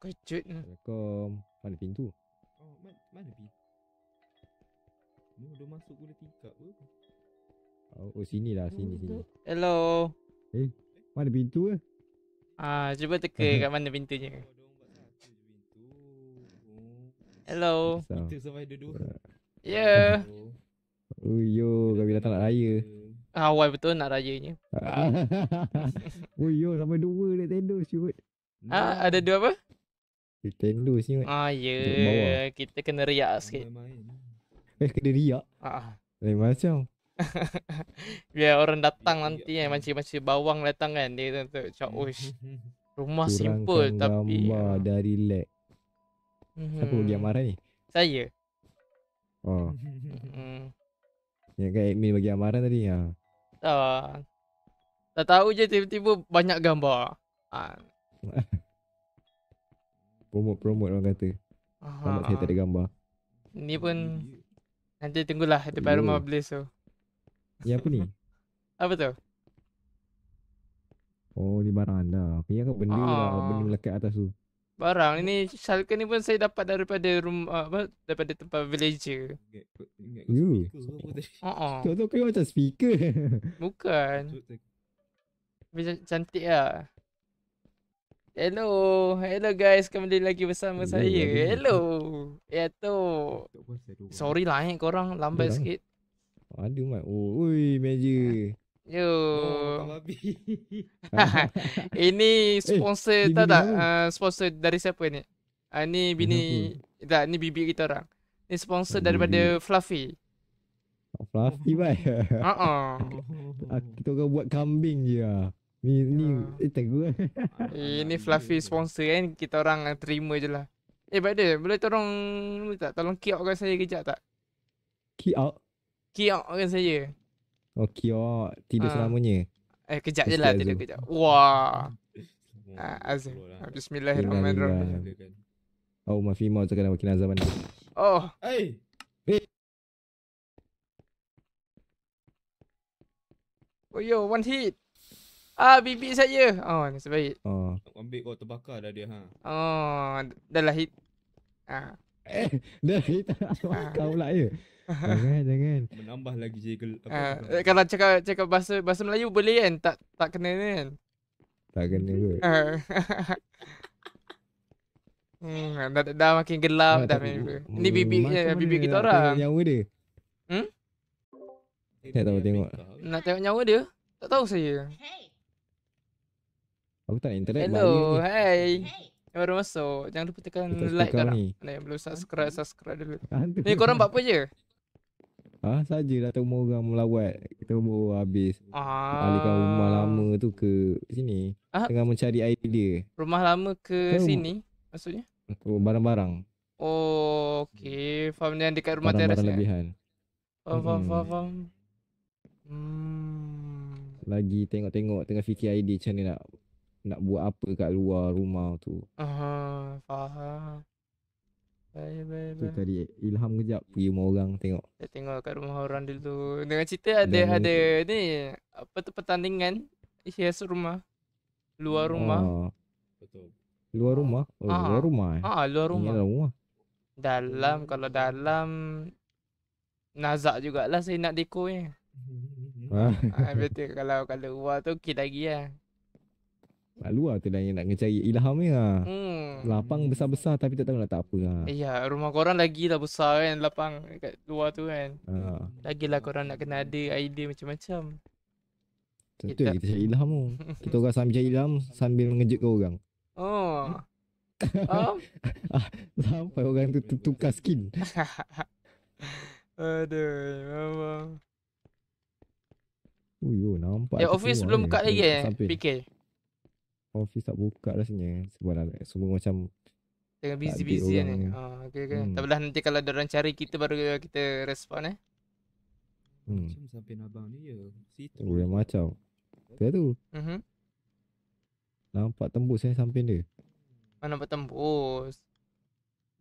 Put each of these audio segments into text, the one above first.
kecut ni. Assalamualaikum. Mana pintu? Oh, ma- mana pintu? ni dah masuk pula tingkap ke? Oh, oh sini lah, sini sini. Hello. Eh, hey, mana pintu eh? Ah, cuba teka uh-huh. kat mana pintunya. Oh, oh. Hello. Kita sampai dua Ya. Yeah. Oh, Uyo, kami datang nak raya. Ah, awal betul nak rayanya. Uyo, sampai dua dah tendo shoot. Ah, ada dua apa? Kita stand lose Ah, ya. Yeah. Kita kena riak sikit. Eh, kena riak? Ah. Lain macam. Biar orang datang nanti kan. Macam-macam bawang datang kan. Dia tentu macam, oish. Rumah Kurangkan simple tapi. Kurangkan ah. dari lag. Hmm. Siapa pergi amaran hmm. ni? Saya. Oh. Hmm. Yang kan admin bagi amaran tadi. ya. Ha. Tak. Ah. Tak tahu je tiba-tiba banyak gambar. Ha. Promote-promote orang kata Aha. Lama saya gambar Ni pun Nanti tunggulah Dia baru mau beli so Ni apa ni? apa tu? Oh ni barang anda Ni kan benda Aha. lah ah. Benda melekat atas tu Barang ni Shulker ni pun saya dapat daripada rumah apa, Daripada tempat villager You? Haa Tengok-tengok kau macam speaker Bukan Tapi cantik lah Hello, hello guys, kembali lagi bersama hello, saya. Hello. hello. Ya tu. Sorry lah eh korang lambat yeah, sikit. Ada mat. Oh, oi meja. Yo. Oh, ini sponsor hey, tak tak? Uh, sponsor dari siapa ni? Ah uh, ni bini tak ni bibi kita orang. Ni sponsor daripada bibi. Fluffy. Fluffy baik. Ha ah. Kita akan buat kambing je ah. Ni ha. ni eh, tegur eh. ini fluffy sponsor kan kita orang eh, terima je lah. Eh by the way, boleh tolong tak tolong kiok kan saya kejap tak? Kiok. Kiok kan saya. Oh kiok tidur ha. selamanya. Eh kejap je lah tidur kejap. Wah. ha, azim. Lah. Bismillahirrahmanirrahim. Oh maafi mau cakap nak kena zaman. Oh. Hey. Hey. Oh yo one hit. Ah, bibi saya. Oh, nasib baik. Oh. Aku ambil kau terbakar dah dia ha. Oh, dah lah hit. Ah. Eh, dah hit. Ah. Kau pula ya. jangan, jangan. Menambah lagi jegel. Apa ah, kalau cakap cakap bahasa bahasa Melayu boleh kan? Tak tak kena ni kan? Tak kena ke? Ah. hmm, dah, dah, dah makin gelap ah, dah. Tak, ni bibi bibik, bibik kita orang. Nyawa dia. Hmm? Tak tahu tengok. Nak tengok nyawa dia? Tak tahu saya. Hey. Aku tak nak internet Hello, hai hey. Baru masuk Jangan lupa tekan like korang like, ni like, Belum subscribe, subscribe dulu Aduh. Ni korang buat apa je? Ha, ah, saja dah tengok orang melawat Kita baru habis ah. Alihkan rumah lama tu ke sini ah. Tengah mencari idea Rumah lama ke kan sini? Maksudnya? Oh, barang-barang Oh, okay Faham ni yang dekat rumah teras Barang-barang ya? lebihan Faham, hmm. faham, faham. Hmm. Lagi tengok-tengok Tengah fikir idea macam ni nak nak buat apa kat luar rumah tu. Aha, faham. Baik, baik, baik. tadi ilham kejap pergi rumah orang tengok. Saya tengok kat rumah orang dulu. Dengan cerita ada Dan ada mungkin. ni apa tu pertandingan hias rumah. Luar ah. rumah. Betul. Luar rumah. Oh, Aha. luar rumah. Eh. Ha, luar rumah. Inilah rumah. Dalam kalau dalam nazak jugaklah saya nak dekor ni. Eh. Ha. Ah. betul kalau kalau luar tu kita lagi lah. Ya. Kat luar tu dah yang nak cari ilham ni lah. Hmm. Lapang besar-besar tapi tak tahu nak tak apa lah. Ya, rumah korang lagi lah besar kan lapang kat luar tu kan. Ha. Lagilah korang nak kena ada idea macam-macam. Tentu kita, lah kita cari ilham tu. kita orang sambil cari ilham sambil mengejut kau orang. Oh. Um. Sampai orang tu tukar skin. Aduh, mama. Uyuh, nampak. Ya, office belum buka lagi eh. PK office tak buka lah rasanya sebab lah, eh, semua macam tengah busy busy kan eh. Ah, okey. okay, Hmm. tak nanti kalau ada orang cari kita baru kita respon eh hmm. sampai abang ni ya situ oh, yang macam dia tu mm-hmm. nampak tembus saya eh, sampai dia mana oh, nampak tembus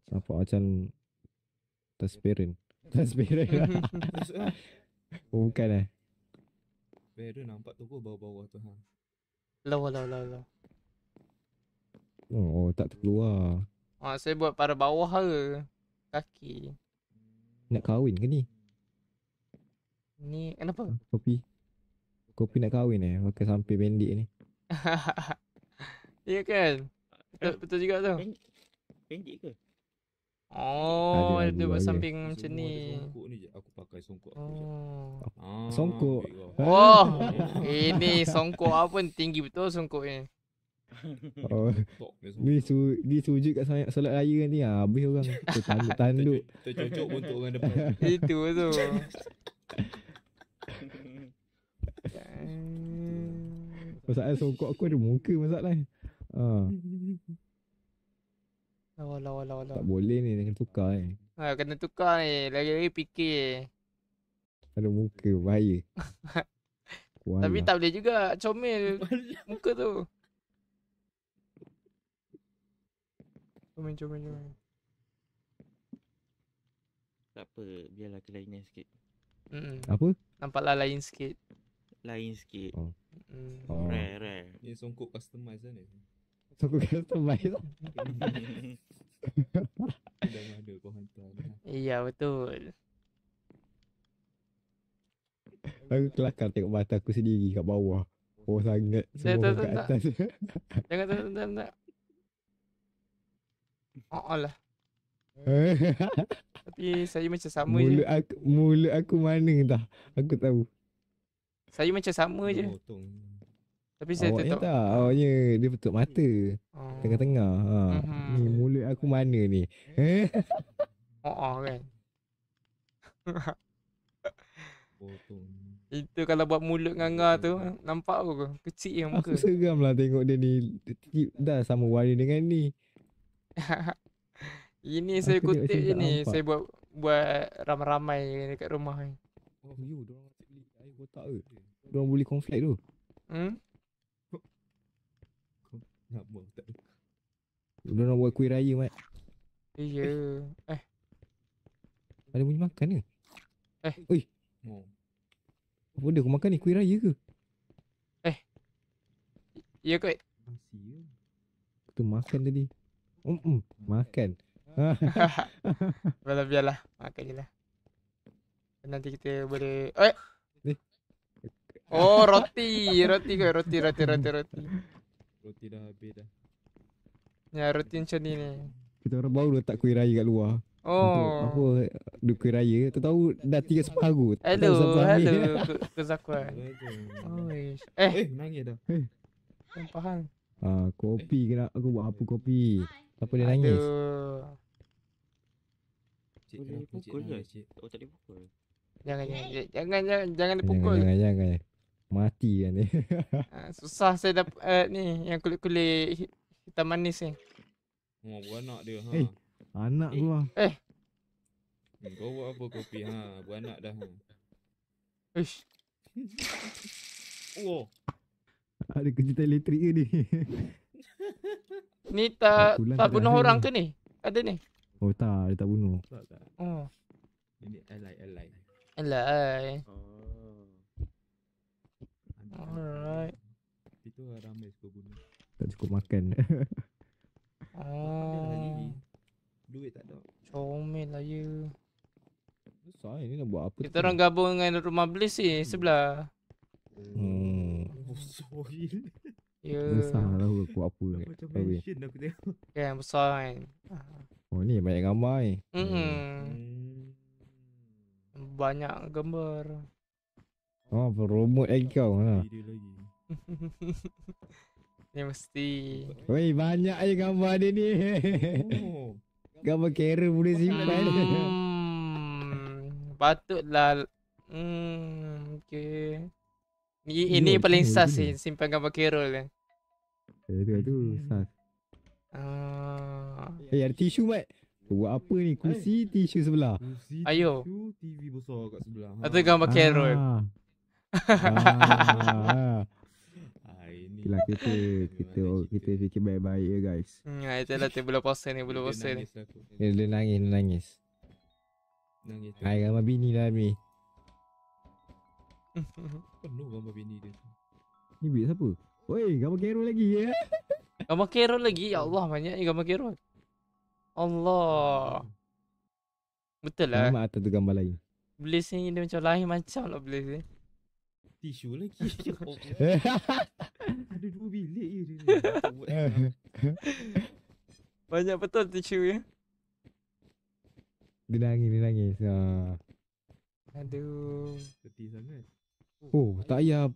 nampak macam transparent transparent oh, bukan eh Baru nampak tu bawah-bawah tu ha. Low, low, low, low. Oh, tak terkeluar. Ah, saya buat pada bawah ke? Kaki. Nak kahwin ke ni? Ni kenapa? Ah, kopi. Kopi nak kahwin eh? Pakai sampai pendek ni. ya kan? Betul, betul juga tu. Pendek ke? Oh, ada dia buat samping macam Semua ni. Songkok ni je. Aku pakai songkok. Oh. Ah, songkok. Oh, ini songkok apa pun tinggi betul songkok ni. Oh. Ni su ni sujud kat sangat solat raya nanti ah habis orang tanduk tanduk. Tercocok untuk orang depan. Itu tu. Kan. masalah songkok aku ada muka masalah. Ah. Allah, Allah, Allah. Tak boleh ni, kena tukar ni. Eh. Ha, kena tukar ni. Eh. Lagi-lagi fikir. Ada muka, bahaya. Tapi tak boleh juga. Comel muka tu. Comel, comel, comel. Tak apa, biarlah ke lainnya sikit. mm Apa? Nampaklah lain sikit. Lain sikit. Oh. Mm. Oh. Rare, rare. Dia songkok customize kan ni. So aku kena temai betul Aku kelakar tengok mata aku sendiri kat bawah Oh sangat semua kat atas Jangan tak tak tak tak Oh lah Tapi saya macam sama mulut je Mulut aku, mulut aku mana dah Aku tahu Saya macam sama je tapi saya tetap Awaknya tak. Awaknya dia betul mata oh. Tengah-tengah ha. Uh-huh. Ni mulut aku mana ni Oh oh kan Itu kalau buat mulut nganga tu Nampak aku Kecil yang muka Aku seram lah tengok dia ni Dah sama warna dengan ni Ini saya aku kutip je ni Saya buat Buat ramai-ramai dekat rumah ni Oh you Diorang beli air botak konflik tu Hmm apa tak tukar Udah nak buat kuih raya Mat Ya eh. Ada bunyi makan ni Eh Ui oh. Apa dia aku makan ni kuih raya ke? Eh Ya kot ya. tu makan tadi Mm -mm. Makan ha. Biarlah biarlah Makan je lah Nanti kita boleh Eh Oh roti Roti kau roti roti roti roti roti dah habis dah. Ya, rutin macam ni ni. Kita orang baru letak kuih raya kat luar. Oh. Apa duk kuih raya? Tu tahu dah tiga separuh. Hello, hello. Kezakwa. Oh, eh. Eh, nangis dah. Eh. Tempah hang. Ah, kopi eh. kena aku buat apa kopi. Apa dia nangis? Aduh. Cik, boleh pukul ke Oh, tak boleh pukul. Jangan, jangan, jangan, jangan dipukul. jangan, jangan. jangan. Mati kan ni. Ah, susah saya dapat uh, eh, ni yang kulit-kulit hitam manis ni. Oh, anak dia ha. Hey, eh, anak hey. Eh, gua. Eh. Hey, hmm, kau buat apa kopi ha? Buanak dah. Ish. oh. Ada kejutan elektrik ke ni? ni tak tak, tak bunuh orang ni. ke ni? Ada ni? Oh tak, dia tak bunuh. Oh. Ini ally ally. Ally. Oh. Alright. Itu lah ramai suka guna. Tak cukup makan. ah. Duit tak ada. Comel lah you. Ya. Besar ni nak buat apa? Kita orang gabung dengan rumah Bliss ni hmm. sebelah. Hmm. Oh, sorry. Ya. Besar lah aku apa ni. Macam mansion aku tengok. Ya, besar kan. Oh ni banyak gambar ni. Hmm, hmm. Banyak gambar. Oh, ah, promote lagi kau ha. Ni mesti. Wei, banyak aja gambar dia ni. Oh. gambar kera boleh simpan. Hmm. Patutlah hmm okay. ini, ini Yo, paling sus sih simpan gambar kera kan. ni. Aduh, aduh, sas. Ah. Eh, ada tisu mat. Buat apa ni? Kursi, eh, tisu sebelah. Kursi, Ayo. TV besar kat sebelah. Ha. Atau gambar ah. Bila ah, ah, ah, ah. kita kita kita fikir baik-baik ya guys. Hmm, itu lah bulan puasa ni, bulan puasa ni. Lah, eh, dia nangis, nangis. Nangis. nangis. Hai ramai bini lah ni. Penuh ramai bini dia. Ni bini siapa? Woi, gambar kero lagi ya. Gambar kero lagi. Ya Allah, banyak ni gambar kero. Allah. Betul lah. Memang atas tu gambar lain. Blaze ni dia macam lain macam lah Blaze ni tisu lagi. Ada dua bilik je Banyak betul tisu ya. Dia nangis, dia nangis. Ha. Aduh. Seti sangat. Oh, tak payah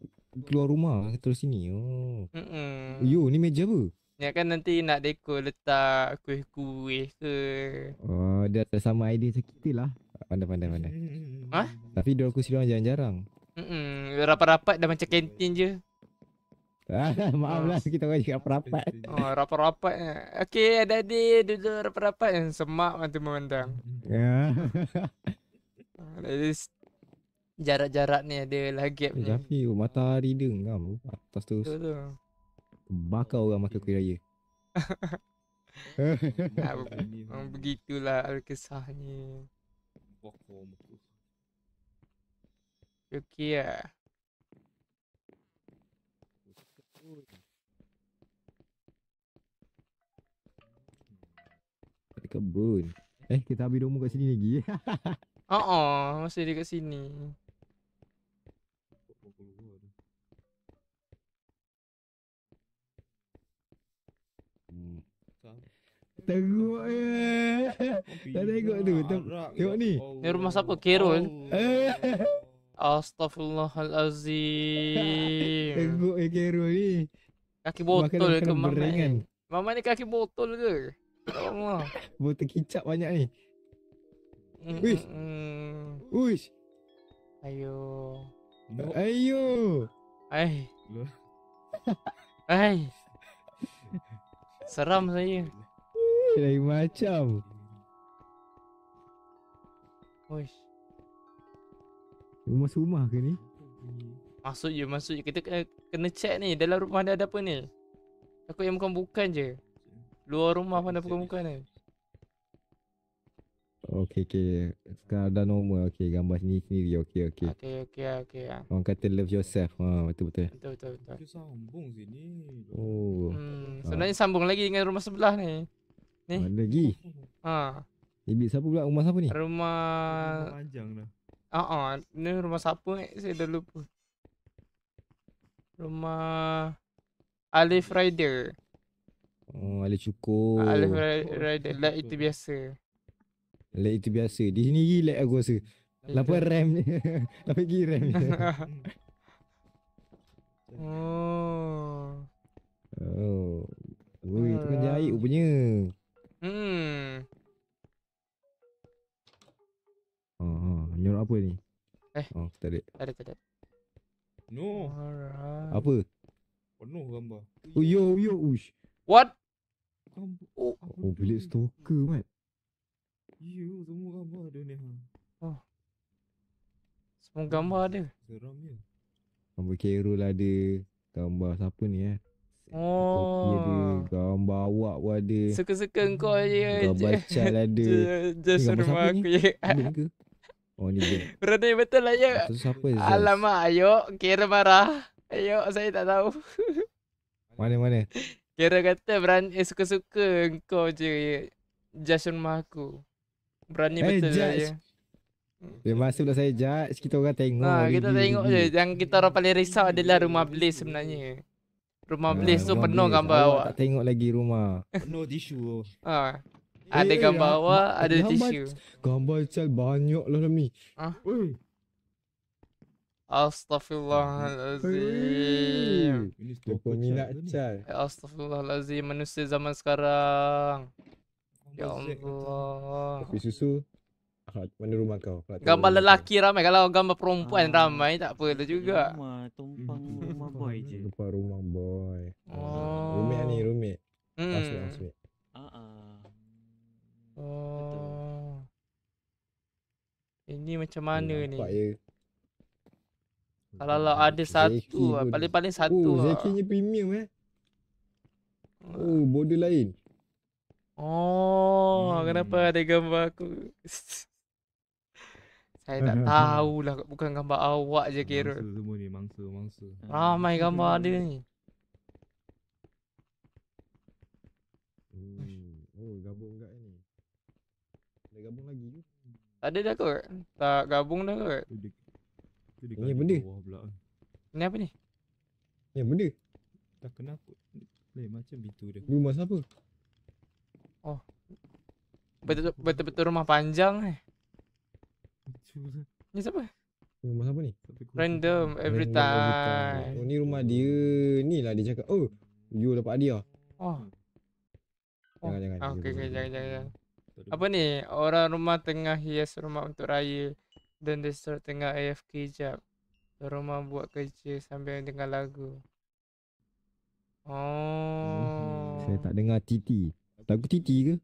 keluar rumah terus sini. Oh. Mm-mm. Yo, ni meja apa? Ni kan nanti nak dekor letak kuih-kuih ke. Oh, dia tak sama idea macam lah. Pandai-pandai pandai. Ha? Tapi dia aku sini orang jarang-jarang rapat-rapat dah macam kantin je. Ah, maaf lah ah. kita orang cakap rapat Oh, rapat-rapat. Okay ada di dulu rapat-rapat yang semak waktu memandang. Ya. Yeah. jarak-jarak ni ada lah gap ni. Tapi mata reading kan atas tu. Betul. Bakar orang mata kuih raya. nah, begitulah al-kisahnya. Bokong. O que Kebun. Eh, kita habis rumah oh, oh, kat sini lagi. Ha ah, uh -uh, masih dekat sini. Teruk ya. Eh. Tak tengok tu. tengok ni. Ni rumah siapa? Kerol. Oh. Astaghfirullahalazim. Tengok yang kero ni. Kaki botol ke mamak Mama ya ni kaki botol ke? Allah. botol kicap banyak ni. Wish. Wish. Ayo. Ayo. Ai. Ai. Seram saya. Lain macam. Wish. Rumah sumah ke ni? Maksud je, masuk je. Kita kena, kena check ni dalam rumah ada, ada apa ni? Aku yang bukan bukan je. Luar rumah mana bukan bukan ni? Okay, okay. Sekarang dah normal. Okay, gambar sini sendiri. Okay, okay. Okay, okay, okay. Ya. Ah. Orang kata love yourself. Ha, betul, betul. Betul, betul, betul. Dia sambung sini. Oh. Hmm, ha. sebenarnya ha. sambung lagi dengan rumah sebelah ni. Ni. Mana lagi? Ha. Ibit siapa pula? Rumah siapa ni? Rumah... Rumah panjang lah. Ah, uh-uh. ni rumah siapa ni? Eh? Saya dah lupa. Rumah Alif Rider. Oh, Alif Cukup. Alif Rider, lag itu biasa. Lag itu biasa. Di sini lagi lag aku rasa. Lapa RAM ni. Lapa gila. RAM ni. oh. Oh. Oh, uh. itu jahit rupanya. Hmm. Ha oh, ha, oh. nyorok apa ni? Eh. Oh, tak ada. Tak ada, tak ada. No. Alright. Apa? Penuh gambar. Oh, yo yo ush. What? Oh, oh bilik stalker mat. Yo, semua gambar ada ni ha. Oh. Semua gambar ada. Geram je. Gambar Carol lah ada. Gambar siapa ni eh? Oh. Dia gambar awak pun ada. Suka-suka kau je. Gambar chal ada. Just, just aku je. Oh ni Berarti betul lah ya. siapa Zeus? Alamak, ayok. Kira marah. Ayok, saya tak tahu. mana, mana? Kira kata berani eh, suka-suka kau je. Jason rumah aku. Berani hey, eh, betul lah ya. Dia masuk dah saya judge. Kita orang tengok. Ha, kita review, tengok review. je. Yang kita orang paling risau adalah rumah Blaze sebenarnya. Rumah ah, Blaze ha, tu rumah penuh Blaze. gambar awak. Tak tengok lagi rumah. penuh tisu. Ha. Ada eh, gambar hey, awak, ma- ada tisu. Gambar cel banyak lah ni. Ah. Astaghfirullahalazim. Peminat cel. Ya Astaghfirullahalazim manusia zaman sekarang. Ya Allah. Kopi susu. Mana rumah kau? Gambar lelaki ramai. Kalau gambar perempuan ah. ramai tak apa lah juga. Rumah tumpang rumah boy je. Tumpang rumah boy. Oh. Rumah ni rumah. Hmm. Asyik, Oh. Ini macam mana ni? Nampak ya. Kalau lah ada satu lah. Paling-paling satu oh, lah. Oh, Zeki premium eh. Ah. Oh, border lain. Oh, hmm. kenapa ada gambar aku? Saya tak tahu lah Bukan gambar awak je, Kero. Mangsa semua ni. Mangsa, mangsa. Ramai gambar ada ni. Hmm gabung lagi ke? Tak ada dah kot. Tak gabung dah kot. Tu dia. Ni benda. Wah pula. apa ni? Ni ya, benda. Tak kena aku. Lain macam itu dia. Rumah siapa? Oh. Betul-betul betul rumah panjang eh. Lah. Ni siapa? Rumah siapa ni? Random every time. Oh ni rumah dia. Ni lah dia cakap. Oh, you dapat dia. Oh. Hmm. Jangan, oh, jangan. Okay, jangan, okay, jangan, jangan. jangan. jangan apa ni orang rumah tengah hias rumah untuk raya dan dia suruh tengah AFK jap rumah buat kerja sambil dengar lagu oh hmm, saya tak oh. dengar titi lagu titi ke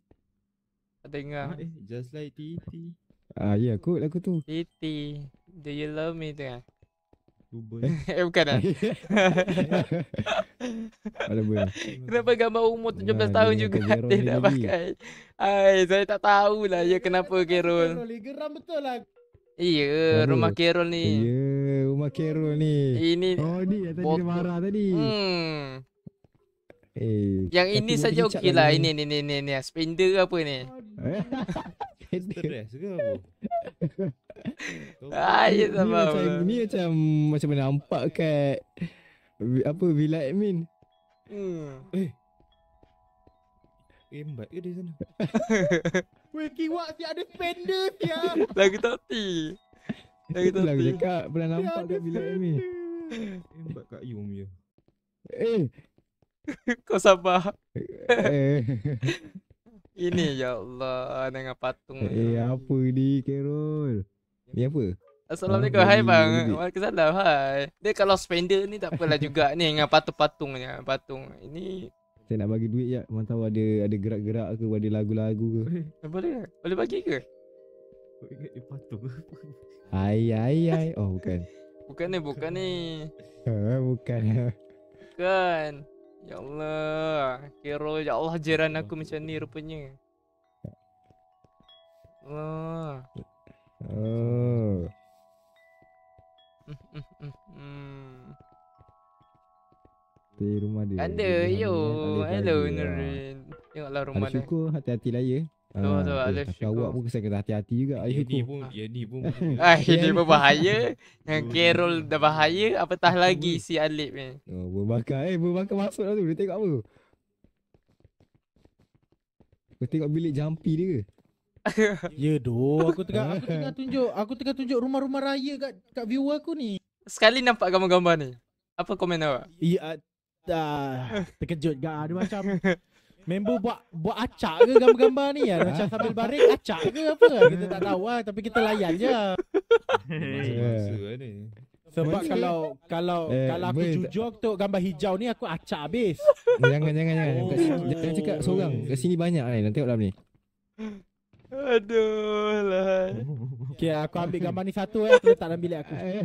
tak dengar just like titi ah ya yeah, aku lagu tu titi do you love me tu kan? Lubang Eh bukan eh? lah Kenapa Kenapa gambar umur 17 tahun juga Dia, nak pakai Ay, Saya tak tahulah Ya kenapa Kerol Geram betul lah Iya, rumah Carol ni. Iya, rumah Carol ni. Ini. Oh, ni tadi marah tadi. Hmm. Eh, yang ini saja okey lah. Ini ni ni ni ni spender apa ni? Eh? Stress ke apa? Ah, ya sama. Ni macam, macam macam mana nampak kat apa villa admin. Hmm. Eh. Embat eh, ke di sana? Wiki wak si ada spender dia. Lagi tadi. Lagi tadi. Lagi tak pernah nampak kat villa admin. Embat eh, kat Yum ya. Eh, Kau sabar. ini ya Allah dengan patung. Eh hey, apa ni Carol? Ni apa? Assalamualaikum. hai bang. Waalaikumsalam. Hai. Dia kalau spender ni tak apalah juga ni dengan patung-patungnya. Patung. Ini saya nak bagi duit ya. Mana tahu ada ada gerak-gerak ke ada lagu-lagu ke. Eh, boleh. Boleh bagi ke? Kau ingat dia patung ke? Hai hai Oh bukan. bukan ni, bukan ni. Ha, bukan. Bukan. Ya Allah, kira ya Allah jiran aku macam ni rupanya. Oh. Oh. Di rumah dia. Ada yo. Hello ah. Nurin. Tengoklah rumah dia. Syukur hati-hati lah ya. Ah, Kau awak pun kesan kena hati-hati juga. ini pun, ini pun. ah, ini pun bahaya. Yang Carol dah bahaya. Apatah lagi si Alip ni. Oh, berbakar eh. Berbakar masuk lah tu. Dia tengok apa? Kau tengok bilik jampi dia ke? ya doh. Aku tengah, aku tengah tunjuk. Aku tengah tunjuk rumah-rumah raya kat, kat viewer aku ni. Sekali nampak gambar-gambar ni. Apa komen awak? Ya, ah, terkejut. Gak ada macam. member buat buat acak ke gambar-gambar ni ya macam ah. sambil baring acak ke apa ah, kita tak tahu lah tapi kita layan je eh. lah sebab kalau kalau eh, kalau aku jujur tu gambar hijau ni aku acak habis eh, jangan jangan jangan oh. jangan cakap seorang kat sini banyak ni nanti dalam ni Aduh lah. Okay, aku ambil gambar ni satu eh. Letak dalam bilik aku. Ha,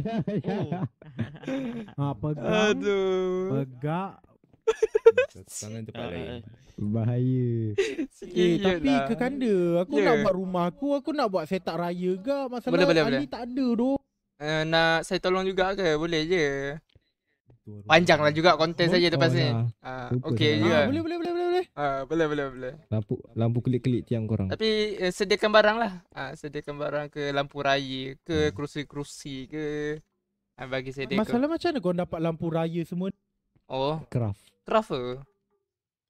oh. pegang. Aduh. Pegak. Tangan tepat lain ah, ah, ah. Bahaya Sikit eh, eh tapi lah. ke kanda Aku yeah. nak buat rumah aku Aku nak buat set up raya ke Masalah boleh, boleh, Ali boleh. tak ada tu uh, eh, Nak saya tolong juga ke Boleh je Panjang lah juga konten saja lepas ni Okay juga ah, ya. Boleh boleh boleh boleh boleh. boleh boleh boleh Lampu lampu kelip-kelip tiang korang Tapi eh, sediakan barang lah uh, Sediakan barang ke lampu raya ke hmm. kerusi-kerusi ke uh, Bagi sediakan Masalah macam mana korang dapat lampu raya semua Oh Craft truffle.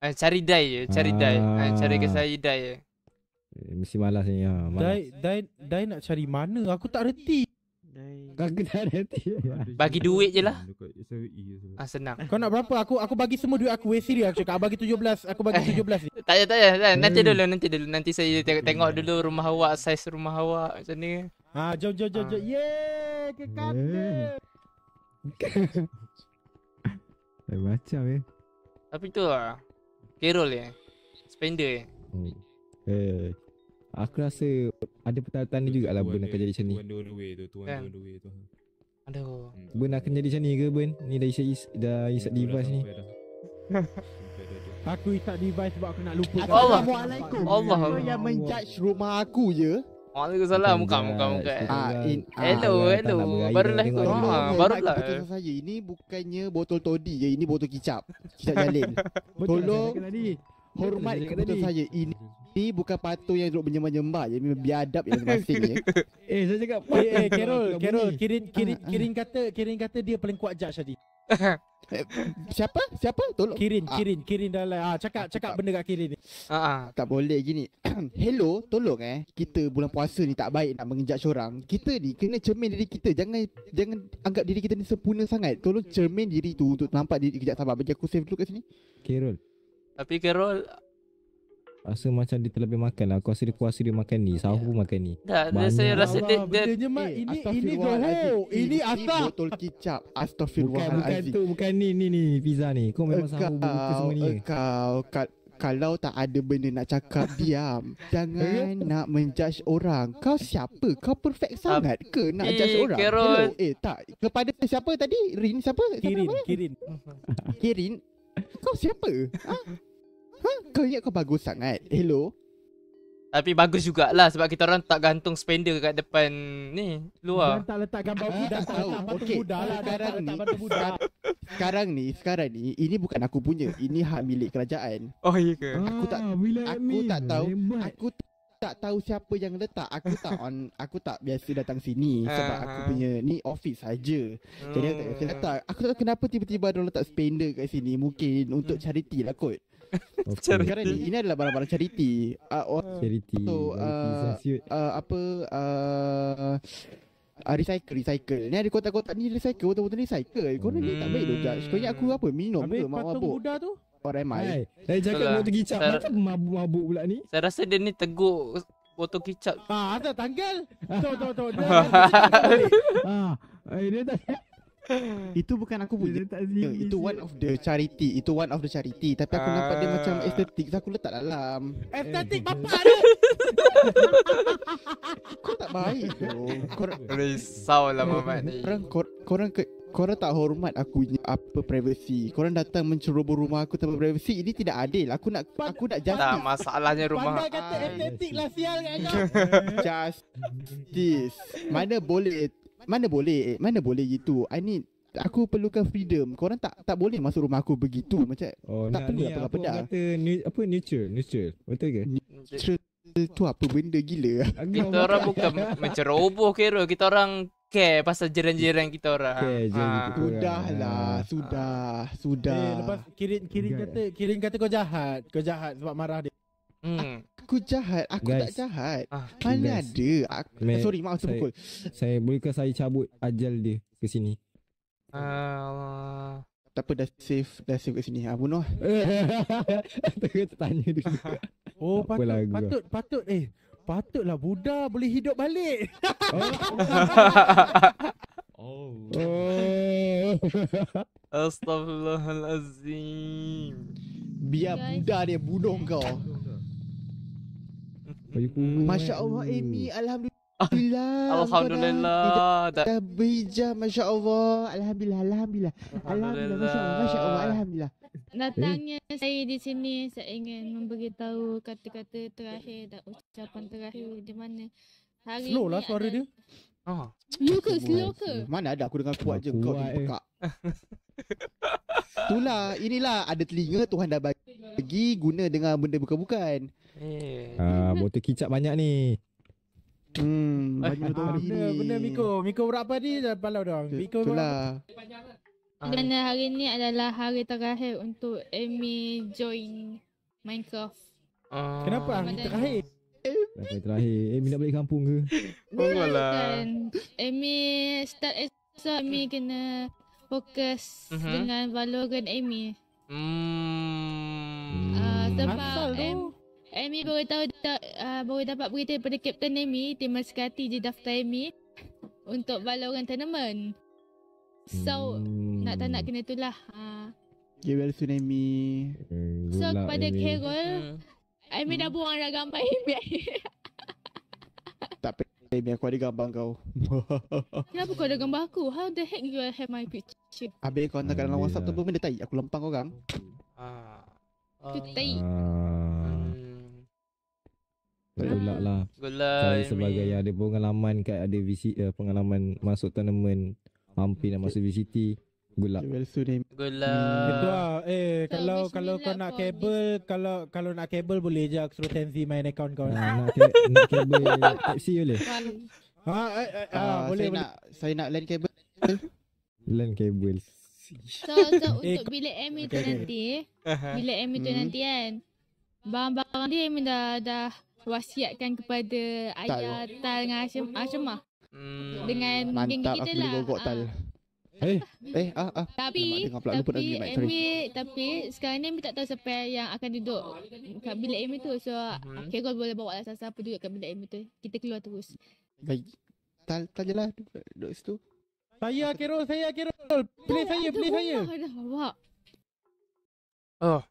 Eh cari dai je, cari ah. dai. Eh cari ke saya ah. dai je. Eh, mesti malas ni ya. Malas. Dai dai dai nak cari mana? Aku tak reti. Aku tak reti. Bagi duit je lah. Ah senang. Kau nak berapa? Aku aku bagi semua duit aku WC eh, dia aku cakap. Aku bagi 17, aku bagi 17 ni. tak ya tak ya. Nanti hmm. dulu nanti dulu. Nanti saya tengok, tengok dulu rumah awak, saiz rumah awak macam ni. Ha ah, jom jom jom. jom. yeah, Ye, ke kat. Yeah. Eh, macam eh. Tapi tu lah Carol ni hmm. eh. Spender ni eh. Uh, aku rasa Ada pertaratan ni jugalah Ben akan jadi macam ni Tuan dua tu Tuan kan? dua tu Aduh hmm. Ben akan jadi macam ni ke Ben Ni dah isap Dah hmm, isap device ni Aku isap device sebab aku nak lupa Allah Assalamualaikum Allah Allah yang menjudge rumah aku je Waalaikumsalam ah, muka muka muka. Ah, ah, hello hello. Baru lah aku. Ah, baru lah. Betul saya. Ini bukannya botol todi je. Ini botol kicap. Kicap jalin. Tolong. Hormat kepada saya. Ini tapi bukan patung yang duduk menyembah-nyembah je biadab yang masing ni. eh saya cakap eh, eh Carol Carol Kirin Kirin Kirin kata Kirin kata dia paling kuat judge tadi eh, siapa siapa tolong Kirin Kirin ah. Kirin dalam ah cakap cakap benda kat Kirin ni ah, ah. tak boleh gini hello tolong eh kita bulan puasa ni tak baik nak mengejak seorang kita ni kena cermin diri kita jangan jangan anggap diri kita ni sempurna sangat tolong cermin diri tu untuk nampak diri kejap sabar bagi aku save dulu kat sini Carol tapi Carol Rasa macam dia terlebih makan lah Aku rasa dia puas dia makan ni Sahur yeah. pun makan ni Tak, Banyak. saya rasa dia, dia... Benda mak eh, Ini, ini Johor eh, Ini asap Botol kicap Astaghfirullahaladzim Bukan, bukan tu Bukan ni, ni, ni Pizza ni Kau memang sahur Buka semua ni Kau, kau kalau tak ada benda nak cakap Diam Jangan eh? nak menjudge orang Kau siapa? Kau perfect sangat ke Nak eee, judge orang? Hello Eh tak Kepada siapa tadi? Rin siapa? Kirin apa? Kirin Kirin Kau siapa? Ha? Ha? Kau ingat kau bagus sangat? Hello? Tapi bagus jugalah sebab kita orang tak gantung spender kat depan ni luar. Dan tak letak gambar ah, budak, tak letak okay. budak lah. Sekarang ni, budak. sekarang ni, sekarang ni, ini bukan aku punya. Ini hak milik kerajaan. Oh, iya ke? Aku tak, ah, aku tak tahu, aku tak tahu siapa yang letak. Aku tak on, aku tak biasa datang sini sebab aku ah. punya ni office saja. Jadi hmm. aku tak biasa Aku tak tahu kenapa tiba-tiba ada orang letak spender kat sini. Mungkin untuk hmm. charity lah kot. Okay. ini adalah barang-barang charity. Uh, ah, or, oh, ah. charity. So uh, uh, apa uh, uh, recycle recycle. Ni ada kotak-kotak ni recycle, botol-botol ni recycle. Kau hmm. ni tak baik tu judge. ingat aku apa minum Habis ke mak mabuk. Buda tu. Orang oh, mai. Hai. Hai jaga botol kicap. Saya, mabuk-mabuk pula ni. Saya rasa dia ni teguk botol kicap. ah, ada tanggal. Tu tu tu. Ha. Ini dah. Itu bukan aku punya dia dia ya, Itu one of the charity Itu one of the charity Tapi aku uh... nampak dia macam ah. estetik So aku letak dalam Estetik eh. bapak dia Kau tak baik tu kor- Risau lah mamat ni Korang, kor- korang ke Korang tak hormat aku punya apa privacy. Korang datang menceroboh rumah aku tanpa privacy. Ini tidak adil. Aku nak Pan- aku nak justice. Tak masalahnya rumah. Pandai kata estetik lah sial kan kau. justice. Mana boleh mana boleh eh, mana boleh gitu i need aku perlukan freedom kau orang tak tak boleh masuk rumah aku begitu macam oh, tak nah, perlu apa apa dah kata ni, apa neutral neutral betul ke neutral tu apa benda gila kita orang bukan macam roboh kira kita orang care pasal jiran-jiran kita orang. Okay, jiran ha. Kita Sudahlah, ha. sudah, sudah. Eh, lepas kirin kirin kata, kirin kata kau jahat. Kau jahat sebab marah dia. Hmm. Aku jahat Aku Guys. tak jahat ah. Mana Guys. ada aku, Man, Sorry maaf saya, terpukul Saya Bolehkah saya cabut Ajal dia ke sini Allah. Tak apa dah safe Dah safe kat sini ha, Bunuh Tengok tertanya dulu Oh tak patut patut, patut patut eh Patutlah Buddha boleh hidup balik Oh, oh. Astaghfirullahalazim Biar Guys. Buddha dia bunuh kau Payu kuning. Masya Allah, Amy. Alhamdulillah. Ah, Alhamdulillah. Dah, dah bijak. Masya Allah. Alhamdulillah. Alhamdulillah. Alhamdulillah. Masya Allah. Alhamdulillah. Datangnya eh. saya di sini, saya ingin memberitahu kata-kata terakhir dan ucapan terakhir di mana hari Slow lah suara dia. Ah. You ke slow ke? Mana ada aku dengan kuat je kau ni pekak. Eh. Itulah inilah ada telinga Tuhan dah bagi pergi guna dengan benda bukan-bukan. Eh. Ah, uh, botol kicap banyak ni. Hmm, eh, banyak ah, benda, ni. benda Miko. Miko berapa ni dah palau dong. Miko Itulah. Dan hari ni adalah hari terakhir untuk Amy join Minecraft. Ah. Kenapa hari ah, terakhir? Amy terakhir. Amy nak balik kampung ke? Oh, Amy start esok. Amy kena fokus mm-hmm. dengan Valorant Amy. Hmm. Uh, sebab M- Amy baru tahu tak uh, ah, baru dapat berita daripada Captain Amy, terima sekali je daftar Amy untuk Valorant tournament. So hmm. nak tak nak kena itulah. Ha. Uh. Well Amy. So pada Carol, hmm. Amy hmm. dah buang ragam baik. Eh, biar aku ada gambar kau. Kenapa kau ada gambar aku? How the heck you have my picture? Habis kau hantar kat dalam WhatsApp lah. tu pun benda tai. Aku lempang kau orang. Ah. Uh, tai. Ah. Tak ah. lah. Gulai. sebagai yang ada pengalaman kat ada visi, uh, eh, pengalaman masuk tournament. Hampir nak masuk VCT. Gula. Gula. Well soon, eh. Good luck. Hmm. Itu lah. Eh, so kalau kalau kau nak kabel, kalau kalau nak kabel boleh je aku suruh Tenzi main akaun kau. Nah, nak, ke- nak kabel Type C boleh. Ha, ah, eh, eh, uh, ah, boleh. Saya nak saya nak LAN kabel. LAN kabel. So, so eh, untuk bilik Amy okay, tu okay. nanti uh-huh. Bilik Amy tu hmm. nanti kan Barang-barang dia Amy dah, dah wasiatkan kepada tak Ayah, Tal dengan Hashim, Hashimah hmm. Dengan geng kita lah Mantap, aku boleh lah. gogok ah. Tal uh. Eh, eh, ah, ah. Tapi, tapi, tapi, tapi, tapi, tapi, sekarang ni Amy tak tahu siapa yang akan duduk kat bilik Amy tu. So, mm-hmm. okay, kau boleh bawa lah siapa duduk kat bilik Amy tu. Kita keluar terus. Baik. Tal, tal lah duduk, duduk situ. Saya, Kero, saya, Kero. Pilih saya, pilih saya. Dah, awak. Oh.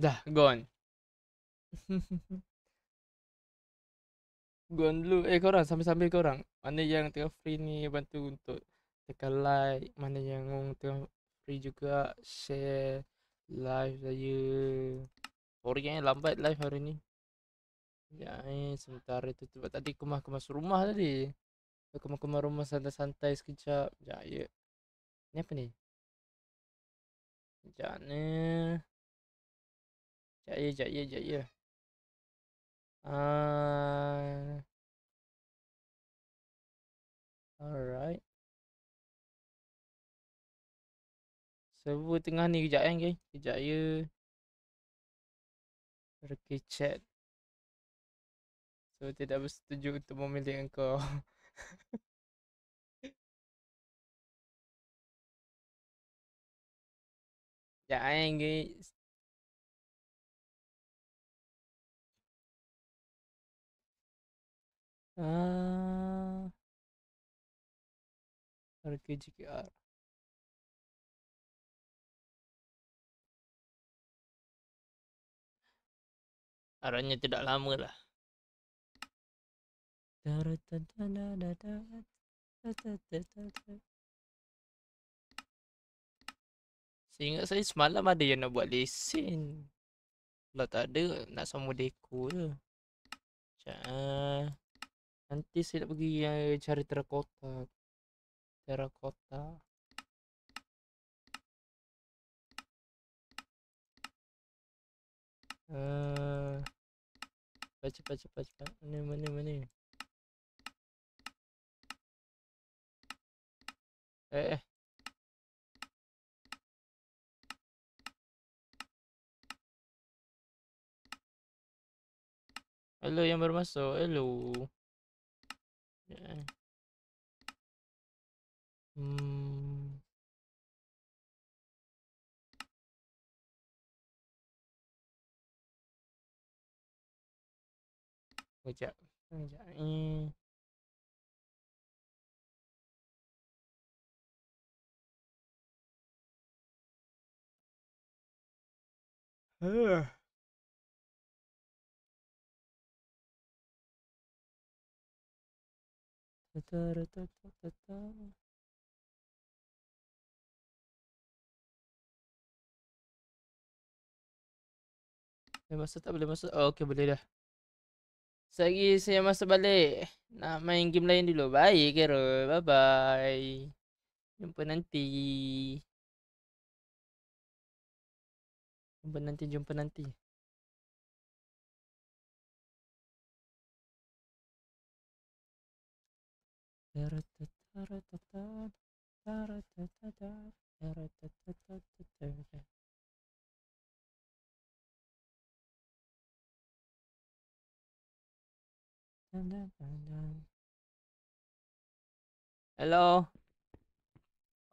Dah, gone. Gone dulu. Eh korang, sambil-sambil korang. Mana yang tengah free ni bantu untuk tekan like mana yang ngong tengah free juga share live saya sorry eh lambat live hari ni ya eh sementara tu sebab tadi kemas kemas rumah tadi kemas kemas rumah santai-santai sekejap ya ya ni apa ni Sekejap ni Sekejap ya, sekejap ya, sekejap ya uh, Alright server tengah ni kejap kan eh, okay. kejap ya okay chat so tidak bersetuju untuk memilih engkau ya kan guys Ah. Uh, RKGKR. Harapnya tidak lama lah. Seingat saya semalam ada yang nak buat lesen. Kalau tak ada, nak sama deko je. Sekejap. Ah. Nanti saya nak pergi yang ah, cari terakota. Terakota. Terakota. Eh, cepat cepat cepat cepat mana mana mana eh eh hello yang baru masuk hello yeah. Eh. hmm Sekejap. Sekejap. Hmm. Uh. tata tata Boleh masuk tak? Boleh masuk? Oh, okey boleh dah Sekejap saya masuk balik. Nak main game lain dulu. Bye, kira. Bye-bye. Jumpa nanti. Jumpa nanti, jumpa nanti. Ta-ra-ta-ta-ra-ta-ta. Ta-ra-ta-ta-ta. Ta-ra-ta-ta-ta-ta-ta. Hello.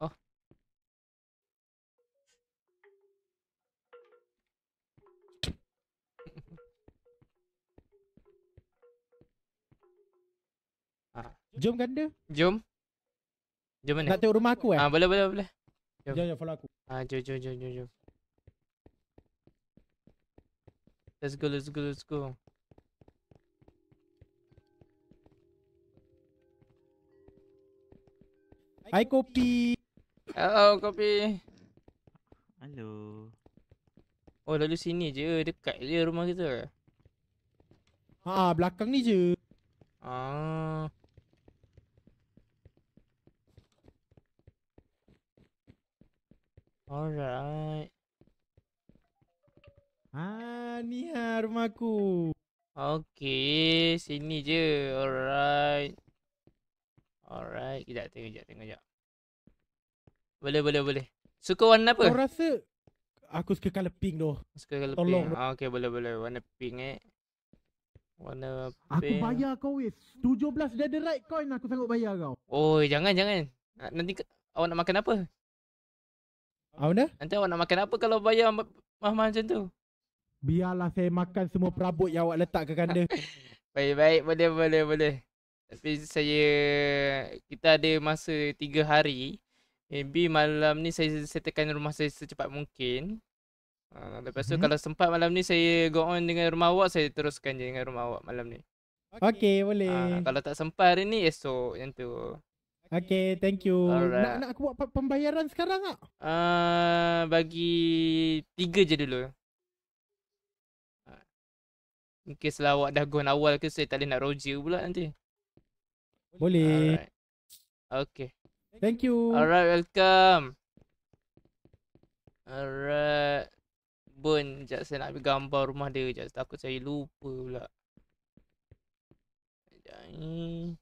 Oh. Jom ganda. Jom. Jom mana? Nak tengok rumah aku eh? Ah, boleh boleh boleh. Jom. Jom, jom follow aku. Ah, jom jom jom jom jom. Let's go, let's go, let's go. Hai Kopi. Hello Kopi. Hello. Oh lalu sini je dekat je rumah kita. Ha belakang ni je. Ah. Alright. Ha ni ha rumah aku. Okay, sini je. Alright. Alright, kita tengok jap, tengok jap. Boleh, boleh, boleh. Suka warna apa? Kau rasa aku suka color pink doh. Suka color Tolong. pink. Ah, okay, boleh, boleh. Warna pink eh. Warna aku pink. Aku bayar kau weh. 17 dead right coin aku sanggup bayar kau. Oi, jangan, jangan. Nanti awak nak makan apa? Awak nak? Nanti awak nak makan apa kalau bayar mahal macam tu? Biarlah saya makan semua perabot yang awak letak ke kanda. baik, baik. Boleh, boleh, boleh. Tapi saya kita ada masa 3 hari. Maybe malam ni saya setelkan rumah saya secepat mungkin. Uh, lepas tu hmm. kalau sempat malam ni saya go on dengan rumah awak saya teruskan je dengan rumah awak malam ni. Okay, okay boleh. Uh, kalau tak sempat hari ni esok yang tu. Okay, thank you. Nak nak aku buat pembayaran sekarang tak? Uh, bagi tiga je dulu. Mungkin uh, lah selawat dah go awal ke saya tak boleh nak roger pula nanti. Boleh. Alright. Okay. Thank you. Alright, welcome. Alright. bun sekejap saya nak ambil gambar rumah dia sekejap. Takut saya lupa pula. Sekejap ni.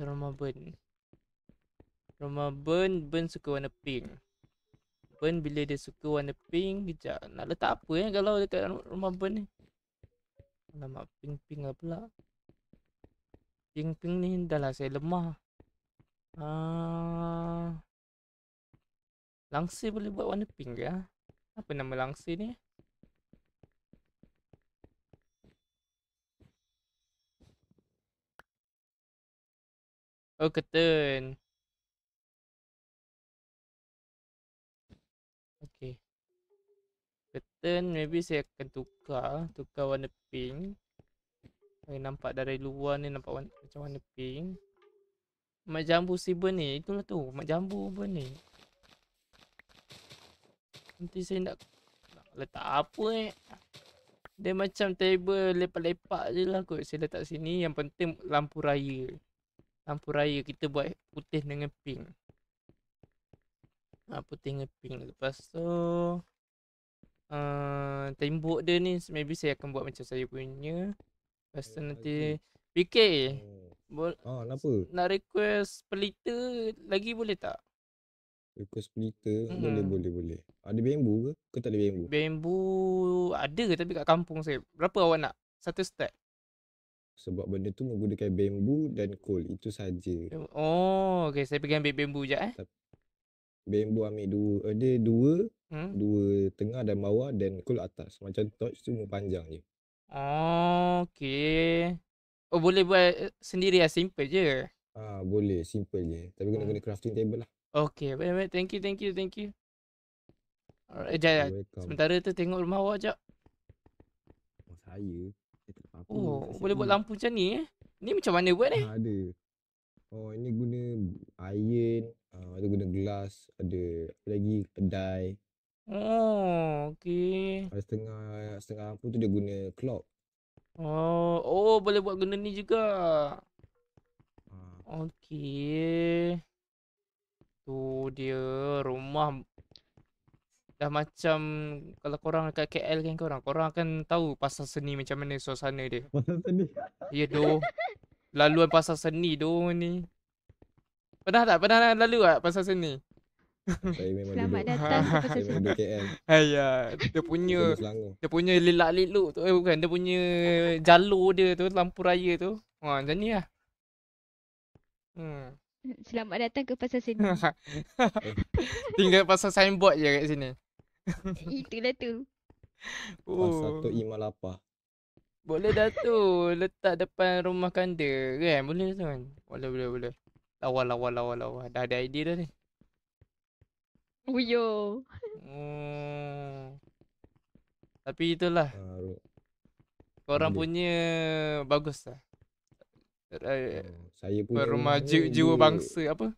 Rumah bun Rumah bun bun suka warna pink. Burn bila dia suka warna pink Kejap nak letak apa eh kalau dekat rumah Burn ni Alamak pink-pink lah pula Pink-pink ni dah lah saya lemah uh, Langsir boleh buat warna pink ke ah? Apa nama langsir ni Oh, curtain. pattern maybe saya akan tukar tukar warna pink saya nampak dari luar ni nampak warna, macam warna pink mak jambu silver ni itulah tu mak jambu apa ni nanti saya nak, nak letak apa ni eh? dia macam table lepak-lepak je lah kot saya letak sini yang penting lampu raya lampu raya kita buat putih dengan pink ha, putih dengan pink lepas tu uh, tembok dia ni maybe saya akan buat macam saya punya Lepas tu eh, nanti PK oh. Bol- ah, Nak request pelita lagi boleh tak? Request pelita hmm. boleh boleh boleh Ada bambu ke? Ke tak ada bambu? Bambu ada tapi kat kampung saya Berapa awak nak? Satu stack? Sebab benda tu menggunakan bambu dan kol Itu saja. Oh okay saya pergi ambil bambu je eh Bambu ambil dua Ada eh, dua Hmm? dua tengah dan bawah dan kul atas macam torch semua panjang je oh okey oh boleh buat eh, sendiri lah simple je ah boleh simple je tapi kena guna hmm. crafting table lah okey baik baik thank you thank you thank you alright jaya sementara tu tengok rumah awak jap oh saya eh, oh boleh buat lampu macam ni eh ni macam mana buat ni eh? ha, ada oh ini guna iron uh, ada guna glass ada apa lagi kedai Oh, okey. Ada setengah setengah lampu tu dia guna clock. Oh, oh boleh buat guna ni juga. Ha. Okey. Tu dia rumah dah macam kalau korang dekat KL kan korang korang akan tahu pasal seni macam mana suasana dia. Pasal seni. Ya doh. Laluan pasal seni doh ni. Pernah tak? Pernah lalu tak pasal seni? Selamat datang ke KL. Ayah, dia punya dia punya lelak leluk tu eh bukan dia punya jalur dia tu lampu raya tu. Ha oh, macam nilah. Hmm. Selamat datang ke pasar sini. Tinggal pasar signboard je kat sini. Itulah tu. Oh. Pasar Tok Ima Boleh dah tu letak depan rumah kanda kan? Boleh tu kan? Boleh boleh boleh. Lawa lawa lawa lawa. Dah ada idea dah ni. Uyo. Hmm. Tapi itulah. Uh, Korang yeah. punya baguslah. Eh, oh, saya punya rumah jiwa bangsa apa?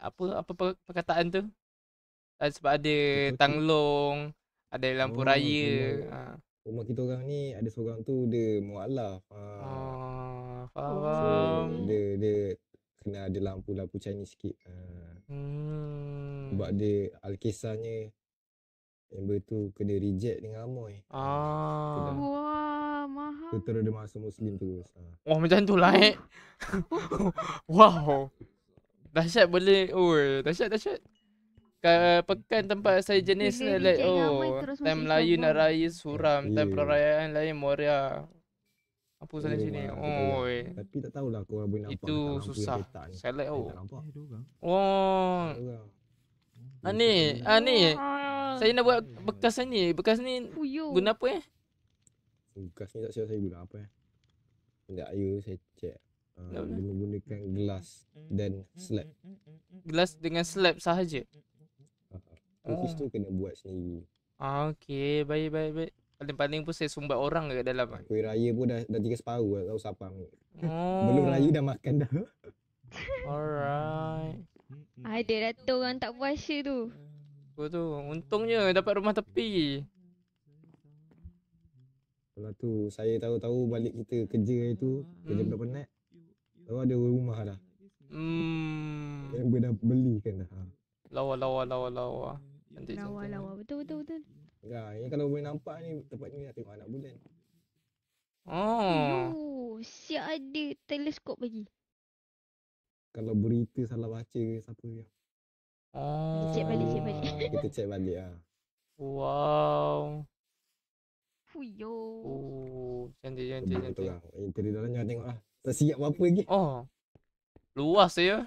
Apa apa perkataan tu? Uh, sebab ada kita tanglong, ada lampu oh, raya. Ha. Rumah kita orang ni ada seorang tu dia mualaf. Ha. Oh, faham. So, dia dia kena ada lampu-lampu Chinese sikit. Uh, hmm. Sebab dia alkisahnya member tu kena reject dengan Amoy. Ha, ah. Uh, Wah, mahal. Tu terus dia masuk Muslim tu. Uh. Wah, macam tu lah eh. wow. Dahsyat boleh. Oh, dahsyat, dahsyat. Ke pekan tempat saya jenis ni lah, like, oh, time layu nak kan? raya suram, yeah. time ya. perayaan lain Moria. Mampu sana sini. Oi. Tapi tak tahulah kau orang boleh nampak. Itu susah. Select oh. Oh. Ah ni, ah, ni. Saya nak buat bekas ni. Bekas ni guna apa eh? Bekas ni tak siap saya guna apa eh? Tak ayu saya check. Ah, dia menggunakan gelas dan slab. Gelas dengan slab sahaja. Uh, tu oh. kena buat sendiri. Ah, okay, baik, baik, baik paling-paling pun saya sumbat orang dekat dalam ah, kuih raya pun dah, dah tiga separuh lah tahu siapa ambil oh. belum raya dah makan dah alright ada dah tu orang tak puasa tu apa tu untungnya dapat rumah tepi kalau tu saya tahu-tahu balik kita kerja hari tu hmm. kerja dah penat tahu ada rumah dah hmm. yang dah beli kan dah lawa lawa lawa lawa Nanti lawa lawa betul betul betul Ya, ini kalau boleh nampak ni tempat ni nak tengok anak bulan. Oh. Ah. Si siap ada teleskop lagi. Kalau berita salah baca ke siapa ya. Ah. Cek balik, cek balik. Ah, kita cek balik ah. Wow. Fuyo. Oh, cantik cantik cantik. Lah. Interior dalamnya tengok lah. Tak siap apa lagi. Oh. Luas saja. Ya?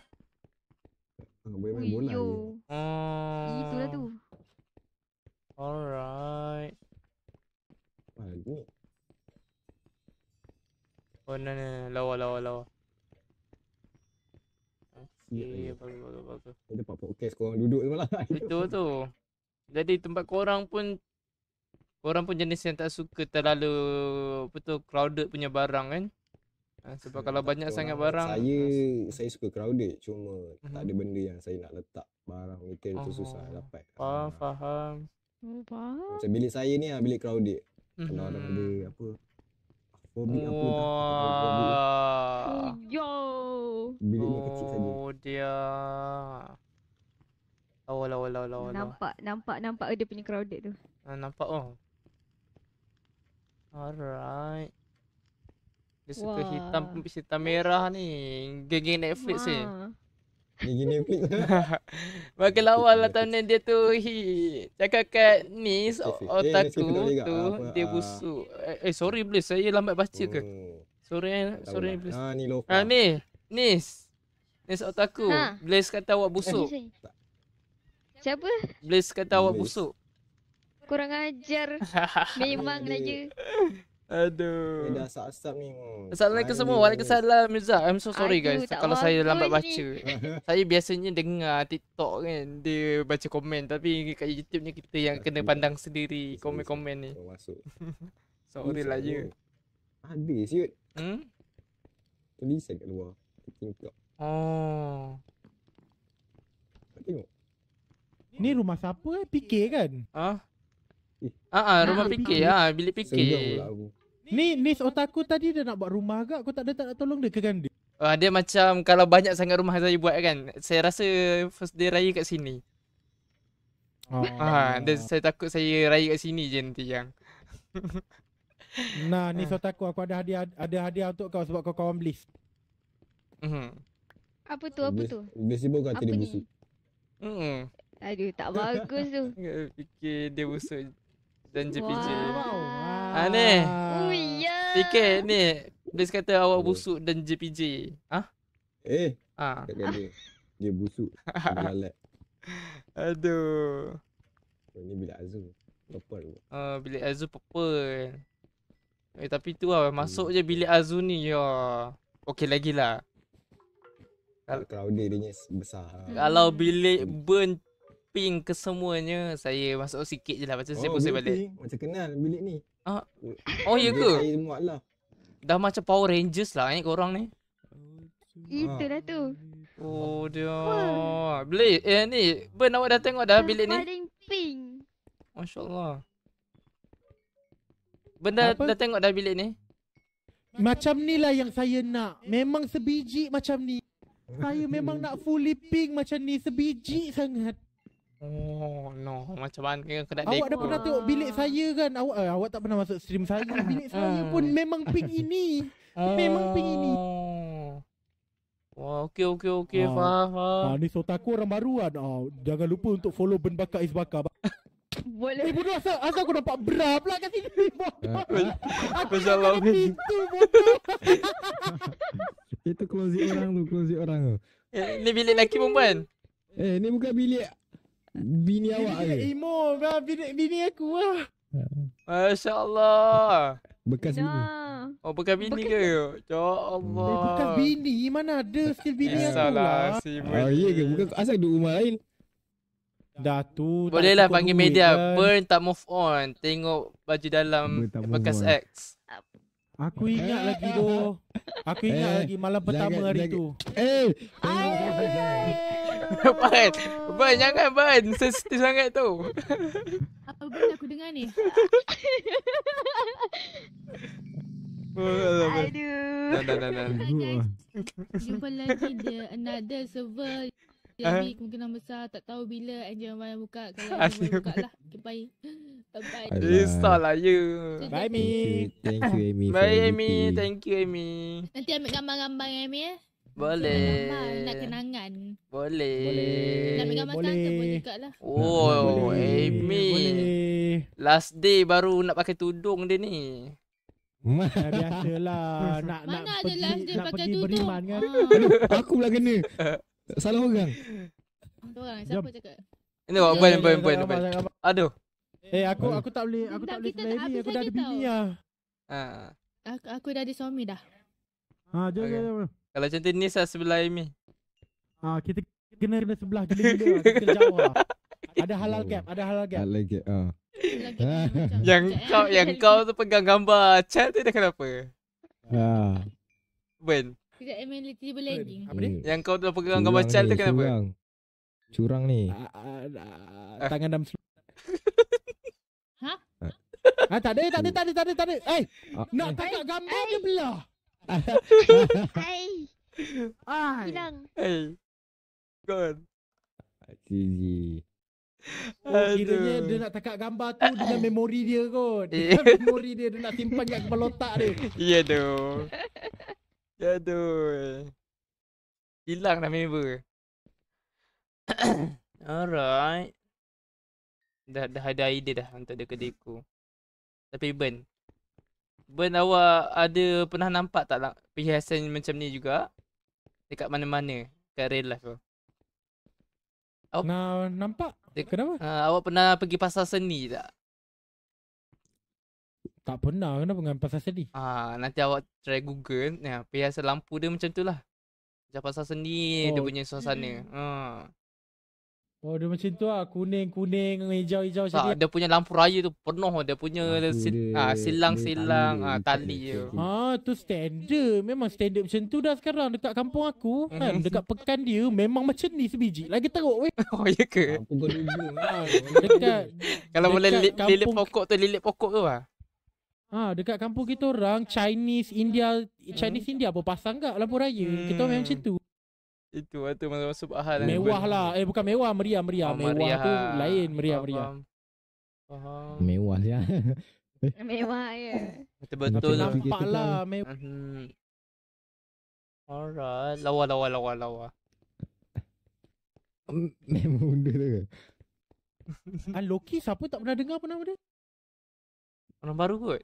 Ah, boleh main bola. Ah. Itulah tu. All right. Bagus. Oh, no, no, lawa, lawa, lawa. Ya, ya. bagus, bagus, bagus. Ada dapat okay korang duduk je malah. Itu tu. Jadi tempat orang pun orang pun jenis yang tak suka terlalu apa tu crowded punya barang kan? Ha, sebab hmm, kalau banyak sangat lah. barang saya ha. saya suka crowded cuma tak ada mhm. benda yang saya nak letak barang retail uh susah dapat. Faham, faham. Wah. Oh, Macam bilik saya ni lah bilik crowded. Mm-hmm. Kalau ada ada mhm. apa Fobi apa Wah. Yo. Bilik ni kecil saja. Oh dia. Oh, lah, lah, lah, lah, Nampak, nampak, nampak ada punya crowded tu. Ah, nampak oh. Alright. Dia suka Wah. hitam, hitam merah ni. Geng-geng Netflix ni. Eh. Dia gini klik Maka lawa lah thumbnail dia tu hi. Cakap kat ni otaku eh, tu apa, Dia ah. busuk Eh, eh sorry please saya lambat baca ke oh. Sorry eh. sorry lah. please Ha ni lofa ah, Ha ni Nis Nis otaku ha. Blaze kata awak busuk eh, Siapa? Blaze kata awak busuk Kurang ajar Memang lah Aduh. Dah asap-asap ni. Assalamualaikum semua. Waalaikumsalam Mirza. I'm so sorry Aduh, guys kalau saya lambat baca. saya biasanya dengar TikTok kan dia baca komen tapi kat YouTube ni kita yang kena pandang sendiri komen-komen ni. Oh, masuk. sorry lah je. Ya. Habis yut. Hmm? Tadi saya kat luar. Oh. Tengok. Oh. Tengok. Ni rumah siapa eh? PK kan? Ah. Huh? Ah, ah rumah fikir ah, bilik fikir. Ni Nis otaku tadi dia nak buat rumah agak kau tak ada tak nak tolong dia ke kan dia? Ah, dia macam kalau banyak sangat rumah saya buat kan. Saya rasa first day raya kat sini. Oh. Ah, dia, saya takut saya raya kat sini je nanti yang. nah, ni so takut aku ada hadiah ada hadiah untuk kau sebab kau kawan bliss. Mhm. Apa tu? Apa tu? Besi sibuk kat dia busuk. Hmm. Aduh, tak bagus tu. Fikir dia busuk dan JPJ. Wow. wow. Ha ni. Oh ya. Yeah. Fikir ni, please kata awak busuk dan JPJ. Ha? Ah? Eh. Ha. Dia, dia busuk. Galak. Aduh. Ini bilik Azu. Purple. Ah, uh, bilik Azu purple. Eh tapi tu lah, hmm. masuk yeah. je bilik Azu ni. Ya. Okey lagilah. Kalau dia dia besar. Kalau bilik hmm. burn pink ke semuanya Saya masuk sikit je lah Macam oh, saya pusing balik Macam kenal bilik ni ah. Oh iya oh, ke? lah Dah macam Power Rangers lah ini eh, korang ni Itu dah tu Oh dia Beli eh ni Ben awak dah tengok dah bilik ni Paling pink Masya Allah Ben dah, dah tengok dah bilik ni Macam ni lah yang saya nak Memang sebiji macam ni saya memang nak fully pink macam ni sebiji sangat. Oh no Macam mana kena Awak deko. dah pernah tengok bilik saya kan Awak eh, awak tak pernah masuk stream saya Bilik saya ah. pun memang pink ini ah. Memang pink ini Wah, oh, okey okey okey ha. faham. Ha. ni sotaku orang baru kan. Ha. jangan lupa untuk follow Ben Bakar Is Bakar. Boleh. Eh bodoh asal, asal aku nampak bra pula kat sini. Aku salah ni. Itu closet orang tu, closet orang tu. Eh, ni bilik lelaki perempuan? Eh, ni bukan bilik bini awak ke? imo, bini, bini aku lah. Masya Allah. Bekas ya. bini. Oh, bekas bini ke? Ya Allah. Eh, bekas bini. Mana ada skill bini aku lah. Si oh, iya ke? Bukan asal duduk rumah lain. Dah tu. Boleh lah panggil media. Kan. Burn tak move on. Tengok baju dalam bekas X. On. Aku ingat lagi tu Aku ingat eh, lagi malam pertama jangan, hari jangan. tu Eh Ban Ban jangan Ban Sensitif sangat tu Apa benda aku dengar ni oh, Aduh Dah dah dah Jumpa lagi dia Another server Jamie uh. kemungkinan besar tak tahu bila Angel Mai buka kalau dia buka lah. Okay, bye. Bye. Install lah you. Ya. Bye Amy. Thank you, thank Amy. Bye Amy. Thank you Amy. Nanti ambil gambar-gambar Amy eh. Boleh. Gambar, nak kenangan. Boleh. Boleh. Nak ambil gambar tak boleh juga lah. Oh, Boleh. Amy. Boleh. Last day baru nak pakai tudung dia ni. Biasalah nak Mana nak pergi, nak pakai tudung. kan. Ha. Aku pula kena. Tak salah orang. Orang siapa Jom. cakap? Ini buat ya, point ya, point ya, Aduh. Eh aku aku tak boleh aku tak, boleh lagi aku dah ada bini ah. Ha. Aku aku dah ada suami dah. Ha jom okay. jom. Kalau macam tu ni saya sebelah ini. Ha kita kena kena sebelah gila-gila lah. kita jauh Ada halal gap, ada halal gap. Halal gap ah. Yang kau yang kau tu pegang gambar chat tu dah kenapa? Ha. Ah. Ben. Sekejap eh, Aiman tiba-tiba lagging Apa dia? Yang kau dah pegang gambar chal tu kenapa? Curang Curang ni ah, ah, ah, eh. Tangan dalam seluruh Ha? tak ada, tak ada, tak ada, tak ada, tak ada. Eh, nak tengok gambar dia belah Hai. Ah. Hilang. Hai. Gone. Gigi. Kiranya dia nak tangkap gambar tu dengan memori dia kot. memori dia, dia nak simpan kat kepala otak dia. Ya tu. Ya Aduh. Hilang dah member. Alright. Dah dah ada idea dah untuk dekat deku. Tapi Ben. Ben awak ada pernah nampak tak lah perhiasan macam ni juga? Dekat mana-mana. Dekat real life tu. Nah, nampak. Dek, Kenapa? Uh, awak pernah pergi pasar seni tak? Tak pernah kenapa dengan pasal sendi? Ah, nanti awak try Google, ya, ah, biasa lampu dia macam tu lah. Macam pasal sendi oh, dia punya suasana. Ah. Oh, dia macam tu lah, kuning-kuning, hijau-hijau macam ah, dia. punya lampu raya tu penuh dia punya ah, silang-silang dia, tali, ah, tali dia. Ha, ah, tu standard. Memang standard macam tu dah sekarang dekat kampung aku. Mhm. kan, dekat pekan dia memang macam ni sebiji. Lagi teruk weh. Oh, ya ke? Aku ah, Dekat, Kalau dekat boleh lilit pokok tu, lilit pokok tu lah. Ah, ha, dekat kampung kita orang Chinese India hmm. Chinese hmm. India pasang gak lampu raya. Hmm. Kita memang macam tu. Itu waktu masa masuk bahan kan. Mewah ni. lah Eh bukan mewah Meriah meriah oh, Mewah Maria. tu lain Meriah meriah Faham Mewah ya. Mewah ya Betul-betul lah. Nampak lah mewah. Hmm. Alright Lawa lawa lawa lawa Memang benda tu ke ah, Loki siapa tak pernah dengar pun nama dia Orang baru kot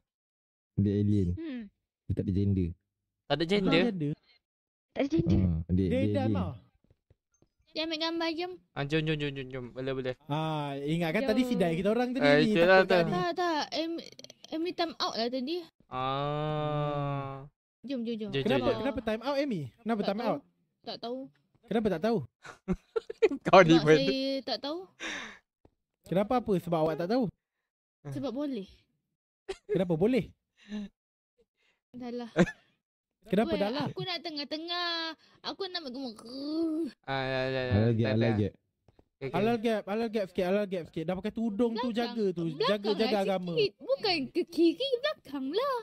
dia alien. Hmm. Dia tak ada gender. Tak ada gender? Tak ada. Tak ada gender. Ha, hmm, dia, dia, dia, dia alien. Dia ambil gambar jom. Ah, jom, jom, jom, jom. Boleh, boleh. Ha, ah, ingat kan jom. tadi sidai kita orang tadi. Eh, ni, tak, tak, tak. Tak, tak. Amy, Amy time out lah tadi. Ah. Hmm. Jom, jom, jom. kenapa, jom. kenapa time out Amy? Kenapa tak time tahu. out? Tak tahu. Kenapa tak tahu? Kau ni pun. Saya tak tahu. Kenapa apa? Sebab awak tak tahu? Sebab boleh. Kenapa boleh? Dahlah. Kenapa dah lah? Aku nak tengah-tengah. Aku nak bergumul. Ah, ya, ya, ya. Alal gap, alal ya. gap. Alal gap, alal gap sikit, alal gap sikit. Dah pakai tudung tu jaga tu. Jaga, jaga lah, agama. Sikit. Bukan ke kiri, belakang lah.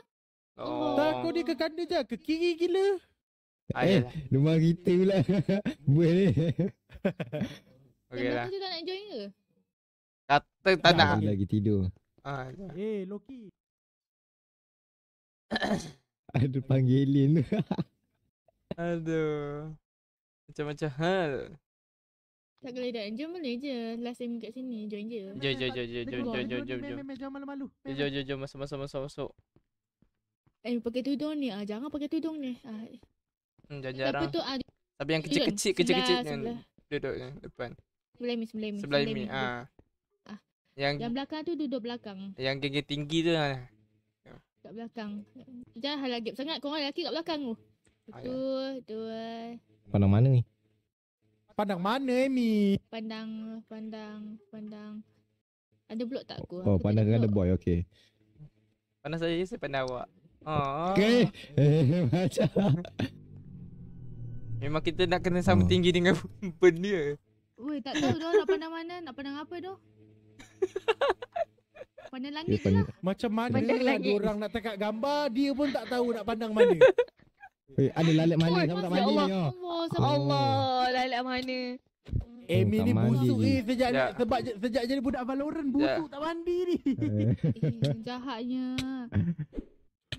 Oh. Tak, aku ni ke kanan je. Ke kiri gila. eh, ah, ya, ya. rumah kita pula. Buat ni. Okey lah. Kita nak join ke? Kata tak nak. Lagi tidur. Ah, eh, Loki. Aduh panggilin tu Aduh Macam-macam hal Tak boleh tak, jom boleh je Last time kat sini, join je Jom, jom, jom, jom, jom, jom, jom, jom, jom, jom, jom, jom, jom, jom, jom, masuk, masuk, masuk, masuk Eh, pakai tudung ni, ah, jangan pakai tudung ni ah. Hmm, jarang-jarang Tapi tu, ah, Tapi yang kecil-kecil, kecil-kecil Sebelah, kecil, sebelah Duduk ni, depan Sebelah Imi, sebelah Imi Sebelah Imi, ah. ah. Yang, yang belakang tu duduk belakang Yang geng-geng tinggi tu lah kat belakang. Jangan halal gap sangat. Korang lelaki kat belakang tu. Satu, dua. Pandang mana ni? Pandang mana Amy? Pandang, pandang, pandang. Ada blok tak aku? Oh, aku pandang dengan blok. the boy. Okay. Pandang saya, saya pandang awak. Oh. Ah. Okay. Eh, macam. Memang kita nak kena sama oh. tinggi dengan benda. Weh, tak tahu dah nak pandang mana. Nak pandang apa tu? Pandang langit okay, pandang. lah. Macam mana pandang lah langit. orang nak tekak gambar, dia pun tak tahu nak pandang mana. Hey, ada lalat mana? Siapa tak mandi ni? Oh? Allah, Allah, oh. Allah. lalat mana? Amy oh, ni busuk eh sejak, ya. sebab, sejak jadi budak Valorant, ya. busuk ya. tak mandi ni. eh, jahatnya.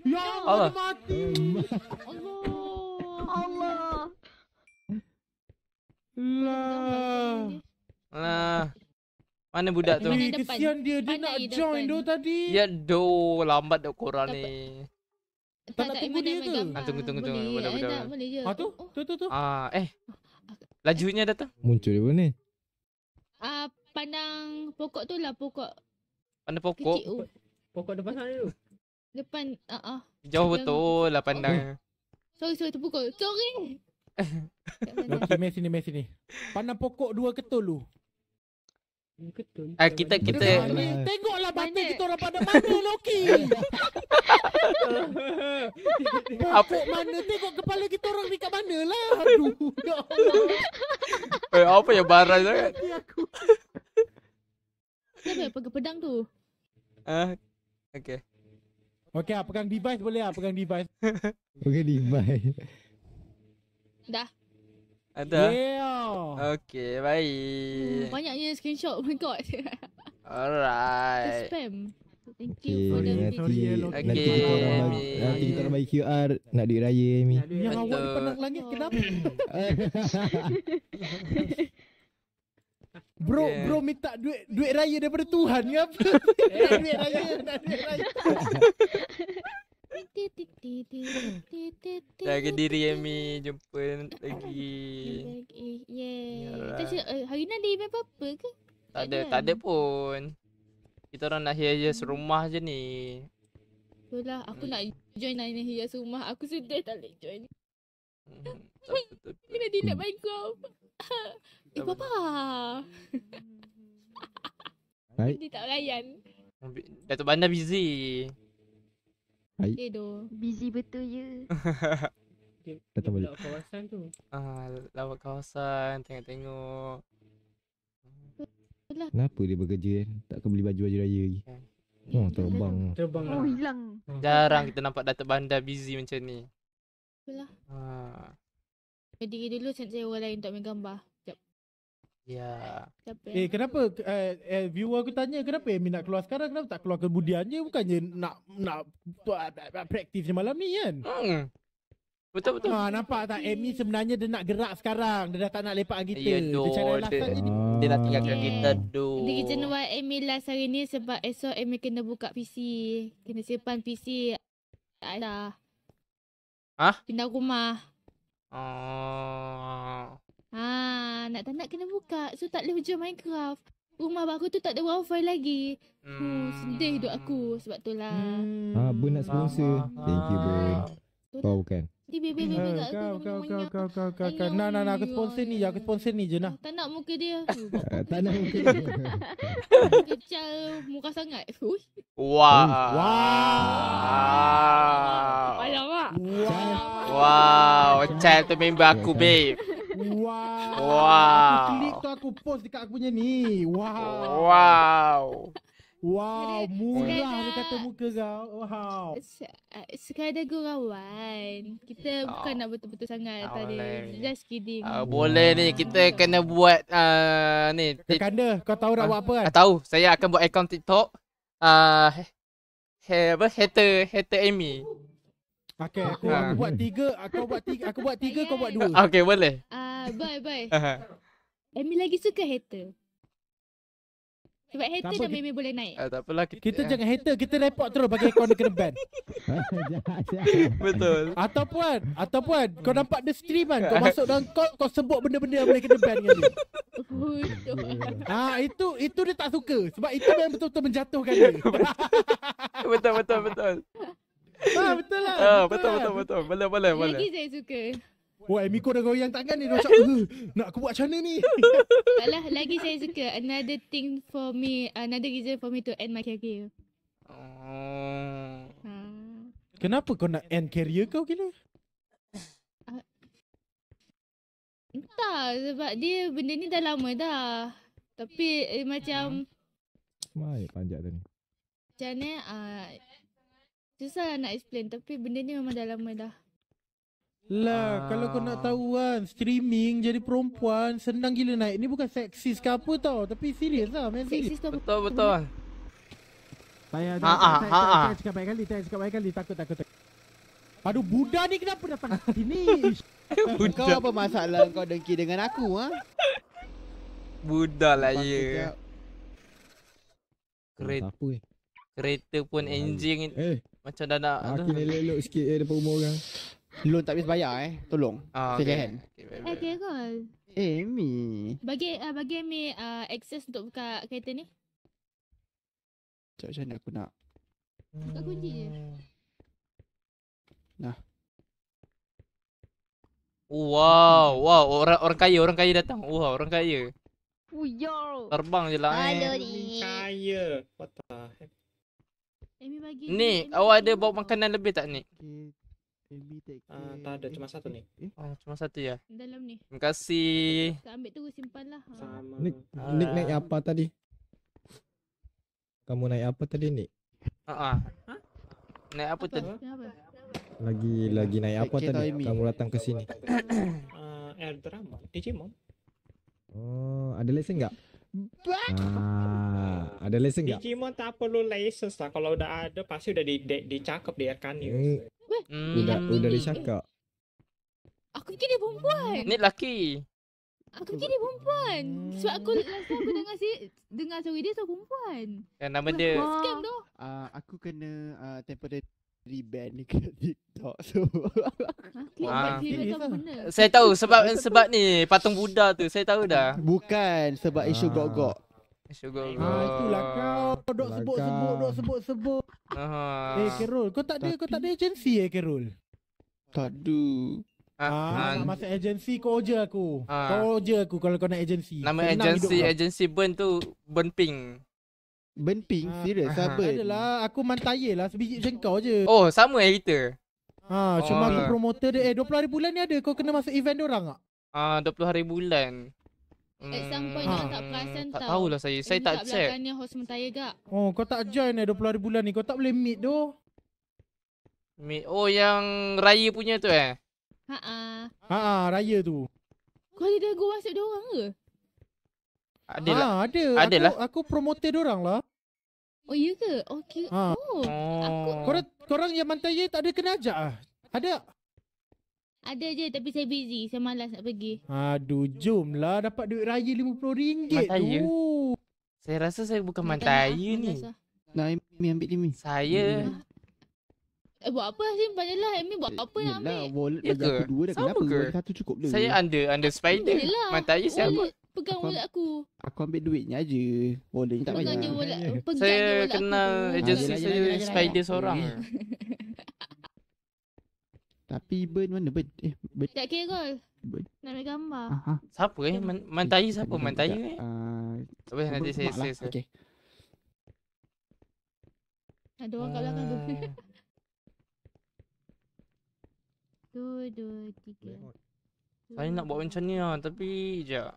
Ya Allah, Allah. mati. Allah. Allah. Allah. Allah. Allah. Allah. Allah. Allah. Allah. Mana budak tu? Mana Kesian dia, dia nak join doh tadi. Ya doh, lambat doh korang ni. Tak, tak nak tunggu dia ke? Ah, tunggu, tunggu, tunggu. Boleh, budak, budak. Eh, ah, oh, oh. tu? tu, tu, tu. Ah, eh. Ah, Lajunya dah tu. Muncul dia pun ni. pandang pokok tu lah pokok. Pandang pokok? Pokok depan sana tu. Depan, ah. Uh, Jauh betul lah pandang. Sorry, sorry, terpukul. Sorry. Okay, main sini, main sini. Pandang pokok dua ketul lu. Ketun. Ah kita kita tengoklah batu kita orang pada mana Loki. Apa mana tengok kepala kita orang ni kat manalah. Aduh. Ya eh apa yang barang sangat? Siapa yang pegang pedang tu? Ah okey. Okey ah, pegang device boleh ah pegang device. Pegang device. Dah. Hantar? Yeah. Okay, bye. Hmm, banyaknya screenshot. Oh my god. Alright. Kita spam. Thank you okay, for the Sorry, sorry okay. Nanti kita orang bagi QR Nak duit raya Amy Yang awak pernah langit kenapa? bro, okay. bro minta duit duit raya daripada Tuhan ke apa? eh, duit raya, nak duit raya. Dah ke diri Amy Jumpa lagi Yeay eh, Hari ni ada event apa-apa ke? Tak ada, tak ada kan? pun Kita orang nak hias-hias rumah je ni Itulah, aku nak join lah ni hias rumah Aku sedih tak boleh join hmm, Kena delete main kau Eh, papa Dia tak layan Dato' Bandar busy Hai. Okay doh. Busy betul je. Kita okay, balik. kawasan tu. Ah, lawat kawasan tengok-tengok. Kenapa dia bekerja eh? kan? Tak beli baju-baju raya lagi. Okay. Oh, terbang. Terbang. Lah. Oh, hilang. Hmm. Jarang kita nampak Datuk Bandar busy macam ni. Itulah. Ha. Uh. Jadi dulu saya orang lain untuk menggambar. Yeah. Ya. Eh kenapa eh, eh, viewer aku tanya kenapa Amy nak keluar sekarang kenapa tak keluar kemudiannya bukannya nak nak praktis malam ni kan? Hmm. Betul betul. Ha, nampak tak Amy sebenarnya dia nak gerak sekarang. Dia dah tak nak lepak dengan kita. Yeah, dia cara last dia, dia, dia, dah tinggalkan okay. kita tu. Jadi kita nak buat Amy last hari ni sebab esok Amy kena buka PC. Kena simpan PC. Tak ada. Ha? Pindah rumah. Ah. Uh... Ha, nak tak nak kena buka. So tak boleh hujung Minecraft. Rumah baru tu tak ada wifi lagi. Hmm. Huh, sedih duk aku sebab tu lah. Hmm. Ha, ah, bu nak sponsor. Thank you, bu. Tahu kan? Nanti bebe bebe kat eh, aku. Kau, kau, kau, kau, kau, kau, kau. Nah, nah, nah, aku sponsor ni je. Aku sponsor ni je nah. Tak nak muka dia. Eh, tak nak muka dia. Kecil muka sangat. Oh, Wah. Wah. Wow. Wow. Wow. Wow. Wow. Wow. Wow. Wow. Wow. Wow. Wow. Wow. wow. Klik tu aku post dekat aku punya ni. Wow. Wow. Wow, murah dia kata muka kau. Wow. Eh, eh, sekadar gurauan. Kita oh. bukan nak betul-betul sangat oh, tadi. Just kidding. Uh, boleh ni. Kita kena buat uh, ni. Kekanda, kau tahu nak uh, buat apa kan? tahu. Saya akan buat akaun TikTok. Uh, he, apa? Hater, hater Amy. Okay, aku, ha. aku buat tiga, aku buat tiga, aku buat tiga, kau buat dua. Ah, okay, boleh. Ah, uh, bye bye. Emi lagi suka hater. Sebab hater dah memang boleh naik. Uh, tak apalah. Kita, kita uh. jangan hater, kita report terus bagi kau ni kena ban. Betul. Ataupun, ataupun kau nampak the stream kan, kau masuk dalam call, kau sebut benda-benda yang boleh kena ban dengan dia. Ah, itu itu dia tak suka. Sebab itu yang betul-betul menjatuhkan dia. betul, betul. betul. Ah betul lah. Ha, betul, lah. betul, betul. Boleh, boleh, boleh. Lagi saya suka. Wah, oh, Miko dah goyang tangan ni. Rosak, eh, nak aku buat macam mana ni? Alah, lagi saya suka. Another thing for me, another reason for me to end my career. Uh, ha. Kenapa kau nak end career kau gila? Ah. Entah sebab dia benda ni dah lama dah. Tapi eh, macam Mai panjang tadi. Macam ni uh, Susah lah nak explain tapi benda ni memang dah lama dah. Lah, ah. kalau kau nak tahu kan, streaming jadi perempuan senang gila naik. Ni bukan seksis ke apa tau, tapi serius lah. Main seksis serious. tu betul, apa? Betul, betul. Payah dah. Ha, ah, ha, ah, ha. Ah. Cakap banyak kali, tanya cakap banyak kali. Takut, takut, takut. Aduh, budak ni kenapa datang sini? budak. Kau apa masalah kau dengki dengan aku, ha? Budak lah ya. Keren. Apa eh? Kereta pun oh, enjing eh. Macam dah nak Aku ni lelok sikit eh Depan rumah orang Loan tak habis bayar eh Tolong ah, Okay kan Eh okay, Carol Eh Amy Bagi uh, bagi Amy uh, Access untuk buka kereta ni Macam mana aku nak Buka kunci je Nah oh, Wow, wow, orang orang kaya, orang kaya datang. Wow, orang kaya. Uyo. Terbang je lah. Hello, eh. Kaya. What Amy Ni, awak ada bawa makanan lebih tak ni? Uh, ah, tak ada cuma satu eh, ni. Oh, eh, eh. ah, cuma satu ya. Dalam ni. Terima kasih. Tak ambil terus simpanlah. Ha. Sama. Nik, ah. Nik naik apa tadi? Kamu naik apa tadi, Nik? Ha ah. Ha? Naik apa, tadi? Lagi lagi naik apa tadi? Kamu datang ke sini. Eh, air drama. DJ Oh, ada lesen enggak? Ah, ada lesen tak? Digimon tak perlu lesen lah. Kalau dah ada, pasti dah di, di, dicakap di Arcanius. Hmm. Hmm. Udah, udah dicakap. Aku kira perempuan. Ni lelaki. Aku kira perempuan. Sebab aku hmm. rasa aku dengar si dengar suara dia so perempuan. Dan nama dia. Scam Uh, aku kena uh, temporary reban dekat TikTok so ah. saya tahu sebab sebab ni patung buddha tu saya tahu dah bukan sebab isu ah. gok-gok isu gok-gok ah, itulah kau dok sebut sebut dok sebut sebut ah. eh Kerul, kau tak ada kau tak ada agensi eh Kerul. tak ada Ah, ah nak ah. masuk agensi kau je aku. Ah. Kau je aku kalau kau nak agensi. Nama agensi agensi burn tu burn pink. Benping ah. Serius ah. Ben. Adalah Aku mantayil lah Sebiji macam kau je Oh sama eh kita Ha, ah, oh. cuma aku promoter dia. Eh, 20 hari bulan ni ada. Kau kena masuk event dia orang tak? Ah, 20 hari bulan. Hmm. At some point ha. tak ah. perasan tak tau. Tak tahulah saya. Saya tak, tak check. belakangnya host mentaya gak. Oh, kau tak join eh 20 hari bulan ni. Kau tak boleh meet tu. Meet. Oh, yang raya punya tu eh? Haa. Ah. Ha, Haa, raya tu. Kau ada gua masuk dia orang ke? Adalah. Ha, ada. lah. Ah, aku, lah. aku promoter dia orang lah. Oh iya ke? Okey. Ha. Oh. Aku oh. korang korang yang mantai ye tak ada kena ajak ah. Ada. Ada je tapi saya busy. Saya malas nak pergi. Aduh, jomlah dapat duit raya RM50. Mantai Saya rasa saya bukan mantai lah. ni. Lah. Nak ambil ni. Saya. Hmm. Eh buat apa Hazim? Banyaklah Amy buat apa eh, nak ambil? Yelah wallet bagi ya aku dua dah kenapa? Ke? Satu cukup dah. Saya under, under spider. Yelah. Mantai saya apa? Pegang wallet aku. Aku ambil duitnya aje. Wallet ni tak payah. Pegang je wallet. Pegang saya kenal ah, agensi saya spider seorang. Tapi Bird mana Bird? Eh Bird. Tak kira kau, Nak ambil gambar. Aha. Siapa eh? Mantai siapa? Mantai eh? Ah, tak payah nanti saya. Lah. Okay. Ada orang kat belakang tu. Ah. Satu, dua, tiga. Saya nak buat macam ni lah. Tapi, sekejap.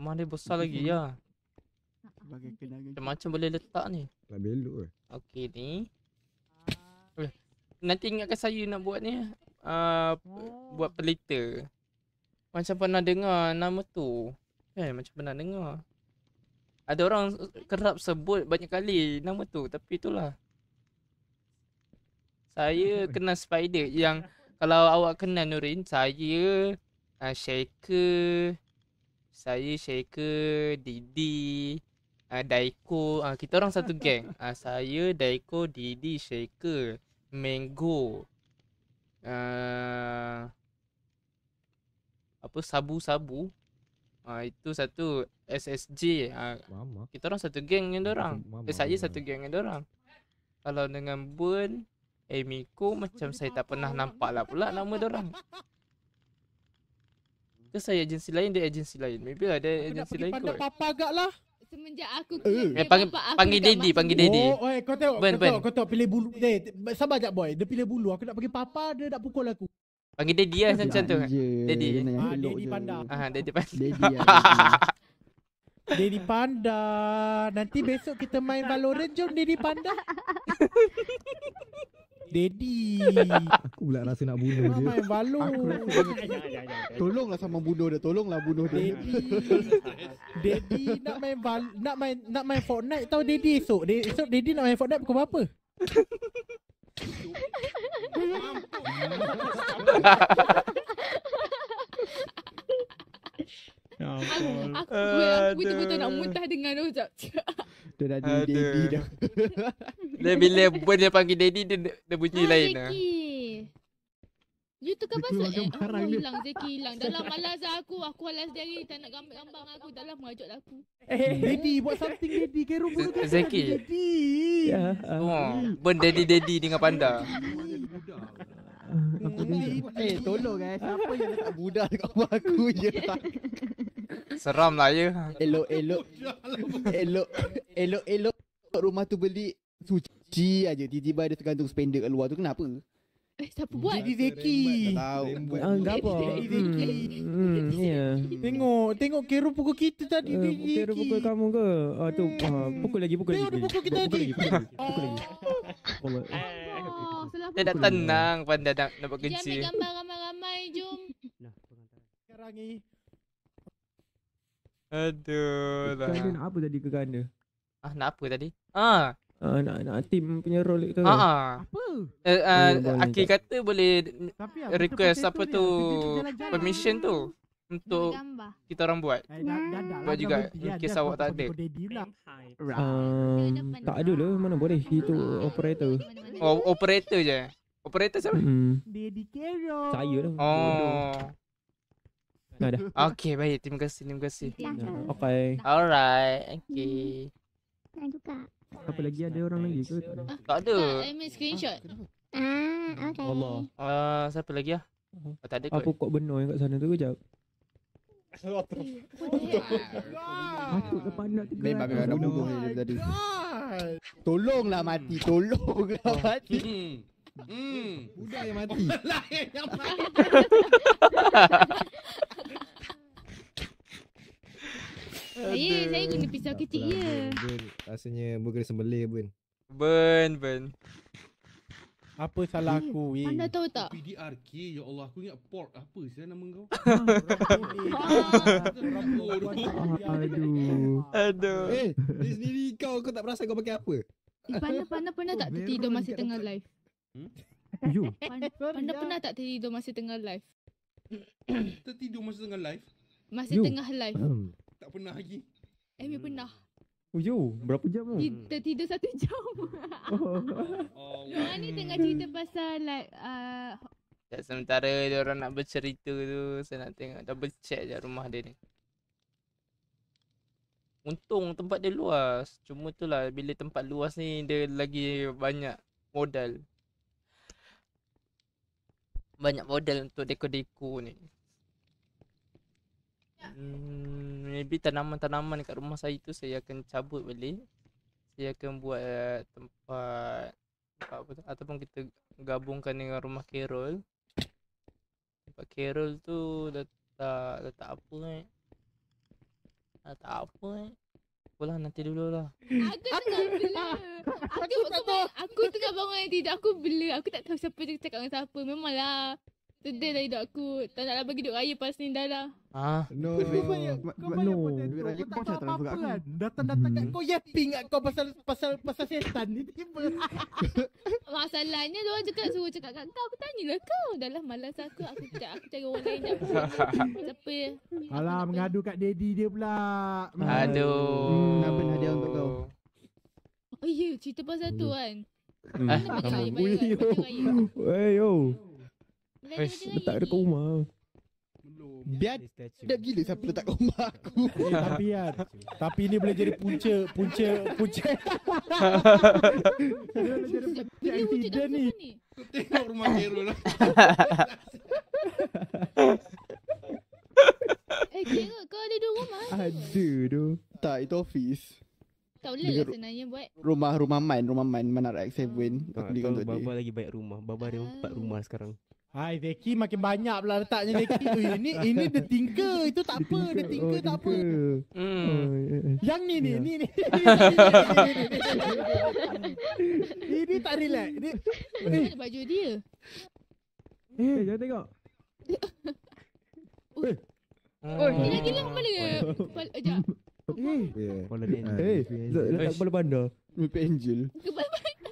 Rumah dia besar hmm. lagi lah. Macam macam boleh letak ni. Nak belok ke? Okey ni. Nanti ingatkan saya nak buat ni. Uh, oh. Buat pelita. Macam pernah dengar nama tu. Eh, macam pernah dengar. Ada orang kerap sebut banyak kali nama tu. Tapi itulah. Saya kenal spider yang kalau awak kenal Nurin, saya uh, shaker, saya shaker, Didi, uh, Daiko, uh, kita orang satu geng. Uh, saya, Daiko, Didi, shaker, Mango, uh, apa sabu-sabu. Uh, itu satu SSJ. Uh, kita orang satu geng dengan orang. Eh, saya satu geng dengan orang. Kalau dengan Bun, Emiko eh, macam saya tak pernah nampak lah pula nama dia orang. Ke saya agensi lain dia agensi lain. Maybe ada lah agensi lain kot. Pandang papa agaklah. Semenjak aku uh. eh, eh pang, aku panggil daddy, panggil daddy. Oh, eh, kau tengok, ben, kau, ben. tengok kau tengok pilih bulu dia. Eh, sabar jap boy, dia pilih bulu. Aku nak pergi papa dia nak pukul aku. Panggil daddy lah macam tu. Daddy. Ah, daddy panda. Ah, daddy panda. Dedi Panda. Nanti besok kita main Valorant jom Dedi Panda. Daddy. aku pula rasa nak bunuh dia. Mama yang balung. Tolonglah sama bunuh dia. Tolonglah bunuh dia. Daddy. daddy nak main bal- nak main nak main Fortnite Tahu Daddy esok. esok Daddy nak main Fortnite pukul berapa? Ha Ya aku betul-betul nak muntah dengan tu sekejap. Dia dah ada daddy dah. dia bila pun dia panggil daddy, dia, dia bunyi ha, lain lah. You tukar pasal eh. Oh, hilang Zeki hilang. dalam lama malas aku. Aku alas dari tak nak gambar gambar aku. Dah lama ajak aku. Eh, hey, Daddy buat something Daddy. Kero bunuh dia. Zeki. Daddy. Ya. Oh, ah. Daddy Daddy dengan panda. Eh, tolong guys. Eh. Siapa yang letak budak dekat rumah aku je? Seram lah ya. Elok elok. elok elok elok elok rumah tu beli suci aja tiba-tiba ada tergantung spender kat luar tu kenapa? Eh siapa buat? Jadi Zeki. Tak tahu. Ah, enggak apa. Zeki. Hmm, hmm, ya. Tengok, tengok kero pukul kita tadi uh, Zeki. Kero pukul kamu ke? Ah tu, hmm. ah, pukul lagi pukul tengok lagi. Tengok pukul kita tadi. Pukul lagi. Pukul Dah tenang pandai dah dapat kecil. Jangan gambar ramai-ramai jom. sekarang ni Aduh. Kekan dia nak apa tadi kekan dia? Ah, nak apa tadi? Ah. Ah, nak nak team punya role itu. Ah, ah. Apa? Eh, ah, oh, eh, Akhir kata boleh request apa tu, dia. permission tu untuk kita orang buat. Hmm. Buat juga in case awak tak ada. Um, tak ada lah mana boleh itu operator. Oh, operator je. Operator siapa? Hmm. Daddy Kero. Saya lah. Oh. Dah dah. Okey, baik. Terima kasih, terima kasih. Okey. Ya, lah. Alright. Okey. Hmm. Nak juga. Apa lagi ada orang lagi ke? Tak ada. Eh, ambil screenshot. Ah, okey. Allah. Ah, uh, siapa lagi ah? Uh-huh. Oh, tak ada kot. Aku kok benar yang kat sana tu kejap. Aku ke panak tu. Memang memang bunuh dia tadi. Tolonglah mati, tolonglah oh, mati. Hmm. hmm. Budak yang mati. Lain yang mati. Saya saya guna pisau kecil ya. Ben, ben, rasanya bu sembelih pun. Ben, Ben. Apa salah eh, aku weh? Anda tahu tak? PDRK, ya Allah aku ingat port apa sih nama kau? Ah. Aduh. Aduh. Eh, di ni kau aku tak perasan kau pakai apa? Eh, oh, hmm? eh, pandai pandai pernah tak tertidur masa tengah live? You. Pandai pernah tak tertidur masa tengah live? Tertidur masa tengah live? Masa tengah live. Tak pernah lagi. Eh, hmm. pernah. Oh, yo. Berapa jam tu? Hmm. tidur satu jam. oh. oh ni tengah cerita pasal like... Uh, Sekejap ya, sementara dia orang nak bercerita tu, saya nak tengok. Double check je rumah dia ni. Untung tempat dia luas. Cuma tu lah bila tempat luas ni dia lagi banyak modal. Banyak modal untuk deko-deko ni. Hmm, maybe tanaman-tanaman dekat rumah saya tu saya akan cabut balik. Saya akan buat uh, tempat tempat apa tu? ataupun kita gabungkan dengan rumah Carol. Tempat Carol tu letak letak apa ni? Eh? Letak apa ni? Eh? Pula nanti dulu lah. Aku tengah bela. Aku, aku, aku tengah bangun yang nanti. Aku bela. Aku tak tahu siapa cakap dengan siapa. Memanglah. Sedih lah hidup aku. Tak nak lah bagi duit raya pas ni dah lah. Ah, no. Kau banyak, kau banyak no. duit raya kau tak tahu apa-apa kan. Datang-datang kat kau yapping kat kau pasal pasal pasal setan ni tiba. Masalahnya dia orang cakap suruh cakap kat kau. Aku tanyalah kau. Dah lah malas aku. Aku tak aku cari orang lain dah. Siapa? Alah mengadu kat daddy dia pula. Aduh. Hmm, Nak hadiah untuk kau. Oh ya, cerita pasal tu hmm. kan. Mana hmm. pergi raya? Mana pergi raya? Eh, yo. Ish, letak dekat rumah. Biar Dah gila siapa letak rumah aku eh, Tapi kan Tapi ni boleh jadi punca Punca Punca Dia boleh jadi punca ni tengok rumah Kero lah Eh Kero kau ada dua rumah Ada tu Tak itu ofis Tak boleh lah sebenarnya buat Rumah-rumah main, Rumah main mana X7 Aku beli untuk dia Baba lagi baik rumah Baba ada ah. empat rumah sekarang Hai Zeki makin banyak pula letaknya Zeki. tu ini ini the thinker. Itu tak apa, the thinker oh, tak apa. Hmm. Oh, ya, ya, ya. Yang ni ni ni ni. Ini tak relax. Ini eh. baju dia. Eh, hey, jangan tengok. Oh, eh. ini gila kepala. Kepala Kepala eh. dia. Eh, letak kepala bandar. angel.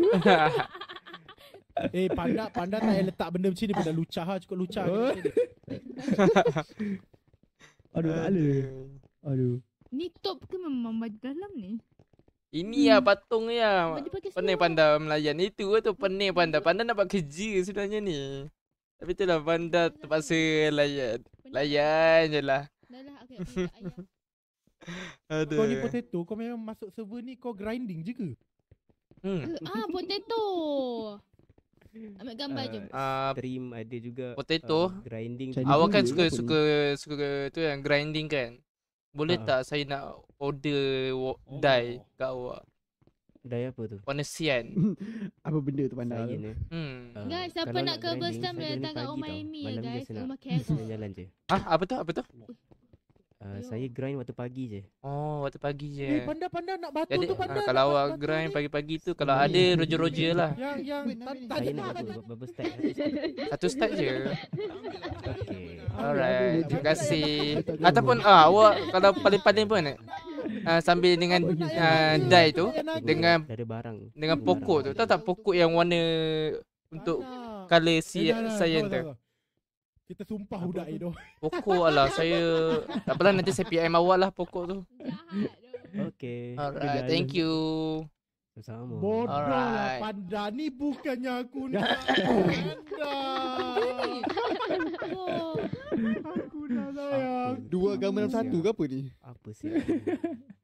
Eh panda panda tak payah letak benda macam ni pada lucah lah cukup lucah. Oh. Aduh ala. Aduh. Ni top ke memang baju dalam ni? Ini lah hmm. lah patung ya. Pening panda melayan. Itu lah tu pening panda. Panda nak buat kerja sebenarnya ni. Tapi tu lah panda terpaksa layan. Layan je lah. lah kau ni potato, kau memang masuk server ni kau grinding je ke? Hmm. Ah, potato. Mm. Ambil gambar uh, je. Ah. Trim ada juga. Potato. Uh, grinding. Awak kan suka suka, suka suka tu yang grinding kan? Boleh uh tak saya nak order wo- oh. dye kat awak? Dye apa tu? Ponesian. apa benda tu pandai? Ya. Hmm. Uh, guys, siapa nak ke first time datang kat rumah Amy ya guys? Rumah Kevin. Jalan je. Ah, apa tu? Apa tu? Ah, saya grind waktu pagi je. Oh, waktu pagi je. Eh, panda-panda nak batu Jadi, tu panda. Uh, ah, kalau awak grind pagi-pagi tu, kalau ada roja-roja lah. Yang, yang, tak ada nak batu. Berapa stack? Satu stack je. Okay. Alright, terima kasih. Ataupun ah, awak kalau paling-paling pun eh? Uh, sambil dengan uh, dai tu dengan dari barang dengan pokok tu tahu tak pokok yang warna untuk color si eh, saya tu kita sumpah budak itu. Pokok lah saya. Tak apalah nanti saya PM awak lah pokok tu. Okay. Alright, thank you. Sama. Bodoh lah right. panda ni bukannya aku nak panda. aku dah sayang. Dua agama dalam satu ke apa ni? Apa sih?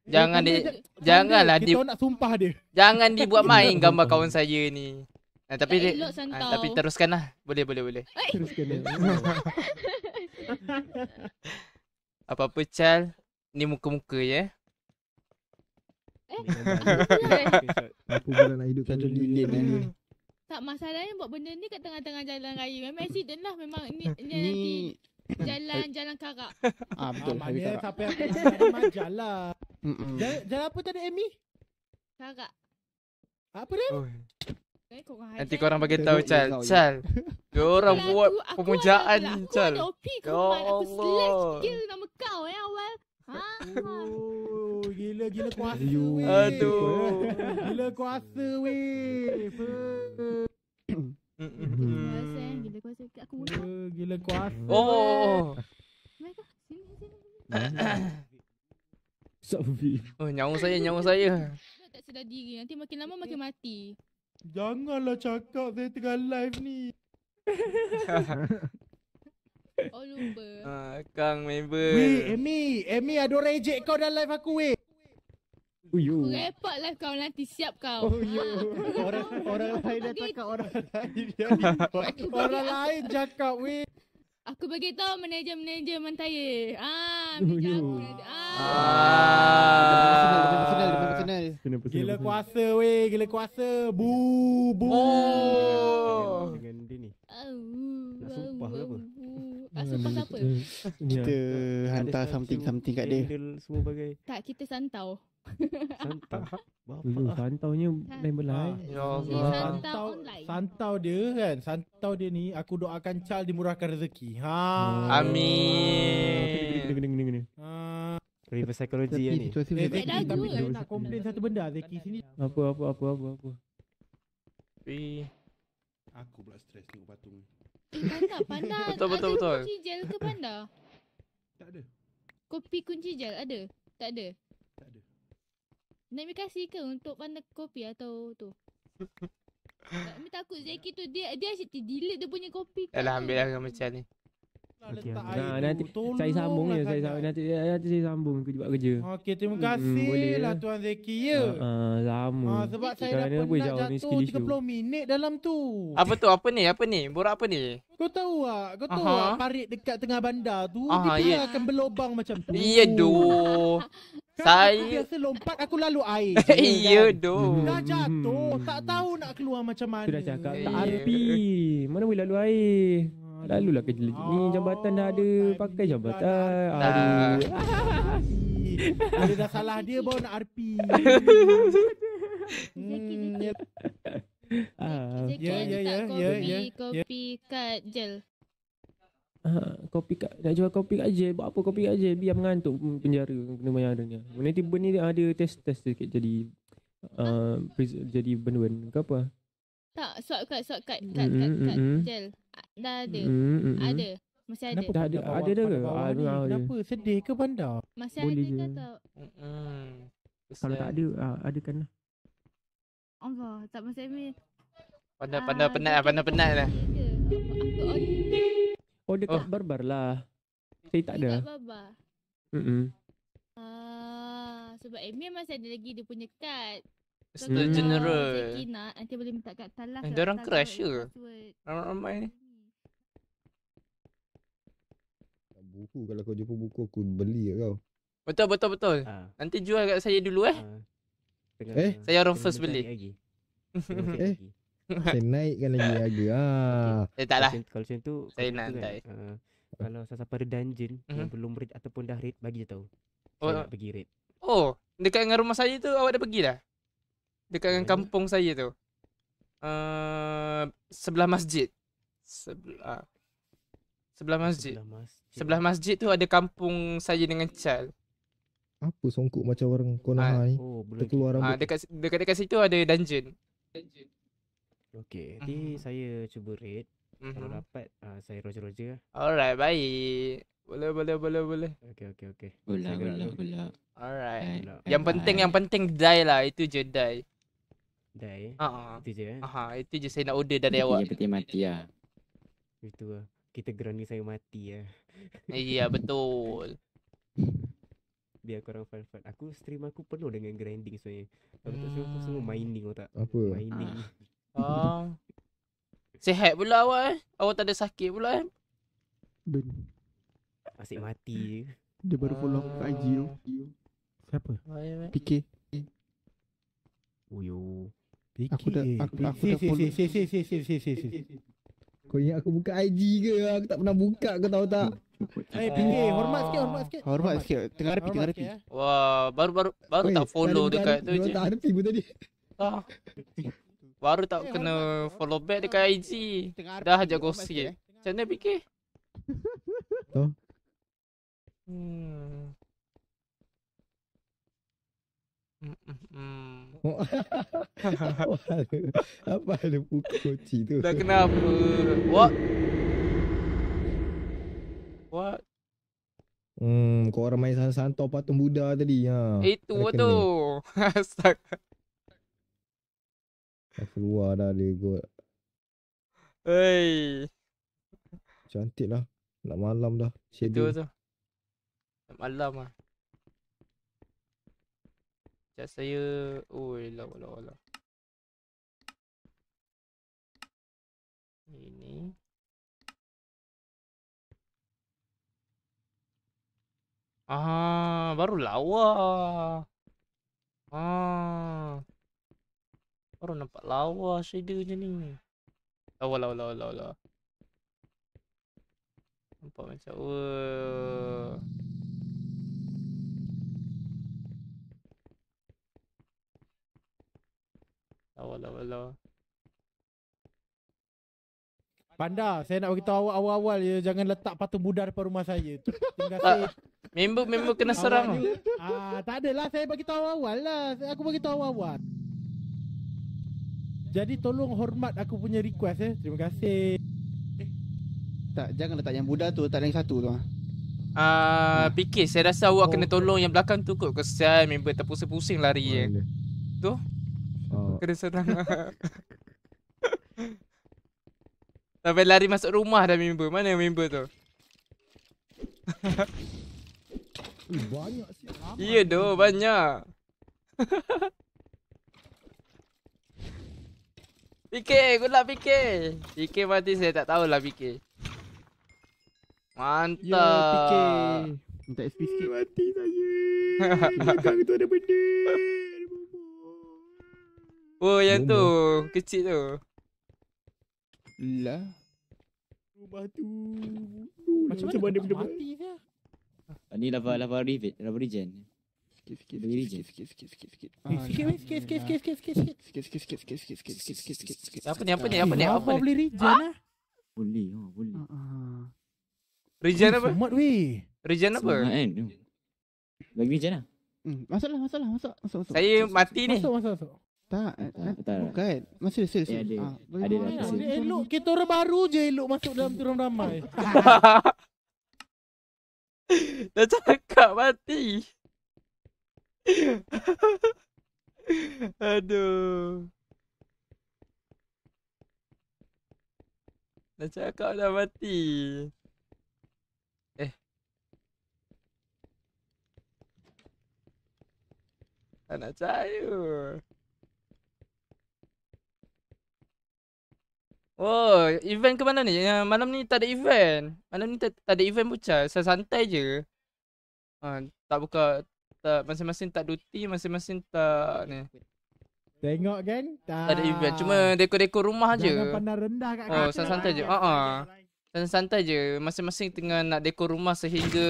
Jangan di, janganlah di. Kita nak sumpah dia. Jangan dibuat main gambar kawan saya ni. Nah, tapi tak Ah, tapi teruskanlah. Boleh, boleh, boleh. Teruskanlah. Apa-apa, Ni muka-muka je. Ya? Eh? Aku pula nak hidupkan dunia ni. Tak masalahnya buat benda ni kat tengah-tengah jalan raya. Memang accident lah. Memang ni, ni nanti jalan-jalan karak. Ah, betul. Ah, mana sampai aku nak jalan. Jalan apa tadi, Amy? Karak. Apa dia? Oh. Eh, Nanti korang bagi tahu Chal. Ya. Chal. Dia orang buat pemujaan ni Chal. Ya Allah. nama kau eh awal. Ha. Oh, gila gila kuasa Aduh. Gila kuasa weh. Gila kuasa. Eh, oh. Oh, nyawa saya, nyawa saya. Tak sedar diri. Nanti makin lama makin mati. Janganlah cakap saya tengah live ni. oh lupa. Ah, kang member. Wei, Amy, Amy ada orang ejek kau dalam live aku wei. Uyu. Repot live lah kau nanti siap kau. Oh, yo. orang orang lain dah cakap orang lain. orang lain cakap wei. Aku bagi tahu manager-manager mentaya. Ah, oh, ya. aku. Ah. Ah. Ah. Kena kena kena. Gila kuasa weh, gila kuasa. Bu bu. Oh. Dengan dia ni. Oh. Nak sumpah ke apa? apa? Kita hantar something something kat dia. Semua bagai. Tak, kita santau. Santau. Bapa. Ha. Ah, eh? ya santau ni lain bela. Santau, santau dia kan. Santau dia ni aku doakan Chal dimurahkan rezeki. Ha. Oh. Amin. Ha. Gini, gini, gini. ha. Reverse psychology ya ni. Eh, Zeki, tapi dia nak komplain sepuluh. satu benda Zeki sini. Apa, apa, apa, apa, apa. Tapi... Aku pula stres tengok patung ni. Eh, tak, pandang. betul, betul, betul. Ada kunci gel ke pandang? tak ada. Kopi kunci gel ada? Tak ada? Nak kasih ke untuk pandai kopi atau tu? Tak, takut Zeki tu dia dia asyik delete dia punya kopi. Alah ambil lah macam ni. Okay, nah, nanti tolong saya sambung lah ya, saya kan. sambung nanti, eh, nanti saya sambung ke buat kerja. Okey, terima hmm, kasih. kasihlah lah ya. tuan Zeki ya. Ha, ah, ah, lama. Ha, ah, sebab saya Kerana dah pernah jatuh 30 minit dalam tu. Apa tu? Apa ni? Apa ni? Borak apa ni? Kau tahu ah, kau tahu ah parit dekat tengah bandar tu Aha, dia yeah. akan berlobang macam tu. Iya doh. Kan, kan saya aku biasa lompat aku lalu air. Iya kan? doh. Hmm, dah hmm, jatuh, tak tahu nak keluar macam mana. Sudah cakap tak arti. Ya. Mana boleh lalu air? Lalulah kerja lagi. Ni jabatan dah ada. Pakai jabatan. Aduh. Ada dah salah dia bawa nak RP. Jackie, Jackie. Jackie, hmm, Jackie. Ya, ah. kopi, ya, ya, ya, kopi kat Jel. kopi ah, kat nak jual kopi kat je buat apa kopi kat je biar mengantuk penjara kan, kena bayar dia nanti tiba ni ada test test sikit jadi uh, jadi benda ke apa tak swap kat swap kat kat kat, kat, kat, kat, kat, kat, kat, kat, kat dah ada. Mm-hmm. Ada. Masih ada. Kenapa dah ada ada dah ke? Ah, kenapa ada. sedih ke bandar? Masih Boleh ada ke tau? Mm-hmm. Kalau tak ada, ada ah, adakan lah. Allah, tak masih ambil. Pandai-pandai ah, penat lah, pandai-penat lah. Oh, dekat oh. barbar lah. Saya tak ada. Dekat barbar. Mm -mm. Uh, sebab Amy masih ada lagi dia punya kad. So, mm. general. Kalau nanti boleh minta kad talah. Eh, lah, dia orang crush ke? Ramai-ramai buku kalau kau jumpa buku aku beli ya kau. Betul betul betul. Ha. Nanti jual kat saya dulu eh. Ha. Eh, saya orang first beli. Lagi. eh. Saya naikkan lagi harga. Ha. Ah. Okay. Eh, taklah. Kalau macam tu saya nak kan, uh, kalau sesiapa ada dungeon uh-huh. yang mhm. belum raid ataupun dah raid bagi dia tahu. Oh, saya oh. nak pergi raid. Oh, dekat dengan rumah saya tu awak dah pergi dah? Dekat dengan eh? kampung saya tu. Uh, sebelah masjid. Sebelah. Sebelah masjid. Sebelah masjid. Sebelah masjid tu ada kampung saya dengan Chal. Apa songkok macam orang Konoha ah. ha. ni? Oh, boleh. Keluar rambut. Ha, dekat dekat dekat situ ada dungeon. Dungeon. Okey, nanti uh-huh. Mhm. saya cuba raid. Uh-huh. Kalau mhm. dapat uh, saya roger-roger lah. Alright, baik. Boleh boleh boleh boleh. Okey okey okey. Boleh boleh boleh. Alright. Bula. Yang penting yang penting die lah, itu je die. Die. Ha. uh Itu je. Eh? Aha, uh itu je saya nak order dari awak. Yang penting mati lah. Itu lah kita ground ni saya mati ya. Iya betul. Biar korang fun fun. Aku stream aku penuh dengan grinding sebenarnya. Aku tak semua semua hmm. mining otak. Apa? Mining. Ah. Oh. Sehat pula awak eh. Awak tak ada sakit pula eh. Ben. Asyik mati je. Dia baru follow uh. kat IG tu. Oh. Ah. Siapa? PK. Uyo. PK. Aku dah aku, aku dah follow. Si si si si si si si. Kau ingat aku buka IG ke? Aku tak pernah buka kau tahu tak? Eh, ah. pinggir. Hormat sikit, hormat sikit. Hormat, hormat sikit. sikit. Tengah repi, tengah repi. Eh. Wah, baru-baru baru, baru, tak follow dekat tu je. Tak repi pun tadi. Ah. baru tak kena follow back dekat IG. Dah ajak gosip. sikit. Eh. Macam mana fikir? Hmm apa ada pukul koci tu? Dah kenapa? What? What? Hmm, kau orang main santau patung Buddha tadi ha. Itu lah tu. Asak. keluar dah dia kot. Hei. Cantik lah. Nak malam dah. Shadow. Itu tu. Nak malam lah. Chat saya oh, lah, lawa lawa lawa Ini Ah, baru lawa. Ah. Baru nampak lawa shadernya ni. Lawa lawa lawa lawa. Nampak macam oh. awal-awal lah. Panda, saya nak beritahu awal awal-awal je jangan letak patung budar depan rumah saya. member member kena serang. ah, tak adalah saya bagi tahu awal-awal lah. Aku bagi tahu awal-awal. Jadi tolong hormat aku punya request eh. Terima kasih. Eh. Tak, jangan letak yang budar tu, tak ada yang satu tu ah. Ah, fikir saya rasa awak oh. kena tolong yang belakang tu kot. Kesian member terpusing-pusing lari oh, eh. Tu? Kena serang Sampai lari masuk rumah dah member Mana member tu? banyak sih Iya doh banyak Fikir, good luck fikir Fikir mati saya tak tahulah fikir Mantap Yo, ya, fikir Minta SP sikit Mati saya Di belakang tu ada benda Oh yang tu kecil tu. Lah. Rumah tu. Macam mana benda benda mati dia? Ini lava lava rivet, lava regen. Apa ni? Apa ni? Apa ni? Apa ni? Boleh regen ah? Boleh. Ha, boleh. Regen apa? Semut we. Regen apa? Lagi regen ah. Hmm, masuklah, masuklah, masuk, masuk, masuk. Saya mati ni. Masuk, masuk, masuk. Tak, tak, eh, ah, kan? tak bukan. Masih ada, masih ya, ada. Ah, ada, Elok, kita orang baru je elok masuk dalam turun ramai. Dah cakap mati. Aduh. Dah cakap dah mati. Eh. Anak nak Oh, event ke mana ni? Uh, malam ni tak ada event. Malam ni tak, tak ada event pucal. Saya santai je. Ha, tak buka tak masing-masing tak duty, masing-masing tak ni. Tengok kan? Tak, tak ada event. Cuma dekor-dekor rumah Jangan je. Jangan pandang rendah kat Oh, saya lah, santai je. Ha ah. Saya santai je. Masing-masing tengah nak dekor rumah sehingga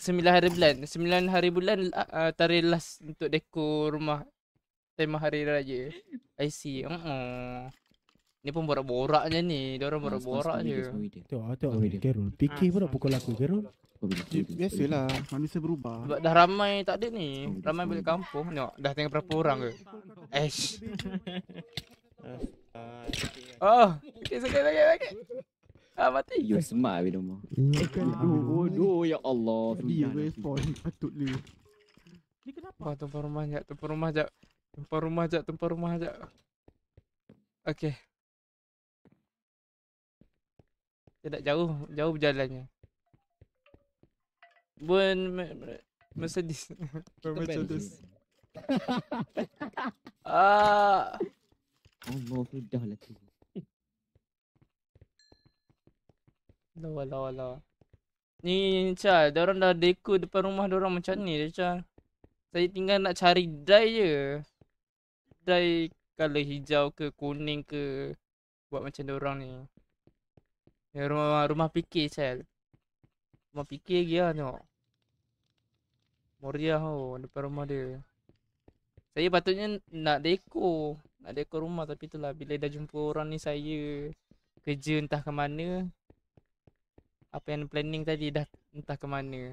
sembilan hari bulan. Sembilan hari bulan uh, tarikh last untuk dekor rumah tema hari raya. I see. Ha. Uh-uh. Ni pun borak-borak je ni. Diorang borak-borak je. Ah, tengok, tengok. Carol, fikir pun nak pukul aku, Carol. Biasalah, manusia berubah. Sebab dah ramai tak ada ni. Ramai balik kampung. Tengok, dah tengok berapa orang ke? Ash. Oh, sakit, sakit, sakit, sakit. Ah, mati. You smart habis nombor. Kan? Aduh, ya Allah. Dia lah. respon, patut dia. Ni kenapa? Tempat rumah jap, tempat rumah jap. Tempat rumah jap, tempat rumah jap. Okay. tidak jauh jauh berjalannya Bun Mercedes oh, Mercedes Ah Allah oh, sudah lah tu Lawa lawa lawa Ni Chal, diorang dah deko depan rumah orang macam ni dah Chal Saya tinggal nak cari dye je Dye colour hijau ke kuning ke Buat macam orang ni Ya, rumah rumah fikir sel. Rumah fikir dia ni, Moria ho oh, depan rumah dia. Saya patutnya nak deko, nak deko rumah tapi itulah bila dah jumpa orang ni saya kerja entah ke mana. Apa yang planning tadi dah entah ke mana.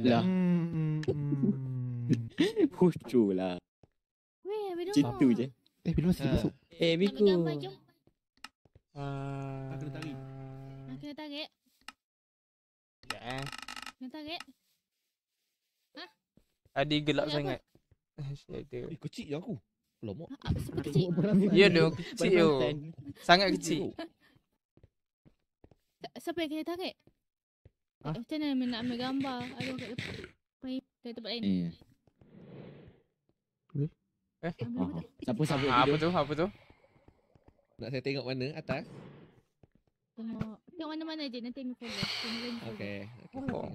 Lah. Hucu lah. Weh, Abidul. Cintu je. Eh, Abidul masih ah. masuk. Eh, eh Miku. Ada gambar jumpa. Uh, eh, tak kena tarik. Tak eh. Ya eh. Kena tarik. Ha? Adik gelap Adi sangat. Syed Eh kecil je aku. Lama. Ha, super kecil. Ya doh, Sangat kecil. Siapa yang kena tarik? Ha? Macam mana nak ambil gambar? Ada kat tempat lain. Kat tempat lain. Eh. Eh. Ah. Siapa siapa? Ah, apa tu? Apa tu? Nak saya tengok mana atas? Tengok. Tengok mana-mana je nanti aku follow. Okey. Oh.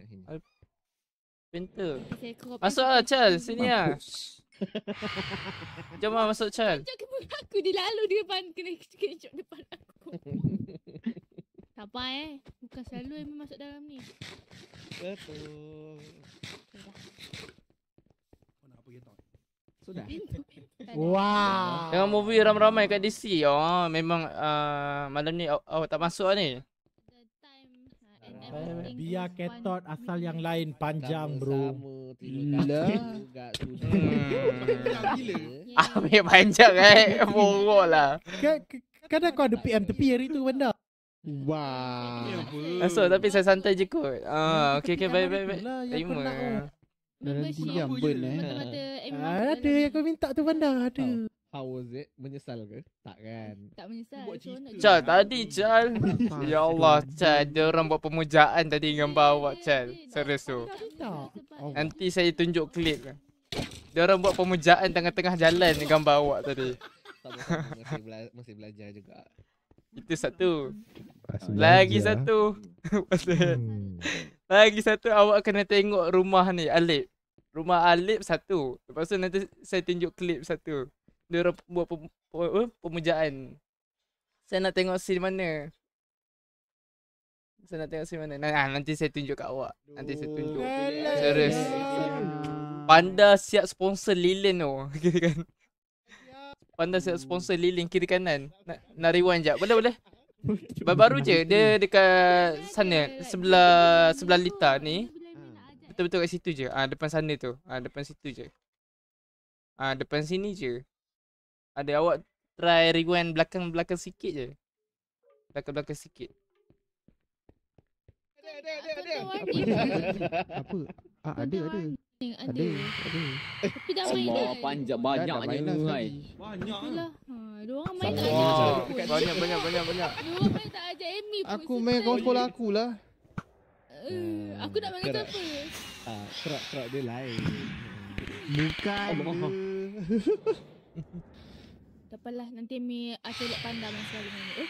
Pintu. Masuk lah, Chal, sini lah. Jom lah masuk Chal. Kejap aku dia lalu di depan kena kejap depan aku. tak apa eh. Bukan selalu yang masuk dalam ni. Betul. Sudah. wow. Tengok movie ramai-ramai kat DC. Oh, memang uh, malam ni awak oh, oh, tak masuk lah ni. Uh, biar ketot asal yang lain panjang bro. Hmm. Lah. Hmm. Gila. Ambil ya. ah, panjang eh. Borok lah. Kadang kau ada PM tepi hari tu benda. Wah. Wow. Asal tapi saya santai je kot. Ah, okay okey bye bye bye. Lah Terima. Oh. Membership yang pun eh. Mata-mata ah, ada yang kau minta tu mana? Ada. How was it? Menyesal ke? Tak kan? Tak menyesal. Buat cerita. Chal, tadi Chal. ya Allah, Chal. Dia orang buat pemujaan tadi dengan bawa Chal. Serius tu. Lah oh. Nanti saya tunjuk klip. Lah. Dia orang buat pemujaan tengah-tengah jalan dengan bawa tadi. Masih belajar juga. Itu satu. Lagi satu. Pasal. Lagi satu awak kena tengok rumah ni Alip. Rumah Alip satu. Lepas tu nanti saya tunjuk klip satu. Dia buat pem- pem- pemujaan. Saya nak tengok scene mana. Saya nak tengok scene mana. Nah, nanti saya tunjuk kat awak. Nanti saya tunjuk. Serius. Panda siap sponsor Lilin tu. Oh. Kira kan. Panda siap sponsor Lilin kiri kanan. Nak, nak rewind jap. Boleh boleh. Baru-baru je dia dekat sana sebelah sebelah Lita ni. Betul-betul kat situ je. Ah ha, depan sana tu. Ah ha, depan situ je. Ah ha, depan sini je. Ada awak try rewind belakang-belakang sikit je. Belakang-belakang sikit. Ada ada ada Apa? Ah ada ada. Tengok ada. Ada. Eh, Tapi dah main dah. Panjang banyak je lah kan. Banyak lah. Lah. Ha, dia orang main tak ajak. Banyak banyak banyak banyak. Dia main tak ajak Amy Aku main konsol aku lah. Eh, aku nak main apa? Ha, kerak kerak dia lain. Bukan. Oh, oh, oh. tak apalah nanti Amy akan lihat pandang masa hari ni. Eh?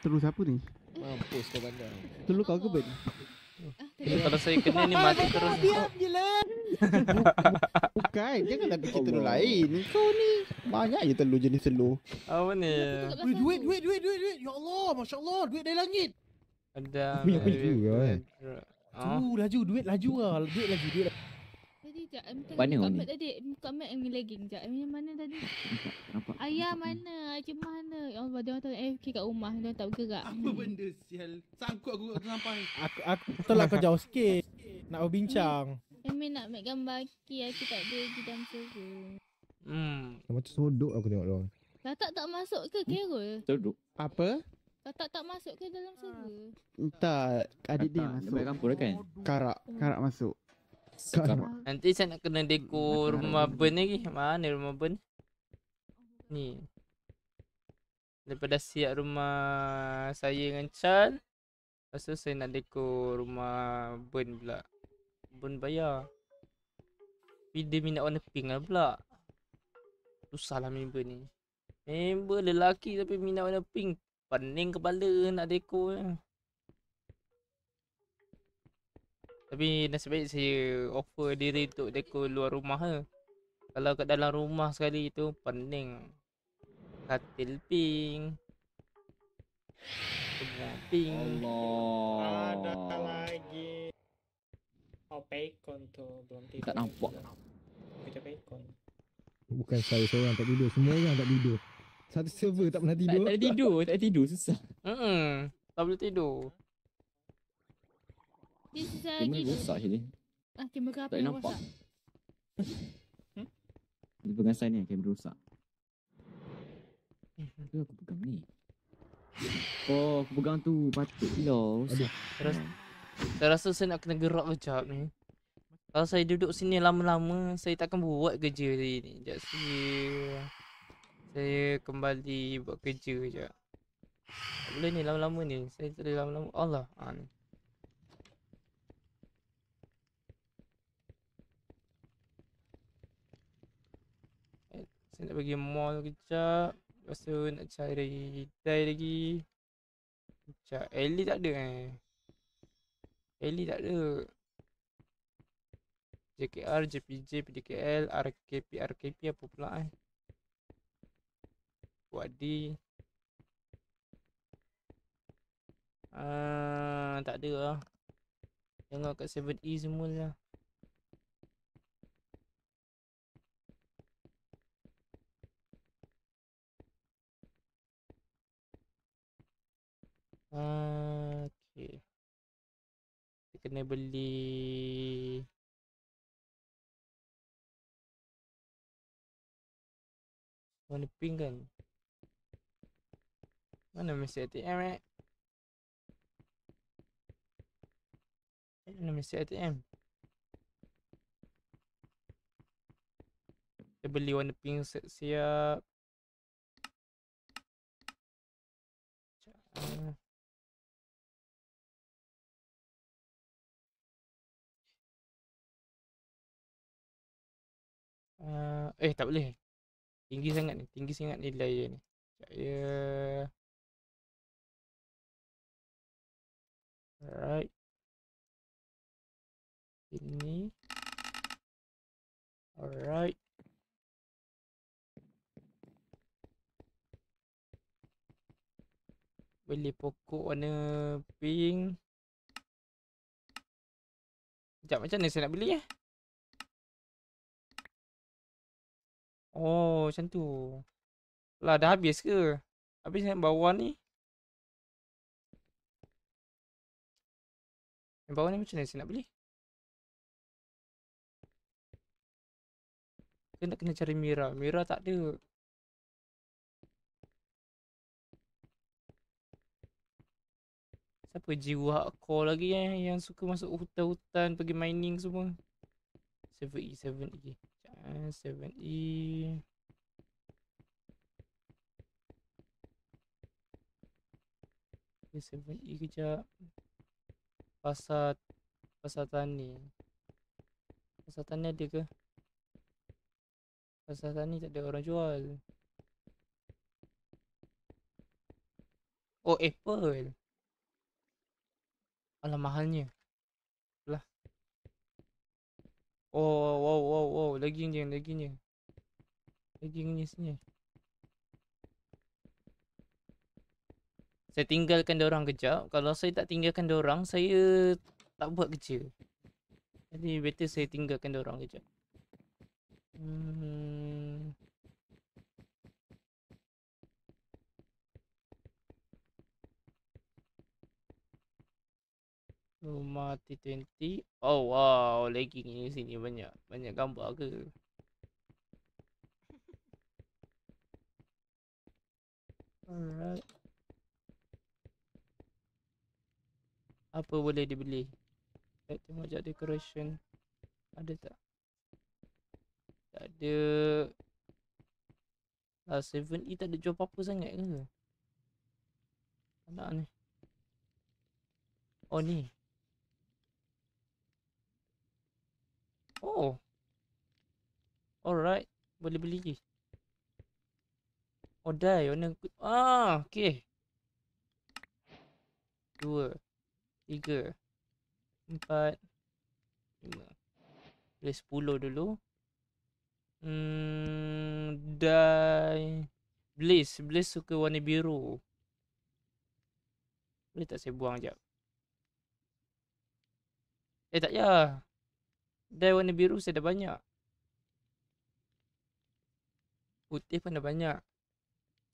Terus apa ni? Mampus kau bandar. Terus kau ke Ben? Kena, kalau saya kena ni mati terus. Diam je lah. Bukan. Janganlah bikin telur lain. So ni banyak je telur jenis telur. Apa ni? duit, duit, duit, duit, duit. Ya Allah, Masya Allah. Duit dari langit. Ada. Ui, apa eh, juga. kan? Eh? Tu, laju. Duit laju lah. Duit lagi duit sekejap. Eh, mana tengok ni? Kak tadi. Kak Mat yang lagging sekejap. Mana tadi? Nampak, nampak. Ayah mana? Ayah mana? Ya dia orang AFK eh, kat rumah. Dia orang tak bergerak. Apa benda sial? Sangkut aku kat sampai. Aku, aku tolak kau jauh sikit. Nak berbincang. Amin nak make gambar Aki. Aku tak ada di dalam seru. Hmm. Macam sodok aku tengok dia orang. tak tak masuk ke Carol? Sodok. Apa? Kakak tak masuk ke dalam ha. Ah. Entah, adik dia masuk. Dia kampung kan? Karak. Karak masuk. Sekarang. Nanti saya nak kena dekor rumah burn lagi. Mana rumah burn? Ni. Daripada siap rumah saya dengan Chan. Lepas tu saya nak dekor rumah burn pula. Burn bayar. Tapi dia minat warna pink lah pula. Susahlah member ni. Member lelaki tapi minat warna pink. Pening kepala nak dekor Eh. Tapi nasib baik saya offer diri untuk dekor luar rumah lah. Kalau kat dalam rumah sekali tu pening. Katil ping, Semua pink. Allah. Ada ah, lagi. Opecon oh, tu belum tidur. Tak nampak. Kita pecon. Bukan saya seorang tak tidur, semua orang tak tidur. Satu server tak pernah tidur. Tak, tak tidur, tak tidur susah. Hmm. Tak boleh tidur. Di sisa lagi Kamera rosak sini Ah, kamera apa yang rosak? Hmm? Dia pegang sign ni, kamera rosak Eh, apa aku pegang ni? Oh, aku pegang tu, patut lah Aduh, saya rasa, saya nak kena gerak sekejap ni Kalau saya duduk sini lama-lama, saya takkan buat kerja hari ni Sekejap saya Saya kembali buat kerja sekejap boleh ni lama-lama ni, saya tak boleh lama-lama Allah, ah ni Saya nak pergi mall kejap Lepas tu nak cari Dai lagi Sekejap Ellie tak ada eh Ellie tak ada JKR, JPJ, PDKL, RKP, RKP apa pula eh Wadi Ah, uh, tak ada lah Tengok kat 7E semua lah Okay. Kita kena beli Mana ping kan? Mana mesin ATM eh? Mana mesin ATM? Kita beli warna pink set siap. Eh. Uh, eh tak boleh. Tinggi sangat ni. Tinggi sangat ni layer ni. Saya Alright. Ini. Alright. Beli pokok warna pink. Sekejap macam mana saya nak beli eh? Ya? Oh, macam tu. Lah dah habis ke? Habis yang bawah ni. Yang bawah ni macam mana saya nak beli? Kita nak kena cari Mira. Mira tak ada. Siapa jiwa hardcore lagi eh yang suka masuk hutan-hutan pergi mining semua? 7E, 7E. Seven e Okay, 7E kejap pasat Pasar tani Pasar tani ada ke? Pasar tani tak ada orang jual Oh, Apple Alah, mahalnya Oh, wow, wow, wow, lagi ni, lagi ni. Lagi ni sini. Saya tinggalkan dia orang kejap. Kalau saya tak tinggalkan dia orang, saya tak buat kerja. Jadi better saya tinggalkan dia orang kejap. Hmm. Rumah T20 Oh wow Lagging ni sini banyak Banyak gambar ke Alright Apa boleh dibeli Saya tengok sekejap decoration Ada tak Tak ada Ah, 7E tak ada jual apa-apa sangat ke? Tak ni Oh ni Oh. Alright. Boleh beli je. Oh, die. Oh, ah, okay. Dua. Tiga. Empat. Lima. Boleh sepuluh dulu. Hmm, die. Bliss. Bliss suka warna biru. Boleh tak saya buang sekejap? Eh, tak payah. Dan warna biru saya dah banyak. Putih pun ada banyak.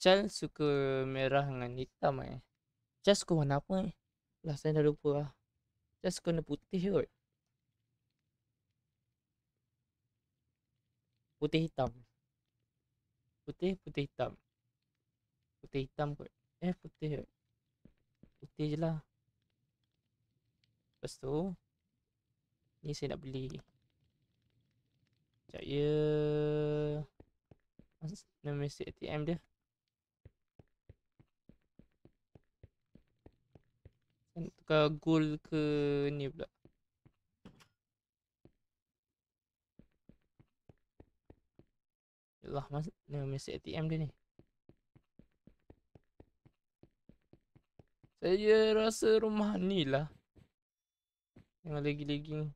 Chal suka merah dengan hitam eh. Chal suka warna apa eh? Lah saya dah lupa lah. Chal suka warna putih kot. Putih hitam. Putih, putih hitam. Putih hitam kot. Eh putih kot. Putih je lah. Lepas tu. Ni saya nak beli Sekejap ya Nama mesej ATM dia Tukar gold ke ni pula Yalah, mas ni mesej ATM dia ni Saya rasa rumah ni lah Yang lagi-lagi ni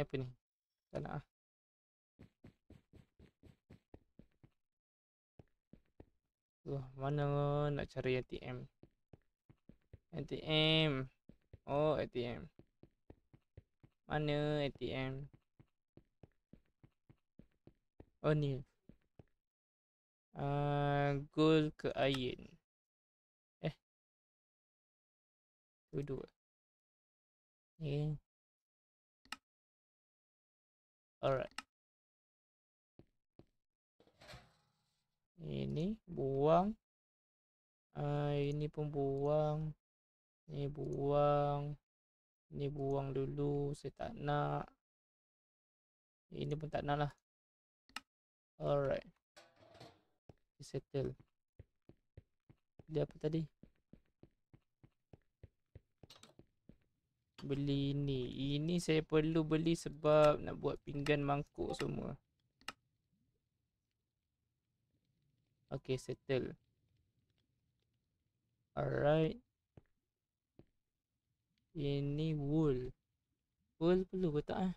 Ni apa ni? Tak nak ah. Loh, mana nak cari ATM? ATM. Oh, ATM. Mana ATM? Oh ni. Uh, ah, gold ke ayin. Eh. tu dua Ni. Yeah. Alright. Ini buang. Uh, ini pun buang. Ini buang. Ini buang dulu. Saya tak nak. Ini pun tak nak lah. Alright. Settle. Dia apa tadi? beli ni. Ini saya perlu beli sebab nak buat pinggan mangkuk semua. Okay, settle. Alright. Ini wool. Wool perlu ke tak eh?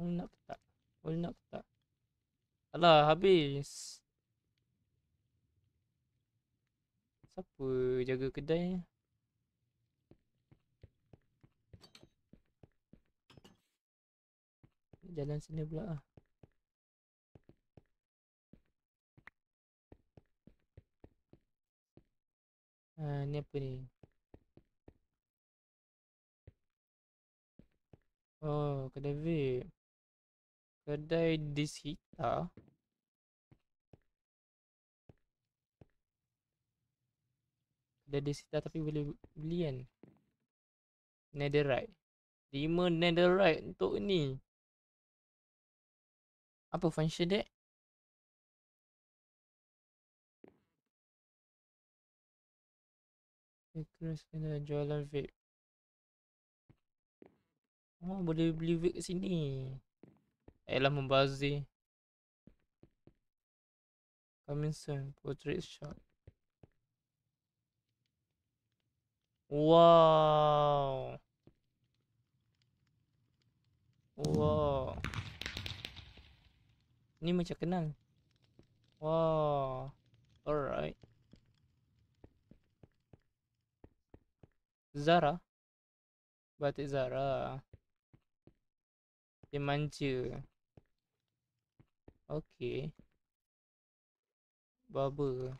Wool nak ke tak? Wool nak ke tak? Alah, habis. Siapa jaga kedai ni? jalan sini pula lah. ah. Ha, ni apa ni? Oh, kedai V. Kedai Disita. Kedai Disita tapi boleh beli kan? Netherite. 5 netherite untuk ni. Apa function dia? Increase jualan vape. Oh, boleh beli vape kat sini. Ayolah membazir. Coming soon. Portrait shot. Wow. Wow. Ni macam kenang. Wah. Wow. Alright. Zara. Batik Zara. Dia manja. Okay. Baba.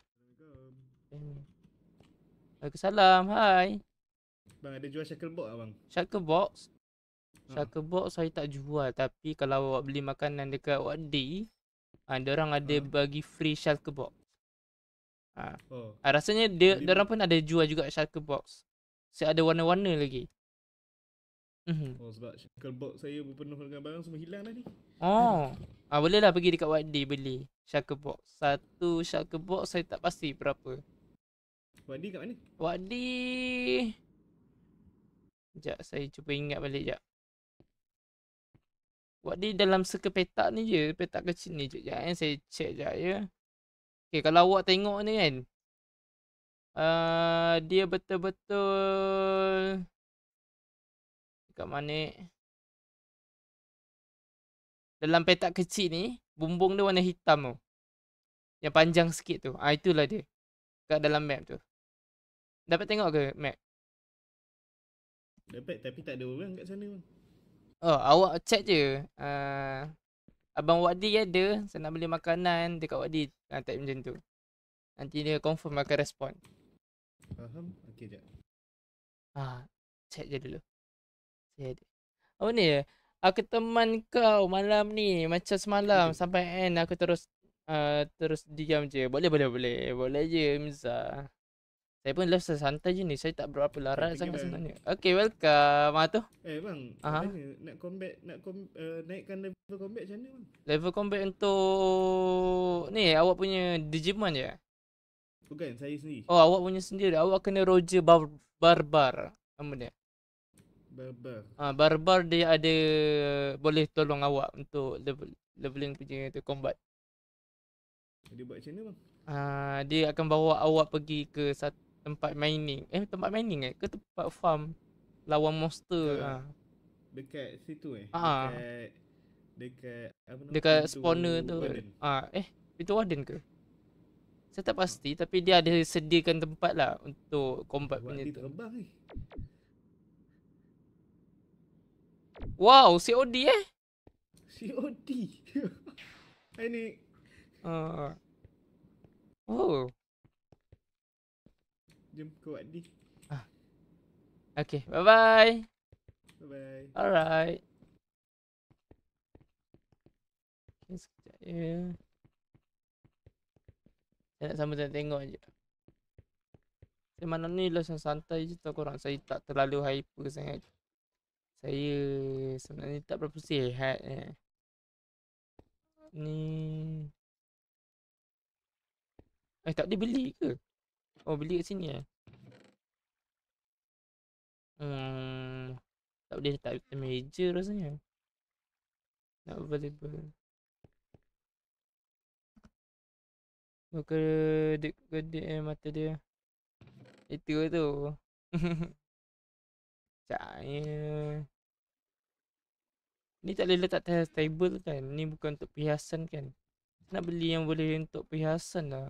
Assalamualaikum. Hai. Bang ada jual shackle box abang? Shackle box? Ha. Shackle box saya tak jual tapi kalau awak beli makanan dekat Wadi Ah, dia orang ada ha. bagi free shulker box. Ah. Oh. Ah, rasanya dia dia orang pun ada jual juga shulker box. Saya ada warna-warna lagi. Mhm. Oh sebab shulker box saya berpenuh dengan barang semua hilang dah Oh. Ah boleh lah pergi dekat Wadi beli shulker box. Satu shulker box saya tak pasti berapa. Wadi kat mana? Wadi. Sekejap saya cuba ingat balik sekejap. Buat ni dalam circle petak ni je. Petak kecil ni je. Sekejap eh. Saya check sekejap ya. Okay. Kalau awak tengok ni kan. Uh, dia betul-betul. Dekat mana. Dalam petak kecil ni. Bumbung dia warna hitam tu. Yang panjang sikit tu. Ah itulah dia. Dekat dalam map tu. Dapat tengok ke map? Dapat tapi tak ada orang kat sana Oh, awak chat je. Uh, Abang Wadi ada. Saya nak beli makanan dekat Wadi. Ha, type macam tu. Nanti dia confirm akan respon. Faham? Okay, jap. Ha, ah, chat je dulu. Saya ada. Apa ni? Aku teman kau malam ni. Macam semalam. Okay. Sampai end aku terus uh, terus diam je. Boleh, boleh, boleh. Boleh je, Mizah. Saya pun live santai je ni. Saya tak berapa larat okay, sangat sebenarnya. Okay, welcome. Ah tu. Eh bang, uh huh nak combat nak kom, uh, eh, naikkan level combat macam mana bang? Level combat untuk ni awak punya Digimon je. Bukan, saya sendiri. Oh, awak punya sendiri. Awak kena Roger Bar Barbar. Nama dia. Barbar. Ah, Barbar dia ada boleh tolong awak untuk level leveling punya tu combat. Dia buat macam mana bang? Ah, uh, dia akan bawa awak pergi ke satu tempat mining eh tempat mining eh ke tempat farm lawan monster ha. dekat situ eh ha. dekat dekat apa nama dekat pintu spawner tu ah ha. eh itu warden ke saya tak pasti ha. tapi dia ada sediakan tempat lah untuk combat punya tu terbang, Wow, COD eh? COD. Ini. Ah. Uh. Oh. Jom ke Wak Ah. Okay, bye-bye. Bye-bye. Alright. Okay, sekejap ya. Saya nak sama-sama tengok je. Saya malam ni lah santai je tau korang. Saya tak terlalu hyper sangat. Saya sebenarnya tak berapa sihat ni. Eh. Ni. Eh tak dibeli beli ke? Oh beli kat sini eh Hmm Tak boleh letak meja rasanya Nak available Muka gedik-gedik oh, eh mata dia Itu lah tu Cahaya Ni tak boleh letak table kan Ni bukan untuk perhiasan kan Nak beli yang boleh untuk perhiasan lah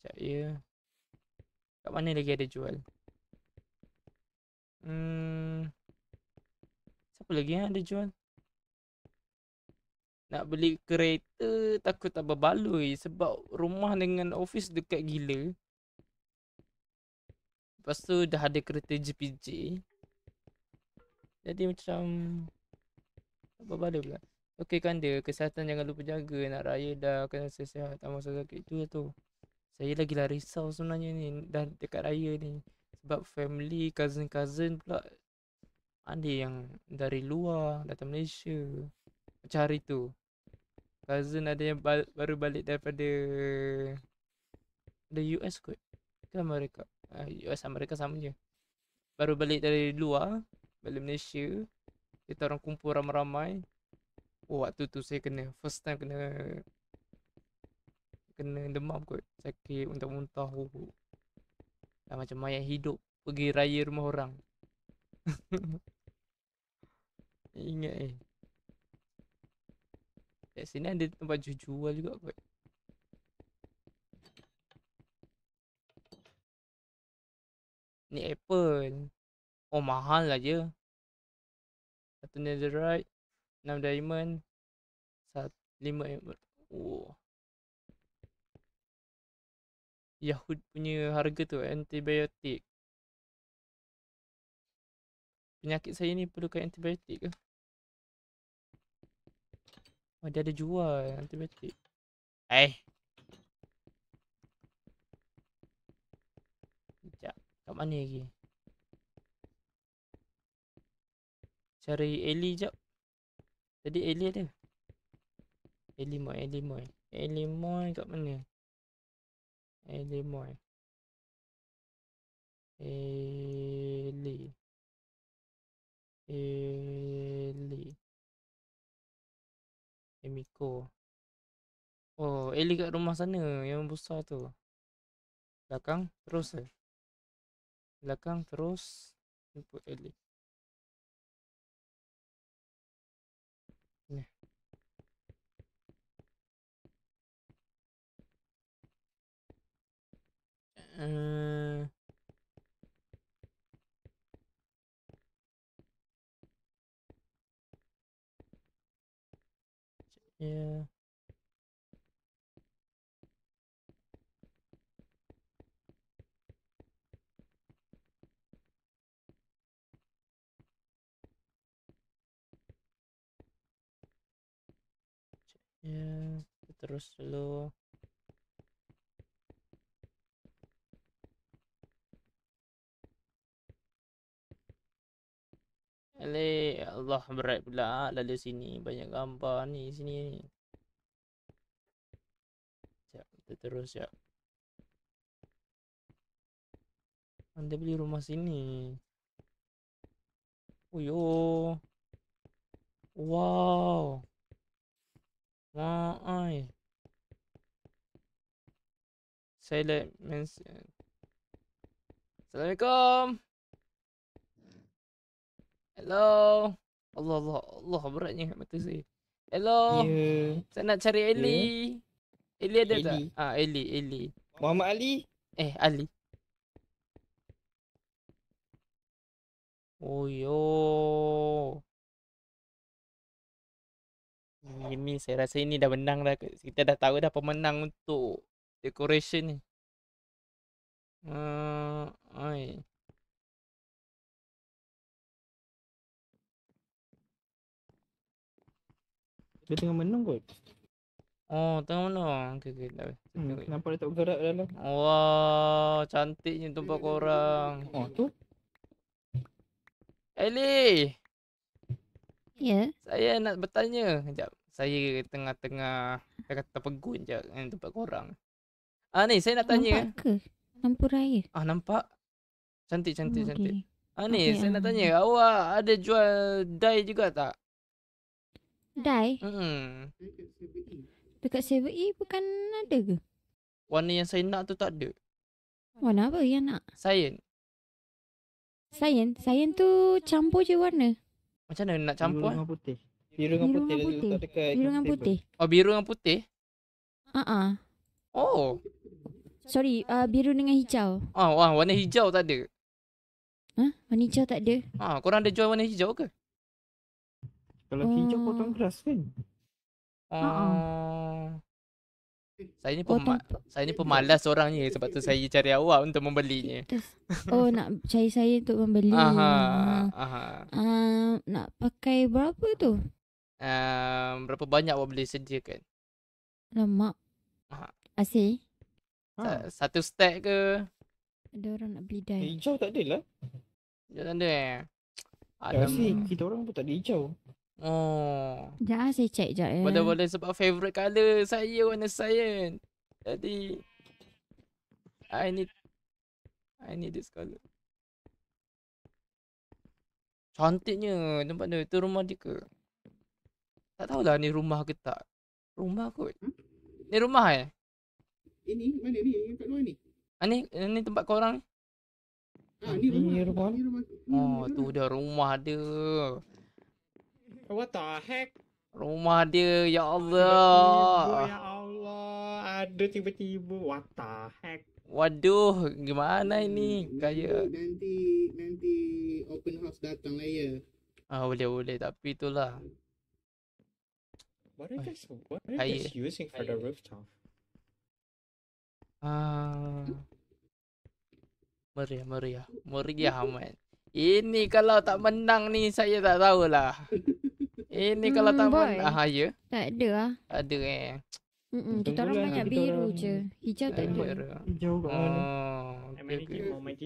Sekejap ya. Kat mana lagi ada jual? Hmm. apa lagi yang ada jual? Nak beli kereta takut tak berbaloi sebab rumah dengan ofis dekat gila. Lepas tu dah ada kereta JPJ. Jadi macam tak berbaloi pula. Okey kan dia kesihatan jangan lupa jaga nak raya dah kena sihat tambah sakit tu tu. Saya lagi lah risau sebenarnya ni Dah dekat raya ni Sebab family, cousin-cousin pula Ada yang dari luar Datang Malaysia Macam hari tu Cousin ada yang bal- baru balik daripada The US kot Ke Amerika ah, US Amerika sama je Baru balik dari luar Balik Malaysia Kita orang kumpul ramai-ramai Oh waktu tu saya kena First time kena kena demam kot Sakit muntah-muntah oh, oh. Dah macam mayat hidup Pergi raya rumah orang Ingat eh Kat sini ada tempat jual juga kot Ni apple Oh mahal lah je Satu netherite 6 diamond 5 emerald Oh Yahud punya harga tu antibiotik. Penyakit saya ni perlukan antibiotik ke? Oh dia ada jual antibiotik. Eh, Jap, kat mana lagi? Cari Eli jap. Tadi Eli ada. Eli moy, Eli moy. Eli moy kat mana? Elemon. Eli. Eli. Emiko. Oh, Eli kat rumah sana yang besar tu. Belakang terus eh. Belakang terus jumpa Eli. Uh, eh, yeah. ya terus lo Ale Allah berat pula ah, lalu sini banyak gambar ni sini. Ya kita terus ya. Anda beli rumah sini. Uyo. Wow. Wah ai. Saya let mention. Assalamualaikum. Hello. Allah Allah Allah beratnya kat mata saya. Hello. Yeah. Saya nak cari Eli. Yeah. Eli ada Ellie. tak? Ah Eli Eli. Muhammad Ali. Eh Ali. Oh yo. Ini saya rasa ini dah menang dah. Kita dah tahu dah pemenang untuk decoration ni. Uh, Dia tengah menung kot Oh tengah menung okay, okay, dah. Hmm, Nampak dia tak bergerak dalam Wah wow, cantiknya tempat korang Oh tu Ellie Ya yeah. Saya nak bertanya Sekejap Saya tengah-tengah kata terpegun je Dengan tempat korang Ah ni saya nak tanya Nampak ke? Lampu raya Ah nampak Cantik cantik okay. Oh, cantik Ah ni okay, saya ah. nak tanya Awak ada jual dye juga tak? Hmm. Dai? Hmm. Dekat 7E. bukan ada ke? Warna yang saya nak tu tak ada. Warna apa yang nak? Cyan. Cyan? Cyan tu campur je warna. Macam mana nak campur? Biru eh? dengan putih. Biru dengan putih. Biru putih. Dekat biru dengan putih. Oh, biru dengan putih? Haa. Uh-uh. Oh. Sorry, uh, biru dengan hijau. Ah, oh, oh, warna hijau tak ada. Ha? Huh? Warna hijau tak ada. Ah, korang ada jual warna hijau ke? Kalau hmm. hijau potong keras kan? Uh, saya ni pema- oh, saya ni pemalas orang ni sebab tu saya cari awak untuk membelinya. Oh nak cari saya untuk membeli. Aha. Ha. Aha. Uh, nak pakai berapa tu? Uh, berapa banyak awak boleh sediakan? Lama. Aha. Asy. Ha. Satu stack ke? Ada orang nak beli dai. Hijau tak ada lah. Hijau tak ada eh. Ada. Ya, kita orang pun tak ada hijau. Oh. Jangan saya check je. Eh. Boleh-boleh sebab favorite color saya warna cyan. Jadi I need I need this color. Cantiknya tempat ni. tu rumah dia ke? Tak tahulah ni rumah ke tak. Rumah kot. Hmm? Ni rumah eh? Ini mana ni? Yang kat luar Ani, Ah, ni, ni tempat korang ni? Ah, ni rumah. Ni rumah. Ni rumah. Oh, ni rumah. tu dah rumah dia. What the heck? Rumah dia, ya Allah. ya Allah, ada tiba-tiba. What the heck? Waduh, gimana ini? Kaya. Hmm, nanti, nanti open house datang lah ya. Ah, boleh, boleh. Tapi itulah. What are you what are using for the rooftop? Ah, meriah, meriah, meriah, man. Ini kalau tak menang ni saya tak tahulah. lah. Ini mm, kalau hmm, taman cahaya. Tak ada lah. Tak ada eh. Mm-mm, lah, kita orang banyak biru je. Hijau tak ada. Hijau kan? mana? My teacher pun, my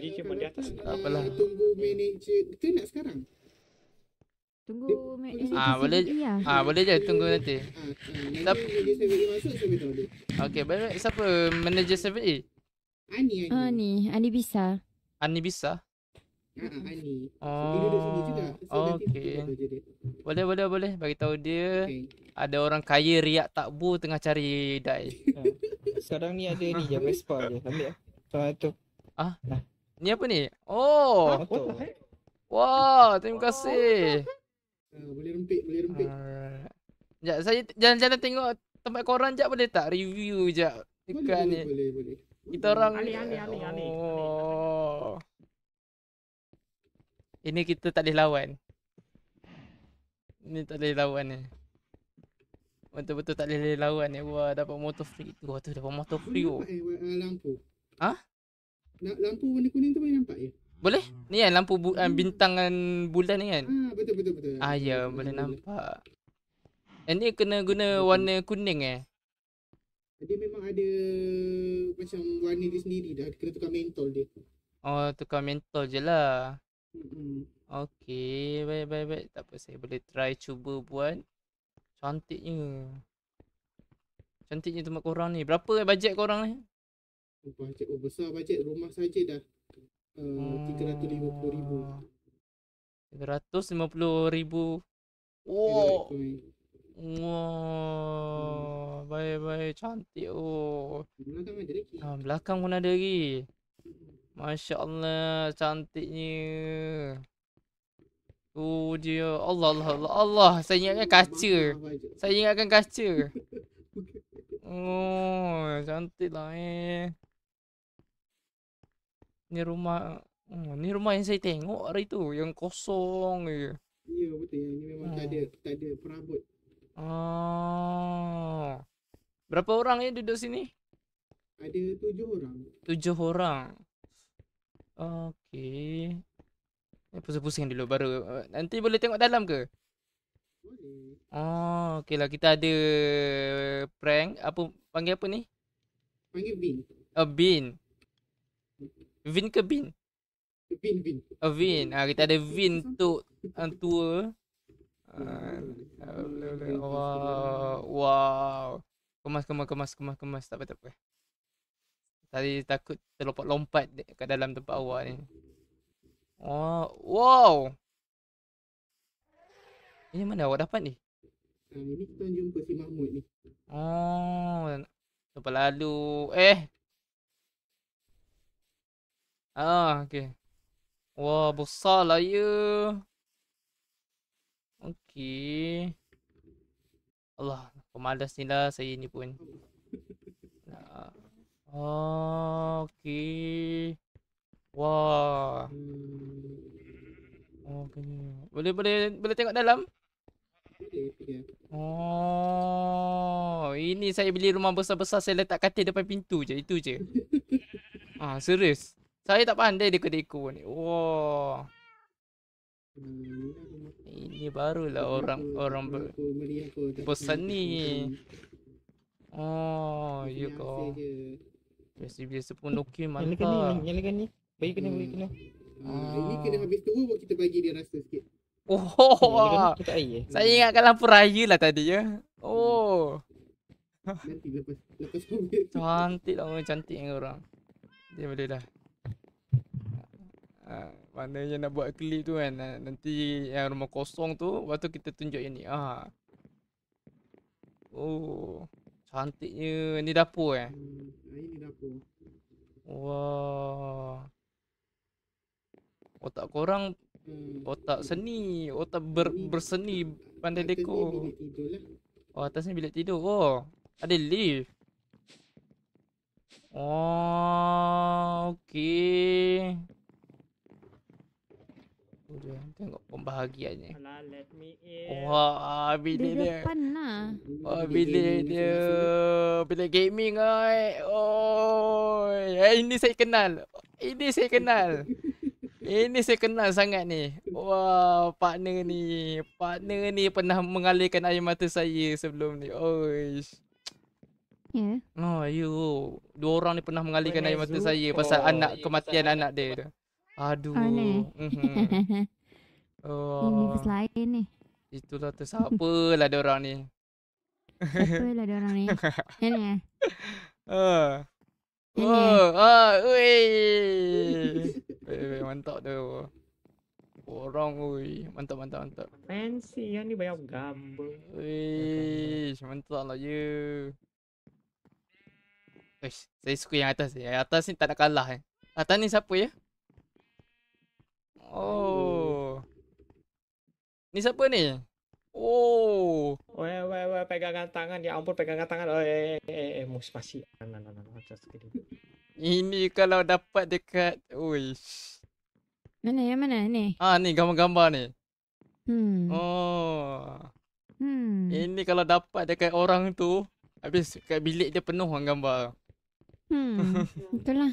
teacher pun, my atas. Tak apalah. Tunggu manager. Kita nak sekarang. Tunggu Ah, boleh. Ah, boleh je tunggu nanti. Ah, ah, siapa? Okey, baik. Siapa manager 7A? Ani, Ani. Ah, Ani, bisa. Ani bisa. Ah, ah, okay. Boleh boleh boleh bagi tahu dia okay. ada orang kaya riak tak bu tengah cari dai. Ah. Sekarang ni ada ni jam Vespa je. Ambil lah. ah. tu. Ah? ah. Ni apa ni? Oh. Ha, Wah, terima wow. kasih. Ah, boleh rempit, boleh rempit. Sekejap, saya jalan-jalan tengok tempat korang Jap boleh tak? Review Jap. Ikan ni. boleh, boleh. Kita orang... Ali, Ali, Ali, Ali. Oh. Ali, Ali, Ali. Ini kita tak boleh lawan. Ini tak boleh lawan ni. Betul-betul tak boleh lawan ni. Wah, dapat motor free tu. Wah, tu dapat motor free oh. eh, tu. Lampu. Ha? Lampu warna kuning tu boleh nampak ya? Boleh? Ni kan lampu bu- hmm. bintang dan bulan ni kan? Ah, betul betul betul. Ah ya, betul, boleh betul, nampak. Betul. Eh, And ni kena guna betul. warna kuning eh. Dia memang ada macam warna dia sendiri dah. Kena tukar mentol dia. Oh, tukar mentol je lah. Okay, baik, baik, baik. Tak apa, saya boleh try cuba buat. Cantiknya. Cantiknya tempat orang ni. Berapa eh, bajet korang ni? Bajet, oh, besar bajet. Rumah saja dah. RM350,000. Uh, hmm. RM350,000. Oh. Wah, baik-baik hmm. cantik oh. Belakang mana ada lagi? Ha, belakang pun ada lagi. Masya Allah cantiknya. Oh dia Allah Allah Allah Allah saya ingatkan kaca. Lah saya ingatkan kaca. Oh cantik lah eh. Ni rumah oh, ni rumah yang saya tengok hari tu yang kosong je. Ya betul ni memang oh. tak ada tak ada perabot. Oh. Berapa orang ya duduk sini? Ada tujuh orang. Tujuh orang. Okey, Eh, pusing-pusing dulu baru. Eh, nanti boleh tengok dalam ke? Boleh. Oh, ah, okay Kita ada prank. Apa Panggil apa ni? Panggil bin. Oh, bin. Vin ke bin? Vin, Vin. Oh, Vin. Ah, kita ada Vin untuk ah, tua. Ah, wow. Wow. Kemas, kemas, kemas, kemas, kemas. Tak apa, tak apa. Tadi takut terlompat-lompat kat dalam tempat awak ni. Oh, wow. Ini mana awak dapat ni? ini ah, kita jumpa si Mahmud ni. Oh, lupa lalu. Eh. Ah, okey. Wah, wow, besar lah ya. Okey. Allah, pemalas ni lah saya ni pun. Oh, okay. Wah. Wow. Hmm. Oh, okay. Boleh boleh boleh tengok dalam? Oh, ini saya beli rumah besar-besar saya letak katil depan pintu je, itu je. ah, serius. Saya tak pandai dia kedeko ni. Wah. Wow. Ini barulah hmm. orang-orang ber besar ni. Oh, you ya go. Biasa biasa pun okey mantap. Yang ni, kan ni. Bagi kena, bagi kena. Ini hmm, kena habis tu baru kita bagi dia rasa sikit. Oh, oh, oh. Saya ingatkan lampu raya lah tadi ya. Oh. Cantik lah orang cantik yang orang. Dia boleh dah. Lah. mana yang nak buat klip tu kan ah, nanti yang rumah kosong tu waktu kita tunjuk ini. Ah. Oh. Cantiknya ni dapur eh. Hmm, ini dapur. Wah. Otak korang hmm. otak seni, otak ber, berseni pandai dekor. Lah. Oh, atas ni bilik tidur. Oh, ada lift. Oh, okey dia. Tengok pembahagiannya. Wah, bilik dia. Depan lah. Wah, bilik dia. Bilik gaming oi. Oh, ini saya kenal. Ini saya kenal. Ini saya kenal sangat ni. Wah, partner ni. Partner ni pernah mengalirkan air mata saya sebelum ni. Oh Ya. Yeah. Oh, ayo. Dua orang ni pernah mengalirkan air mata saya pasal oh, anak kematian anak dia Aduh. Oh, Oh. Universe lain ni. Itulah tu siapa lah dia orang ni. Siapa lah dia orang ni. Ini kan eh. Ya? Ah. Kan oh, Oh, ah, ui. Wei, wei, mantap tu. Orang ui, mantap mantap mantap. Fancy yang ni banyak gambar. Wei, mantap lah you. Ya. Wesh, saya suka yang atas ni. Yang atas ni tak nak kalah eh. Atas ni siapa ya? Oh. Ni siapa ni? Oh. Oi, oi, oi, pegangan tangan. Ya ampun, pegangan tangan. Oi, oh, eh, eh, eh, eh mus masih. Nah, nah, nah, nah, nah. Ini kalau dapat dekat. Uish. Mana ya mana ni? Ah, ni gambar-gambar ni. Hmm. Oh. Hmm. Ini kalau dapat dekat orang tu, habis kat bilik dia penuh dengan gambar. Hmm. Itulah.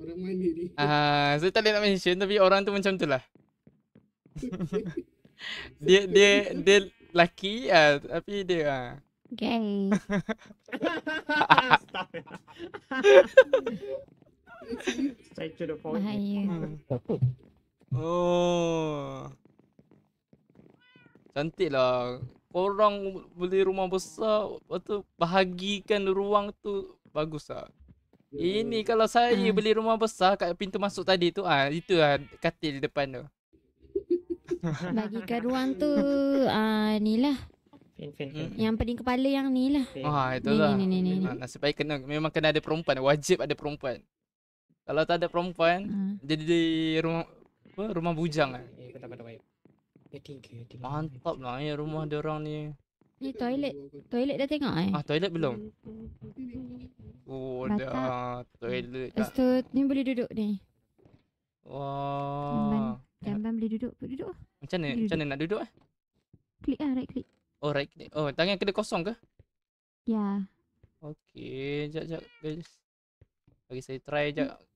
Orang mana ni? Ah, saya tak boleh nak mention tapi orang tu macam tu lah. dia dia dia laki ah tapi dia ah gay. Straight to the point. Bahaya. Hmm. Oh. Cantiklah. Orang beli rumah besar, waktu bahagikan ruang tu bagus tak? Ini kalau saya beli rumah besar kat pintu masuk tadi tu ah itu itulah katil depan tu. Bagi ruang tu uh, ni lah. Hmm. Yang pening kepala yang ni lah. Ah, itu lah. Nasib baik kena, memang kena ada perempuan. Wajib ada perempuan. Kalau tak ada perempuan, hmm. jadi di rumah apa, rumah bujang lah. Eh, Mantap lah ya rumah dia orang ni. Ni toilet. Toilet dah tengok eh? Ah, toilet belum. Oh, dah. Toilet dah. Lepas tu, ni boleh duduk ni. Wah. Wow. Jamban boleh duduk. Duduk lah. Macam mana? Macam mana nak duduk eh? Klik lah. Right click. Oh right click. Oh tangan kena kosong ke? Ya. Yeah. Okay. Sekejap, sekejap guys. Bagi saya try sekejap. Hmm.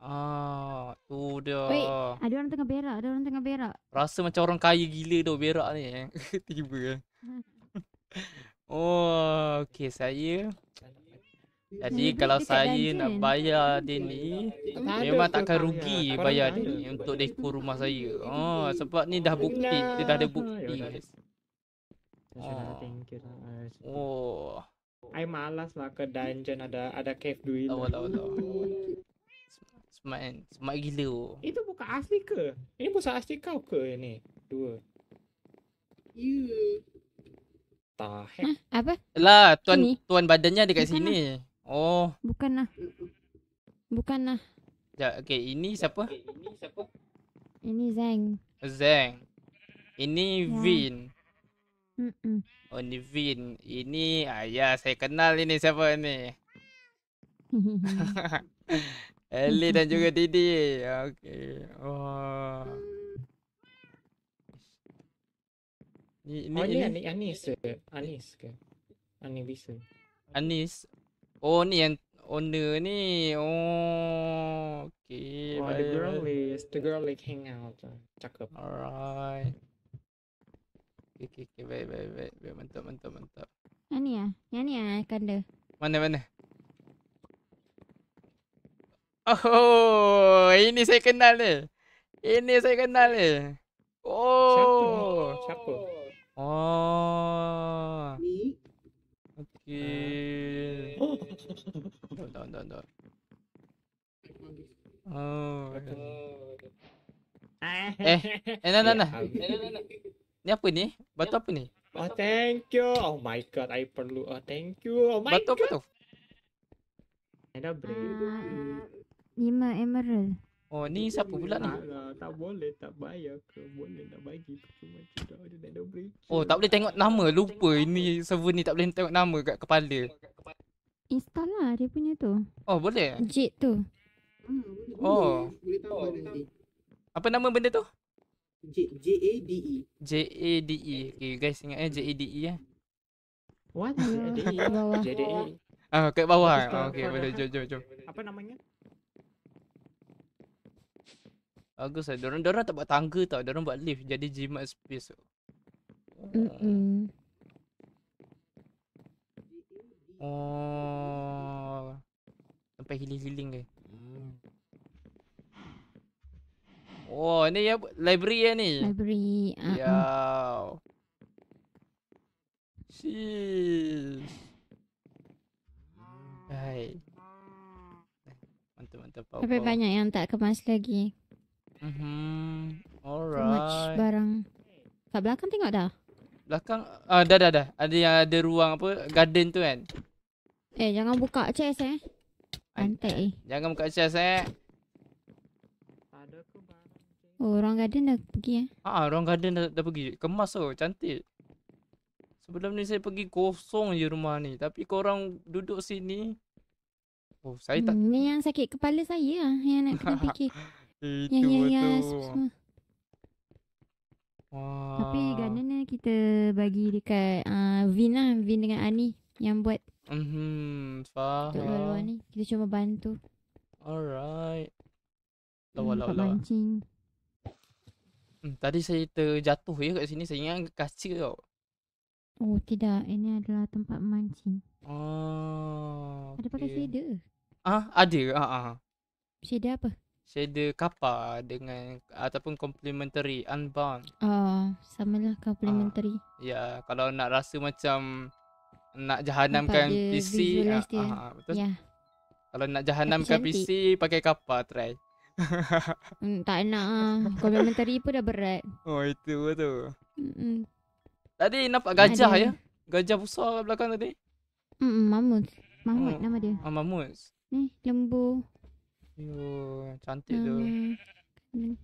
Ah, tu dia. Wait, ada orang tengah berak, ada orang tengah berak. Rasa macam orang kaya gila tu berak ni. Eh. Tiba. Eh. Hmm. oh, okay saya. Jadi Mereka kalau saya dungeon. nak bayar dia ni tak Memang takkan rugi tak bayar dia ni untuk dekor rumah saya oh, Sebab ni dah bukti, dia dah ada bukti ya, guys uh, Oh. I malas lah ke dungeon ada ada cave duit. Oh, tahu tahu. Smart kan? Smart gila Oh. Itu bukan asli ke? Ini bukan asli kau ke ini? Dua. You. Ya. Tahek. apa? Lah, tuan, tuan badannya ada kat sini. Lah. Oh. Bukan lah. Bukan lah. Sekejap, okay. Ini siapa? Okay, ini siapa? ini Zeng. Zeng. Ini yeah. Vin. Mm-mm. Oh, ini Vin. Ini, ah, ya, saya kenal ini siapa ni. Ellie dan juga Didi. Okay. Oh. Ini oh, ni, ni. Anis Anis ke? Anis bisa. Anis? Oh ni yang owner ni. Oh. Okay. Oh, the girl is the girl like hang out. Cakap. Alright. Okay, okay, okay. Baik, baik, baik, baik. Mantap, mantap, mantap. Yang ni lah. Yang ni lah. Kanda. Mana, mana? Oh, ini saya kenal ni. Ini saya kenal ni. Oh. Siapa? Siapa? Oh. Ni. Okay. Oh. Tak, tak, tak. Oh. Eh, eh, nah, nah, nah. Ni apa ni? Batu apa ni? Oh, thank you. Oh my god, I perlu. Oh, thank you. Oh my god. Batu apa tu? Ada break. Ah, Lima emerald. Oh, ni siapa pula ni? Tak, boleh, tak bayar ke. Boleh nak bagi cuma kita ada ada break. Oh, tak boleh tengok nama. Lupa ini server ni tak boleh tengok nama kat kepala. Kat kepala install lah dia punya tu. Oh, boleh? Jet tu. Hmm, boleh. Oh. Boleh tahu oh. Benda. Apa nama benda tu? J A D E. J A D E. Okay, you guys ingat eh J A D E eh. What? J A D E. J A D E. e. Ah, kat bawah. Oh, okay, boleh jom jom jom. Apa namanya? Bagus lah. Diorang, diorang tak buat tangga tau. Diorang buat lift. Jadi jimat space tu. Oh. Mm-mm. Oh. Sampai healing-healing ke? Hmm. Oh, ni ya library ya ni. Library. Uh-huh. Ah, ah. Ya. Sis. Hai. Mantap-mantap pau. Tapi banyak yang tak kemas lagi. Mhm. Alright. much barang. Kat belakang tengok dah. Belakang ah uh, dah dah dah. Ada yang ada ruang apa garden tu kan? Eh, jangan buka chest eh. Pantai Jangan buka chest eh. Oh, orang garden dah pergi eh. Ah, orang garden dah, dah pergi. Kemas tu, cantik. Sebelum ni saya pergi kosong je rumah ni. Tapi korang duduk sini. Oh, saya tak... Ini hmm, yang sakit kepala saya lah. Yang nak kena fikir. Itu yang, yang, yang semua. Wah. Tapi garden kita bagi dekat uh, Vin lah. Vin dengan Ani yang buat. Hmm, faham. Untuk luar ni, kita cuma bantu. Alright. Lawa hmm, lawa lawa. Mancing. Hmm, tadi saya terjatuh ya kat sini. Saya ingat kaca tau. Oh, tidak. Ini adalah tempat mancing. Oh. Ada pakai okay. shader? Ah, ada. Ha ah. Shader apa? Shader kapal dengan ataupun complimentary unbound. Ah, samalah complimentary. Ah. Ya, kalau nak rasa macam nak jahanamkan PC ah, ah, ah, betul. Yeah. Kalau nak jahanamkan PC pakai kapal try. mm, tak nak ah. Komentari pun dah berat. Oh itu betul. Mm-mm. Tadi nampak gajah Ada. ya. Gajah besar kat belakang tadi. Hmm, mamut. Mamut oh. nama dia. Ah, mamut. Ni, eh, lembu. Yo, cantik um. tu. Hmm.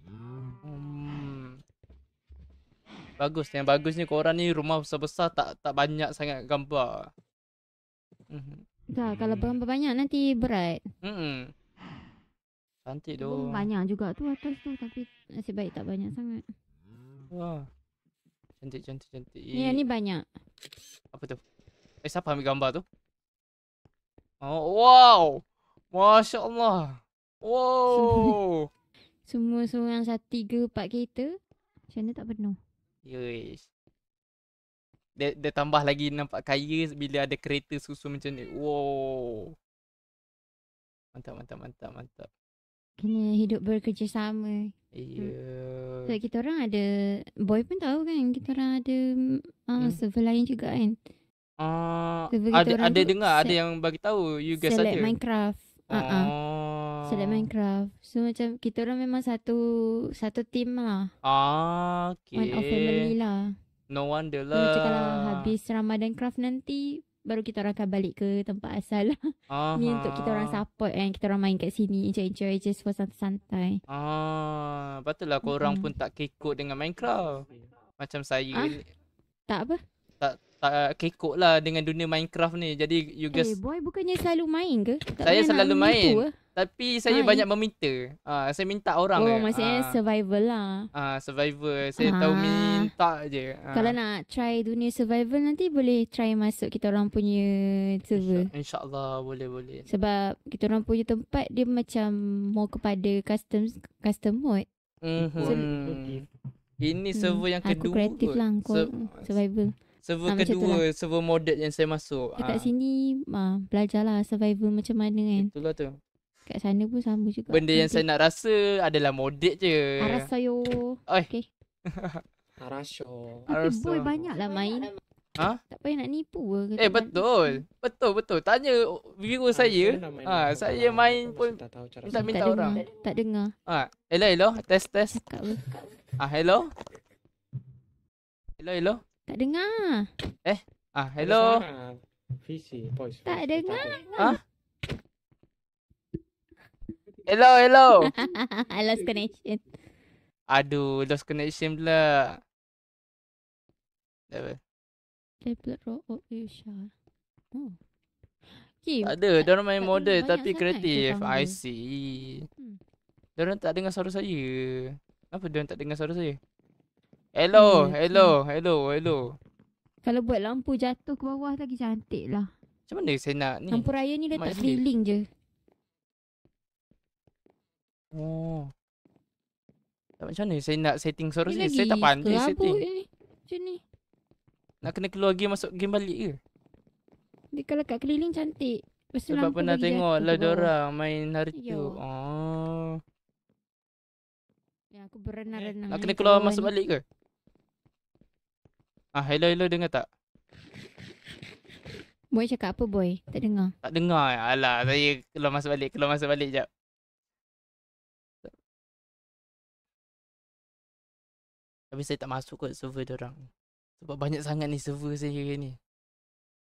Um. Bagus. Yang bagus ni korang ni rumah besar-besar tak tak banyak sangat gambar. Mhm. Tak, hmm. kalau gambar banyak nanti berat. Hmm. Cantik tu. Banyak juga tu atas tu tapi nasib baik tak banyak sangat. Wah. Cantik, cantik, cantik. Ni ni banyak. Apa tu? Eh, siapa ambil gambar tu? Oh, wow. Masya Allah. Wow. Semua semua yang satu, tiga, empat kereta. Macam mana tak penuh? Yes. Dia, dia tambah lagi nampak kaya bila ada kereta susu macam ni. Wow. Mantap, mantap, mantap, mantap. Kena hidup bekerjasama. Hmm. Iya. Yeah. Sebab so, kita orang ada, boy pun tahu kan, kita orang ada uh, hmm. server lain juga kan. Ah, uh, ada, ada dengar, set, ada yang bagi tahu you guys ada. Select Minecraft. Uh-uh. Oh. Silat oh. Minecraft. So macam kita orang memang satu satu team lah. Ah, okay. One of family lah. No wonder lah. Jadi kalau habis Ramadan Craft nanti, baru kita orang akan balik ke tempat asal. lah. Ni untuk kita orang support kan. Eh. Kita orang main kat sini. Enjoy, enjoy just for santai-santai. Ah, lah, korang hmm. pun tak kekot dengan Minecraft. Macam saya. Ah? Tak apa? Tak, tak eh, kekok lah dengan dunia Minecraft ni. Jadi you guys... Eh, boy bukannya selalu main ke? Tak saya selalu main. Tu, eh? Tapi saya ha, banyak meminta. Ah, saya minta orang. Oh, eh. maksudnya uh, survival lah. Ah, survival. Saya ha. tahu minta je. Uh. Kalau nak try dunia survival nanti boleh try masuk kita orang punya server. InsyaAllah boleh boleh. Sebab kita orang punya tempat dia macam more kepada custom custom mode. Mm-hmm. So, Ini hmm, server yang kedua. Aku kreatif lah aku. Sur- survival. Server ha, kedua, lah. server modded yang saya masuk. Dekat ha. sini, ma, belajarlah survival macam mana kan. Itulah tu. Kat sana pun sama juga. Benda yang Mantik. saya nak rasa adalah modik je. Arasa yo. Oi. Okay. Arasa. Arasa. Boy banyaklah main. Ha? Tak payah nak nipu ke. Eh betul. betul. Betul betul. Tanya viewer ha, saya. Ha, saya main pun tak tahu cara. Tak minta tak orang. Dengar. Tak dengar. Ha. Hello hello. Test test. Cakap ah hello. Hello hello. Tak dengar. Eh. Ah hello. Tak dengar. Ha? Hello, hello. I lost connection. Aduh, lost connection pula. Apa? Tablet robot you share. Oh. Ada, dia orang main model tapi kreatif. I see. Hmm. Dia orang tak dengar suara saya. Kenapa dia orang tak dengar suara saya? Hello, hmm, hello, hello, hello, Kalau buat lampu jatuh ke bawah lagi cantik lah. Macam mana saya nak ni? Lampu raya ni letak Mak je. Oh. Tak, macam ni? saya nak setting suara ni? Saya tak pandai Kelabu setting. Ini. ni. Nak kena keluar game masuk game balik ke? Dia kalau kat keliling cantik. Pasal Sebab pernah tengok lah diorang main hari Yo. tu. Oh. Ya, aku berenang Eh, nak kena keluar masuk ni. balik ke? Ah, hello hello dengar tak? Boy cakap apa boy? Tak dengar. Tak dengar. Alah, saya keluar masuk balik, keluar masuk balik jap. Tapi saya tak masuk ke server dia orang. Sebab banyak sangat ni server saya ni.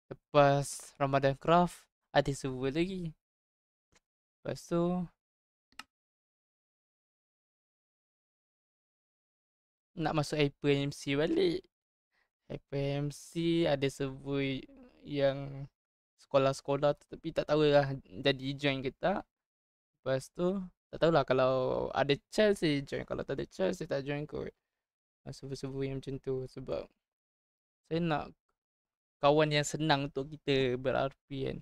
Lepas Ramadan Craft ada server lagi. Lepas tu nak masuk Apple MC balik. Apple ada server yang sekolah-sekolah tu tapi tak tahu lah jadi join ke tak. Lepas tu tak tahulah kalau ada chance saya join. Kalau tak ada chance saya tak join kot server-server yang macam tu sebab saya nak kawan yang senang untuk kita ber-RP kan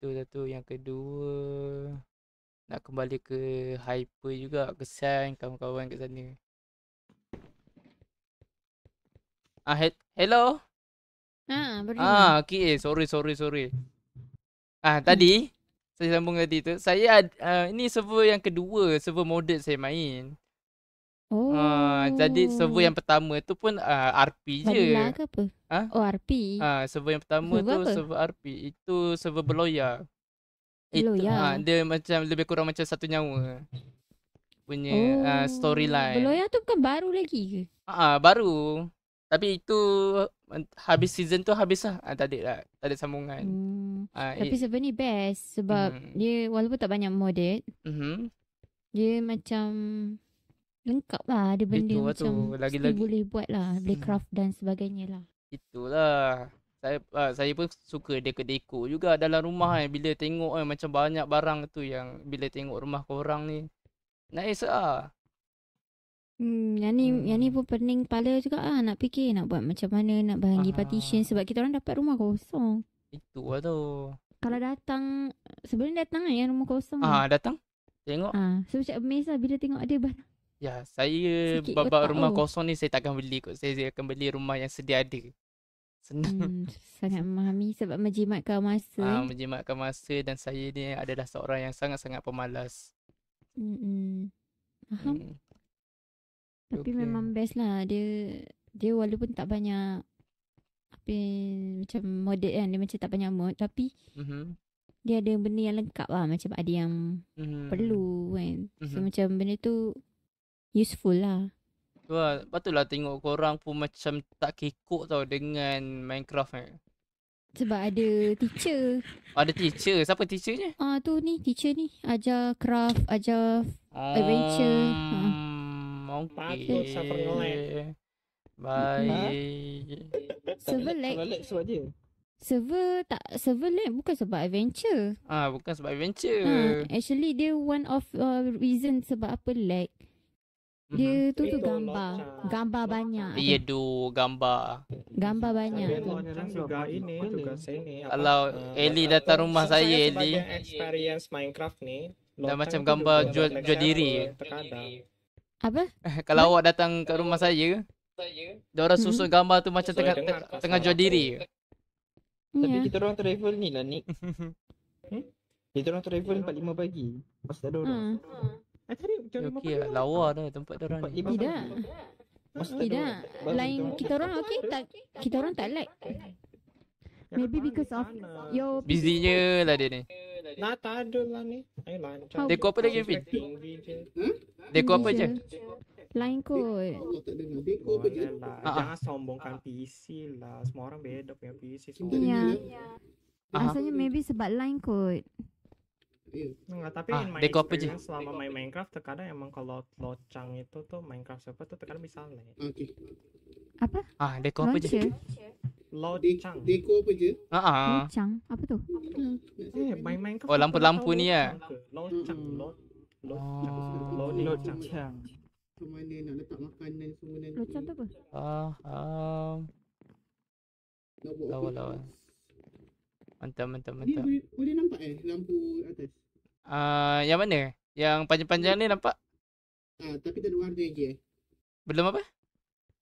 tu satu yang kedua nak kembali ke hyper juga kesan kawan-kawan kat sana ah he- hello ha ah, ah okey eh. sorry sorry sorry ah tadi saya sambung tadi tu saya uh, ini server yang kedua server modded saya main Oh. Uh, jadi server yang pertama tu pun uh, ah, RP Badila je. Vanilla ke apa? Ha? Oh RP. Uh, ah, server yang pertama server tu apa? server RP. Itu server Beloya. Beloya. It, uh, dia macam lebih kurang macam satu nyawa. Punya oh. uh, storyline. Beloya tu bukan baru lagi ke? Ah uh, baru. Tapi itu habis season tu habis lah. Uh, tak ada lah. Tak ada sambungan. Hmm. Uh, Tapi it, server ni best. Sebab hmm. dia walaupun tak banyak modded. Mm-hmm. Dia macam Lengkap lah ada benda Itulah macam Lagi -lagi. boleh buat lah. Boleh craft dan sebagainya lah. Itulah. Saya, ah, saya pun suka dekor-dekor juga dalam rumah kan. Bila tengok kan macam banyak barang tu yang bila tengok rumah korang ni. Nak esa lah. Hmm, yang ni, hmm. yang ni hmm. pun pening kepala juga lah nak fikir nak buat macam mana nak bagi partition sebab kita orang dapat rumah kosong. Itu lah tu. Kalau datang, sebenarnya datang kan yang rumah kosong. Ah, datang. Tengok. Ah, so macam amaze lah bila tengok ada barang. Ya, saya bab rumah tahu. Oh. kosong ni saya takkan beli kot. Saya akan beli rumah yang sedia ada. Senang. Hmm, sangat memahami sebab menjimatkan masa. Ah, ha, menjimatkan masa dan saya ni adalah seorang yang sangat-sangat pemalas. Hmm. Faham. Hmm. Tapi okay. memang best lah. Dia dia walaupun tak banyak tapi macam mode kan. Dia macam tak banyak mode tapi mm-hmm. Dia ada benda yang lengkap lah Macam ada yang mm-hmm. Perlu kan mm-hmm. macam benda tu useful lah. Wah, patutlah tengok korang pun macam tak kekok tau dengan Minecraft ni. Eh. Sebab ada teacher. ada teacher? Siapa teachernya? Ah tu ni, teacher ni. Ajar craft, ajar um, adventure. Um, hmm, ha. Ah. Okay. Patut siapa Bye. Server lag. Server lag sebab dia. Server tak server lag bukan sebab adventure. Ah bukan sebab adventure. Ha, actually dia one of uh, reason sebab apa lag dia mm-hmm. tu tu gambar. Gambar banyak. Dia tu gambar. Gambar banyak. Kalau eh, Eli datang rumah saya, Eli. experience Minecraft ni. Dah macam gambar jual, jual diri. Apa? Kalau awak datang ke rumah saya. Saya. Dia orang susun hmm. gambar tu macam tengah tengah jual diri. Tapi kita orang travel ni lah, Nick. Hmm? Kita orang travel 4-5 pagi. Pasti ada orang. Hmm. Saya cari macam okay, 50 Okey, lah. lawa dah tempat dia orang ni. Tidak. Tidak. Lain kita orang okey tak kita orang tak like. Maybe because of your busynya lah dia ni. Nah, tak ada lah ni. Ay, lancar. Deko apa lagi, Fit? Deko apa hmm? je? Lain kot. Deko lah. apa ah. Jangan sombongkan PC lah. Semua orang beda punya PC. Ya. Asalnya maybe sebab lain kot. Enggak, tapi ah, in my deko selama main Minecraft terkadang emang kalau locang itu tuh Minecraft server tuh terkadang bisa lag. Oke. Okay. Apa? Ah, deko apa aja? Locang. Deko apa aja? Ah, ah. Locang. Apa tuh? Eh, main Minecraft. Oh, lampu-lampu ni ya. Locang, oh. locang. Locang. Locang. Locang. Locang. Locang. Locang. Locang. Locang. Locang. Locang. Locang. Locang. Locang. Locang. Locang. Locang mantap mantap mantap boleh, boleh nampak eh lampu atas ah uh, yang mana yang panjang-panjang ni nampak ah uh, tapi tak ada warna lagi eh belum apa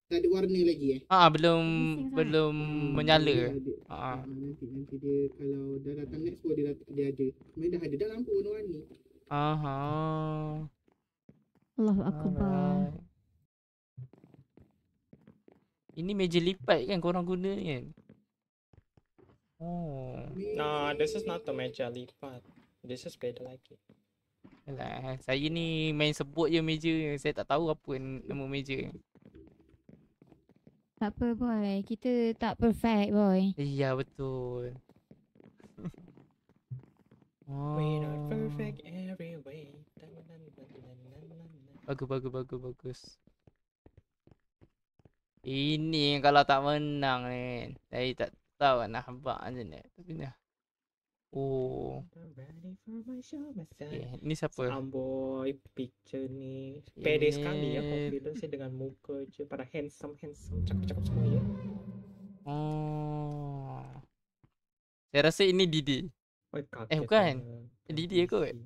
tak ada warna lagi eh ah uh, belum Bising, belum kan? menyala ah uh, nanti nanti dia kalau dah datang next pun dia dia ada main dah ada dah lampu warna-warni aha Allahu akbar ini meja lipat kan korang guna kan? Oh. Nah, this is not the meja lipat. This is better lagi. Alah, saya ni main sebut je meja. Saya tak tahu apa yang nama meja. Tak apa boy. Kita tak perfect boy. Iya betul. oh. We're not perfect every Bagus, bagus, bagus, bagus. Ini kalau tak menang ni. Eh. Saya tak tahu kan nak apa macam ni. Tapi ni. Oh. Okay. Eh, ni siapa? Amboy picture ni. Pedes kami ya confidence dengan muka je pada handsome handsome cakap-cakap semua ya. Oh. Saya rasa ini Didi. Oi, eh bukan. Tanya. Eh, Didi ya kot.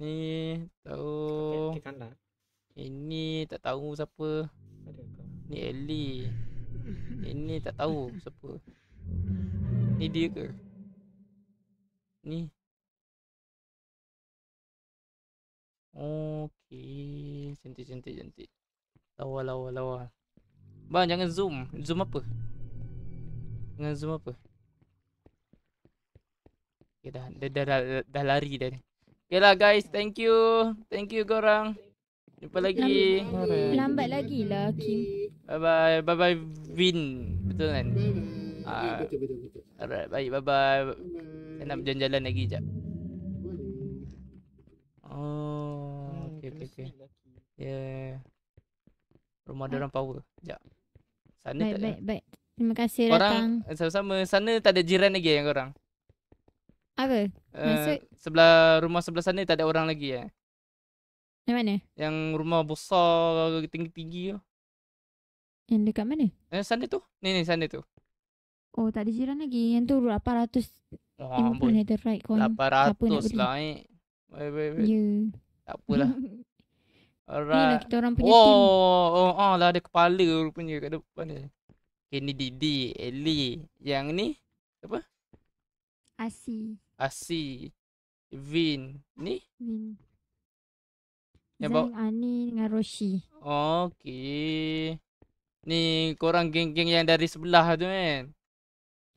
Ni tahu. Okay, okay, kan Ini tak tahu siapa. Ni Ellie. Ini hmm. eh, tak tahu siapa. Ini dia ke? Ni. Okey, cantik cantik cantik. Lawa lawa lawa. Bang jangan zoom. Zoom apa? Jangan zoom apa? Okay, dah, dah, dah, dah, dah lari dah ni. Okay lah guys, thank you. Thank you korang. Jumpa lagi. Lambat, lagi lah Kim. Bye bye. Bye bye Vin. Betul kan? Ah. Alright, baik. Bye bye. Saya nak jalan-jalan lagi jap. Oh, hmm, okay okay. Ya. Yeah. Rumah ah. dia orang power. Jap. Sana tak baik, ada. Baik, baik. Terima kasih datang. Orang sama-sama. Sana tak ada jiran lagi yang eh, orang. Apa? Eh, Maksud? sebelah rumah sebelah sana tak ada orang lagi eh. Yang mana? Yang rumah besar tinggi-tinggi tu. Yang dekat mana? Yang eh, sana tu. Ni ni sana tu. Oh, tak ada jiran lagi. Yang tu 800. Oh, ah, ampun. Ada right coin. Lah, 800 lah eh. Baik, baik, baik. Ya. Tak apalah. Lah Alright. Ni oh, Oh, oh, lah ada kepala rupanya kat depan ni. Okay, ni Didi, Ellie. Yang ni, apa? Asi. Asi. Vin. Ni? Vin. Yang Zain bawa... Ani dengan Roshi. Okey. Ni korang geng-geng yang dari sebelah tu kan?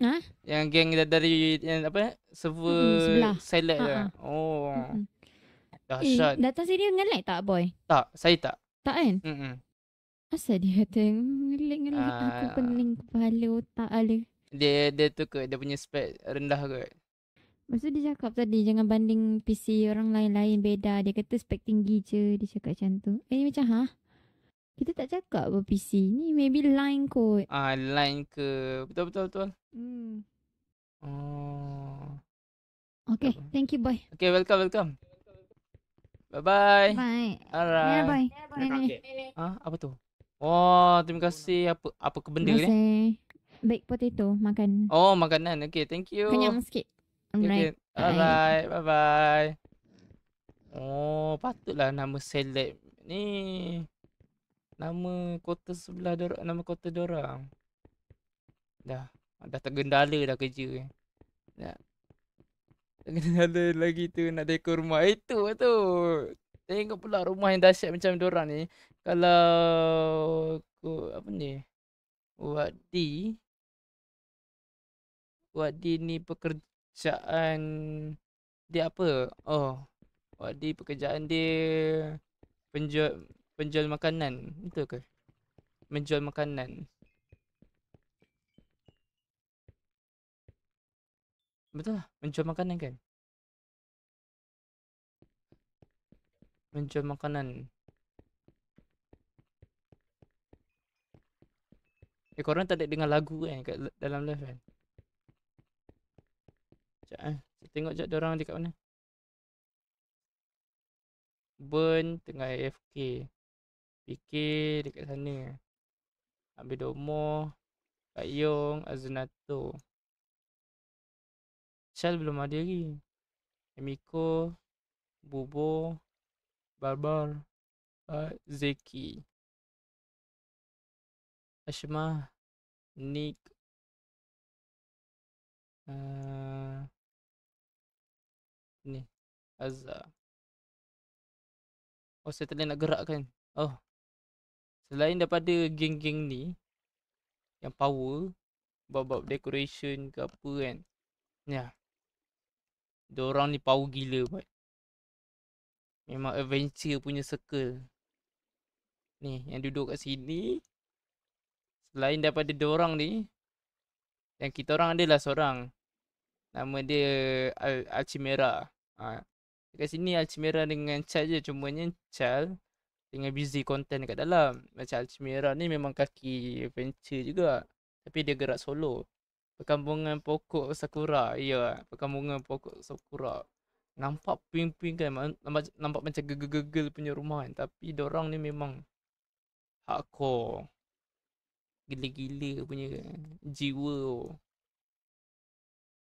Ha? Yang geng dari yang apa? Server mm-hmm, sebelah. Select uh-huh. Lah. Oh. Mm-hmm. Dahsyat. Eh, datang sini dengan lag tak boy? Tak. Saya tak. Tak kan? Mm-mm. Asal dia kata ngelik-ngelik uh, aku ah. pening kepala otak ala. Dia dia tu ke dia punya spek rendah ke? Maksud dia cakap tadi jangan banding PC orang lain-lain beda. Dia kata spek tinggi je. Dia cakap macam tu. Eh macam ha? Kita tak cakap apa PC. Ni maybe line kot. Ah uh, line ke. Betul betul betul. Hmm. Oh. Okay. Apa? Thank you boy. Okay welcome welcome. Bye bye. Bye. Alright. Yeah, bye. Yeah, bye. Ni, ni. Ha? Apa tu? Oh, terima kasih. Apa apa ke benda ni? Baik potato makan. Oh, makanan. Okay, thank you. Kenyang sikit. Okay. Alright. Bye. Bye-bye. Oh, patutlah nama seleb ni. Nama kota sebelah dor nama kota dorang. Dah. Dah tak dah kerja ni. Dah. Tak lagi tu nak dekor rumah. Itu lah eh, tu. Tengok pula rumah yang dahsyat macam dorang ni. Kalau aku apa ni? Wadi. Wadi ni pekerja pekerjaan dia apa? Oh, di pekerjaan dia penjual penjual makanan. Betul ke? Menjual makanan. Betul lah, menjual makanan kan? Menjual makanan. Eh, korang tak ada dengar lagu kan kat dalam live kan? Sekejap eh. Saya tengok sekejap orang dekat mana. Burn tengah AFK. PK dekat sana. Ambil domo. Kak Yong, Azunato. Shell belum ada lagi. Emiko, Bubo, Barbar, uh, Zeki. Ashma, Nick. Uh, ni azza oh saya tadi nak kan? oh selain daripada geng-geng ni yang power bab-bab decoration ke apa kan ya yeah. diorang ni power gila buat memang adventure punya circle ni yang duduk kat sini selain daripada orang ni yang kita orang adalah seorang Nama dia Al Alchimera. Ha. Dekat sini Alchimera dengan Chal je. ni Chal dengan busy content kat dalam. Macam Alchimera ni memang kaki adventure juga. Tapi dia gerak solo. Perkambungan pokok Sakura. Ya, perkambungan pokok Sakura. Nampak ping-ping kan. Nampak, nampak macam gegegegel punya rumah kan. Tapi orang ni memang hardcore. Gila-gila punya jiwa.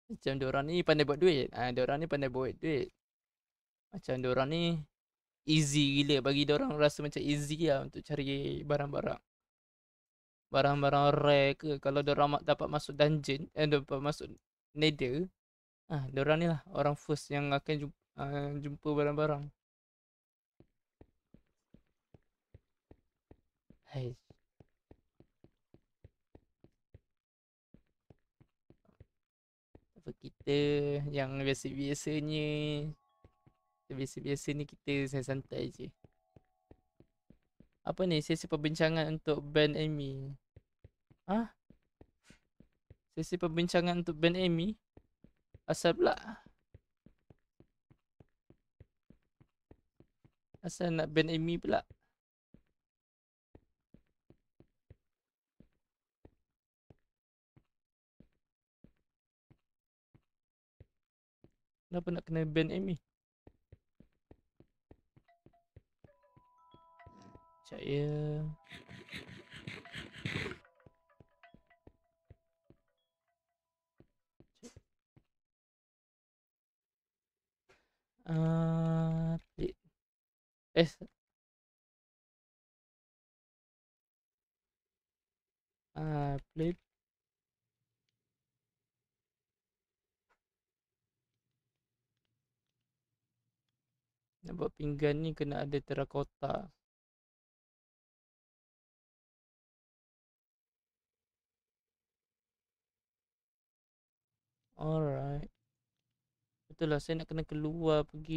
Macam diorang ni pandai buat duit. Ha, diorang ni pandai buat duit. Macam diorang ni easy gila bagi orang rasa macam easy lah untuk cari barang-barang. Barang-barang rare ke kalau diorang dapat masuk dungeon, eh dapat masuk nether. Ah, ha, diorang ni lah orang first yang akan ah, jumpa, barang-barang. Hai. Hey. kita yang biasa-biasanya Biasa-biasa ni kita santai-santai je Apa ni sesi perbincangan untuk Ben Amy Ah? Sesi perbincangan untuk Ben Amy? Asal pula? Asal nak Ben Amy pula? Kenapa nak kena ban Amy? Percaya Ah, uh, Eh Ah, uh, flip Nak buat pinggan ni kena ada terakota. Alright. Betul lah saya nak kena keluar pergi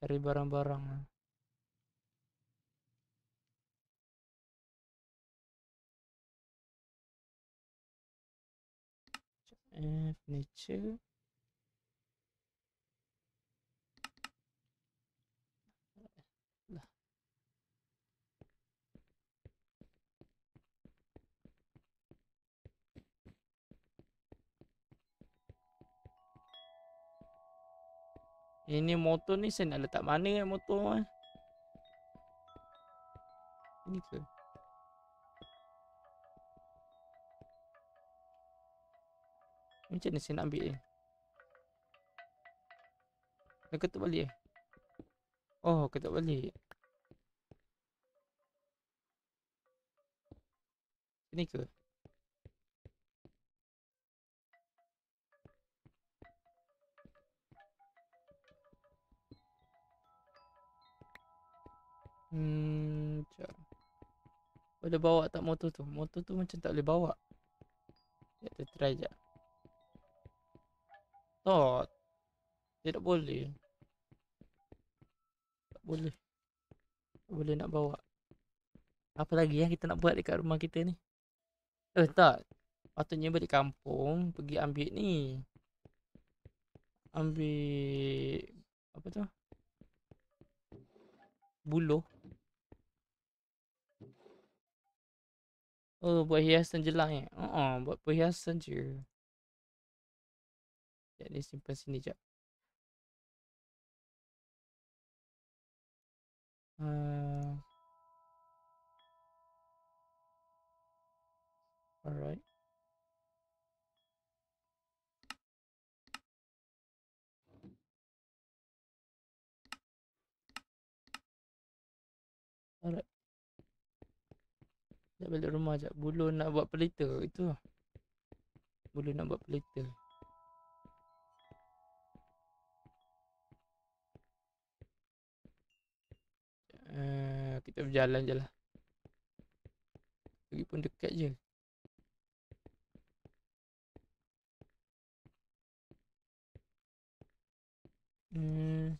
cari barang-barang. lah. nature Ini motor ni saya nak letak mana kan motor eh? Ini ke? Macam mana saya nak ambil ni? Nak ketuk balik eh? Oh ketuk balik Ini ke? Hmm, sekejap Boleh bawa tak motor tu? Motor tu macam tak boleh bawa Sekejap kita try sekejap Tak Dia tak boleh Tak boleh Tak boleh nak bawa Apa lagi yang kita nak buat dekat rumah kita ni? Eh tak Patutnya balik kampung Pergi ambil ni Ambil Apa tu? Buluh Oh, buat hiasan je lah eh. Uh -uh, buat perhiasan je. Sekejap ni simpan sini sekejap. Uh... Alright. Alright. Saya balik rumah sekejap. Bulu nak buat pelita. Itu lah. Bulu nak buat pelita. Uh, kita berjalan je lah. pun dekat je. Hmm.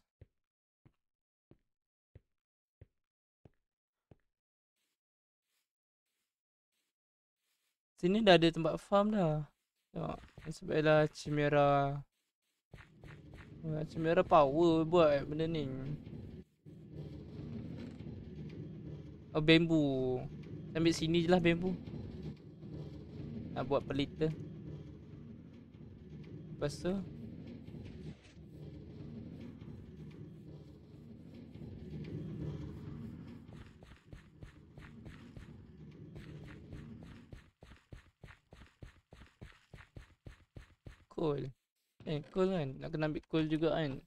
Sini dah ada tempat farm dah. Tengok. Sebablah Chimera. Chimera power buat benda ni. Oh, bambu. Ambil sini je lah bambu. Nak buat pelita. Lepas tu. call Eh call kan Nak kena ambil call juga kan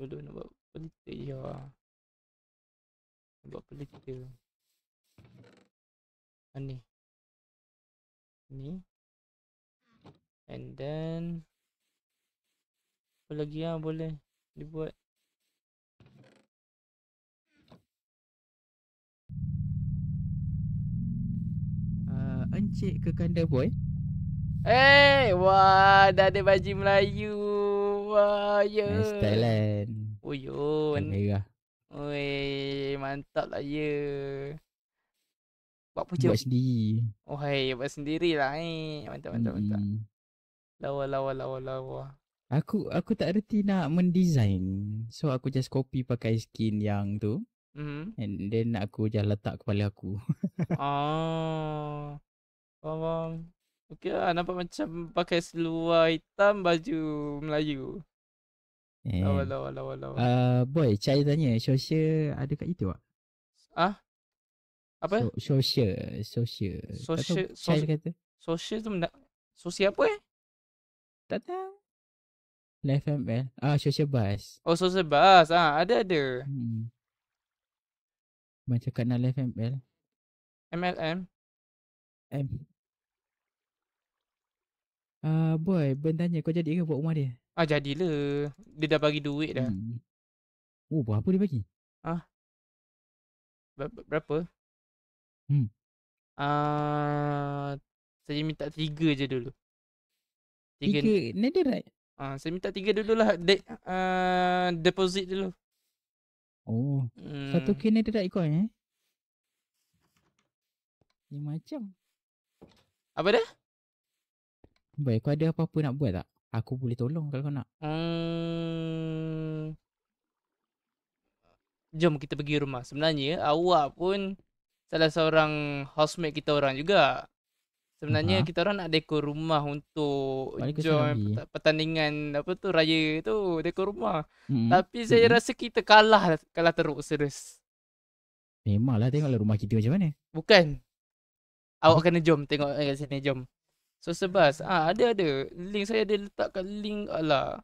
Bodoh nak buat pelita lah. Ya Nak buat pelita ah, Ni Ni And then Apa lagi yang ah boleh dibuat ah, Encik ke kandang boy? Hey, eh, wah, dah ada baju Melayu. Wah, ya. Yeah. Nice Thailand. Oh, yo. Merah. Oi, mantap lah, ya. Yeah. Buat pucuk. Buat sendiri. Oh, hai, hey, buat sendiri lah, eh. Mantap, mantap, hmm. mantap. Lawa, lawa, lawa, lawa. Aku aku tak reti nak mendesain. So, aku just copy pakai skin yang tu. Mm-hmm. And then aku je letak kepala aku. oh. Faham. Oh, oh. Okey lah, nampak macam pakai seluar hitam baju Melayu. Lawa, eh. lawa, lawa, lawa. Ah, boy, Chai tanya, Shosha ada kat YouTube tak? Ah? Apa? So, Shosha, Shosha. Shosha, Chai tu mena- Shosha apa eh? Tak tahu. Live ML. Ah, Shosha Bus. Oh, Shosha Bus. Ah, ada, ada. Hmm. Macam kat nak Live ML. MLM? M, uh, boy, Ben tanya kau jadi ke buat rumah dia? Ah jadilah. Dia dah bagi duit dah. Hmm. Oh, berapa dia bagi? Ah. Berapa? Hmm. Ah saya minta tiga je dulu. Tiga. Tiga, nanti right. Ah, saya minta tiga dulu lah. De- uh, deposit dulu. Oh, hmm. satu kini nanti right coin eh. Ni macam. Apa dah? Baik, kau ada apa-apa nak buat tak? Aku boleh tolong kalau kau nak. Hmm. Jom kita pergi rumah. Sebenarnya awak pun salah seorang housemate kita orang juga. Sebenarnya uh-huh. kita orang nak dekor rumah untuk Balik join pertandingan apa tu raya tu, dekor rumah. Mm-hmm. Tapi saya mm-hmm. rasa kita kalah kalah teruk serius. Memanglah tengoklah rumah kita macam mana. Bukan. Awak kena jom tengok kat sini jom. So sebas. Ah ha, ada ada. Link saya ada letak kat link alah.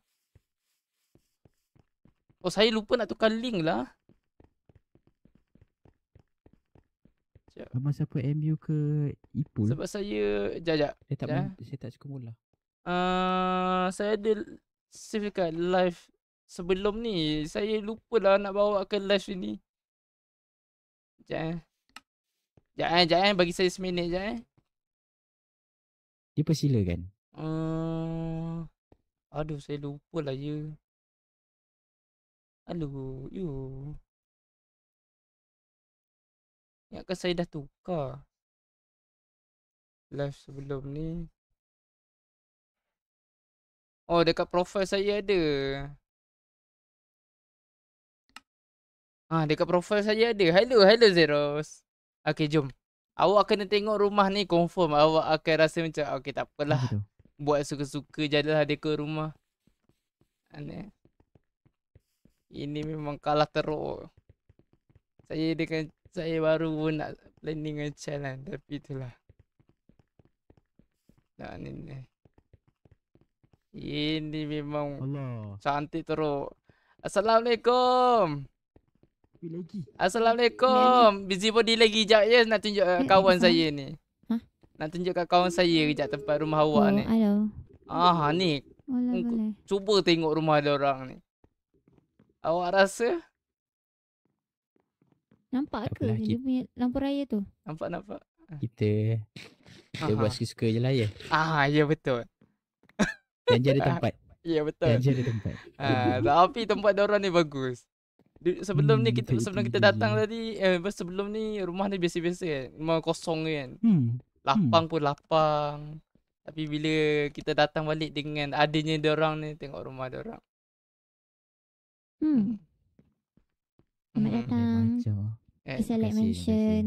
Oh saya lupa nak tukar link lah. Sebab siapa MU ke Ipul? Sebab saya jajak. Saya tak ya. men- saya tak cukup mula. Uh, ah, saya ada save dekat live sebelum ni. Saya lupalah nak bawa ke live sini. Jangan. Jangan, jangan bagi saya seminit jangan. Eh. Dia persilakan. Uh, ah, aduh, saya lupa lah ya. Aduh, you. ke saya dah tukar. Live sebelum ni. Oh, dekat profil saya ada. Ah, dekat profil saya ada. Hello, hello Zeros. Okay, jom. Awak kena tengok rumah ni confirm awak akan rasa macam okey tak apalah. Buat suka-suka jadilah dekor rumah. Aneh. Ini memang kalah teruk. Saya dengan saya baru nak planning dengan challenge kan, tapi itulah. Nah, ni ni. Ini memang Allah. cantik teruk. Assalamualaikum kopi lagi. Assalamualaikum. Busy body lagi jap je ya, nak tunjuk kat uh, kawan saya ni. Ha? Nak tunjuk kat kawan saya kejap tempat rumah awak oh, ni. Hello. Ah, ni. Boleh, hmm, boleh. Cuba tengok rumah dia orang ni. Awak rasa? Nampak ke ni dia punya lampu raya tu? Nampak, nampak. Kita kita Aha. buat suka-suka je lah ya. Ah, ya betul. Dan jadi ah, tempat. Ya betul. Dan jadi tempat. Ah, tapi tempat dia orang ni bagus sebelum hmm, ni kita sebelum kita datang itu. tadi eh, sebelum ni rumah ni biasa-biasa kan rumah kosong kan hmm. lapang hmm. pun lapang tapi bila kita datang balik dengan adanya orang ni tengok rumah orang hmm. hmm Selamat hmm. datang. Lah. Eh, Kisah like mention.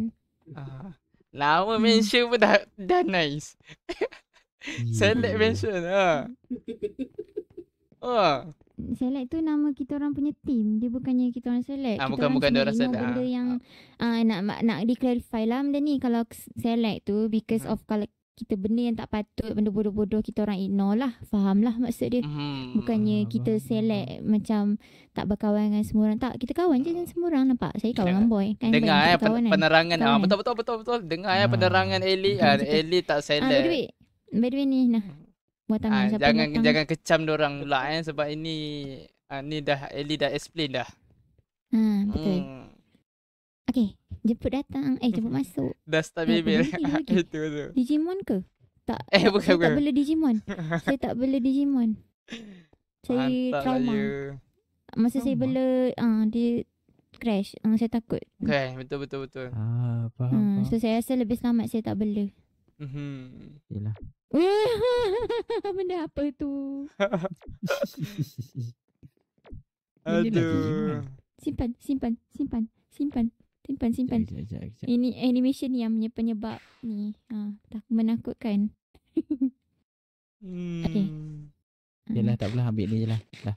Lama ah, hmm. mention pun dah, dah nice. Yeah. Select mention ha. Ah. ah select tu nama kita orang punya team. Dia bukannya kita orang select. Ha, kita bukan, orang bukan dia orang select. Benda ha. yang ha. Uh, nak, nak, nak di lah benda ni. Kalau select tu because ha. of kalau kita benda yang tak patut, benda bodoh-bodoh kita orang ignore lah. Faham lah maksud dia. Hmm. Bukannya Abang. kita select macam tak berkawan dengan semua orang. Tak, kita kawan je dengan semua orang nampak. Saya kawan dengan boy. Kan Dengar ya, pen- eh, kan? penerangan. Ah, betul, betul, betul, betul. Dengar ya, ha. penerangan Ellie. Ha. Ellie tak select. Ha, by the way, by the way ni, nah. Hmm. Buatan ha, ah, siapa jangan jangan kecam dia orang pula eh sebab ini uh, ni dah Eli dah explain dah. Ha betul. Hmm. Okey, jemput datang eh jemput masuk. dah start bibir. Itu tu. Digimon ke? Tak. Eh tak, bukan saya Tak bela Digimon. saya tak boleh Digimon. Saya Mantap trauma. Lah Masa trauma. saya bela uh, dia crash. Uh, saya takut. Okey, betul betul betul. Ah, faham. Hmm, so saya rasa lebih selamat saya tak bela. Mhm. Yalah. Benda apa tu? Aduh. Simpan, simpan, simpan, simpan, simpan, simpan. Ini animation ni yang punya penyebab ni. Ha, tak menakutkan. hmm. Okay. Yalah, hmm. tak pula ambil ni je lah. Dah.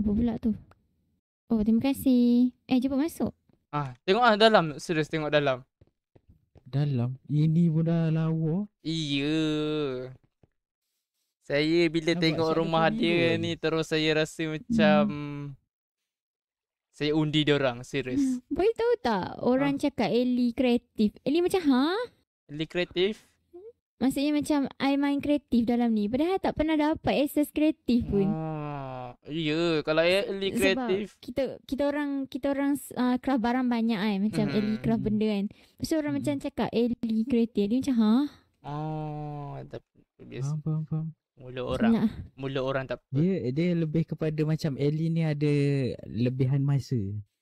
Apa pula tu? Oh, terima kasih. Eh, jumpa masuk. Ah, tengok ah, dalam. Serius, tengok dalam dalam Ini pun dah lawa Iya Saya bila Nampak tengok rumah dia ni, ni Terus saya rasa macam hmm. Saya undi dia orang Serius hmm, Boleh tahu tak Orang ha? cakap Ellie kreatif Ellie macam ha? Ellie kreatif? Maksudnya macam I main kreatif dalam ni Padahal tak pernah dapat Access kreatif pun Haa ah yeah, kalau e- early kreatif kita kita orang kita orang uh, craft barang banyak kan macam mm. early hmm. craft benda kan Lepas tu orang mm. macam cakap early kreatif dia macam ha oh tapi biasa apa apa mula orang nah. mula orang tak dia dia lebih kepada macam Ellie ni ada lebihan masa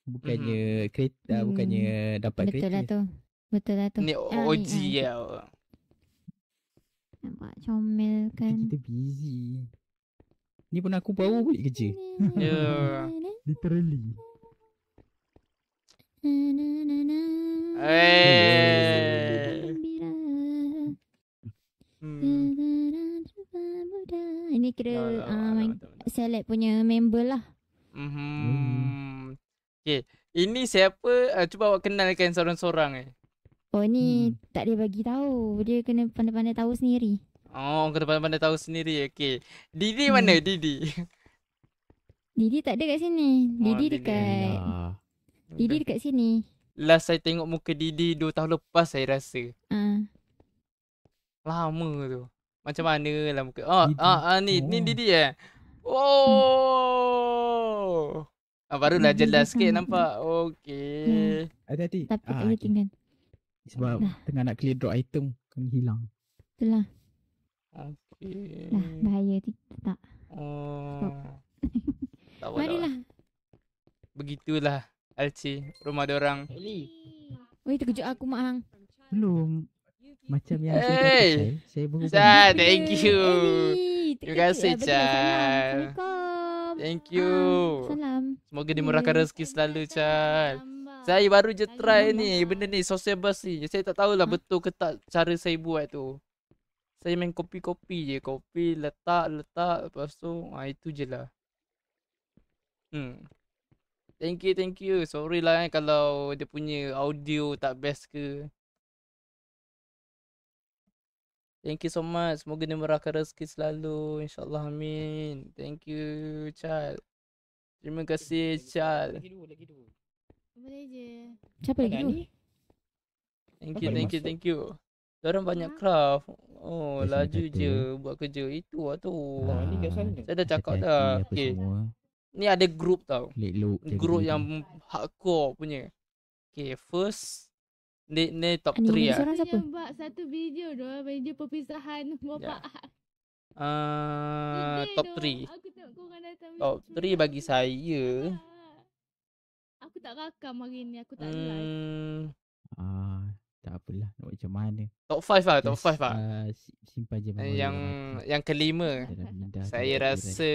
bukannya mm. kreatif uh, mm. bukannya dapat betul kreatif betul lah tu Betul lah tu. Ni ah, OG ah, ya. Nampak comel kan. Kita busy. Ni pun aku baru balik kerja. Ya. Literally. Hey. Hmm. Ini kira no, no, Select punya member lah hmm Okay Ini siapa uh, Cuba awak kenalkan seorang-seorang eh Oh ni hmm. tak dia bagi tahu. Dia kena pandai-pandai tahu sendiri. Oh, kau pandai-pandai tahu sendiri. Okey. Didi hmm. mana? Didi. Didi tak ada kat sini. Oh, Didi oh, dekat. Dia ah. dia. Didi dekat sini. Last saya tengok muka Didi dua tahun lepas saya rasa. Uh. Lama tu. Macam hmm. mana lah muka. Oh, Didi. ah, ah ni, oh. ni Didi eh. Hmm. Oh. Hmm. Ah, barulah Didi jelas sikit nampak. Okey. Hmm. Hati-hati. Tapi ah, tak okay. tinggal. Sebab nah. tengah nak clear drop item, kena hilang. Itulah. Okay. Dah, bahaya tak. Uh, Stop. tak Marilah. Lah. Begitulah. Alci, rumah dia orang. Wei, terkejut aku mak hang. Belum. Macam yang hey. saya saya berhubung. Sa, thank you. Lah. Terima kasih, Chan. Thank you. Um, salam. Semoga dimurahkan rezeki selalu, Chan. Saya baru je try ni benda ni sosial bus ni. Saya tak tahulah ha? betul ke tak cara saya buat tu saya main kopi-kopi je kopi letak letak lepas tu ha, itu je lah hmm thank you thank you sorry lah eh, kalau dia punya audio tak best ke Thank you so much. Semoga dia merahkan rezeki selalu. InsyaAllah. Amin. Thank you, Chal. Terima kasih, Chal. Lagi dua, lagi dua. Siapa lagi dua? Thank you, thank you, thank you. Sekarang banyak hmm. craft. Oh, Kasi laju kata. je buat kerja. Itu lah tu. Ha, ni kat sana. Saya dah cakap dah. Okay. Semua. Ni ada group tau. group yang ni. hardcore punya. Okay, first. Ni, ni top 3 lah. Siapa? buat satu video tu. Video perpisahan ya. bapak. Yeah. Uh, top 3 Top 3 bagi saya Aku tak rakam hari ni Aku tak hmm. live ah, tak apalah nak buat macam mana top 5 lah top 5 lah uh, simpan je yang yang, lah. yang kelima saya rasa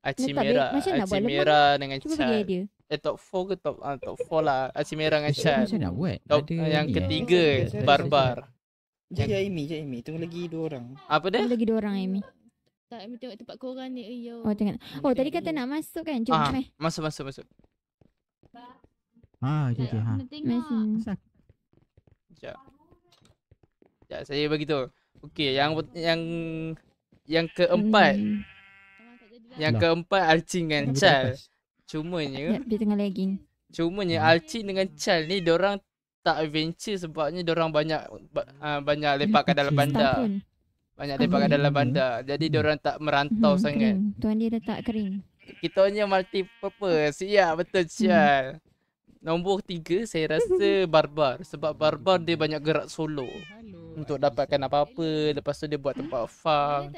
Aci Merah Aci Merah dengan Chad eh top 4 ke top uh, top 4 lah Aci Merah dengan Chad nak buat top, ada yang eh. ketiga ya. Barbar Jaya Amy Jaya Amy tunggu lagi dua orang apa dia? lagi dua orang Amy tak, Amy tengok tempat korang ni Ayo. Oh, tengok. oh tadi kata nak masuk kan? Jom, ah, Masuk, masuk, masuk Ah, okay, okay, ha. Nak tengok. Ya, Sekejap saya beritahu. Okey, yang yang yang keempat. Hmm. Yang keempat Archie dengan Chal. Cumanya dia tengah lagging. Cumanya hmm. Archie dengan Chal ni orang tak adventure sebabnya orang banyak uh, banyak lepak kat dalam bandar. Banyak lepak kat dalam bandar. Jadi hmm. orang tak merantau hmm, sangat. Kering. Tuan dia dah tak kering. Kita hanya multi purpose. Ya, betul hmm. Chal. Hmm. Nombor tiga saya rasa Barbar Sebab Barbar dia banyak gerak solo Untuk dapatkan apa-apa Lepas tu dia buat tempat farm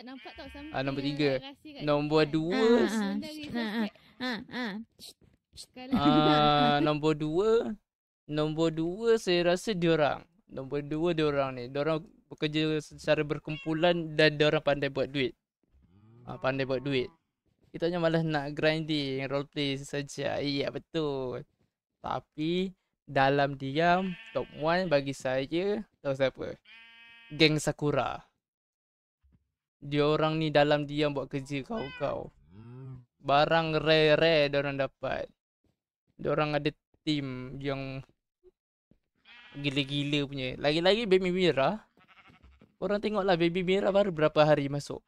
ah, Nombor tiga Nombor dua Nombor dua Nombor dua saya rasa orang. Nombor dua orang ni orang bekerja secara berkumpulan Dan orang pandai buat duit ah, Pandai buat duit Kita hanya malas nak grinding Roleplay saja Iya betul tapi dalam diam top 1 bagi saya tahu siapa? Geng Sakura. Dia orang ni dalam diam buat kerja kau-kau. Barang rare-rare dia orang dapat. Dia orang ada team yang gila-gila punya. Lagi-lagi Baby Mira. Orang tengoklah Baby Mira baru berapa hari masuk.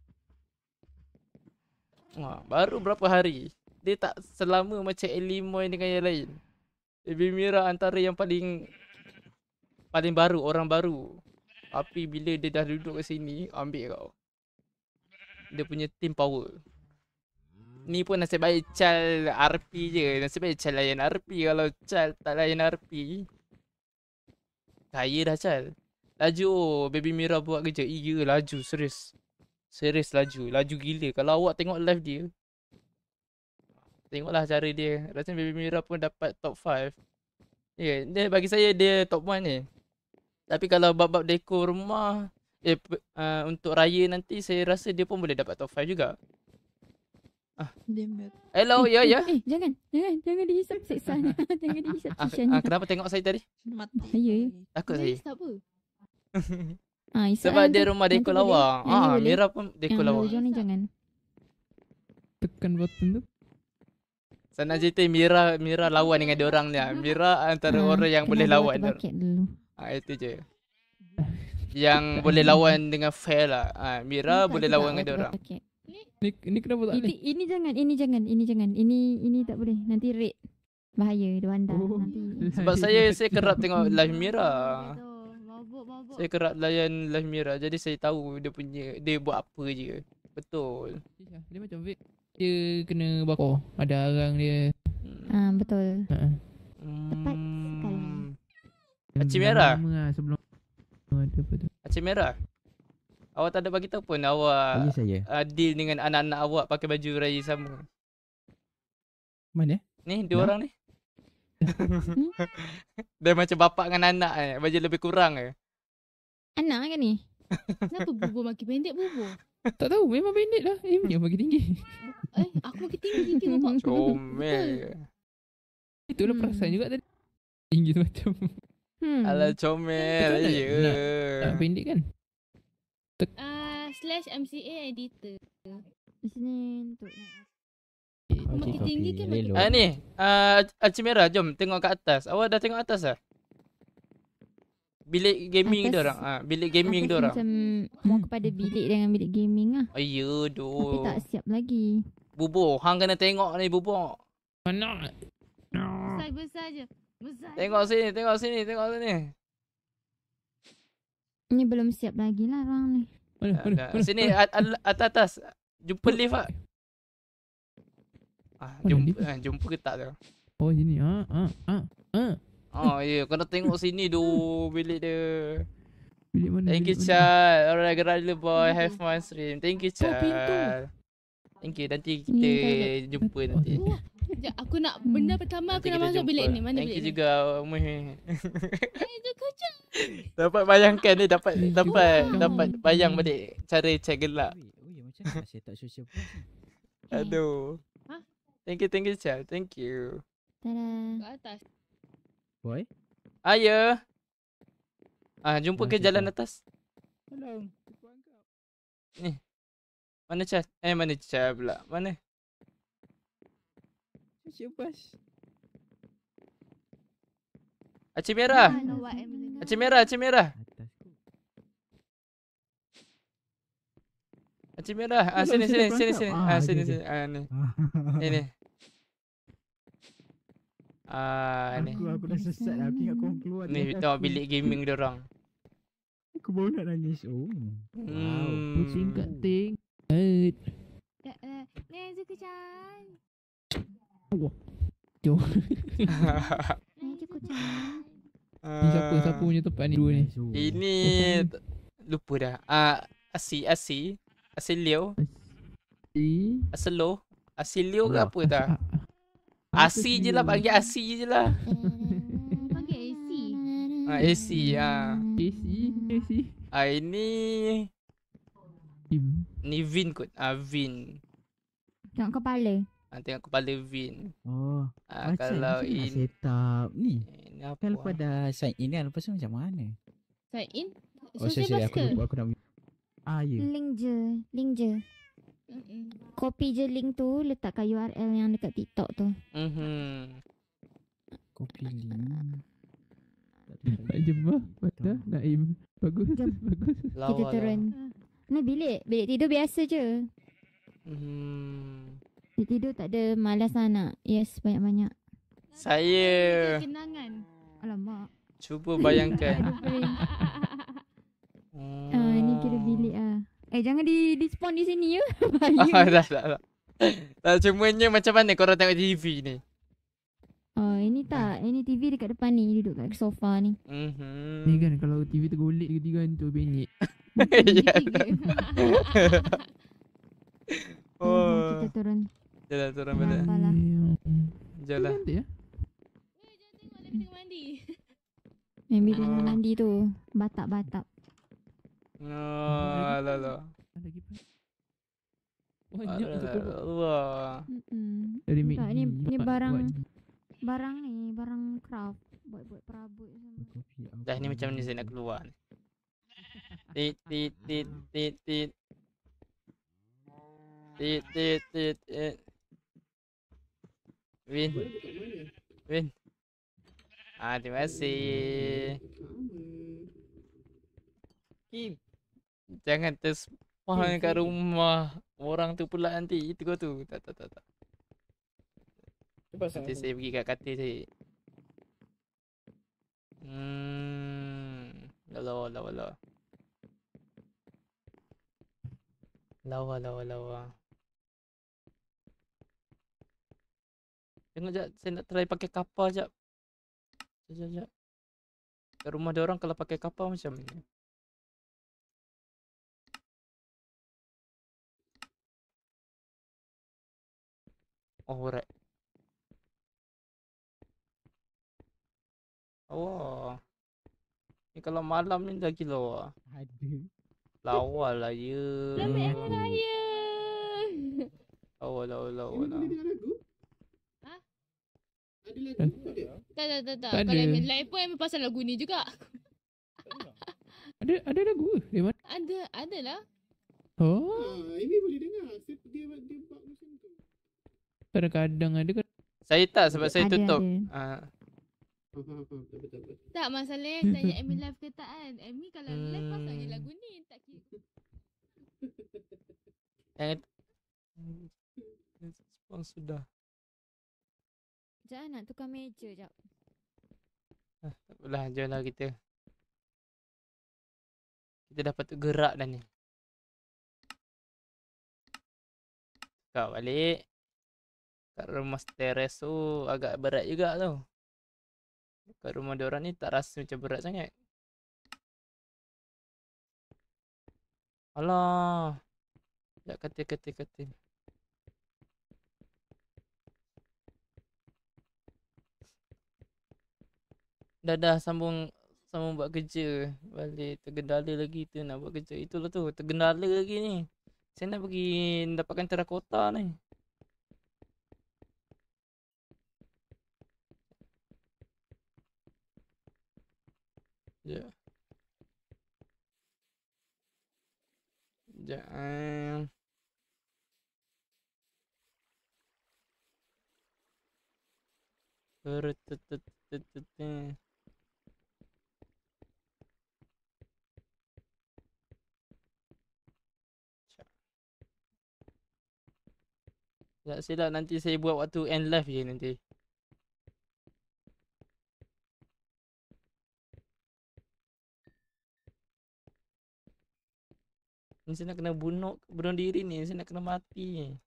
Wah, baru berapa hari. Dia tak selama macam Elimoy dengan yang lain. Baby Mira antara yang paling paling baru, orang baru. Tapi bila dia dah duduk kat sini, ambil kau. Dia punya team power. Ni pun nasib baik Chal RP je. Nasib baik Chal layan RP. Kalau Chal tak layan RP, kaya dah Chal. Laju oh, Baby Mira buat kerja. Iya, laju. Serius. Serius laju. Laju gila. Kalau awak tengok live dia, Tengoklah cara dia Rasanya Baby Mira pun dapat top 5 Ya, yeah, bagi saya dia top 1 ni Tapi kalau bab-bab dekor rumah eh, uh, Untuk raya nanti saya rasa dia pun boleh dapat top 5 juga Ah. Hello, eh, ya, eh, ya. Eh, jangan. Jangan, jangan dihisap seksanya. jangan dihisap seksanya. Ah, ah kenapa tengok saya tadi? Bahaya. Ya. Takut saya. Tak apa. ah, Sebab lah dia rumah dekor lawa. Ah, Mira pun dekor lawa. Jangan, jangan. Tekan button tu. Senang cerita Mira Mira lawan dengan dia orang ni. Lah. Mira antara uh, orang yang boleh lawan. Ah ha, itu je. Yang boleh lawan dengan fair lah. Ha, Mira ini boleh lawan dengan dia orang. Ni ni kenapa tak ini, boleh? Ini jangan, ini jangan, ini jangan. Ini ini tak boleh. Nanti red. Bahaya dia anda. Oh. Sebab saya saya kerap tengok live Mira. Saya kerap layan live Mira. Jadi saya tahu dia punya dia buat apa je. Betul. Dia macam Vic dia kena bakar ada arang dia ah uh, betul ha. tepat sekali hmm. Aci Merah lah sebelum ada apa tu Aci Merah awak tak ada bagi tahu pun awak adil ah, dengan anak-anak awak pakai baju raya sama mana ni dua nah. orang ni dia macam bapak dengan anak eh baju lebih kurang ke eh? anak kan ni kenapa bubur makin pendek bubur tak tahu memang pendek lah Eh punya bagi tinggi Eh aku bagi tinggi ke nampak Comel oh, Itulah hmm. perasaan juga tadi Tinggi tu macam hmm. Ala comel Ya yeah. nak, pendek kan Tek- ah, Slash MCA editor Sini untuk Makin tinggi kan Ah ni uh, ah, Aci Merah jom tengok kat atas Awak dah tengok atas lah bilik gaming dia orang ah bilik gaming dia orang macam mau kepada bilik dengan bilik gaming ah oh, ya doh tapi tak siap lagi bubu hang kena tengok ni bubu mana besar besar tengok sini tengok sini tengok sini ni belum siap lagi lah orang ni Mana, sini atas atas ah, jumpa lift ah jumpa jumpa ke tak tu oh sini ah ah ah ah Oh ya, yeah. kena tengok sini tu bilik dia. Bilik mana? Thank you chat. Alright, gerak dulu boy. Have fun stream. Thank you oh, chat. Thank you. Nanti kita jumpa nanti. Ya, aku nak benda pertama aku nak masuk bilik ni. Mana Thank bilik? Thank you juga. eh, tu kacang. Dapat bayangkan ni dapat dapat dapat bayang balik cara chat gelak. Oh, ya macam saya tak sure. Aduh. Eh. Thank you, thank you, Chal. Thank you. Tada. Ke atas. Boy? Aya. Ah, jumpa ke jalan okay. atas? Hello. Ni. Mana chat? Eh, mana chat pula? Mana? Cepas. Aci merah. Aci merah, aci merah. Aci merah. Ah, sini sini sini sini. Ah, ah sini sini. Ah, ni. Ini. uh, ni. aku dah sesat lah. Aku ingat korang keluar. Ni kita tengok bilik gaming dia orang. Aku baru nak nangis. Oh. Wow. Hmm. Pusing kat ting. Eh. Ni Chan. Wah. Jom. Ni Zuku Chan. Ah. Ni siapa? Siapa punya ni dua ni? Ini. Lupa dah. Ah, uh, Asi. Asi. Asi Leo. Asi. Asi Leo. Asi Leo ke apa tak? Asi je lah panggil Asi je lah Panggil AC Ah AC ah. AC AC Ah ini Ni Vin kot Ah Vin Tengok kepala Ah tengok kepala Vin Oh ah, macam Kalau ini in... set up ni Ini eh, kan apa Kalau pada eh? sign in kan Lepas tu macam mana Sign in Oh saya saya aku, aku nak Ah ya yeah. Link je Link je mm Copy je link tu Letakkan URL yang dekat TikTok tu mm-hmm. Copy link Tak jemah Patah Naim Bagus Bagus Kita turun lah. bilik Bilik tidur biasa je mm Bilik tidur tak ada malas anak. Yes banyak-banyak Saya Kenangan Alamak Cuba bayangkan Ah, ini ni kira bilik ah. Eh jangan di di spawn di sini ya. Bahaya. Oh, tak tak tak. Tak macam mana korang tengok TV ni? Oh ini tak. Ini TV dekat depan ni duduk kat sofa ni. Mhm. Ni kan kalau TV tergolek ke tiga tu penyek. Ya. oh. kita turun. Jalan turun benda. Jalan. Nanti ya. Eh jangan tengok tapi tengok mandi. Mimi dia mandi tu. Batak-batak. Oh, ada lah. Ada lagi pun. Banyak tu. Allah. ni, barang barang ni, barang craft. Buat-buat perabot semua. Dah ni macam ni saya nak keluar ni. Tit tit tit tit tit. Tit tit tit tit. Win. Win. Ah, terima kasih. Keep jangan terus mahal kat rumah orang tu pula nanti itu kau tu tak tak tak tak Cuba nanti saya pergi kat katil saya hmm lawa lawa lawa lawa lawa lawa tengok jap saya nak try pakai kapal jap jap jap kat rumah dia orang kalau pakai kapal macam mana Ore. Oh. Ni kalau malam ni dah gila lah. Aduh. Lawa lah ya. Selamat Hari Lawa lawa lawa lah. Ada lagu tak? Tak, tak, tak, Kalau main live pun memang pasal lagu ni juga. ada ada lagu ke? Ada, ada lah. Oh. Ah, ini boleh dengar. Dia, dia, dia, dia, kadang-kadang ada kan saya tak sebab saya tutup ah. tak masalah tanya Amy live ke tak kan Amy kalau live hmm. pasang lagu ni tak kira Sepang sudah jangan nak tukar meja sekejap ah, Tak apalah jom lah kita Kita dapat gerak dan ni Tukar balik kat rumah teres tu agak berat juga tu kat rumah diorang ni tak rasa macam berat sangat alah tak kata kata kata dah dah sambung sambung buat kerja balik tergendala lagi tu nak buat kerja itulah tu tergendala lagi ni saya nak pergi dapatkan terakota ni Yeah. Um, Damn. Tak silap nanti saya buat waktu end live je nanti ni saya nak kena bunuh bunuh diri ni saya nak kena mati ni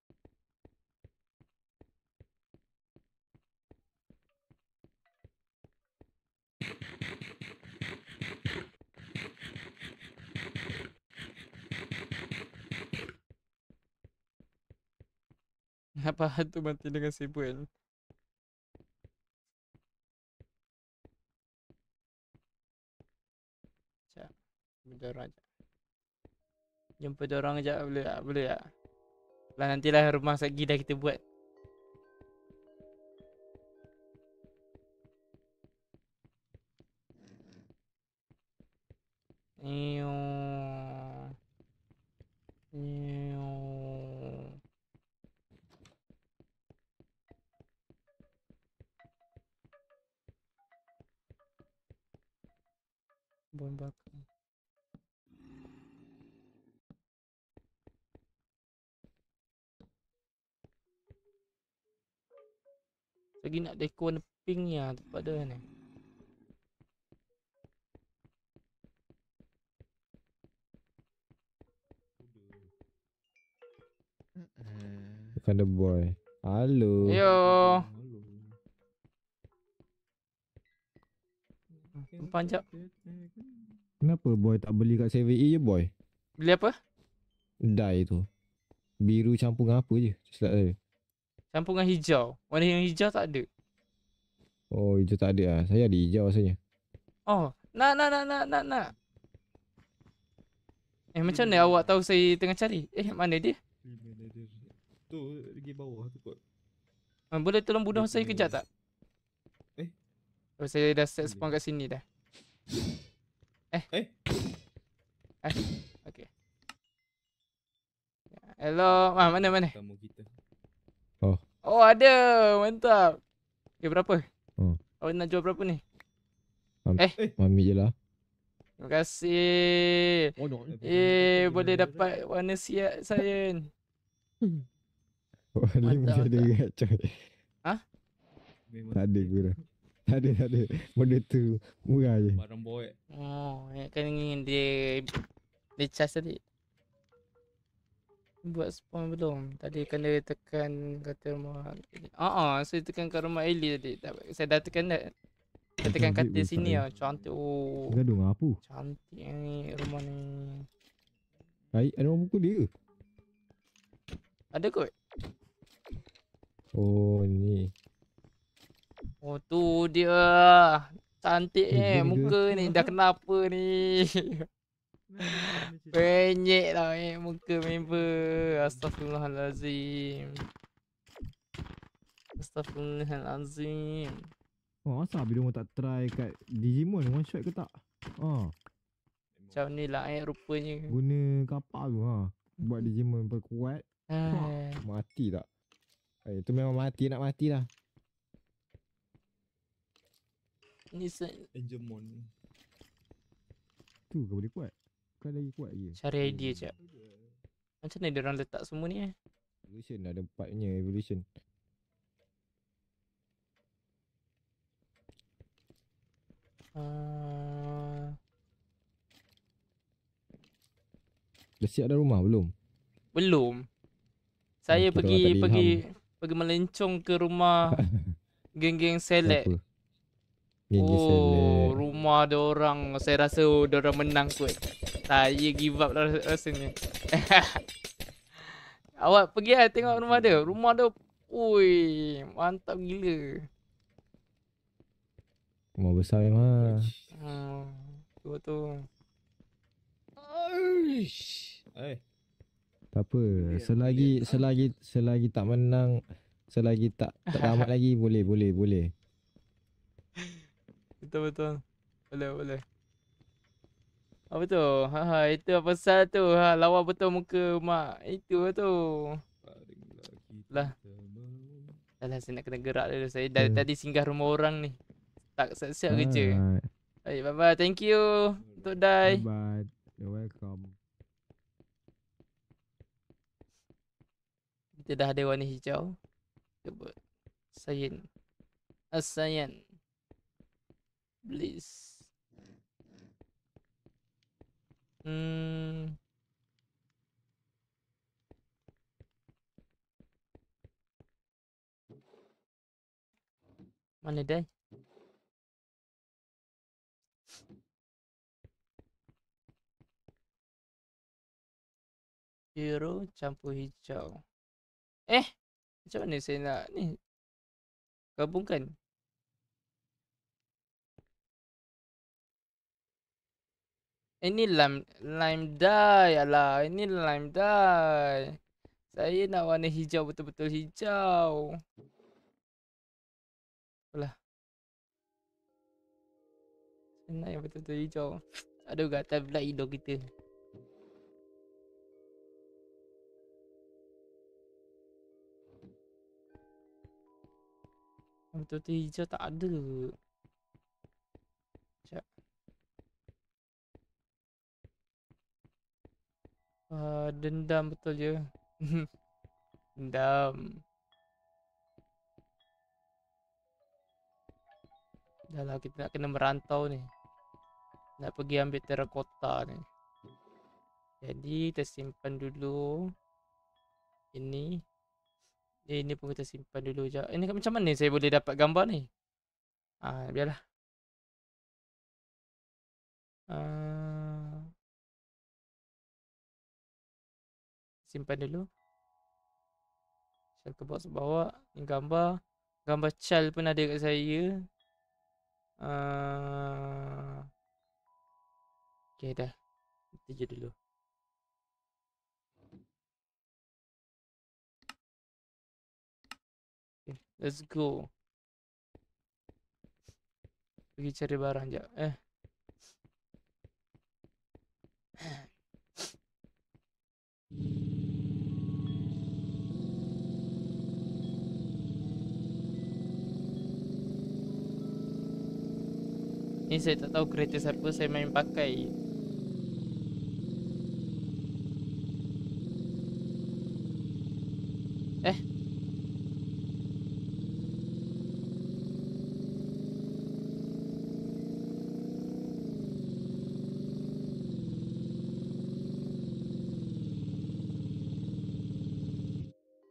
Apa hantu mati dengan si sibuk Sekejap Benda raja Jumpa dia orang sekejap boleh tak? Boleh tak? Lah nantilah rumah Sagi dah kita buat. Eo. Eo. Bon bak. Lagi nak deco warna pink ni lah tempat dia ni Kind boy halo. Yo Panjap Kenapa boy tak beli kat 7E je boy? Beli apa? Dye tu Biru campur dengan apa je Silap saya Campur hijau. Mana yang hijau tak ada. Oh, hijau tak ada lah. Saya ada hijau rasanya. Oh, nak, nak, nak, nak, nak, nak. Eh, macam mana awak tahu saya tengah cari? Eh, mana dia? Tu, pergi bawah tu kot. Ah, boleh tolong bunuh saya kejap tak? Eh? Oh, saya dah set spawn kat sini dah. Eh? Eh? Eh? Okay. Ya, hello, ah, mana, mana? Kamu kita. Oh ada Mantap Okay berapa hmm. Awak nak jual berapa ni Am- Eh, eh. Mami je lah Terima kasih oh, no. Eh boleh dapat warna siap sayang Warna mesti ada ingat coy Ha? Tak ada gue Tak ada tak ada Benda tu murah je Barang boy Oh kan ingin dia Dia charge tadi buat spawn belum. Tadi kan tekan kata Muhammad Ali. Haa, uh-uh, saya tekan kat rumah eli tadi. Tak, saya dah tekan dah. Saya tekan kat dia sini lah. Cantik. Oh. Gaduh dengan apa? Cantik ni rumah ni. Hai, ada orang pukul dia ke? Ada kot. Oh, ini Oh, tu dia. Cantik eh, muka ni. Dah kenapa ni? Penyek lah eh muka member Astaghfirullahalazim Astaghfirullahalazim Oh asal habis orang tak try kat Digimon one shot ke tak? Haa oh. Macam ni lah eh rupanya Guna kapal tu ha Buat Digimon berkuat ha. Eh. Mati tak? Eh tu memang mati nak mati lah Ni se Angemon Tu ke boleh kuat? bukan lagi kuat lagi. Cari idea je. Macam mana diorang letak semua ni eh? Evolution ada ni? evolution. Uh... Dah siap ada rumah belum? Belum. Saya hmm, Kira pergi pergi pergi melencong ke rumah geng-geng selek oh, rumah ada orang. Saya rasa dia orang menang kot. Saya give up lah rasanya. Awak pergi lah tengok rumah dia. Rumah dia, ui, mantap gila. Rumah besar memang. Ya, lah. hmm, tu tu. Aish. Eh. Tak apa. Selagi selagi selagi tak menang, selagi tak tak tamat lagi boleh boleh boleh. Betul-betul Boleh boleh Apa ah, tu? Ha ha itu apa sal tu? Ha lawa betul muka mak Itu tu Lah Alah saya nak kena gerak dulu Saya dari tadi singgah rumah orang ni Tak siap-siap uh. kerja Baik bye bye thank you Untuk Dai Bye bye You're welcome Kita dah ada warna hijau Kita Sayin Asayin ah, As please. Hmm. Mana dia? Biru campur hijau. Eh, macam mana saya nak ni? Gabungkan. Ini lime lime dye lah. Ini lime dye. Saya nak warna hijau betul-betul hijau. Lah. Nak yang betul-betul hijau. Aduh gatal pula hidung kita. Betul-betul hijau tak ada. Eh, dendam betul je. dendam. Dah lah kita nak kena merantau ni. Nak pergi ambil terakota ni. Jadi kita simpan dulu. Ini. Eh, ini pun kita simpan dulu je. Ini macam mana saya boleh dapat gambar ni? Ah, biarlah. Ah. simpan dulu Shell ke box bawa Ni gambar Gambar child pun ada kat saya uh... Ah. Okay dah itu je dulu Okay let's go Pergi cari barang jap eh Yeah. ni saya tak tahu kereta siapa saya main pakai Eh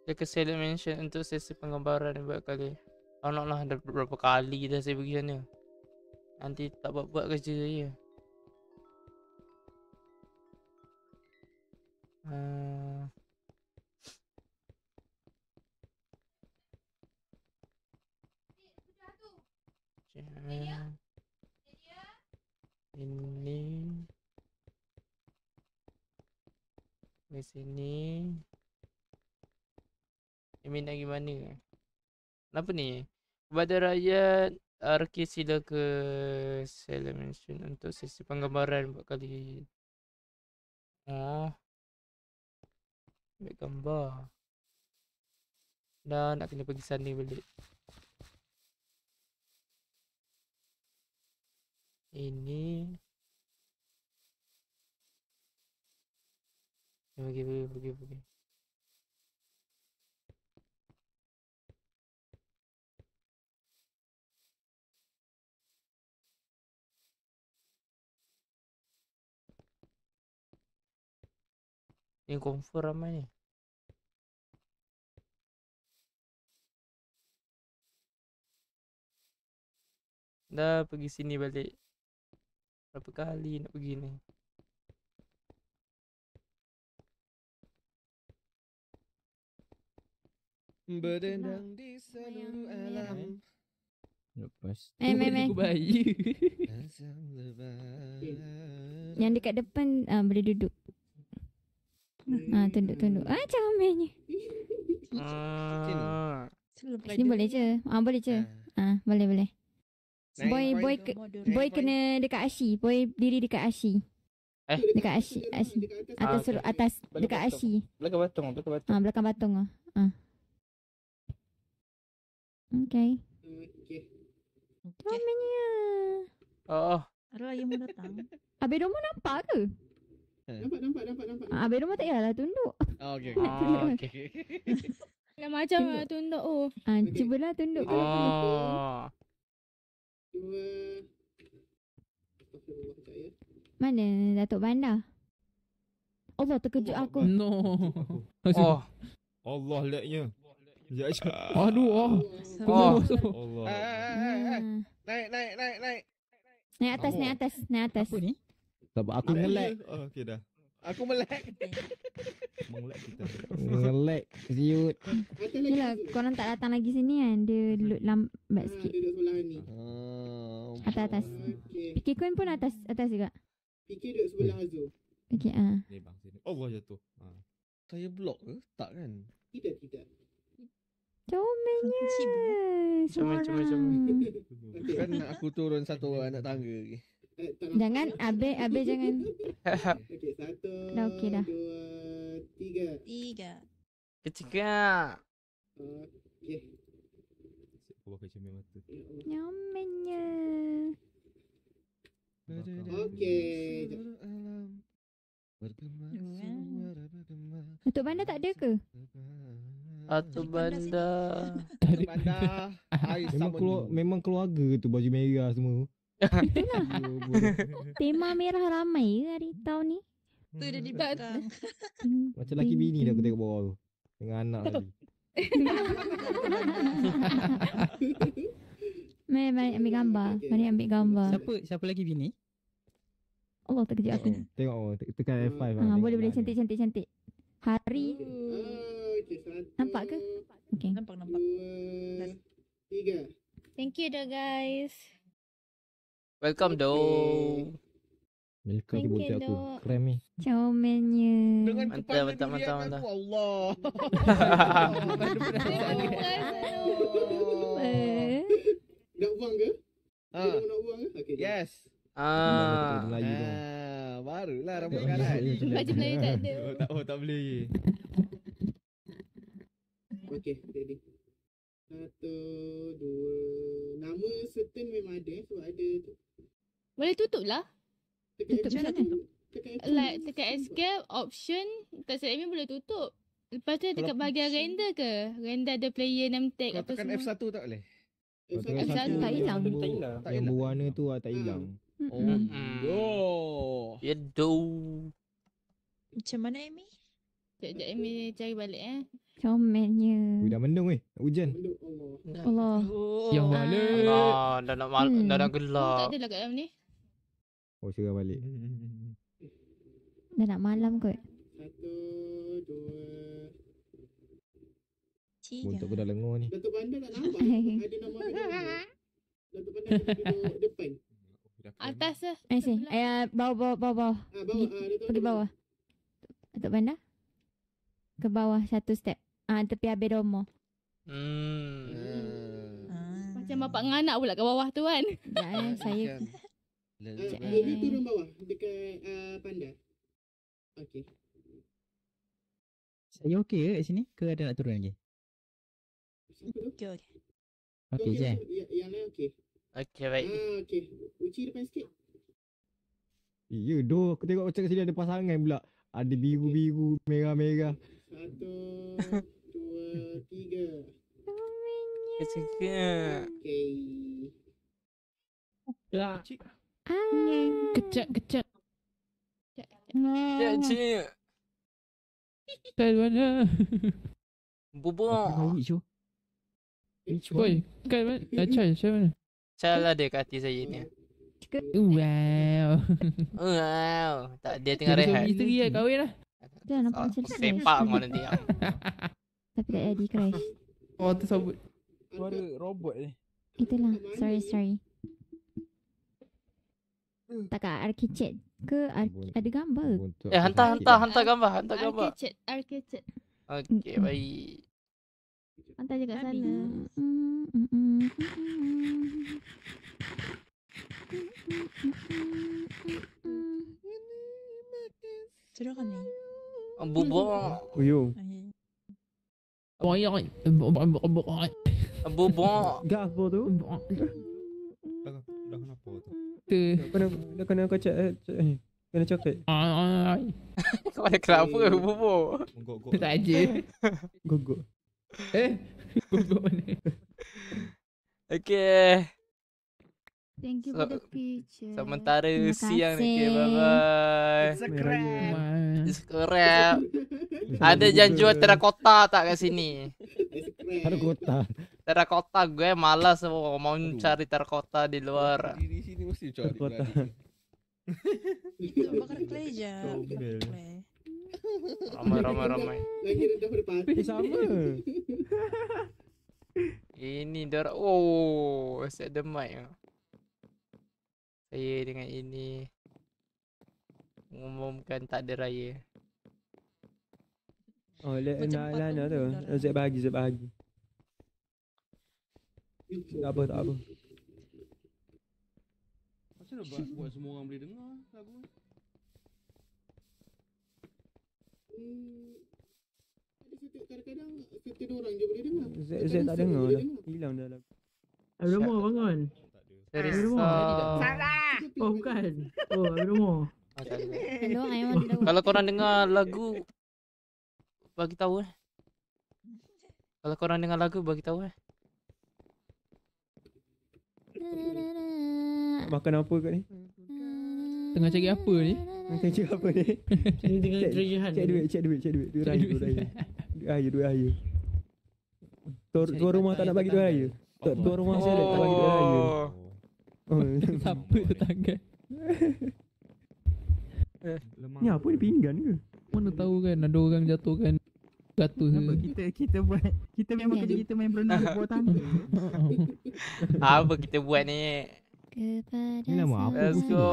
Dia kesilap mention untuk sesi penggambaran ni buat kali Tak oh, nak lah, dah berapa kali dah saya pergi sana Nanti tak buat-buat kerja saya uh. Ini Di sini Ini nak pergi mana Kenapa ni Kepada rakyat RK sila ke Sale mention untuk sesi penggambaran buat kali oh Ambil gambar dan nak kena pergi sana balik Ini Pergi pergi pergi pergi Ni confirm ramai ni. Dah pergi sini balik. Berapa kali nak pergi ni? Berendang di seluruh alam. Lepas tu eh, meh, bayi. Yang dekat depan uh, boleh duduk. Ha, tunduk-tunduk. Ah, comelnya. Ah. Sini boleh je. Ah, boleh je. Ah, ah boleh, boleh. Boy, boy, ke, boy kena dekat Ashi. Boy diri dekat Ashi. Eh? Dekat Ashi. Ashi. Atas, ah, okay. atas dekat Ashi. Belakang batong. Belakang batong. Ah, belakang batong. Ah. Ha. Okay. Okay. Okay. Oh, oh. Ada yang mau datang. Abang Domo nampak ke? Hmm. Nampak nampak nampak nampak. Ah, abang rumah tak yalah tunduk. Oh, okay. Ah, okey. Dah macam tunduk. Ah, tunduk. Oh. Ah, okay. cubalah tunduk. Ah. Oh. Mana Datuk Bandar? Allah terkejut aku. No. Oh. Allah leknya. Ya Aduh. Oh. Allah. Naik naik naik naik. Naik atas naik atas naik atas. Apa ni? Tak aku ngelek. Oh, okey dah. Aku melek. Mengelek kita. Mengelek. Siut. Yalah, korang tak datang lagi sini kan? Dia load lambat sikit. Ha, dia duduk sebelah ni. Ah, atas-atas. Okay. PK Queen pun atas atas juga. PK duduk sebelah Azul. Okey, ah. Uh. Ni bang sini. Oh, jatuh. Ah. Ha. Uh. blok ke? Tak kan? Tidak, tidak. Comelnya. Comel, comel, comel. Kan aku turun satu anak tangga lagi. Eh, jangan lah. abe abe jangan. Okey satu. Dah okey dah. Dua tiga. Tiga. Ketiga. Saya Aku bakal cermin mata. Ya Nyamennya. Okey. Untuk bandar tak ada ke? Atau bandar. Atau bandar. Memang keluarga tu baju merah semua. Tema merah ramai ke hari tahun ni? Tu dia hmm. di belakang. Macam laki bini dah aku tengok bawah tu. Dengan anak tadi. mari, mari ambil gambar. Mari ambil gambar. Siapa siapa lagi bini? Allah terkejut aku. Tengok oh, tekan F5. Ha, ah, lah, boleh boleh cantik cantik cantik. Hari. Uh, okay, nampak ke? Okay. Nampak nampak. tiga. Thank you dah guys. Welcome do, Welcome ke bodoh aku. Krem ni. Comelnya. Mantap, mantap, mantap, mantap. Allah. Nak buang ke? Ha. Nak Yes. Ah. Ah. Ah. Barulah rambut kanan. Baju Melayu tak ada. Oh, tak, oh, tak boleh. okay, ready. Satu, dua. Nama certain memang ada eh, sebab ada tu. Boleh tutup lah. Tutup, tutup. Like, tekan escape, option. Kat set admin boleh tutup. Lepas tu dekat bahagian render ke? Render ada player name tag Kalau apa tekan semua. Tekan F1 tak boleh? F1, tak hilang. Tak hilang. warna tu lah tak ah. hilang. Hmm. Oh. Ya do. Macam mana Amy? Sekejap Amy cari balik eh. Comelnya. Ui, dah mendung weh. hujan. Oh, Allah. Allah. Ya Allah. Allah. Dah nak hmm. dah nak gelap. Oh, tak adalah kat dalam ni. Oh, serah balik. dah nak malam kot. Satu, dua. Cik. Untuk budak lengur ni. Atas lah. Eh, si. Eh, bawah, bawah, bawah. bawah. Ah, ah, Pergi bawah. Datuk Bandar. Ke bawah satu step. Ah, uh, tepi habis domo. Hmm. Uh. Macam bapak dengan anak pula kat bawah tu kan. Ya, ya saya. Uh, dia, dia turun eh. bawah dekat uh, ah, panda. Okey. Saya okey ke kat sini? Ke ada nak turun lagi? Okey, okey. Okey, ya, Yang lain okey. Okey, baik. Ah, okey. Uci depan sikit. Ya, doh. Aku tengok macam kat sini ada pasangan pula. Ada biru-biru, merah-merah. Satu. tiga. Ketiga. Okey. Ya. Ah. Kecak kecak. Kecak kecak. Kecak mana? Bubur. Hijau. Boy, kan mana? Dah cair, cair mana? Cair lah dia kat hati saya ni. Wow. wow. Tak, dia tengah rehat. Dia tengah rehat kahwin lah. Dia nampak macam ni. Sepak mana dia. Tapi tak jadi crash Oh tu tersabut Suara robot ni Itulah Sorry sorry tak Takkan Arkechat ke ar- ada gambar Eh hantar hantar hantar gambar hantar gambar. Arkechat Arkechat. Okey baik. Hantar je kat Habis. sana. Terus kan ni? Bubur. Uyuh. Boy, boy, boy, boy, boy, boy, boy, boy, boy, boy, boy, Kena coket Kau ada kenapa ke bubo? Gok-gok Tak aje Gok-gok Eh? Gok-gok mana? Okay Thank you so, for the picture. Sementara siang ni. Okay, bye-bye. It's a crap. It's a crap. Ada yang jual terakota tak kat sini? Terakota. Terakota gue malas oh, mau cari terakota di luar. Di sini mesti cari terakota. Itu bakar clay je. Oh, ramai ramai ramai. Lagi rendah eh, Sama. Ini dor. Oh, set the mic. Saya dengan ini Mengumumkan tak ada raya Oh, le nak lana tu. Eh, Zek bagi, Zek bagi. Tak apa, tak apa. Macam mana buat semua orang boleh dengar lagu ni? Eh, kadang-kadang kata orang je boleh dengar. Zek tak dengar lah. Hilang dah lagu. Ada orang kan? Risa. Ah, Salah. Oh bukan. Oh, Abirumo. Ah, Kalau korang dengar lagu bagi tahu eh. Kalau korang dengar lagu bagi tahu eh. Makan apa kat ni? Tengah cari apa ni? Tengah cari apa ni? tengah treasure Cek duit, cek duit, cek duit. dua raya, dua raya. dua raya, dua raya. Tuan rumah tak nak bagi dua raya? Tuan rumah saya tak nak bagi dua raya. Oh, siapa tu tangan? Eh, ni apa ni pinggan ke? Mana tahu kan ada orang jatuhkan Gatuh Kenapa kita kita buat Kita memang kerja kita main berenang di bawah tangga Apa kita buat ni? Ini lama apa? Let's go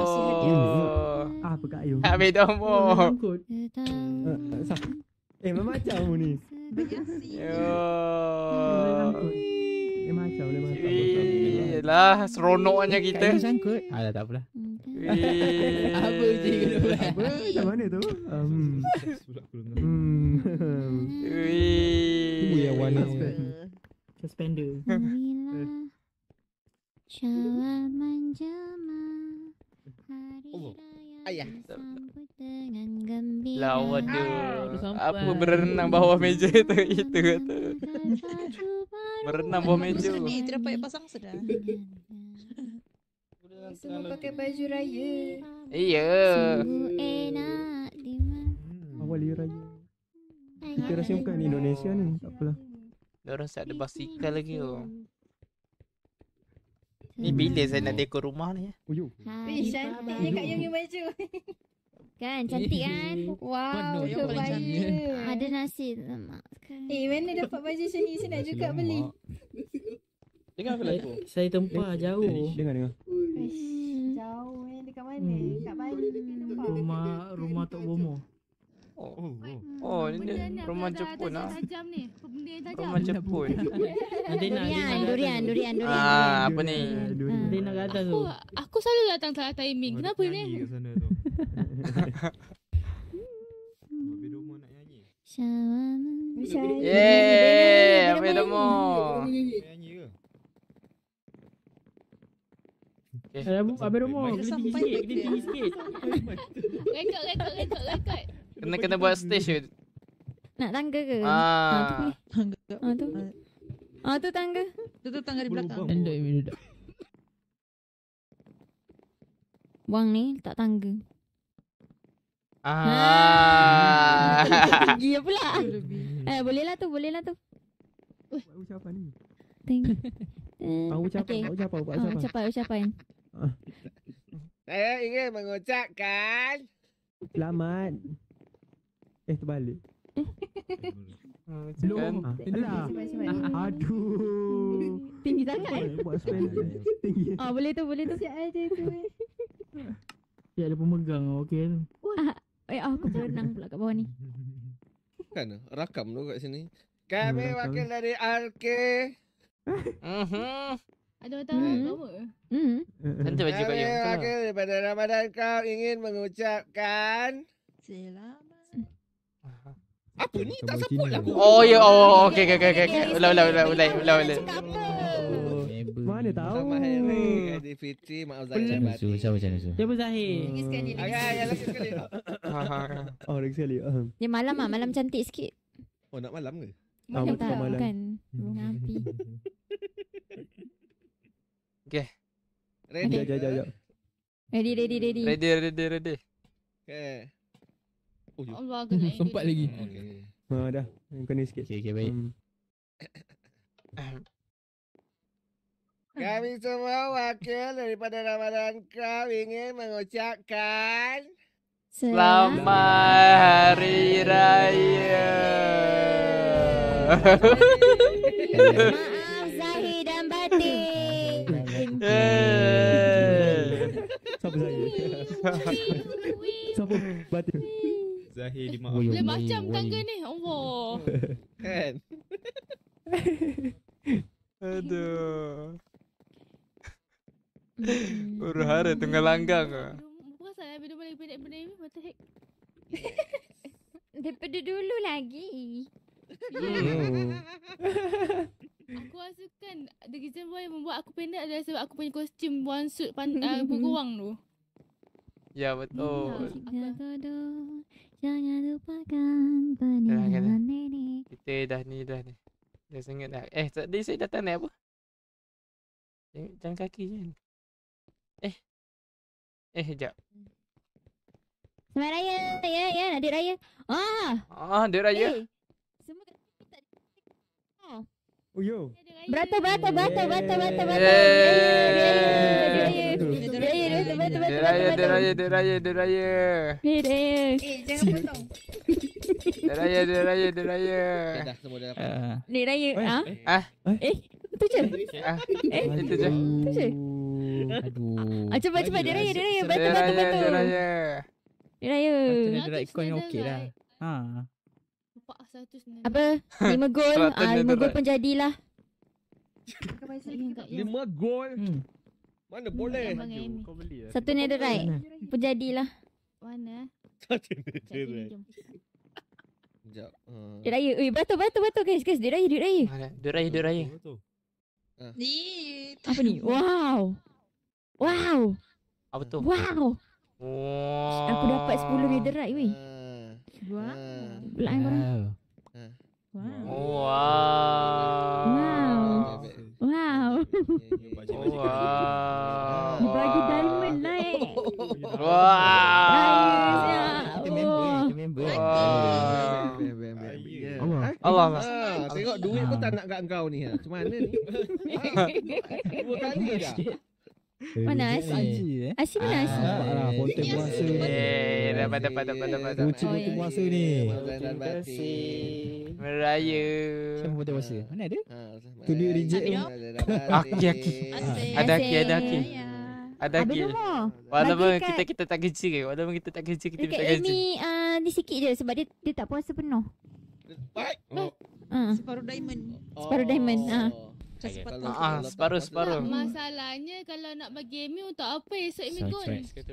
Apa kak Ayung? Habis dong bo eh, eh, eh memang macam ni Yo Memang macam ni Memang macam Yelah seronoknya kita Kak sangkut Ah tak apalah Apa je kena buat Apa macam mana tu um, Wee Wee Wee Suspender Inilah Syawal manjama Hari Allah. Ayah. Lawa dia. Ah. Apa berenang bawah meja itu itu tu, berenang bawah meja. Ni terpakai pasang sudah. Semua pakai baju raya. Iya. Awal raya. Kita rasa bukan Indonesia ni, tak apalah. Dia rasa ada basikal lagi tu. Oh. Ni bila saya nak hmm. dekor rumah ni? Ya? Uyuh. Ha, Ui, cantiknya Kak Yung yang baju. Kan, cantik kan? wow, so baik. Ada nasi lemak sekarang. Eh, mana dapat baju macam ni? Saya nak juga beli. Dengar ke eh, lagu? Saya tempah eh, jauh. Dengar, dengar. Jauh dekat mana? Kat hmm. Bali ni tempah. Rumah, rumah Tok Bomo. Oh, oh, oh, oh. Hmm, oh ni dia rumah Jepun lah. Tajam ni. Rumah Jepun. durian, durian, durian, durian. Ah, apa ni? Hmm. Nanti nak kat atas tu. Aku selalu datang salah timing. Kenapa ni? Yeah, apa yang domo? Abang domo, kita tinggi sikit, kita tinggi sikit. Rekod, rekod, rekod, rekod. Kena kena buat stage je. Nak tangga ke? Ah. ah tangga. Ah tu. tangga. Ah, tu tu tangga di belakang. Endoi minum dah. Wang ni tak tangga. Ah. ah. Gila pula. Eh boleh lah tu, boleh lah tu. Eh, buat ucapan ni. Thank you. Mau ucapan, mau okay. ucapan, buat ucapan. Ucapan, Saya ingin mengucapkan selamat Eh terbalik Belum ha, ah, Macam Belum kan? Ah, Aduh Tinggi sangat eh Buat spell Tinggi Ah oh, boleh tu boleh tu Siap aja eh, tu Siap eh. ya, ada pemegang oh, Okay tu Wah. Ah, eh aku berenang pula kat bawah ni Kan rakam tu kat sini Kami rakam. wakil dari RK mhm. Aduh, tahu. Hmm. Hmm. Nanti baju kau yang. Kami Ramadan kau ingin mengucapkan. Selamat. Apa ni? Tak support lah aku. Oh, ya. Oh, oh, oh, okay, okay, okay. okay. Ula, ula, ula, ula, ula, ula. Mana tahu? Sama hari sama Fitri, maaf Zahir. Macam mana Zuh? Macam mana Zuh? Dia pun Zahir. Lagi sekali, lagi sekali. Ya, ya, lagi sekali. Oh, lagi sekali. Ya, malam lah. Malam cantik sikit. Oh, nak malam ke? Malam ah, tak, malam. bukan. Ngapi. Hmm. Okay. Ready? Ready, ready, ready. Ready, ready, ready. Okay apa Allah aku nak Sempat lagi. Hmm, okey. Okay. Ha dah. Kena sikit. Okey okey baik. Hmm. Kami semua wakil daripada Ramadan Club ingin mengucapkan Selamat Hari Raya. Maaf Zahid dan Batin. Sabu Zahid. Sabu Batik. Zahir dimaafkan. Boleh macam tangga ni. Allah. kan. Aduh. Urus hara tengah langgang Bukan saya bila balik pendek-pendek ni mata hek. Daripada dulu lagi. Hmm. aku rasa kan the reason why membuat aku pendek adalah sebab aku punya kostum one suit pan uh, tu. Ya betul. Oh. Jangan lupakan peninggalan ini Kita dah ni dah ni Dah sengit dah Eh tadi saya datang naik apa? Jangan kaki je Eh Eh sekejap Selamat raya Ya ya nak raya Ah, ah duit raya hey. Eh. Uyo. Berata berata berata berata berata berata. Deraya deraya deraya deraya deraya. Deraya deraya deraya deraya. Eh jangan potong. Deraya deraya deraya. Dah semua dah. Ni raya ah. Eh. Eh. Itu je. Ah. Itu je. Itu je. Aduh. Cepat cepat deraya deraya berata berata berata. Deraya. Deraya. Deraya. Deraya. Deraya. Deraya. Deraya. Deraya. 100 Apa? 5 gol, 5 gol pun jadilah. Lima gol. Ah, lah. hmm. Mana boleh? Kau beli eh? Satu ni ada right. jadilah. Mana? Satu ni ada Sekejap. Uh. Dia raya. Eh, Ui, batu, batu, Guys, guys. Dia raya, dia raya. Dia raya, dia raya. Ah. Ni. Apa ni? Wow. Wow. Apa tu? Wow. Wow. Aku dapat 10 ni derai, weh. Ah. Dua. Belakang korang. Wow. Wow. Wow. Wow. wow. wow. wow. Bagi diamond naik. Wow. Raya. Wow. Wow. Allah Allah. Tengok duit pun tak nak kat kau ni. Ha. Macam mana ni? Dua kali dah. Eh, mana Asy? Asy eh? mana Asy? Ah, ah, ah, Ponte Muasa. Eh, dapat dapat dapat dapat. Eh, Ponte Muasa oh, ya, ya, ya, ni. Terima kasih. Meraya. Siapa Ponte Muasa? Mana ada? Ah, tu dia reject. Aki aki. Ada aki ada aki. Ada aki. Walaupun kita kita tak kerja ke? Walaupun kita tak kerja kita tak kerja. Ini ah ni sikit je sebab dia dia tak puasa penuh. Baik. Ah. Oh. Ah. Separuh diamond. Separuh diamond. Ah. Oh. Macam okay, separuh. Ah, separuh, separuh. masalahnya kalau nak bagi Amy untuk apa esok Amy gun?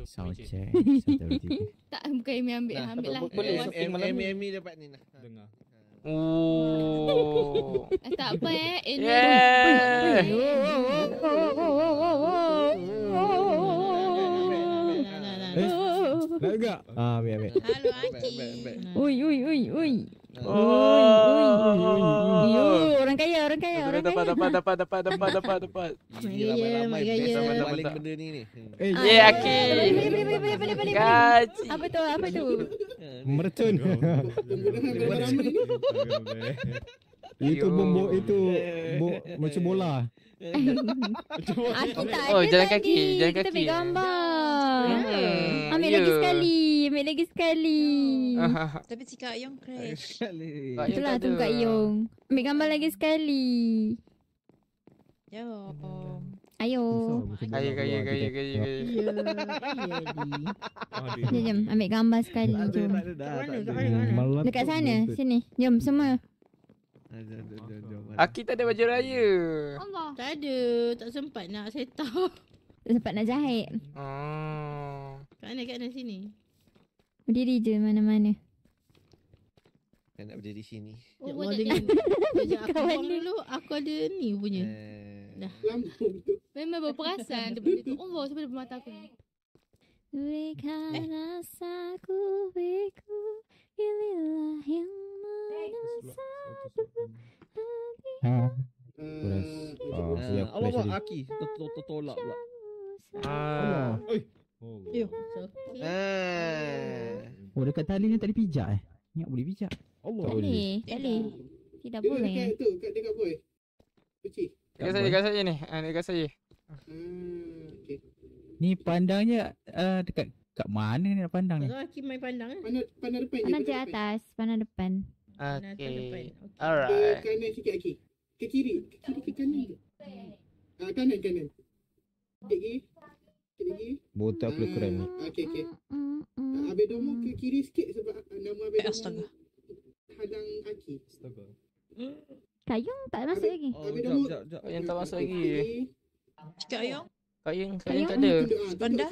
Soundcheck. Tak, bukan Amy ambil. Nah, ambil lah. Amy, Amy dapat ni lah. Dengar. Oh. tak apa ya Ini. Yeah. tak? Ah, ambil, ambil. Halo, Anki. Oi oi oi oi. Oh, oh, oh, oh, oh. orang kaya, orang kaya, orang kaya. Dapat, dapat, dapat, dapat, dapat, dapat, dapat. Yeah, ramai ramai yeah, benda ni ni. Hey, eh, ah, yeah, yeah, okay. Boleh, Apa tu, apa tu? Mercun. itu bumbu itu bu, macam bola. Ah, kita oh, jalan kaki, tadi. jalan kaki. Kita hmm. ah, ambil gambar. Ya. Yeah. Ambil yeah. lagi sekali, ambil lagi sekali. Ya. Ah, ha, ha. Tapi kak Yong crash. Itulah tu kat Yong. Ambil gambar lagi sekali. Ya, Yo. Ayo. Ayo, kaya, kaya, kaya, kaya. Ya, ya, ya. Jom, ambil gambar sekali. Jom. Dekat sana, sini. Jom, semua. Aki ah, tak ada baju raya. Allah. Tak ada. Tak sempat nak set up. Tak sempat nak jahit. Ah. Kat mana? Kat mana sini? Berdiri je mana-mana. Kan nak berdiri sini. Oh, oh dia ni. aku buang dulu. Aku ada ni punya. Eh. Dah. Memang berperasan. Dia berdiri tu. Allah, siapa dia bermata aku ni? Wekan eh. asaku, wekku, ilillah yang Ha. Hmm. Ah, Allah Allah Aki tertolak pula. Ah. Oi. Oh. Yo. Eh. Oh dekat tali ni tadi pijak eh. Ingat boleh pijak. Allah. Tali. Tali. Tidak boleh. Dekat tu kat dekat boy. Kecil. Dekat saya, dekat saya ni. Ah, dekat saya. Hmm, okay. Ni pandangnya uh, dekat kat mana ni nak pandang ni? Kalau Aki main pandang ah. Pandang depan. Pandang je atas, pandang depan. Okay. Kanan ke depan. Okay. Alright. Ke kanan sikit okay. Ke kiri. Ke kiri ke kanan ke? Hmm. Uh, kanan kanan. Lagi. Lagi. Botak uh, pula keren. Ah, okey okey. Uh, Habis domo ke kiri sikit sebab uh, nama Habis domo. Astaga. Halang kaki. Astaga. Kayung tak masuk Abid, lagi. Oh, jap, jap, jap. Yang tak masuk lagi. Cakap Ayong. Kak Yung, Kak Yung tak ada. Bandar?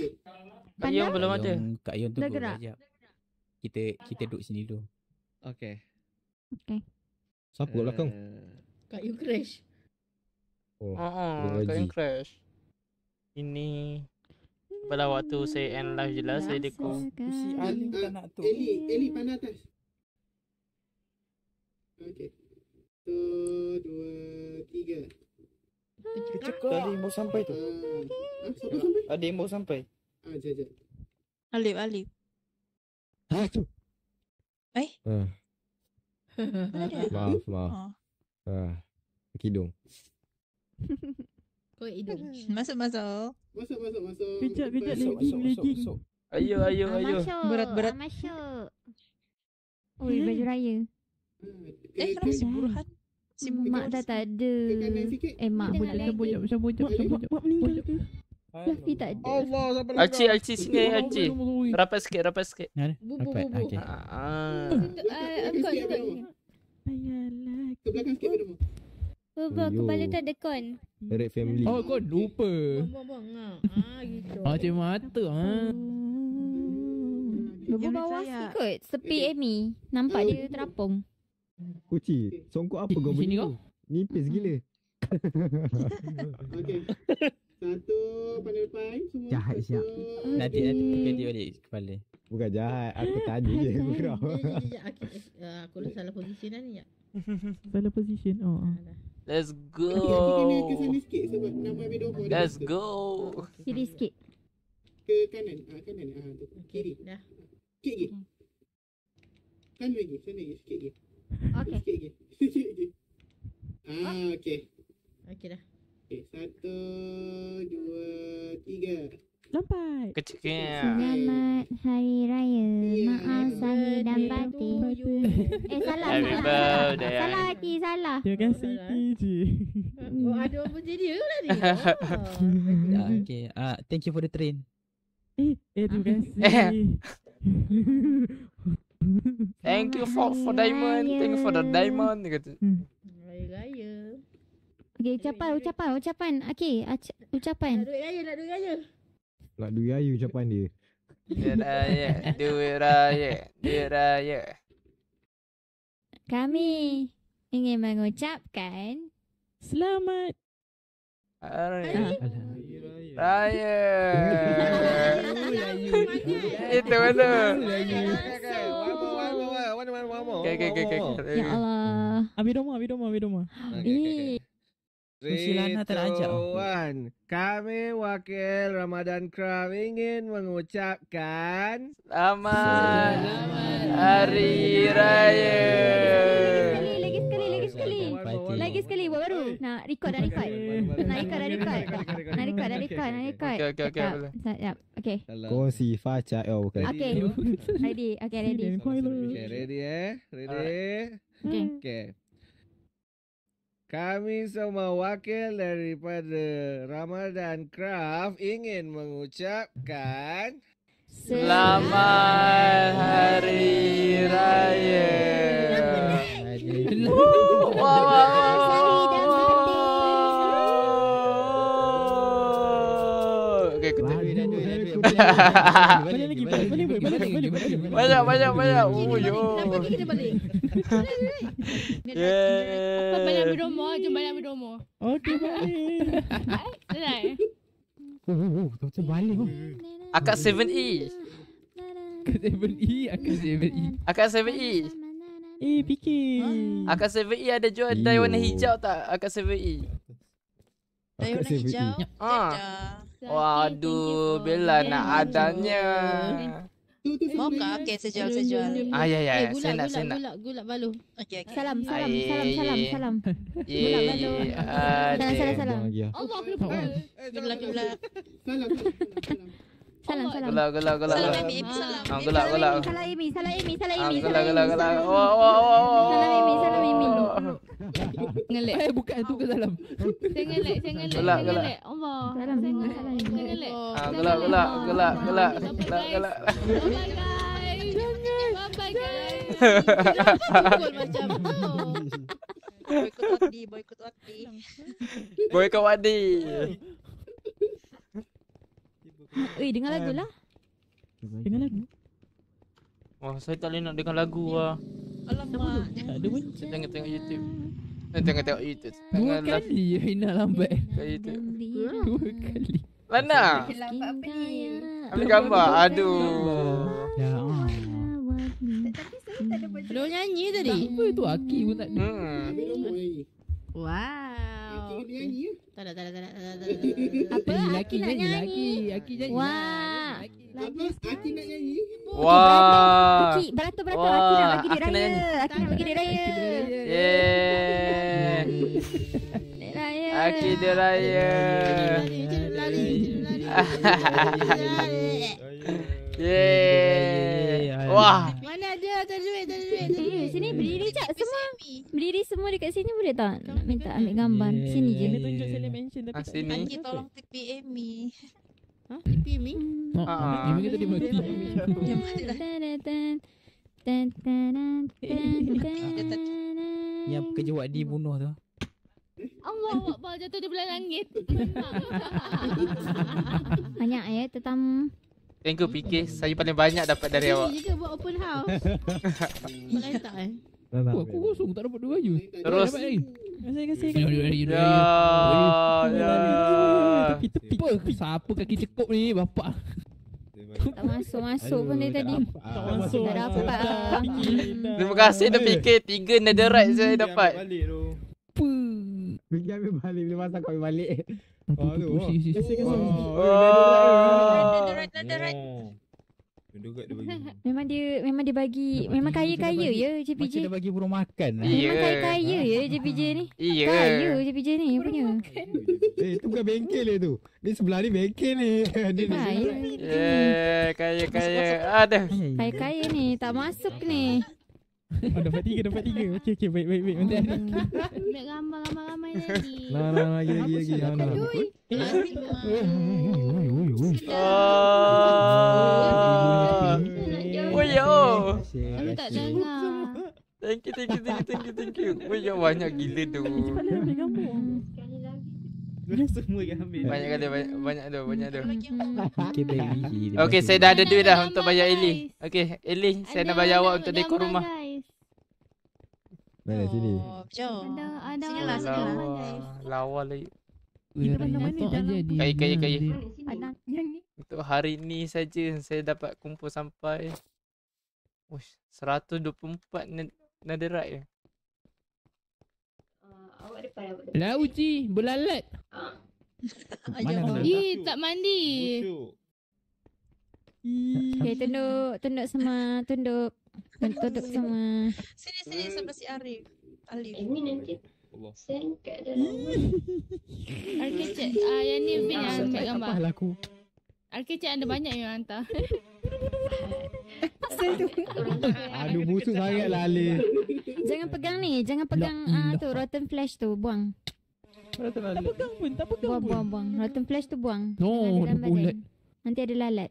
Kak Yung belum ada. Kak Yung tunggu sekejap. Kita kita duduk sini dulu. Okay. Okay. Siapa uh, belakang? Eh, kak you crash. Oh. uh-huh, kak you crash. Ini pada waktu saya end live je lah saya dekor. Kan. Si Ali tak nak tu. Eli, Eli pan atas. Okey. 1 2 3. Tadi mau sampai tu. Uh, ah. mau sampai. Ah, jap jap. Alif, Alif. Ha tu. Eh? maaf, maaf. Ha. Ha. Kidung. Kau hidung. Masuk, masuk. Masuk, masuk, masuk. Kejap, kejap. Legging, legging. Ayo, ayo, ah, ayo. berat, berat. masuk. Oi, baju raya. Eh, eh, eh kenapa eh, si buruhan? Si mak dah tak ada. Eh, mak pun dah. Mak meninggal ke? Lafi tak ada. Allah siapa Aci aci sini aci. aci. Rapat sikit rapat sikit. Ha. Rapat. Okey. Ha. Ah. Ah. Ah. Ayalah. Bubu kepala tak ada kon. Red family. Oh kon lupa. Bang bang bang. Ha gitu. Ah cuma mata ha. Ah. Bubu bawah sikit sepi Amy. Nampak dia terapung. Kuci, songkok apa eh, kau beli? Nipis gila. Hmm. Satu pandai depan semua. Jahat siap. Nanti nanti pukul dia balik kepala. Bukan jahat, aku tadi je aku kira. Ya, ya, ya, aku dah uh, salah posisi dah ni. Ya. salah position. Oh. Ah, Let's go. Let's go. Kiri sikit. Ke kanan. Ah, kanan. Ah, tu. Kiri. Dah. Sikit lagi. kanan lagi. Sana lagi. Sikit lagi. Okay. Sikit lagi. Ah, okay. Okay dah. Okay, satu, dua, tiga. Lompat. Kecil. Selamat Hari Raya. Maaf saya dan batin. Eh, salah. Happy Salah, salah salah. Terima kasih, eh. PG. Oh, ada apa jadi dia tadi? Okay, thank you for the train. Eh, eh terima ah. kasih. thank you for for diamond. Thank you for the diamond. Hmm. Raya-raya. Okay, ucapan, ucapan, ucapan. Okay, ucapan. Nak duit raya, nak duit raya. Nak duit raya ucapan dia. Duit raya, duit raya, duit raya. Kami ingin mengucapkan selamat Raya. Itu mana? Ya Allah. Ambil doma, ambil doma, ambil doma. Okay, okay, okay. Rishilana terajak. Tuan, kami wakil Ramadan Kram ingin mengucapkan selamat, hari raya. Lagi sekali, lagi sekali. Lagi sekali buat baru. Nak record dan record. Nak record dan record. Nak record dan record. Nak record. Okey, okey, okey. Okey. Kongsi faca. Oh, bukan. Okey. Ready. Okey, ready. Okey, ready eh. Ready. Okey. Okey. Kami semua wakil daripada Ramadan Craft ingin mengucapkan Selamat Hari Raya. Wow, wow, wow, wow. Banyak Banyak Banyak Oh yo. Banyak Banyak Banyak Banyak Banyak Banyak Banyak Banyak Banyak Banyak Banyak Banyak Banyak oh, Banyak Banyak Banyak Banyak Banyak Banyak Banyak Banyak Banyak Banyak Banyak Banyak Banyak Banyak Banyak Eh, fikir. Akak 7E ada jual dye warna hijau tak? Akak 7E. Dye warna e. hijau? Ya. Ah. Waduh, bila nak adanya. Mau ke okay, sejual sejual. Ah ya ya, ya. eh, gulak, saya nak Gulak gulak balu. Salam salam salam salam salam. Ye. Eh, salam salam salam. Allah kelupa. Salam salam. Gula gula gula. gulak gulak. Salam gulak ah, gulak. Salam Imi, salam Imi, salam Imi, ah, salam Imi, salam Imi. Gulak gulak oh, oh, oh, Salam Imi, salam Imi ngelek. Eh bukan tu ke dalam. Jangan lek, jangan lek, jangan lek. Allah. Dalam jangan lek. Ah gelak, gelak, gelak, gelak. Gelak, gelak. Bye bye guys. Bye bye guys. Bye macam Boykot Wadi, boykot Wadi. Boykot Wadi. Eh, dengar lagu lah. Dengar lagu. Wah, saya tak boleh nak dengar lagu lah Alamak Tak ada pun Saya tengah tengok YouTube Saya eh, tengah tengok YouTube Dua tengah kali laf- ya, Hina lambat Dua YouTube Dua kali Lana Ambil gambar, kan? aduh Ya Tapi saya tak ada baju Belum nyanyi tadi Tak apa tu, Aki pun tak ada Hmm Wow. Aku okay, nyanyi. Tak ada, tak ada, tak ada. Apa? Aki nak nyanyi. Aku nyanyi. nyanyi. Wah. Lagi Aku nak nyanyi. Wah. Kiki, berata berata. Aki. Aku nak bagi dia raya. Aku nak bagi dia raya. Yeah. Aku dia raya. Aku dia Yeay. Wah. Mana ada tak ada duit, duit, Sini berdiri cak semua. Berdiri semua dekat sini boleh tak? Kamu minta ambil gambar. Yeah. Sini je. Ini tunjuk saya mention dekat ah, sini. Panggil tolong TPM ni. Ha? TPM ni? Ha. TPM ni Yang mana dah? Tan tan tan tan tan tan kerja buat di bunuh tu. Allah Akbar jatuh di belah langit. Banyak ya tetamu. Thank you PK Saya paling banyak dapat dari awak Saya juga buat open house Boleh tak eh oh, Aku kosong tak dapat dua je Terus Kasih kasih kasih Ya Ya Tepi tepi Siapa kaki cekup ni Bapak tak masuk masuk pun dari tadi. Tak masuk. Tak dapat. Terima kasih dah fikir tiga netherite saya dapat. Balik tu. Pergi ambil balik bila masa kau balik. Memang dia memang dia bagi, memang kaya-kaya ya JPJ. Macam dia bagi burung makan. Memang kaya-kaya ya JPJ ni. Kaya JPJ ni punya. Eh itu bukan bengkel dia tu. Ni sebelah ni bengkel ni. Dia ni. Eh kaya-kaya. Ada. Kaya-kaya ni tak masuk ni. Oh dapat tiga dapat tiga Okay okay baik baik baik, Nanti Nak ramai ramai ramai lagi Nah nah nah lagi lagi lagi Oh Oh Oh ya oh Thank you thank you thank you thank you thank you Oh ya banyak gila tu Cepat lah banyak kata banyak banyak tu banyak tu. Okey baby. okay, saya dah ada duit dah untuk bayar Eli. okay, Eli saya nak bayar awak untuk dekor rumah. Mana oh, sini? Jom. Ada ada lah sini lah. Lawa lagi. Kaya kaya kaya. Untuk hari ni saja saya dapat kumpul sampai Wush, 124 n- naderat je. Lauci, belalat. Ah. Mana belalat? Eh, tak mandi. Busuk. Okay, tunduk, tunduk semua, tunduk. Tunduk semua. Sini, sini, sama si Arif. Alif. Ini nanti. Sengkat dalam rumah. Ah, yang ni Vin yang ambil gambar. Apa laku? Arkecik ada banyak yang hantar. Aduh, busuk sangat lah Alif. Jangan pegang ni. Jangan pegang uh, tu, rotten flash tu. Buang. Tak pegang pun, tak pegang buang, pun. Buang, buang, buang. Rotten flash tu buang. No, ada ulat. Nanti ada lalat.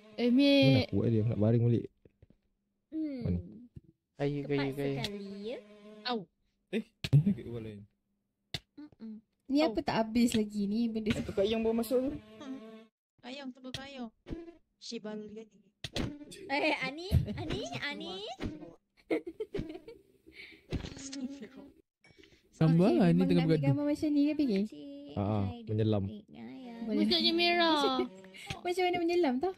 Eh, me... Aku buat dia, nak baring balik. Hmm. Mana? Kaya, kaya, kaya. Au. Eh, dekat eh? orang lain. Ni apa oh. tak habis lagi ni benda Itu kak Yang bawa masuk tu Ayam tu berapa ayam Syik baru dia Eh Ani Ani Ani Sambal oh, lah Ani tengah bergaduh Gambar macam ni ke pergi ah, ah, Menyelam ah, ya. Maksudnya merah Macam mana menyelam tau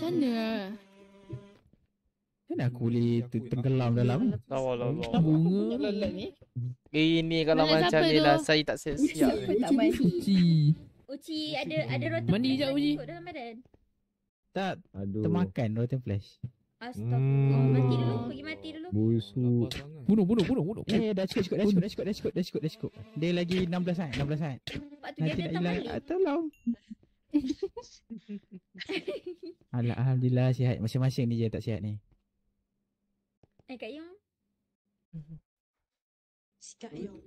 macam mana? Kan aku boleh tenggelam dalam Tawalah Allah Bunga ni Ini kalau Malang macam ni lah Saya tak siap Uci tak mandi Uci Uci ada ada roti. Mandi je Uci Tak Aduh. Termakan roti flash Astagfirullah hmm. Oh, mati dulu hmm. Pergi mati dulu Busuk Bunuh bunuh bunuh bunuh Eh dah cukup dah cukup dah cukup dah cukup dah cukup dah cukup Dia lagi 16 saat 16 saat Nanti nak hilang ah, Tolong Alhamdulillah sihat. Masing-masing ni je tak sihat ni. Eh Kak Yong. Si Kak Yong.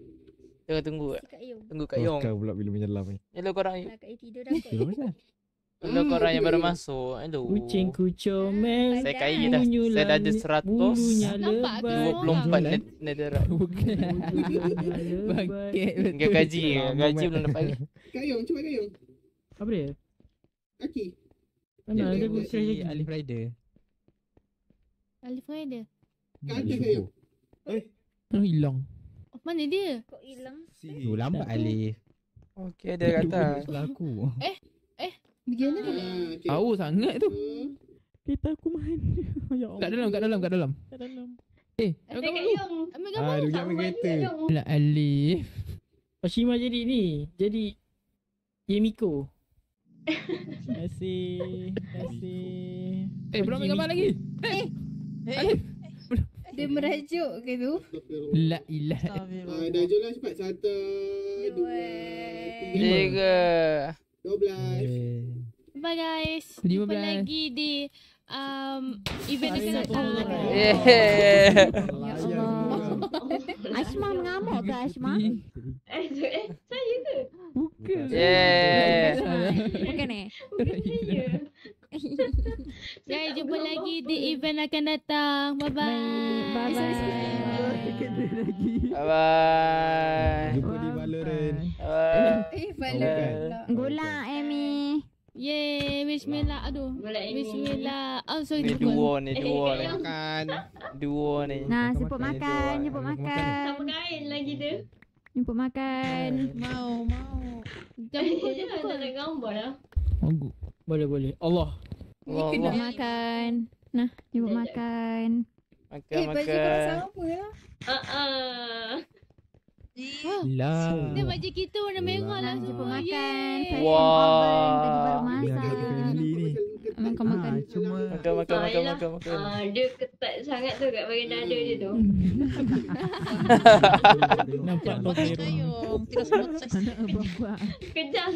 Tunggu tunggu. Si Kak Yong. Tunggu Kak Yong. Kau pula bila menyelam ni. Hello korang. Kak Yong tidur dah. Tidur masa. Hello hmm. korang yang baru masuk. Hello. Kucing kucing ah, Saya kai dah. Saya dah ada seratus dua puluh empat nedera. Bukan. Bukan. Bukan. Bukan. Bukan. Bukan. Bukan. Bukan. Bukan. Bukan. Bukan. Bukan. Bukan. Bukan. Apa dia? Okey. Mana ada buat si lagi? Alif Rider. Alif Rider. Kan ada Eh, Kau hilang. Oh, mana dia? Kau hilang? Si eh, lambat Alif. Okey, ada kata. Selaku. Eh, eh, begini ah, okay. Tahu sangat tu. Hmm. Kita aku main. ya Allah. Kat dalam, kat dalam, kat dalam. Kat dalam. Eh, eh Kau ah, gambar tu. Ambil gambar tu. Ambil gambar tu. Alif. Oshima jadi ni. Jadi. Yemiko. Terima kasih. Terima kasih. Eh, belum gambar lagi. Eh. Eh. eh. Dia merajuk ke tu? La ilah. Ah, dah jom lah cepat. Satu, dua, tiga, dua belas. Eh. Bye guys. Jumpa lagi di um, event dekat Natal. Ya Allah. Ashma mengamuk ke Ashma? Eh, eh, saya ke? Bukan. Yeah. Bukan eh? Bukan saya. Saya ya. jumpa lagi di event akan datang. Bye-bye. Bye-bye. Bye-bye. Jumpa di Valorant. Bye-bye. Eh, oh, Gula, Amy. Yeay, bismillah. Aduh. Bismillah. Oh, sorry. Ini dua ni, dua eh, eh, ni. Makan. Dua ni. Nah, siput makan, siput makan. Tak kain lagi dia. Jemput makan. Eh. mau, mau. Jom pukul je pukul. boleh gambar lah. Boleh, boleh. Allah. Allah, Allah. Jemput makan. Nah, jemput makan. Makan, makan. Eh, baju kau sama lah. Uh-uh. Lah. Dia baju kita warna merah lah. Jumpa makan. Wah. Yang ada family ni. Makan makan. Ha, cuma makan makan makan makan. makan, makan. Ah, ha, dia ketat sangat tu kat bagian dada dia tu. Nampak tu. Kita semua Kejam.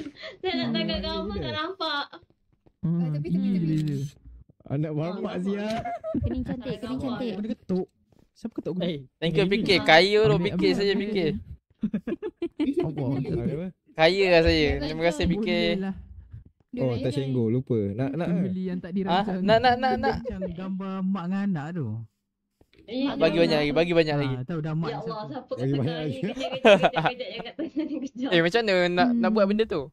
Saya nak tangkap kau pun tak nampak. Ha, tapi tapi tapi. Anak mamak sia. Kening cantik, kening cantik. Dia ketuk. Siapa kata aku? Hey, thank you fikir. Kaya tu fikir saja fikir. Kaya lah saya. Terima kasih fikir. Lah. Oh, tak senggo lupa. Nak nak beli yang tak ah, dirancang. nak nak nak nak. gambar mak dengan anak tu. Eh, bagi banyak lagi, ah, bagi banyak lagi. tahu dah mak. Ya Allah, siapa kata banyak lagi. Eh, macam mana nak nak buat benda tu?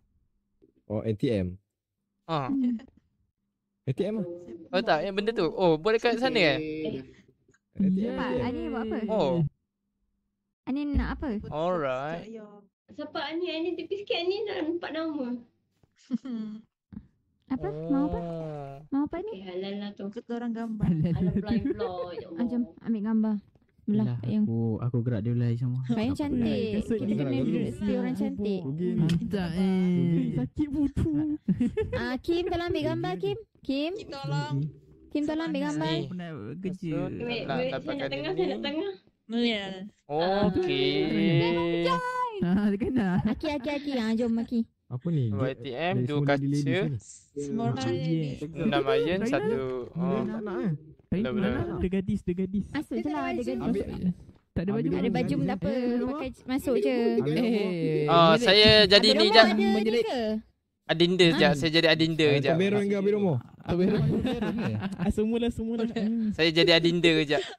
Oh, ATM. Ah. ATM Oh tak, yang benda tu. Oh, boleh kat sana eh? eh Cepat, yeah. apa? Oh. nak apa? Alright. Siapa Ani? Ani tipis sikit Ani nak empat nama. apa? Oh. Mau apa? Mau apa ni? Okay, halal lah tu. Kita orang gambar. Halal blind floor. Ajam, ambil gambar. Belah Yalah, yang aku, aku gerak dia lagi semua. Kau yang cantik. kita kena duduk sini orang cantik. Kita eh. Sakit butuh. Ah, Kim tolong ambil gambar Kim. Kim. Kim tolong. Tim tolong ambil gambar. Aku nak kerja. Wait, wait, saya nak tengah, saya tengah. Oh, ya. Okay. Memang join. Ha, dia kena. Aki, aki, aki. jom, aki. Apa ni? YTM, dua kaca. Semua orang ni. Enam satu. Oh, tak nak kan? Dia gadis, dia gadis. Masuk je lah, dia gadis. Tak ada baju. Tak ada baju pun tak apa. Pakai masuk je. Oh, saya jadi ni je. Adinda je. Ah. Saya jadi Adinda eh, je. Ambil rumah, ambil rumah. Tolera ke? Semualah semualah. Saya jadi adinda kejap.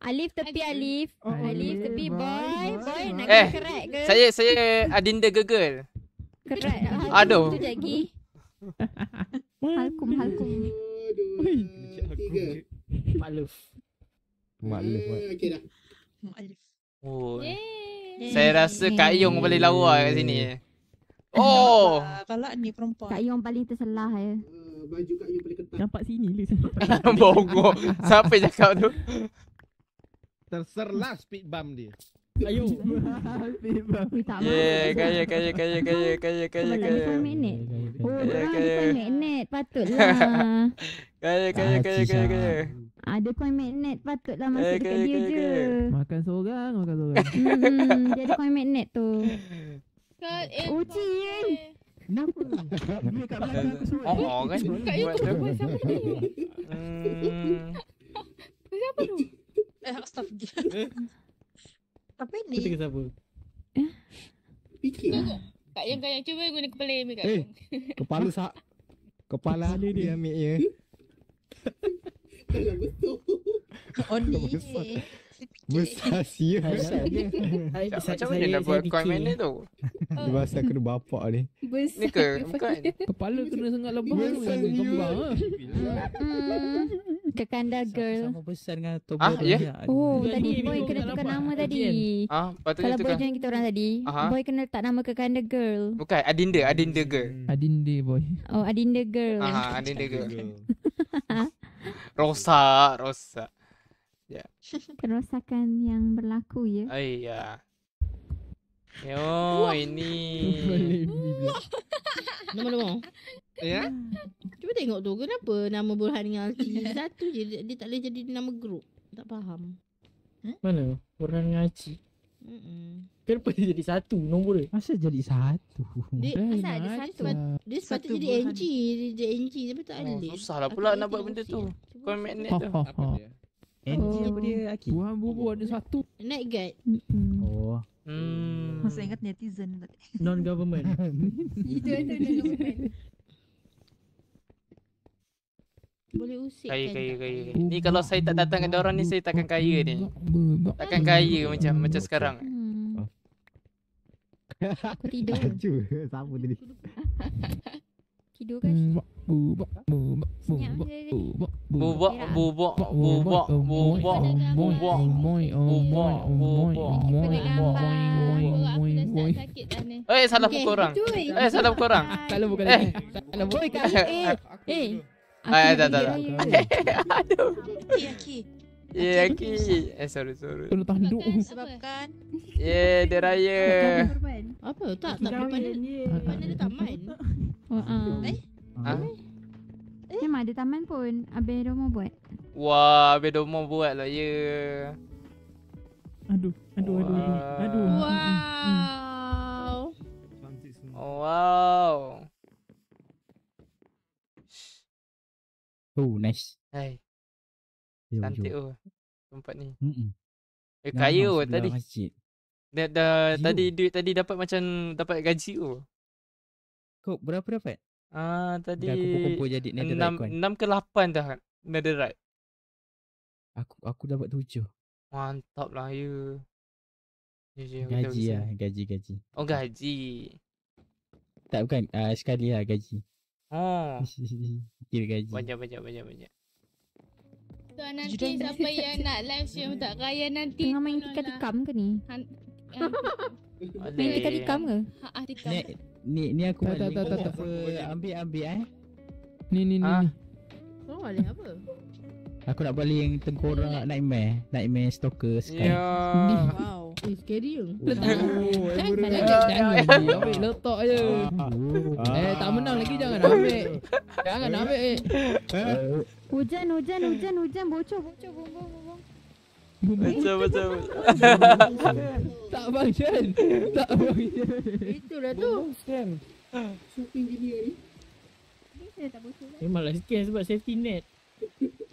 Alif tepi Alif. Oh, Alif tepi boy. Boy, boy nak eh, kerek ke? Saya saya adinda gegel. Kerek. Aduh. Itu jagi. Halkum halkum. Maklif. Maklif. Ah, okey dah. Maklif. Oh. Saya rasa Yeay. Kak Yong boleh lawa kat sini. Eh, oh. Kalau lah, ni perempuan. Kak Yong paling terselah ya. Eh. Ah, baju kat you paling ketat. Nampak sini le. Bongok. Siapa cakap tu? Terserlah speed bump dia. Ayo. speed bump. Ye, yeah, kaya kaya kaya kaya kaya kaya kaya. Kaya kaya oh, magnet. Patutlah. Kaya kaya kaya kaya kaya. Ada coin magnet patutlah masuk dekat dia je. Makan seorang, makan seorang. hmm, dia ada coin magnet tu. Kau eh. Uci, eh. Kenapa? Duit kat belakang aku semua. Oh, kan. Kat YouTube hmm. buat siapa tu? Hmm. Siapa tu? Eh, astagfirullah. Apa ni? Kita kisah apa? Fikir Kak Yang, Kak Yang cuba guna kepala yang ambil eh, kepala sak Kepala ni dia ambil ya Kalau betul Oh ni Bersasia Bersasia Macam mana nak buat coin mana tu Dia bahasa kena bapak ni Bersasia ke? Bukan Kepala kena sangat lebar Bersasia hmm. hmm. Kekanda girl Sama besar dengan Tobo Ah ya lah. Oh tadi boy kena tukar nama tadi ah, Kalau boy jangan kita orang tadi Boy kena letak nama kekanda girl Bukan Adinda Adinda girl Adinda boy Oh Adinda girl Ah Adinda girl Rosak Rosak Ya. Kerosakan yang berlaku ya. Ai ah, ya. Yo, ini. Nama nama. Ah. Ya. Cuba tengok tu kenapa nama Burhan dengan Alci satu je dia, dia tak boleh jadi nama grup. Tak faham. Hmm? Mana? Burhan dengan Alci. Mm-mm. Kenapa dia jadi satu nombor dia? Masa jadi satu? Dia, Asal dia satu? Dia sepatutnya jadi NG. Dia jadi NG tapi tak oh, alih. Lah pula nak buat benda tu. Comment ni ha, tu. Ha, ha. Apa dia? Angie oh, apa dia? Aki. Buah bubu ada satu. Night guard. Mm-mm. Oh. Hmm. Masa ingat netizen tadi. Non government. itu itu non Boleh usik kaya, kan? Kaya, kaya, oh, Ni kalau saya tak datang dengan orang ni, saya takkan kaya ni. Takkan kaya macam macam sekarang. Tidak. Hmm. Aku tidur. tadi tidur kan bubak bubak bubak bubak bubak bubak bubak bubak bubak bubak bubak bubak bubak eh salah pukul orang eh salah pukul orang salah bukan eh salah bukan eh eh dah dah dah aduh Ya, Aki. Eh, sorry, sorry. Tolong tandu. Sebabkan. Ye, eh, dia raya. Apa? Tak, tak. Mana dia tak main? eh? Ha? Eh? Memang ada taman pun Abel Domo buat. Wah, Abel Domo buat lah, ya. Aduh, aduh, wow. aduh, aduh, aduh. Mm, mm, wow. Hmm. Oh, wow. Oh, nice. Hai. Cantik oh, tempat ni. Hmm. Eh, kaya oh, tadi. Dah, dah, tadi duit tadi dapat macam dapat gaji Oh. Kau berapa dapat? Ah uh, tadi dah kumpul-kumpul jadi netherite 6, coin. 6 ke 8 dah netherite. Aku aku dapat 7. Mantap lah you. Ya. Ya, ya, gaji lah, gaji gaji. Oh gaji. Tak bukan uh, sekali lah gaji. Ha. Kira gaji. Banyak banyak banyak banyak. So, nanti Jodan siapa dah. yang nak live stream tak raya nanti Tengah main tikam-tikam ke ni? Han- main tikam-tikam ke? Haa ah, tikam ni ni aku tak tak tak tak ambil ambil eh ni ni ni ah. kau ah. balik apa aku nak balik yang tengkorak nightmare nightmare, nightmare stalker sekali ya wow Eh, scary je. Letak. Oh, eh, jangan. Letak je. Ah. Eh, tak menang lagi. Jangan ambil. Jangan ambil. eh, eh. Hujan, hujan, hujan, hujan. Bocor, bocor, bumbung. Betul betul. tak bang Chen. Tak bang Itulah tu. Scam. Shopping dia ni. Eh? Memanglah scam sebab safety net.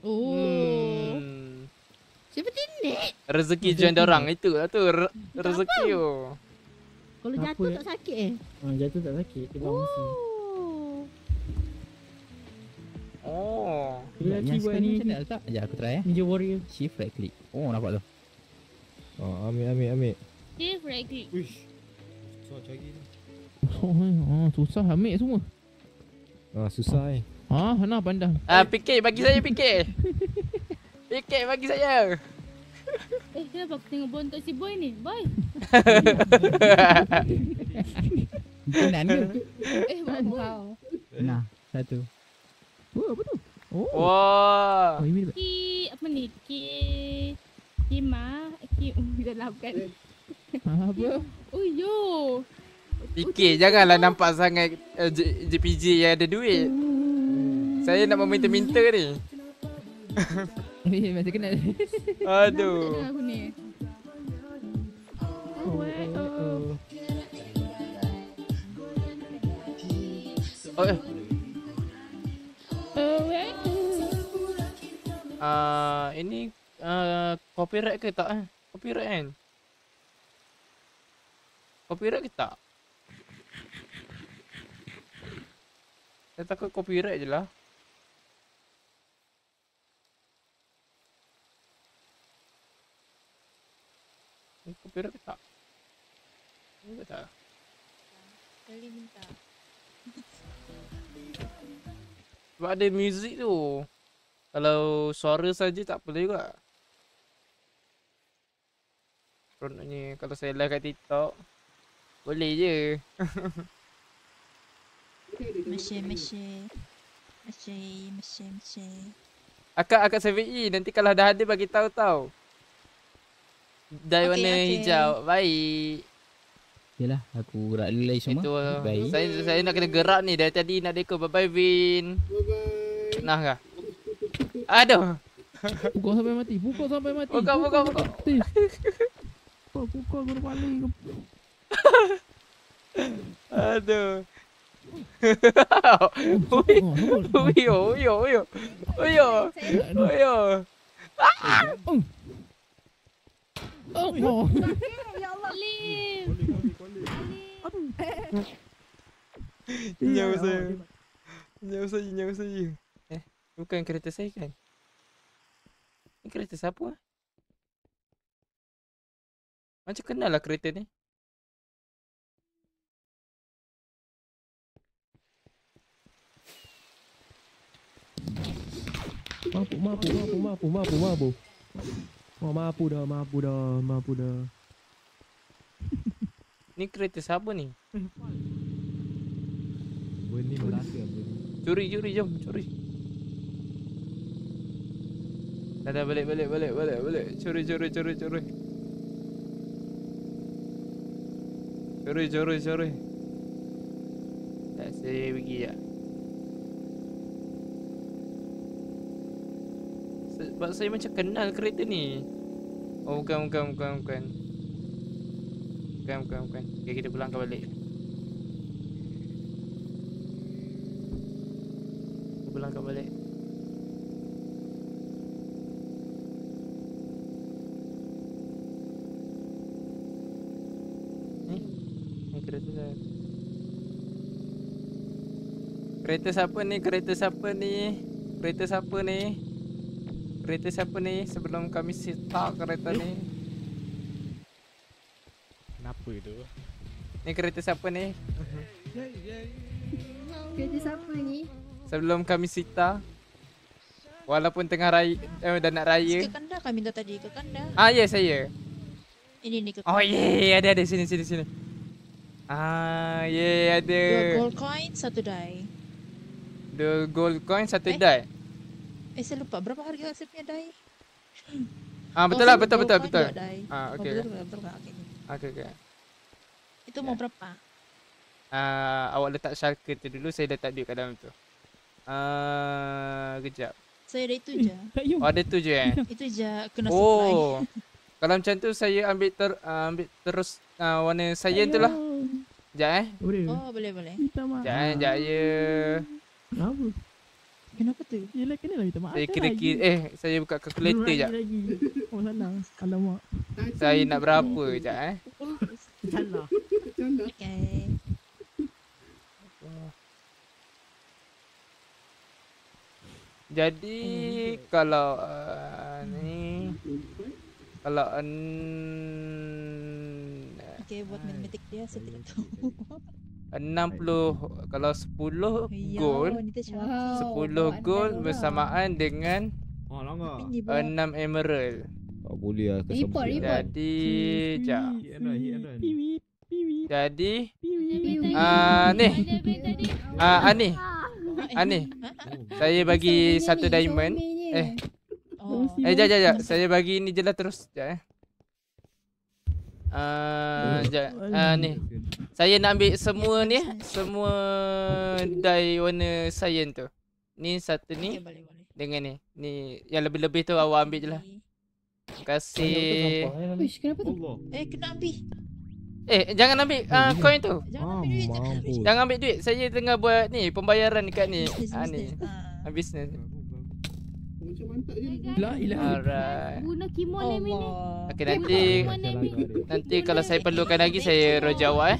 Oh. Safety net. Rezeki join dia itu itulah tu. rezeki tu. Kalau eh? ah, jatuh tak, sakit eh? jatuh tak sakit. oh. Oh. Lelaki yang buat ni channel tak? Ya, aku try eh. Ninja Warrior. Shift right click. Oh, nampak tu. Oh, ambil ambil ambil. Shift right click. Wish. Susah cari ni. Oh, eh, oh, susah ambil semua. Ah, susah eh. Ha, ah, nak pandang. Ah, pikir bagi saya pikir. pikir bagi saya. Eh, kenapa aku tengok bontok si boy ni? Boy. Kenan ke? Eh, wow. Nah, satu. Oh, apa tu? Oh. Wah. Oh, ini dekat. Ki apa ni? Ki Ki ma, ki um dah lakukan. Ha, apa? Um. Oh, yo. Fikir janganlah nampak sangat uh, J- yang ada duit. Ooh. Saya nak meminta-minta ni. Ni macam kena. Aduh. Oh, oh, oh. oh eh. Uh, ini uh, copyright ke tak? Eh? Copyright kan? Copyright ke tak? Saya takut copyright je lah Ini copyright ke tak? Ini ke tak? Kali minta Sebab ada muzik tu Kalau suara saja tak boleh juga Seronoknya kalau saya live kat TikTok Boleh je Masih masih masih masih masih. Akak, akak 7E nanti kalau dah ada bagi tahu tau Dari okay, warna okay. hijau, baik Yalah, aku gerak dulu lagi semua. Itu, bye. Saya saya nak kena gerak ni dari tadi nak deko. Bye bye Vin. Bye bye. Nah kah? Aduh. Pukul sampai mati. buka sampai mati. buka buka buka. Pukul pukul, pukul. pukul, pukul paling. Aduh. Uyo, uyo, uyo, uyo, uyo. Oh, oh, oh, oh, apa? Nyawa saya. Nyawa saya, nyawa saya. Eh, bukan kereta saya kan? Ini kereta siapa? Ha? Macam kenal lah kereta ni. Mampu, mampu, mampu, mampu, mampu, mampu. Oh, mampu dah, mampu dah, mampu dah ni kereta siapa ni? Benda ni Melaka Curi, curi, jom, curi. Ada balik, balik, balik, balik, balik. Curi, curi, curi, curi. Curi, curi, curi. Tak saya pergi ya. Sebab saya macam kenal kereta ni. Oh, bukan, bukan, bukan, bukan. bukan bukan bukan bukan okay, kita pulang ke balik pulang ke balik eh? Kereta siapa ni? Kereta siapa ni? Kereta siapa ni? Kereta siapa ni? Sebelum kami start kereta ni siapa tu Ni kereta siapa ni Kereta siapa ni Sebelum kami sita Walaupun tengah raya eh, Dah nak raya Ke kandah kami dah tadi Ke kandah Ah ya yes, saya Ini ni ke kandah Oh ye yeah, ada ada sini sini sini Ah ye yeah, ada Dua gold coin satu die Dua gold coin satu eh? die Eh saya lupa berapa harga saya punya die Ah betul oh, lah betul betul betul. Oh, ah okey. Oh, betul betul okey. Okey okey. Itu yeah. mau berapa? Uh, awak letak syarga tu dulu Saya letak duit kat dalam tu uh, Kejap Saya ada itu eh, je Oh ada itu je eh Itu je Kena oh. supply Kalau macam tu Saya ambil, ter, uh, ambil terus uh, Warna saya tu lah Sekejap eh boleh. Oh boleh boleh Sekejap eh Sekejap ya Kenapa? Kenapa tu? Yelah kena lah minta maaf. Saya kira lagi. kira eh saya buka kalkulator je. Lagi. Oh sana. Alamak. Saya nak berapa je eh? Salah. Okay. Jadi kalau uh, ni kalau en okay buat ah. matematik dia setiap itu. 60 kalau 10 ya, gol wow. 10 gol lah. bersamaan dengan oh, 6 emerald. Tak boleh lah Jadi, jap. Jadi uh, Ni uh, Ani Ani Saya bagi satu diamond Eh oh. Eh jap jap jap Saya bagi ni je lah terus Sekejap eh Sekejap ah, uh, ah, uh, Ni Saya nak ambil semua ni Semua Dye warna saya tu Ni satu ni Dengan ni Ni yang lebih-lebih tu awak ambil je lah Terima kasih eh, Uish kenapa tu Eh kena ambil Eh, jangan ambil uh, coin tu. Jangan ambil duit. Saya tengah buat ni pembayaran dekat ni. Ha ni. Ha business. Macam mantap je. Alright. Guna kimono oh, name ni. Okey nanti nanti kalau saya perlukan lagi saya rojawa eh.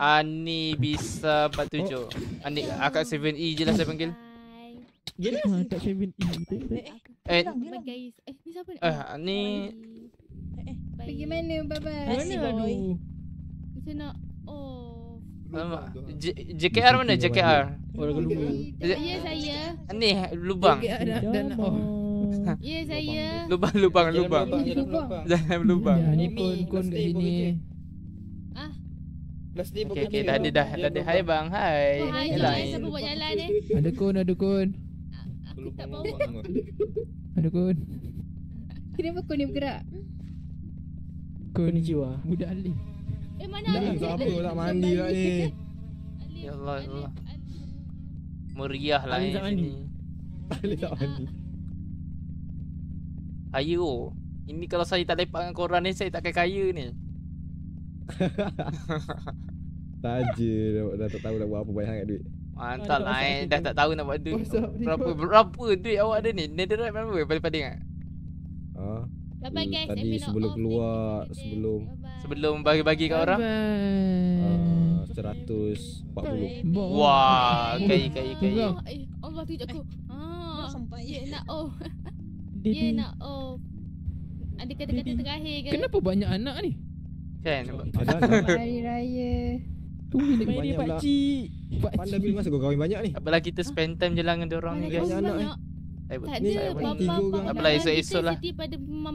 Ani bisa 47. Ani oh. akak 7E je lah saya panggil. Yes. Ha, akak 7E. Eh, eh, eh, eh, eh, ni eh, eh, eh, Pergi mana bye-bye Mana Asyik lalu Saya nak Oh Alamak JKR mana JKR Orang lubang. Ya saya Ni lubang dan oh Ya saya Lubang lubang lubang Jangan lubang ya, Ni pun kun kat sini ah. Last day okay, okay, dah ada dah, dah ada. Hai bang, hai. Oh, hai, eh? Ada kun, ada kun. Ah, ah, tak bawa. ada kun. Kenapa kun ni bergerak? Konnichiwa Budak Ali Eh mana Ali Tak apa tak mandi lah ni Ya Allah Ya Allah Meriah lah Ali tak mandi Ali tak mandi Ayo ah, ya, oh. Ini kalau saya tak lepak dengan korang ni Saya tak kaya ni Saja dah, tak tahu nak buat apa Banyak sangat duit Mantap ah, lah eh Dah kan? tak tahu nak buat duit Berapa berapa duit awak ada ni Netherite berapa Paling-paling kan ah? Haa Bye bye hmm, guys. Tadi I'm sebelum keluar, day. sebelum Bye-bye. sebelum bagi-bagi kat orang. Uh, 140. Wah, kai kai kai. Ya Allah tunjuk aku. Ha. Sampai ya nak oh. Dia nak oh. Ada kata-kata Didi. terakhir ke? Kenapa banyak anak ni? Kan. Hari raya. Tunggu nak mari pak cik. Pak cik. Pandai bila masa kau kawin banyak ni? Apalah kita spend time je lah dengan dia orang ni guys. Banyak. Eh. Tak ada Apa lah esok-esok lah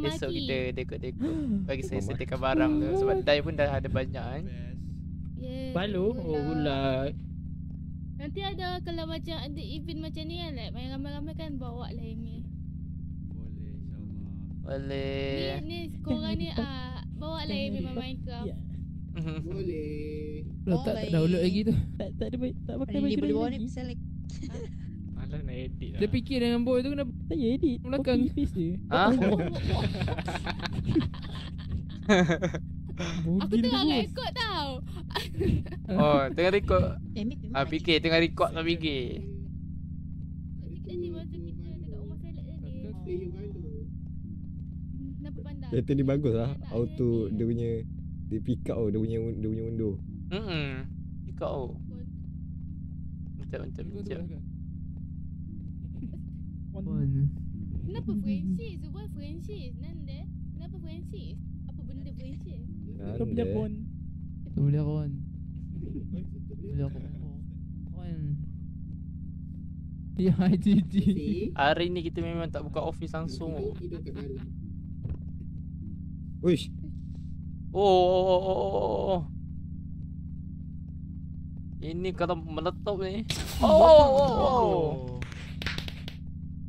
Esok kita dekut-dekut Bagi saya setiakan barang tu Sebab dai pun dah ada banyak kan Balu? Oh lah. ulat Nanti ada kalau macam ada event macam ni kan like, Banyak ramai-ramai kan bawa lah Amy Boleh Boleh Ni, ni korang ni ah, bawa lah Amy main Minecraft ya. Boleh oh, tak, tak download lagi tu Tak, tak ada tak pakai baju lagi boleh bawa ni lagi malas lah. Dia fikir dengan boy tu kena tak edit belakang Copy face dia. Ha? Aku tengah nak ikut tau. oh, tengah record. Eh, ah, fikir tengah record tak fikir. Kereta ni bagus lah Auto dia punya Dia pick up oh, Dia punya dia punya undur Hmm Pick up oh. Macam macam macam pun. pun. Kenapa Francis? Why Francis? Nanda? Kenapa Francis? Apa benda Francis? Itu punya pun. Itu punya pun. Bila aku Kon Ya hai Cici Hari ni kita memang tak buka office langsung Wish oh, oh, oh, oh Ini kalau meletup ni Oh, oh, oh, oh.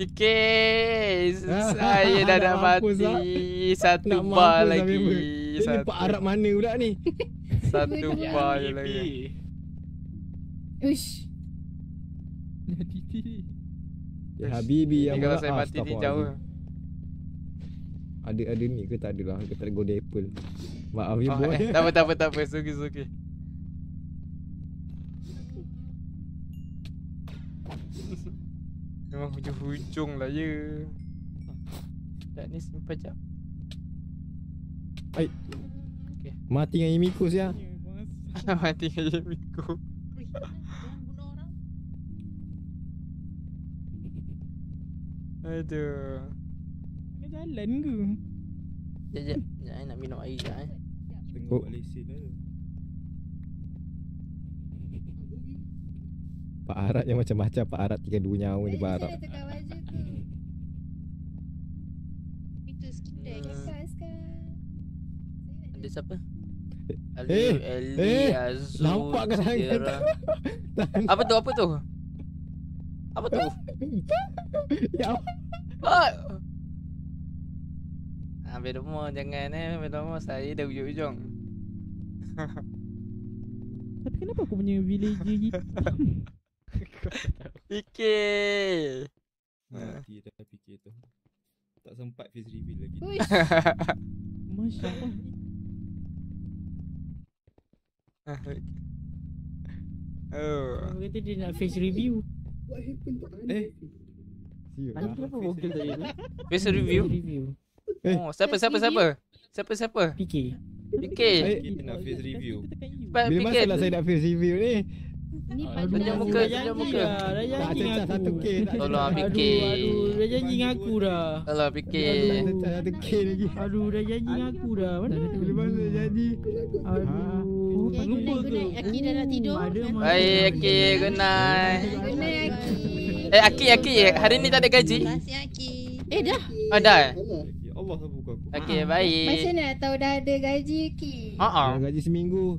Ikis ah, Saya dah nak mati Satu nak bar lagi Ini Pak arak mana pula ni Satu bar je lagi Uish Ya Habibi ya Kalau saya mati ni jauh ada ada ni ke tak ada lah kita go apple maaf ya oh, boy eh, tak apa tak apa tak apa sugi sugi Memang hujung-hujung lah je ya. Tak ni simpan jap Hai okay. Mati dengan Yemiko siya ya, Mati dengan Yemiko Aduh Nak jalan ke? Sekejap, sekejap Nak minum air eh. sekejap eh Tengok oh. Pak Arat yang macam-macam Pak Arat tiga dua nyawa ni Pak Arat Itu sekitar hmm. Ada siapa? Ali, eh, eh, Azul, nampak ke kan sangat Apa tu, apa tu? Apa tu? ya Ah. ambil rumah jangan eh, ambil rumah saya dah hujung-hujung. Tapi kenapa aku punya villager hitam? Fikir Mati dah fikir tu Tak sempat face reveal lagi Masya Allah ah, Oh. Kita kata dia nak face review Eh. happened to Eh Kenapa Face review? Eh. Oh, siapa siapa siapa? Siapa siapa? PK PK Kita nak face review Bila masa lah saya nak face review ni? Ni ah, pandai. Punya muka, punya muka. Lah, Raya anjing aku. Satu K. Tolong ambil K. Aduh, Raya anjing aku dah. Tolong ambil K. Satu K lagi. Aduh, Raya anjing aku dah. Mana? Boleh masuk jadi. Aduh. Ha, okay, lupa ke? Aki dah nak tidur. Baik, Aki. Good night. Good night, Aki. Eh, Aki, Aki. Hari ni tak ada gaji? Masih kasih, Aki. Eh, dah. Oh, dah? Eh? Allah sabuk aku. Ah. baik. Macam mana tahu dah ada gaji, Aki? ha ah. ah. Gaji seminggu.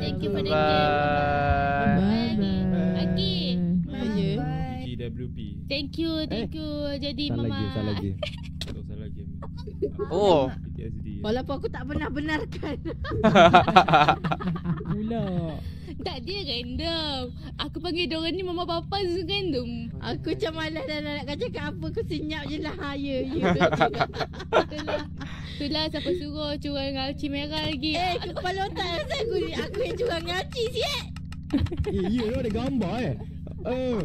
Thank you for the game. Bye. Bye. Bye. Bye. GWP. Thank you. Thank you. Eh, Jadi salah mama. salah lagi. Tak salah lagi. Oh. oh. Walaupun aku tak pernah benarkan. Pula. Tak dia random Aku panggil diorang ni Mama Papa Zoom random Aku macam malas dah nak kacau kat apa Aku senyap je lah Haya you Itulah siapa suruh curang dengan Alci Merah lagi Eh kepala otak Kenapa aku, aku yang curang dengan Alci siap Eh iya ada gambar eh Oh.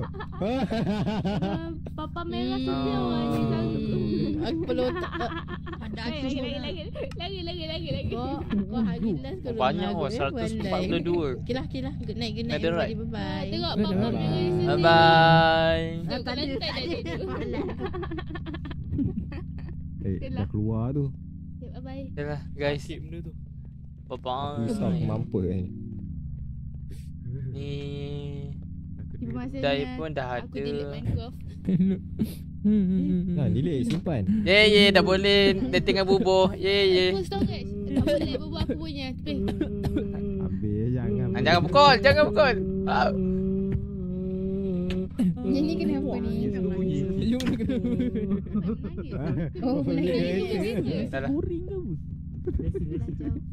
Papa merah tu hmm. dia Aku perlu Ada aku Lagi lagi lagi lagi lagi Kau Banyak orang eh? Seratus empat puluh dua Okeylah okeylah Good night good night Bye bye Tengok papa merah Bye bye Bye bye Tak ada Tak dah keluar tu Bye bye guys Bye bye Bye bye Bye bye Dah pun dah aku ada. Aku delete Minecraft. Nah, simpan. Ye yeah, ye yeah, dah boleh dating dengan bubo. Ye yeah, ye. Yeah. Aku boleh bubo aku punya. Habis jangan. Ah, jangan pukul, jangan pukul. Ini ah. kenapa ni? Oh, ni kena bunyi. Oh, ni kena bunyi.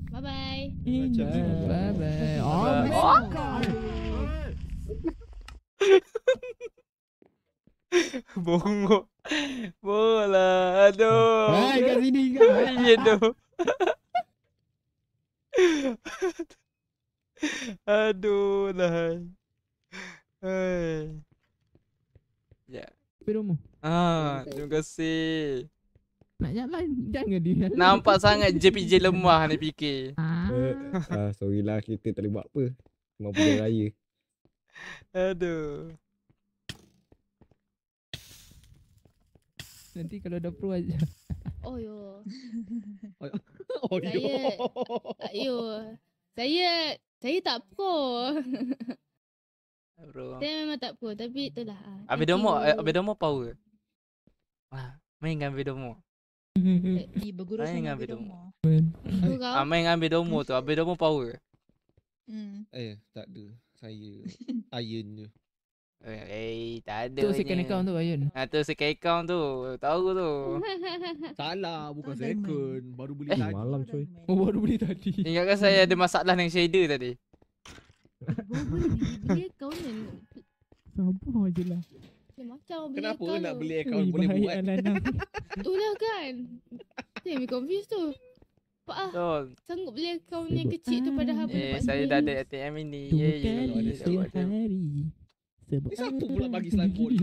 Bye bye. Bye bye. Bye bye. Oh, my God. Bongo. bola Aduh. Hai kat sini. Hai. Aduh. Aduh lah. Hai. Ya. Perumu. Ah, terima kasih. Nak jalan jangan di Nampak sangat JPJ lemah ni fikir. Ah, uh, eh, ah, lah, kita tak boleh buat apa. Cuma budaya raya. Aduh. Nanti kalau ada pro aja. Oh yo. Oh yo. Oh, saya, ayo. Saya saya tak pro. Bro. Saya memang tak pro tapi itulah. Abi domo, abi domo power. Wah, main dengan abi domo. Di berguru main dengan abi domo. Ah main dengan abi domo tu, abi domo power. Hmm. Eh, tak ada saya Ayun tu Eh, hey, tak ada Tu second account tu Ayun Ah tu second account tu Tahu tu Salah Bukan Tuan second Baru beli eh, tadi Malam coy Oh baru beli tadi Ingatkan saya ada masalah Dengan shader tadi Boleh beli account ni Sabar Kenapa nak beli account Boleh buat Itulah kan Saya ambil confused tu nampak ah. Betul. Sanggup beli account ni kecil tu padahal eh, Eh, saya dah ada ATM ini. Ye, ye. Ya, ya, ya. Sebab satu pula bagi slime gold.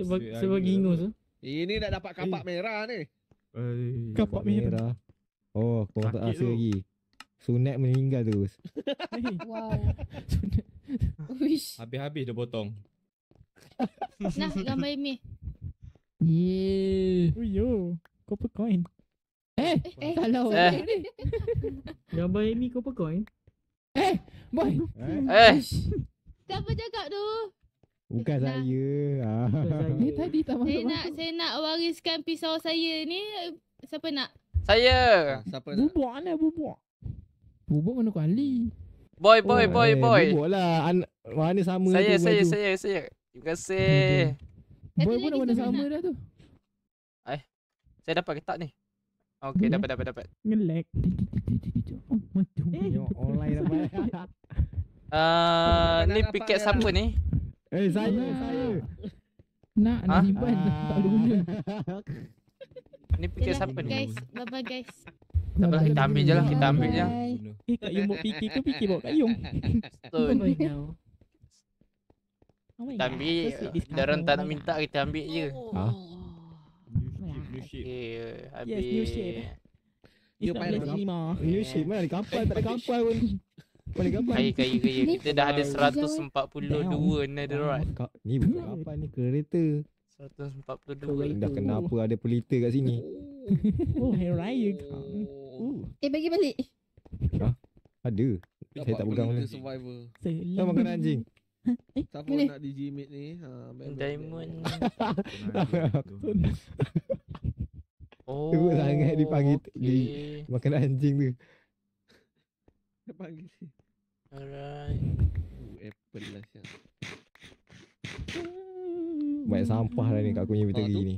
Sebab sebab gingus ah. Ini nak dapat kapak eh. merah ni. Eh, kapak merah. Oh, aku tak asyik lagi. Sunat meninggal terus. Eh. wow. Habis-habis dah potong. nah, gambar ini. Yeah. Oh, yo. Copper coin. Eh eh, eh, eh kalau eh. Gambar ini kau pakai? Eh? eh, boy. Eh. Siapa jaga tu? Bukan saya. Ah. saya. Ni tadi tak masuk. Saya nak saya nak wariskan pisau saya ni siapa nak? Saya. Ah, siapa nak? Bubuk ana lah, bubuk. Bubuk mana kali? Boy boy boy oh, boy. Eh, boy. lah. An- mana sama saya, tu? Saya saya saya saya. Terima kasih. Boy pun mana sama dah tu. Eh. Saya dapat ketak ni. Okey, dapat dapat dapat. Ngelek. Oh, eh, online dapat. Eh, uh, ni piket siapa ni? Eh, saya, saya. Nak nak simpan tak tak guna. ni piket siapa ni? Guys, bye bye guys. Tak apa, kita ambil jelah kita ambil je. Eh, Kak Yung mau ke fikir bawa Kak Yung? Stun. Kita tak minta, kita ambil je. Ha? ship. Yes, new ship. New pilot lima. lima. New ship mana? Kapal tak ada pun. Paling kapal. Kaya Kita dah ada 142 ni ada Ni bukan kapal ni kereta. 142. Dah kenapa ada pelita kat sini? Oh, hair raya oh. Uh. Eh, bagi balik. Hah? Ada. saya tak pegang lagi. Saya makan anjing. Eh, Siapa nak digimit ni? Ha, Diamond. Oh, Teruk sangat dia panggil oh, okay. di makan anjing tu. Dia panggil si. Alright. Ooh, apple lah siap. Banyak sampah lah ni kat aku punya bateri ah, ni.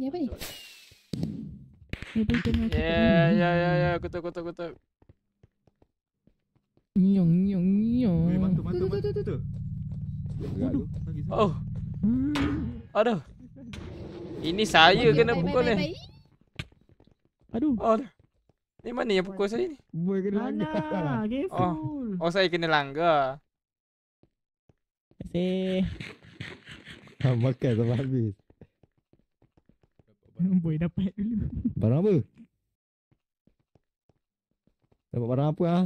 Ni apa ni? Ya ya ya ya aku tahu aku tahu aku Nyong nyong nyong. Tu tu tu Oh. Aduh. Ini saya okay, kena pukul ni. Aduh. Oh. Ni mana yang pukul saya ni? Boy kena langgar. Oh. oh, saya kena langgar. Terima kasih. Makan sama habis. Boy dapat dulu. Barang apa? Dapat barang apa ha?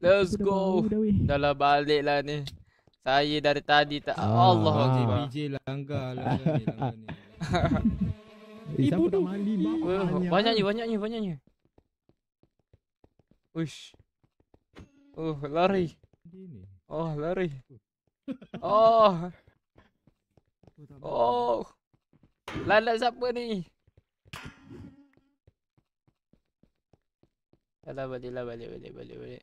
Let's go. Dah lah baliklah ni. Saya dari tadi tak ah. Allah ah. Akbar. DJ langgar lah. Eh, Ibu tu. Banyaknya, banyaknya, banyaknya. Ush. Oh, lari. Oh, lari. Oh. oh. Oh. Lalat siapa ni? Alah, lah, balik, balik, balik, balik, balik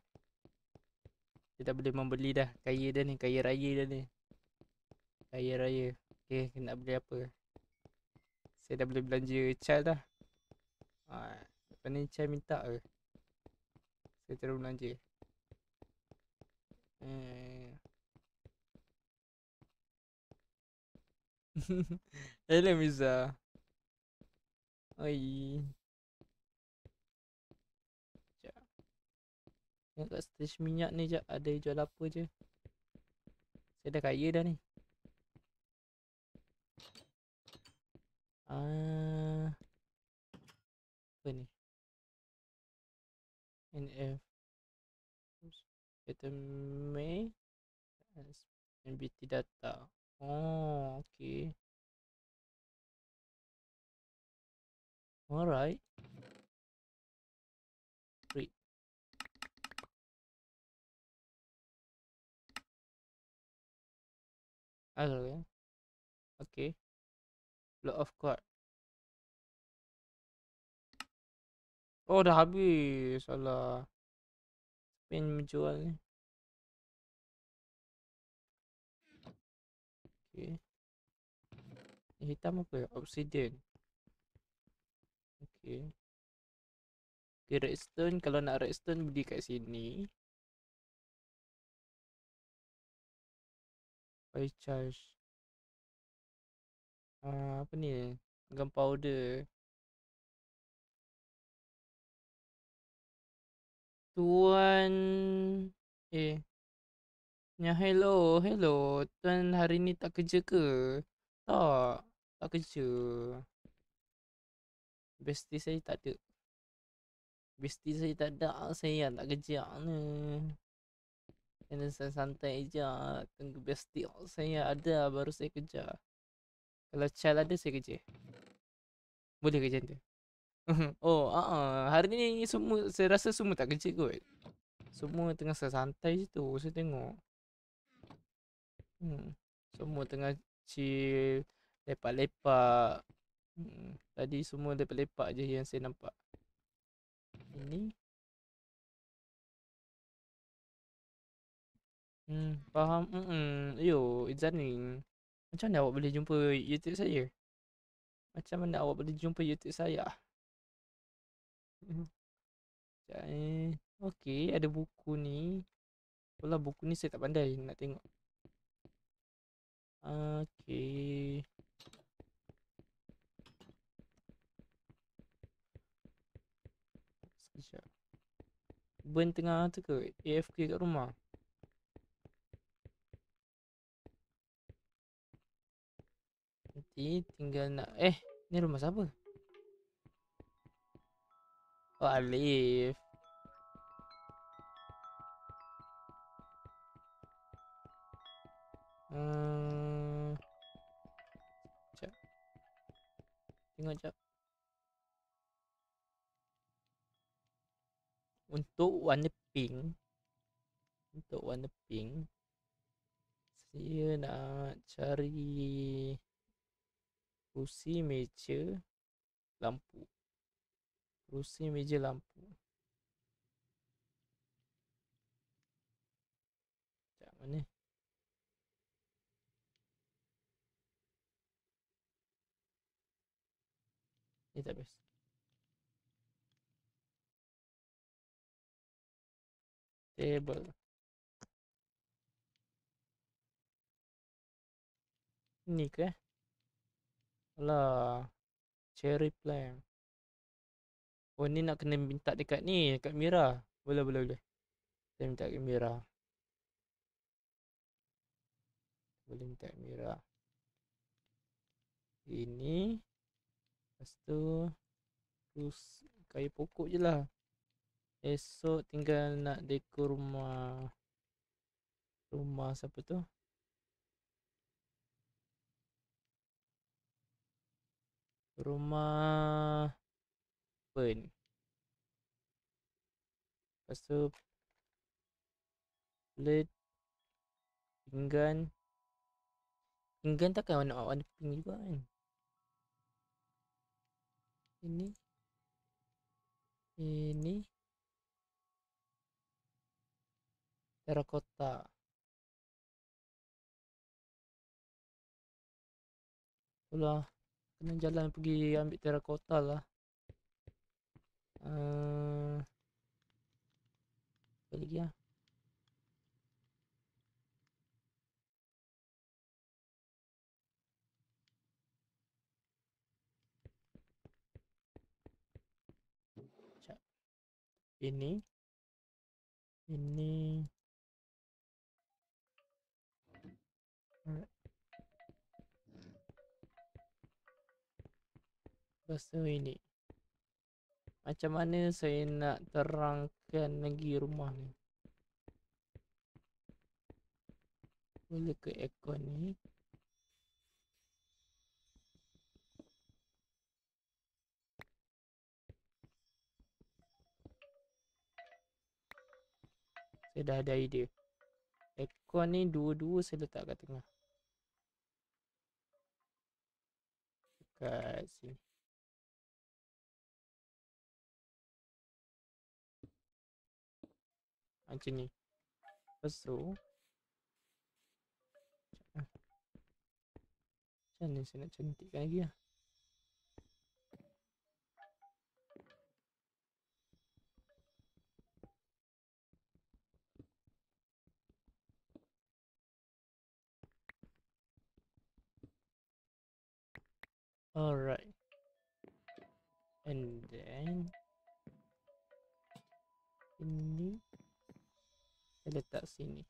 kita boleh membeli dah kaya dah ni kaya raya dah ni kaya raya okey kita nak beli apa saya dah boleh belanja chal dah ha apa ni chal minta ke saya terus belanja eh Hello Miza Oi Yang kat stage minyak ni jap ada jual apa je. Saya dah kaya dah ni. Ah. Apa ni? NF. Item May. NBT data. Oh, okay. Alright. L kan okey lot of card. oh dah habis salah pin menjual ni okey hitam apa ya? obsidian okey okay, redstone kalau nak redstone beli kat sini Voice charge uh, ah, Apa ni Gunpowder Tuan Eh Ya hello Hello Tuan hari ni tak kerja ke Tak Tak kerja Bestie saya tak ada Bestie saya tak ada Saya tak kerja ni And then saya santai je ah, Tunggu bestie saya ada ah, baru saya kerja Kalau child ada saya kerja Boleh kerja tu Oh uh -uh. hari ni semua saya rasa semua tak kerja kot Semua tengah saya santai je tu saya tengok hmm. Semua tengah chill Lepak-lepak hmm. Tadi semua lepak-lepak je yang saya nampak Ini Hmm, faham. Hmm, yo, Izan Macam mana awak boleh jumpa YouTube saya? Macam mana awak boleh jumpa YouTube saya? Okay, hmm. eh. okay ada buku ni. Pula buku ni saya tak pandai nak tengok. Okay. Sekejap. Burn tengah tu ke? AFK kat rumah. Nanti tinggal nak Eh Ni rumah siapa? Oh Alif hmm. Sekejap hmm. Tengok Untuk warna pink Untuk warna pink Saya nak cari kerusi meja lampu kerusi meja lampu macam mana ni tak best table ni ke eh? alah Cherry plan. Oh ni nak kena minta dekat ni dekat Mira. Boleh boleh boleh. Saya minta dekat Mira. Boleh minta dekat Mira. Ini Lepas tu Terus kayu pokok je lah Esok tinggal nak dekor rumah Rumah siapa tu rumah burn lepas tu bullet pinggan pinggan takkan warna warna pink juga kan ini ini terakota pula kena jalan pergi ambil terakota lah uh, apa lagi lah ini ini Pasal ini Macam mana saya nak terangkan lagi rumah ni Boleh ke aircon ni Saya dah ada idea Aircon ni dua-dua saya letak kat tengah Dekat sini anjingnya lesu macam ni saya nak cantikkan lagi lah Alright. And then ini letak sini.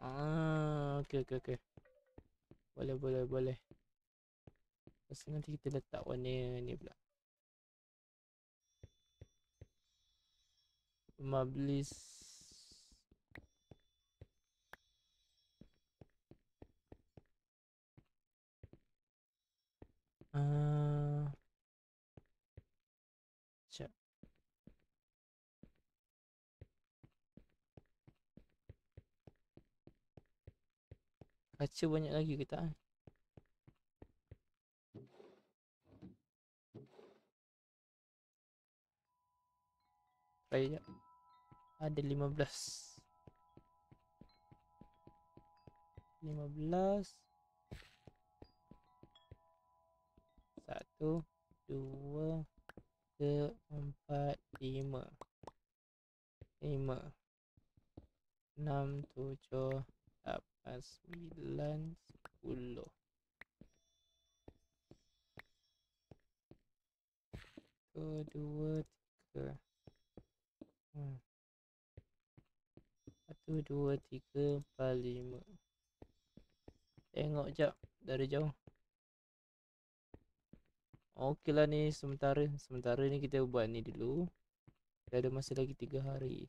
Ah, okey okey okey. Boleh boleh boleh. Pas nanti kita letak warna ni pula. Mablis. Ah. Baca banyak lagi ke tak? Try sekejap Ada 15 15 satu, dua, tiga, empat, lima, lima, enam, tujuh, sembilan sepuluh satu dua tiga satu dua tiga empat lima tengok jap dari jauh Okey lah ni sementara Sementara ni kita buat ni dulu Kita ada masa lagi tiga hari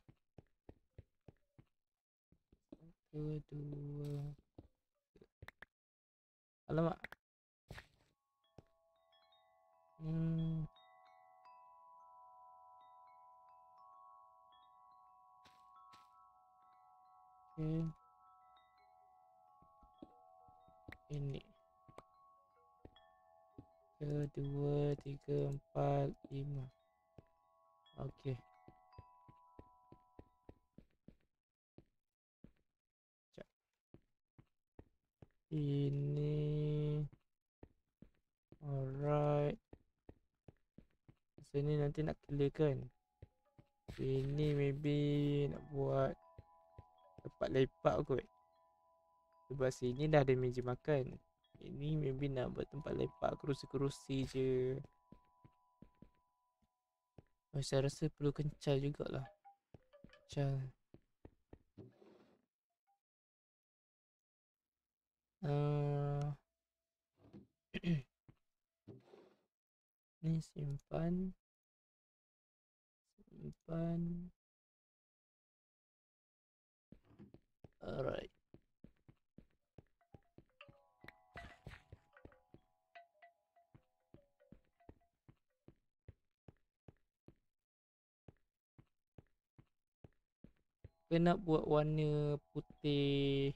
satu alamak hmm okay. ini satu tiga empat lima okay ini alright sini nanti nak clear kan ini maybe nak buat tempat lepak kot sebab sini dah ada meja makan ini maybe nak buat tempat lepak kerusi-kerusi je oh, saya rasa perlu kencal jugalah Kencal uh, ni simpan simpan alright kena buat warna putih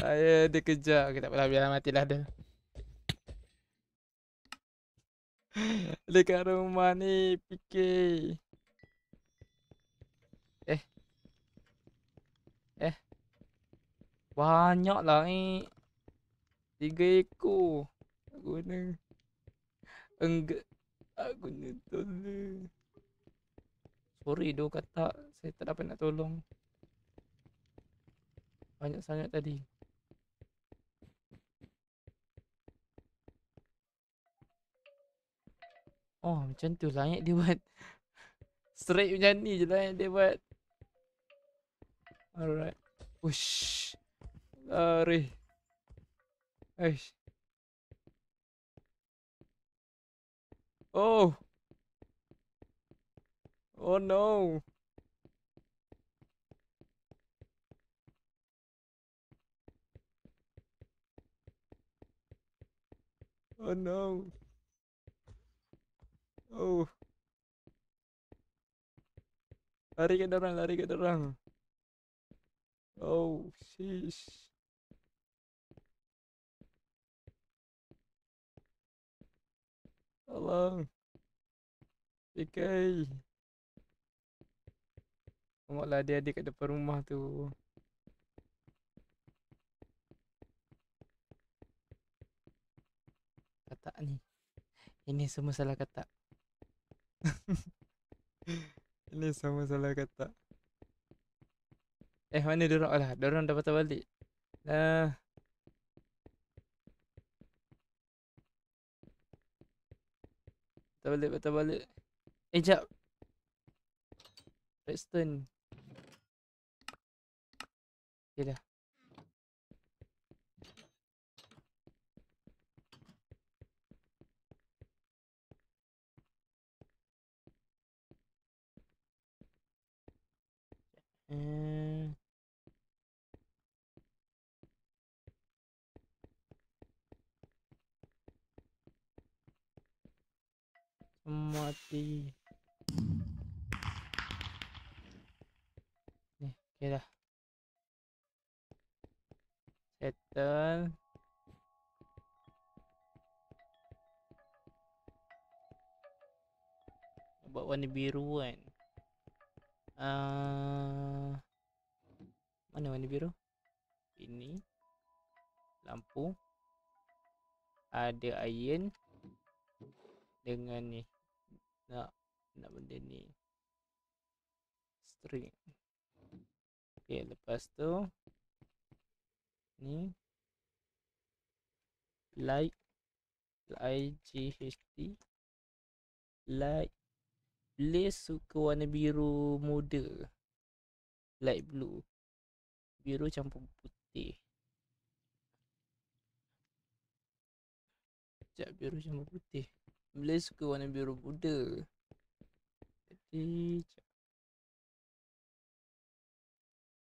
Ayah dia kejar. Okay, tak apalah biar matilah dia. Dekat rumah ni fikir. Eh. Eh. Banyaklah ni. Tiga ekor. Tak guna. Enggak. Aku guna ni. Sorry doh kata saya tak dapat nak tolong. Banyak sangat tadi. Oh macam tu lah dia buat Straight macam ni je lah dia buat Alright Wush Lari Eish Oh Oh no Oh no. Oh. Lari ke dorang, lari ke dorang. Oh, sis. Tolong. okay. Tengoklah dia adik kat depan rumah tu. Katak ni. Ini semua salah katak. Ini sama salah kata Eh mana dorong lah Dorong dah patah balik Dah Patah balik patah balik Eh jap Redstone Okay dah mati mmm. ni ok dah setel. buat warna biru kan Eh, mana warna biru? Ini lampu ada iron dengan ni nak nak benda ni string okey lepas tu ni light light i g h t light Blaze suka warna biru muda Light blue Biru campur putih Sekejap biru campur putih Blaze suka warna biru muda Jadi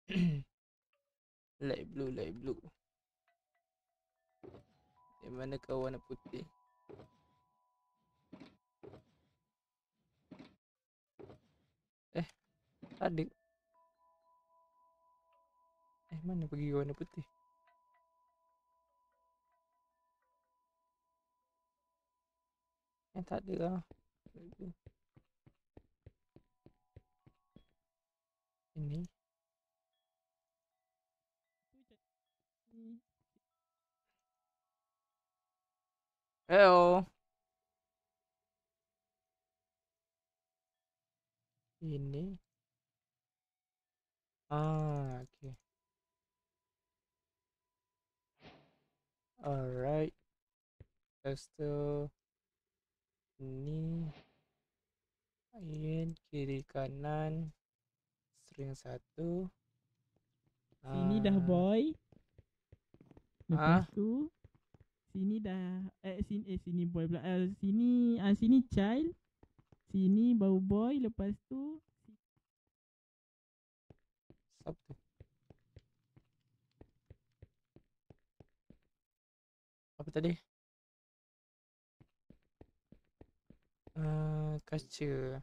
Light blue, light blue Di mana kau warna putih tadi eh mana pergi warna putih yang eh, tadi lah ini Hello. Ini Ah, okay. Alright. Lepas tu, ni, ayan, kiri kanan, string satu. Sini ah. dah boy. Lepas ah. tu, sini dah, eh sini, eh sini boy pula. Eh, sini, ah, sini child. Sini bau boy. Lepas tu, apa tadi? Uh, kaca.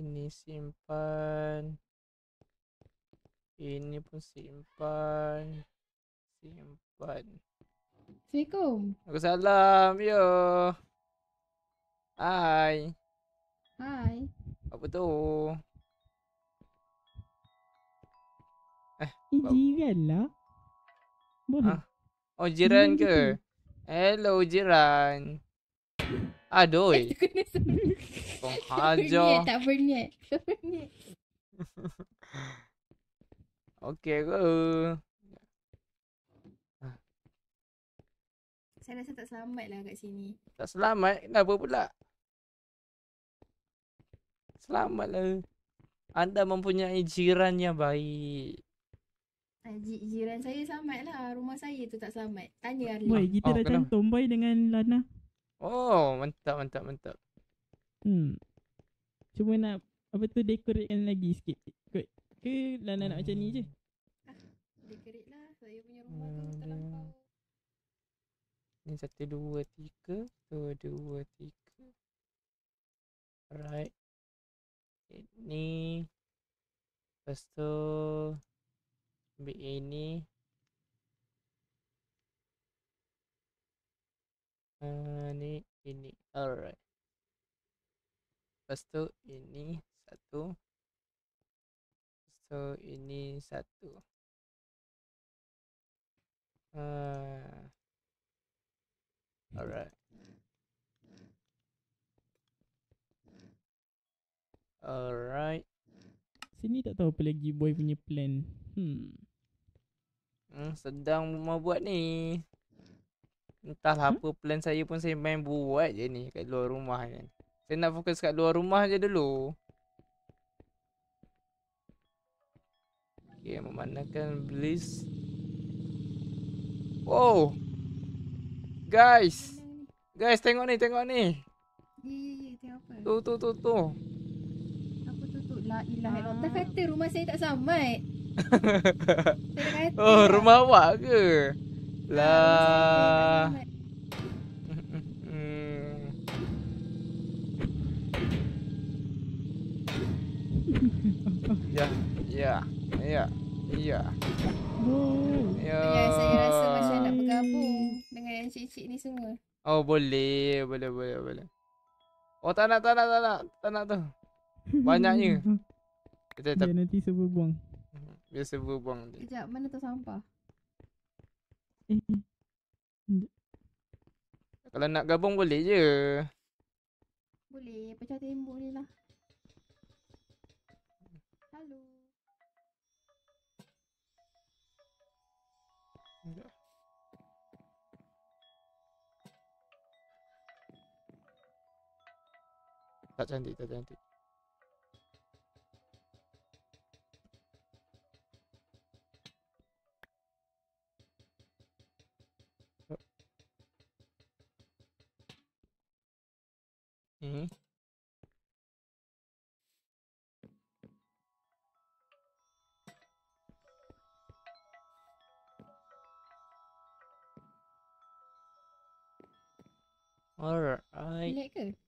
Ini simpan. Ini pun simpan. Simpan. Assalamualaikum. Waalaikumsalam. Yo. Hai. Hai. Apa tu? Eh, ini jiran lah. Boleh. Ha? Oh, jiran ke? Hello, jiran. Aduh. Eh, aku kena sebut. Kau hajar. Tak berniat, tak berniat. Okey ke? Saya rasa tak selamat lah kat sini. Tak selamat? Kenapa pula? Selamatlah. Anda mempunyai jiran yang baik. Ah, jiran saya selamat lah. Rumah saya tu tak selamat. Tanya Arli. Boy, kita oh, dah kenapa? cantum dengan Lana. Oh, mantap, mantap, mantap. Hmm. Cuma nak apa tu dekorikan lagi sikit. Kut. Ke Lana nak macam ni je? Ah, Dekorik lah. Saya punya rumah terlampau. Ni satu, dua, tiga. Satu, dua, tiga. Alright ni lepas tu ambil ini uh, ni ini alright lepas tu ini satu so ini satu uh, alright Alright. Sini tak tahu apa lagi boy punya plan. Hmm. Hmm, sedang mau buat ni. Entahlah hmm? apa plan saya pun saya main buat je ni kat luar rumah kan. Saya nak fokus kat luar rumah je dulu. Okay, memandangkan bliss. Wow. Guys. Guys, tengok ni, tengok ni. Ye, ya, ye, ya, ye, ya, tengok apa? Tu, tu, tu, tu ilah ilah. Ah. Tak kata rumah saya tak samat. oh, lah. rumah awak ke? Lah. Ya, ya, ya, ya. Oh. ya. Ya, saya rasa macam nak bergabung dengan cik-cik ni semua. Oh, boleh, boleh, boleh, boleh. Oh, tak nak, tak nak, tak nak, tak nak tu. Banyaknya. Kita tak yeah, nanti server buang. Mhm. Biar server buang dia. Kejap, mana tu sampah? Eh, eh. Kalau nak gabung boleh je. Boleh, pecah tembok ni lah. Hello. Tak cantik, tak cantik. Mm-hmm. Alright. Lag ke?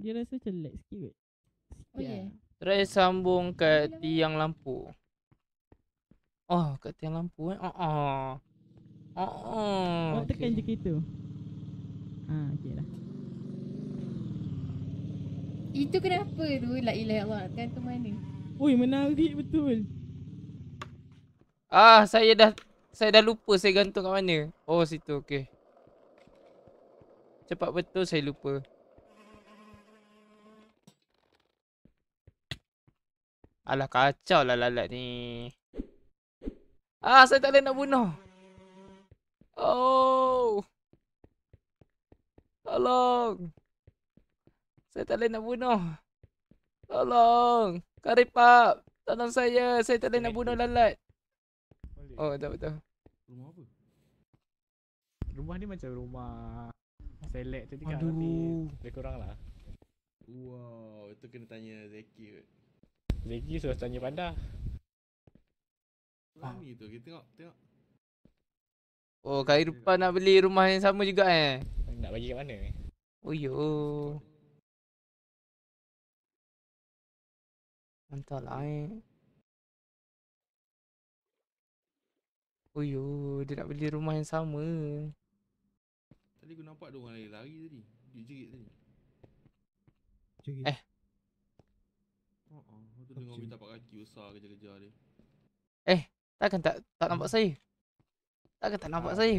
Dia rasa celik. sikit. Oh, yeah. Ya? Try sambung kat tiang lampu. Oh, kat tiang lampu eh. Oh, oh. Oh, oh. Oh, tekan okay. je kereta. Ha, okey lah. Itu kenapa tu La ilah Allah Kan tu mana Ui menarik betul Ah saya dah Saya dah lupa saya gantung kat mana Oh situ okey Cepat betul saya lupa Alah kacau lah lalat ni Ah saya tak boleh nak bunuh Oh Tolong saya tak boleh nak bunuh. Tolong. Karipap. Tolong saya. Saya tak boleh nak bunuh lalat. Oh, tak betul. Rumah Rumah ni macam rumah select tadi kan. Aduh. Lebih kurang lah. Wow, itu kena tanya Zeki kot. Zeki suruh tanya panda. Lami ah. tu, kita tengok, tengok. Oh, Kairupan nak beli rumah yang sama juga eh. Nak bagi kat mana? Oh, yo. Mantap lah eh. Uyuh, oh, dia nak beli rumah yang sama. Tadi aku nampak ada orang lari, lari tadi. Dia jerit tadi. Eh. Oh, oh. Aku dengar minta pak kaki besar kejar-kejar dia. Eh, takkan tak tak nampak hmm. saya? Takkan tak nampak ah, saya?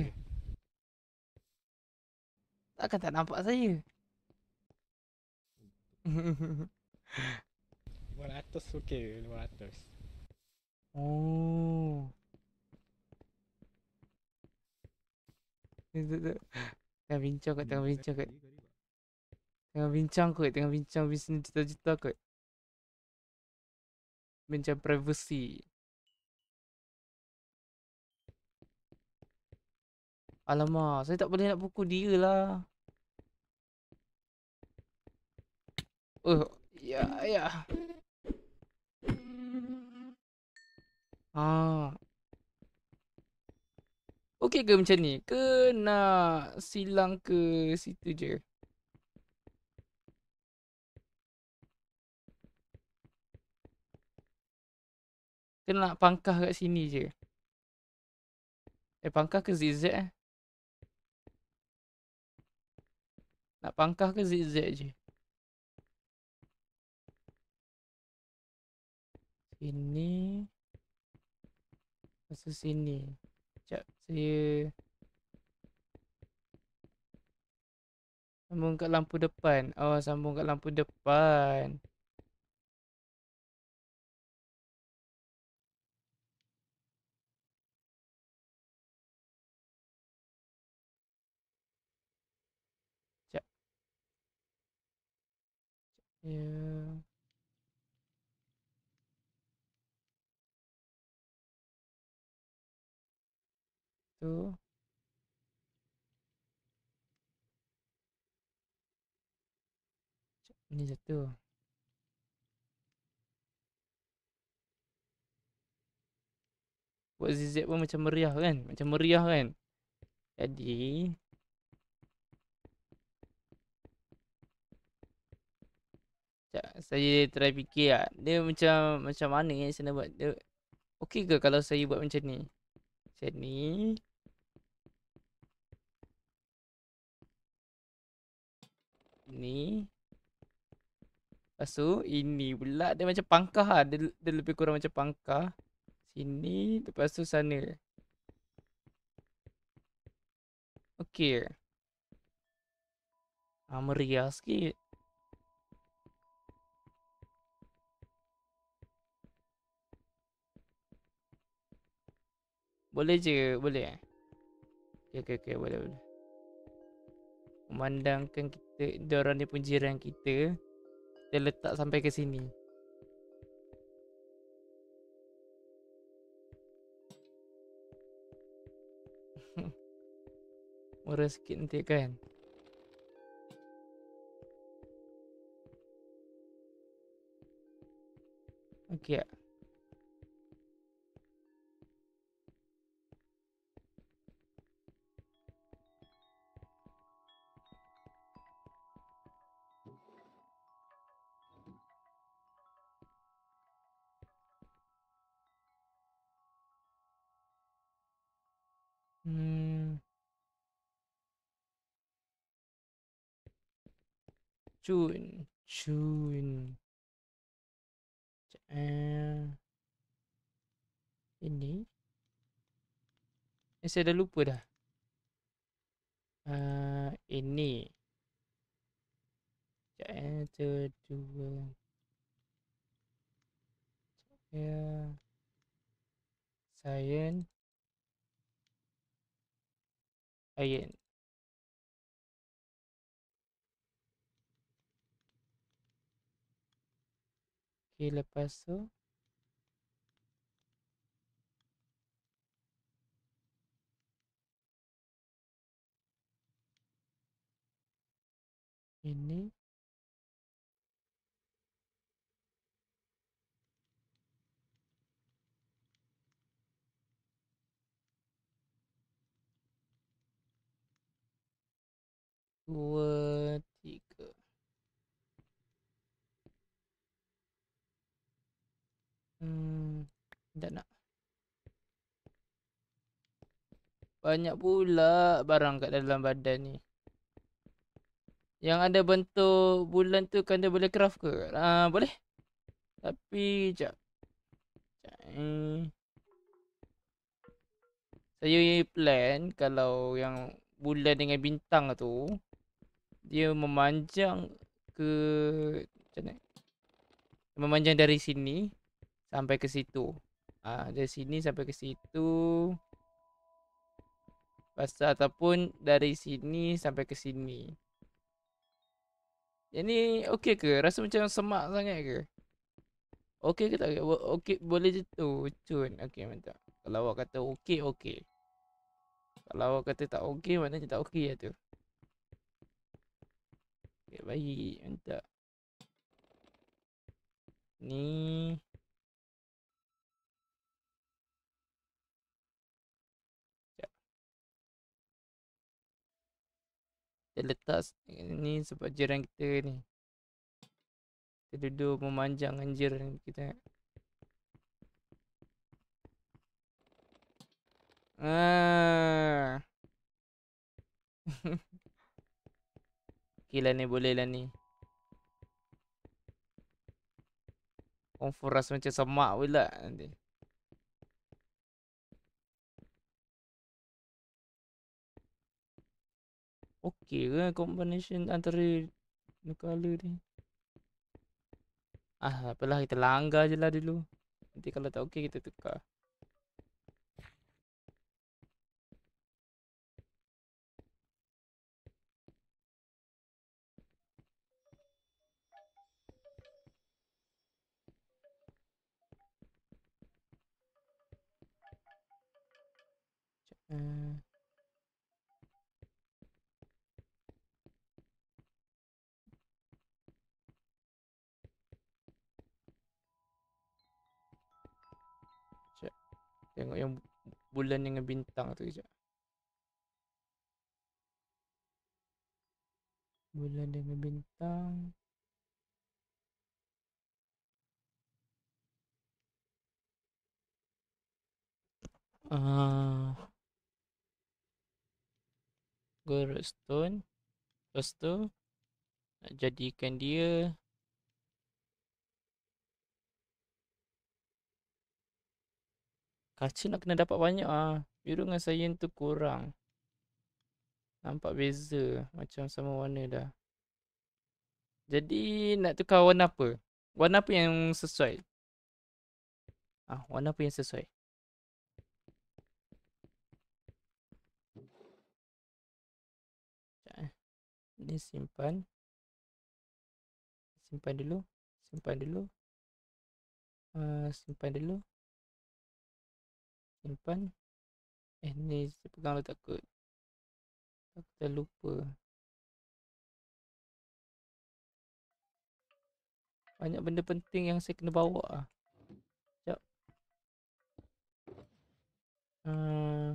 Takkan tak nampak saya? 500 oke okay, 500 oh tengah bincang kot tengah bincang kot tengah bincang kot tengah bincang bisnes juta-juta kot bincang privacy Alamak, saya tak boleh nak pukul dia lah. Oh, uh, ya, yeah, ya. Yeah. Ah. Okey ke macam ni? Ke nak silang ke situ je? Ke nak pangkah kat sini je? Eh, pangkah ke zigzag eh? Nak pangkah ke zigzag je? Ini... Masa sini Sekejap saya Sambung kat lampu depan Oh sambung kat lampu depan Yeah. tu ni satu buat zizek pun macam meriah kan macam meriah kan jadi saya try fikir lah. dia macam macam mana yang saya nak buat dia okey ke kalau saya buat macam ni macam ni Ni Lepas tu ini pula dia macam pangkah lah Dia, dia lebih kurang macam pangkah Sini lepas tu sana Okay ha, ah, Meriah sikit Boleh je, boleh eh? Okay, okay, okay, boleh, boleh memandangkan kita orang ni pun jiran kita kita letak sampai ke sini murah sikit nanti kan Okay. Cun Cun Uh, ini Ini eh, saya dah lupa dah uh, Ini Sekejap eh Satu Dua Sekejap Science Ayan. Okay, lepas tu. Ini. Ini. dua, tiga. Hmm, tak nak. Banyak pula barang kat dalam badan ni. Yang ada bentuk bulan tu kan dia boleh craft ke? Ah, uh, boleh. Tapi jap. Jap. Eh. Saya plan kalau yang bulan dengan bintang tu dia memanjang ke macam mana? Memanjang dari sini sampai ke situ. Ah ha, dari sini sampai ke situ. Pasal ataupun dari sini sampai ke sini. Yang ni okey ke? Rasa macam semak sangat ke? Okey ke tak? Okey boleh je tu. Cun. Okey mantap. Kalau awak kata okey okey. Kalau awak kata tak okey maknanya tak okey lah tu. Okay, baik, mantap Ni Kita letak ni sebab jiran kita ni Kita duduk memanjang dengan jiran kita Ah. Okay lah ni boleh lah ni Confu rasa macam semak pula nanti Okey, ke combination antara New color ni Ah apalah kita langgar je lah dulu Nanti kalau tak okey kita tukar Hmm. Sekejap. Tengok yang bulan dengan bintang tu sekejap. Bulan dengan bintang. Ah. Uh gold redstone lepas tu nak jadikan dia kaca nak kena dapat banyak ah biru dengan cyan tu kurang nampak beza macam sama warna dah jadi nak tukar warna apa warna apa yang sesuai ah warna apa yang sesuai ni simpan simpan dulu simpan dulu uh, simpan dulu simpan eh ni saya pegang lah takut takut terlupa banyak benda penting yang saya kena bawa ah sekejap uh,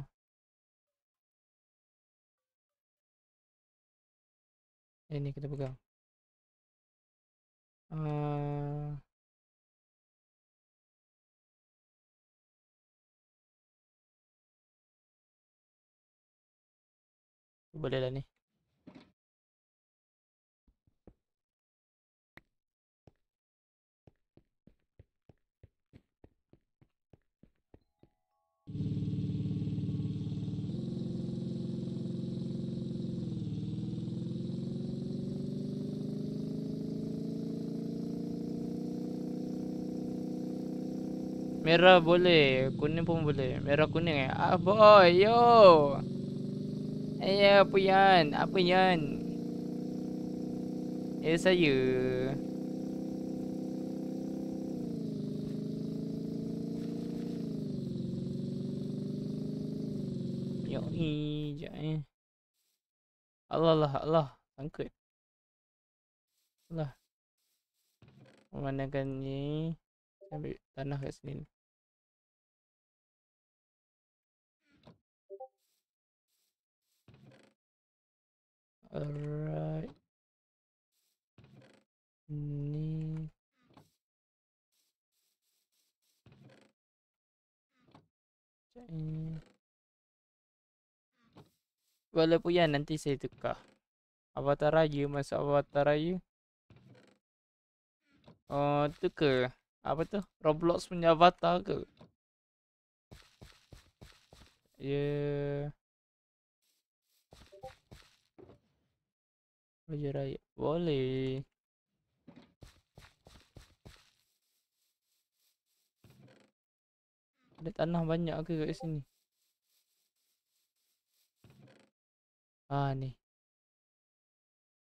yang ni kita pegang uh, ah. bolehlah ni Merah boleh, kuning pun boleh. Merah kuning eh. Ah boy, yo. Eh apa yan? Apa yan? Eh saya. Yo hi, jai. Eh. Allah Allah Allah, sangkut. Allah. Memandangkan ni ambil tanah kat sini. Alright, right. Knee. Dang. Walaupun ya nanti saya tukar. Avatar Raya masuk Avatar Raya. Oh, uh, tu ke? Apa tu? Roblox punya avatar ke? Ya. Yeah. Baju raya Boleh Ada tanah banyak ke kat sini Ah ni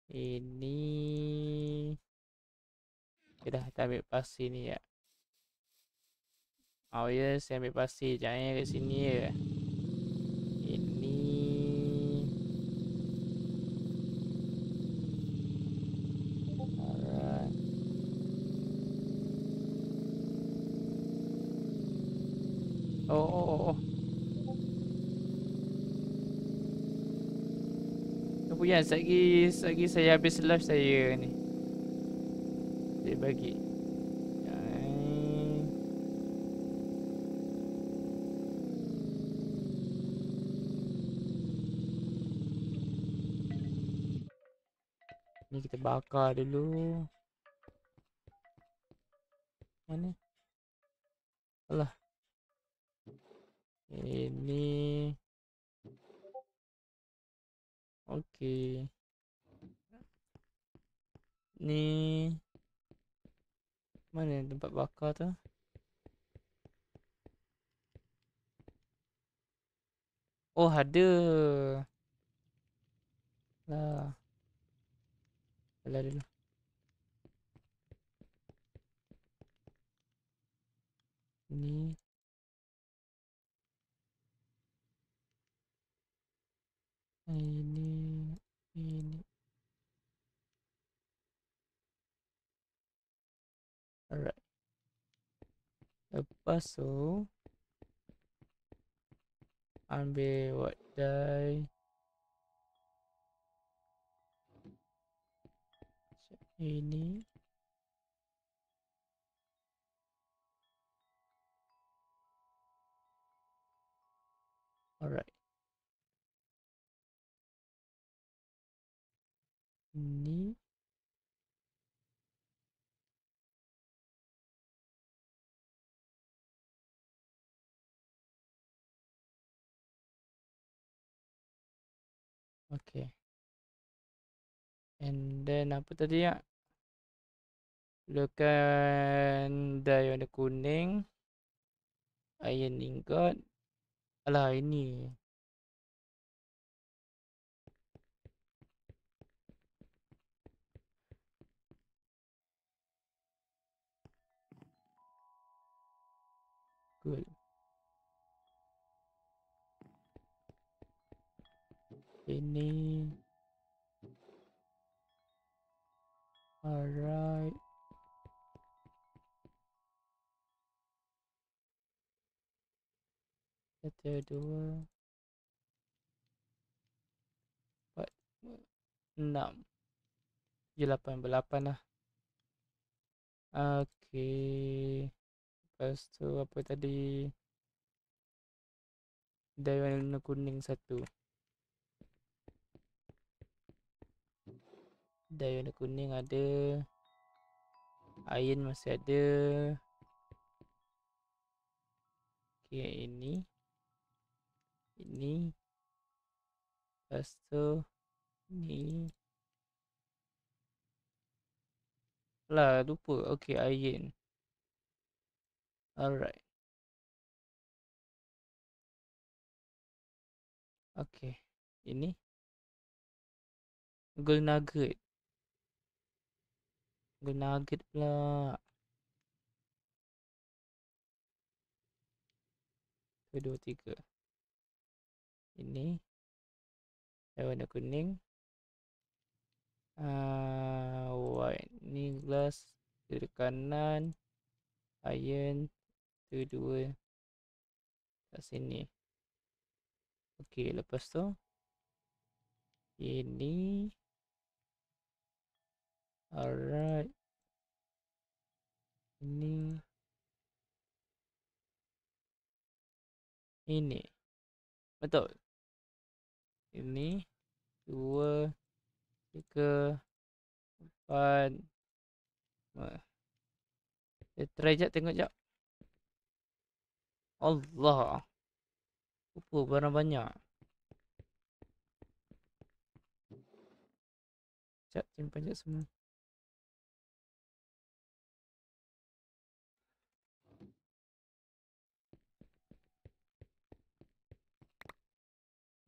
Ini Okay dah kita ambil pasir ni ya Oh yes ya, saya ambil pasir Jangan kat sini je ya. Yan, sagi sagi saya habis live saya ni. Saya bagi. Ni kita bakar dulu. Mana? Alah. Ini. Eh, Okey. Ni mana tempat bakar tu? Oh, ada. Lah. Lah dulu. Ni ini ini alright lepas tu ambil what die ini alright ni okay and then apa tadi ya lukan dye warna kuning iron ingot alah ini Cool. Ini. Alright. Letter 2. 4. 6. 7, 8, 8 lah. Okay. Lepas tu apa tadi Dari warna kuning satu Dari warna kuning ada Iron masih ada Okay ini Ini Lepas tu Ni Lah lupa Okay iron Alright. Okay. Ini. Gold nugget. Gold nugget pula. Dua, tiga. Ini. Warna kuning. Uh, white. Ini glass. Kiri kanan. Iron. Satu, dua Kat sini Okey, lepas tu Ini Alright Ini Ini Betul Ini Dua Tiga Empat Kita try sekejap tengok sekejap Allah. Apa barang banyak. Cak tim banyak semua.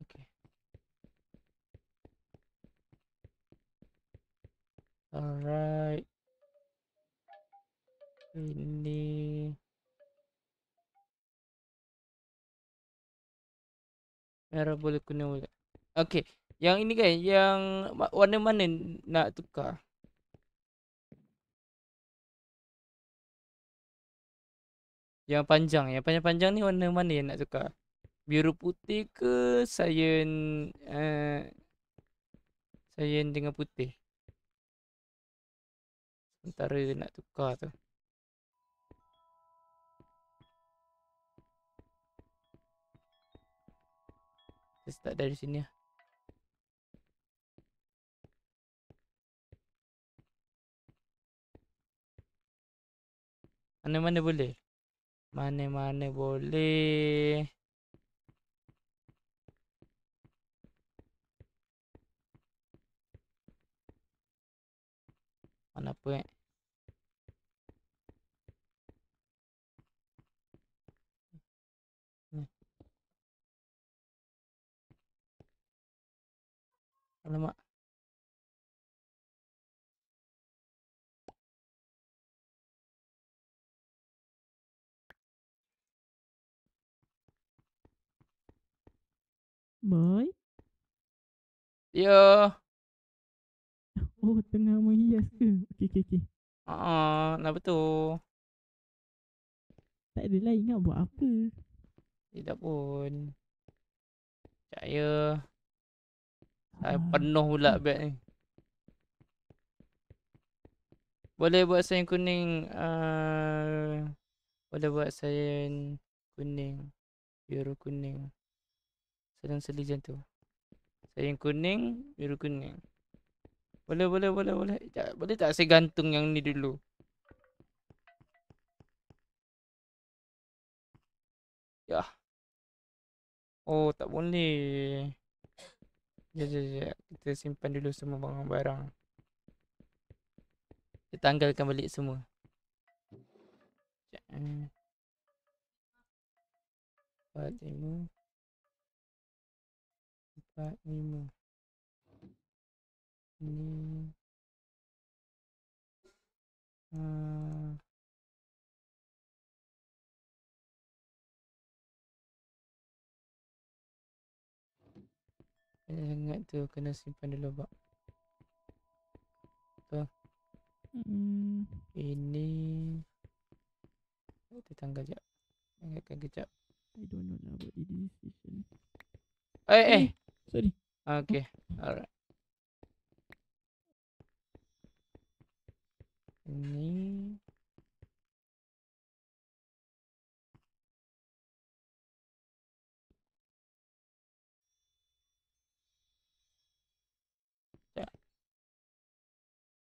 Okey. Alright. Ini Merah boleh kuning boleh. Okey. Yang ini kan yang warna mana nak tukar? Yang panjang, yang panjang-panjang ni warna mana yang nak tukar? Biru putih ke cyan eh uh, cyan dengan putih? Antara nak tukar tu. kita start dari sini lah. Mana-mana boleh? Mana-mana boleh? Mana apa eh? Alamak. Boy. Yo. Oh, tengah menghias ke? Okey, okey, okey. Ah, uh, nak betul. Tak adalah ingat buat apa. Tidak pun. Tak ya. Ay, ah. penuh pula beg ni. Boleh buat sayang kuning. Uh, boleh buat sayang kuning. Biru kuning. Sedang seli macam tu. Sayang kuning, biru kuning. Boleh, boleh, boleh, boleh. Tak, boleh tak saya gantung yang ni dulu? Ya. Oh, tak boleh. Ya, ya, ya. Kita simpan dulu semua barang-barang. Kita tanggalkan balik semua. Sekejap. Eh. Empat, lima. Empat, lima. Ini. Hmm. Banyak sangat tu kena simpan dulu bak. Apa? Hmm. Ini tetangga oh, jap. Angkatkan kejap. I don't know lah buat ini decision. Eh hey, eh. Sorry. Okay. Oh. Alright. Ini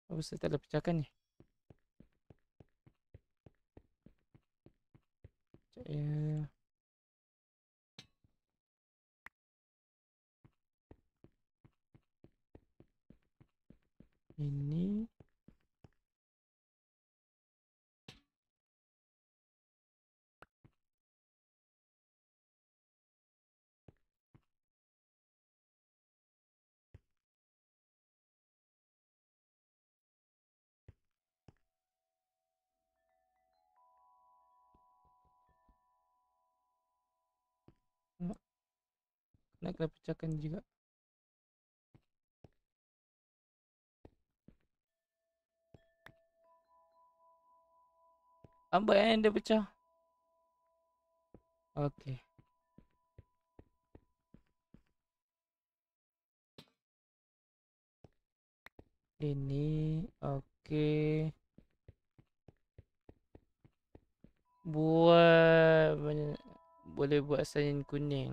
Apa saya tak ada pecahkan ni? Sekejap ya. Ini. nak kena pecahkan juga lambat kan dia pecah ok ini ok buat boleh buat sayang kuning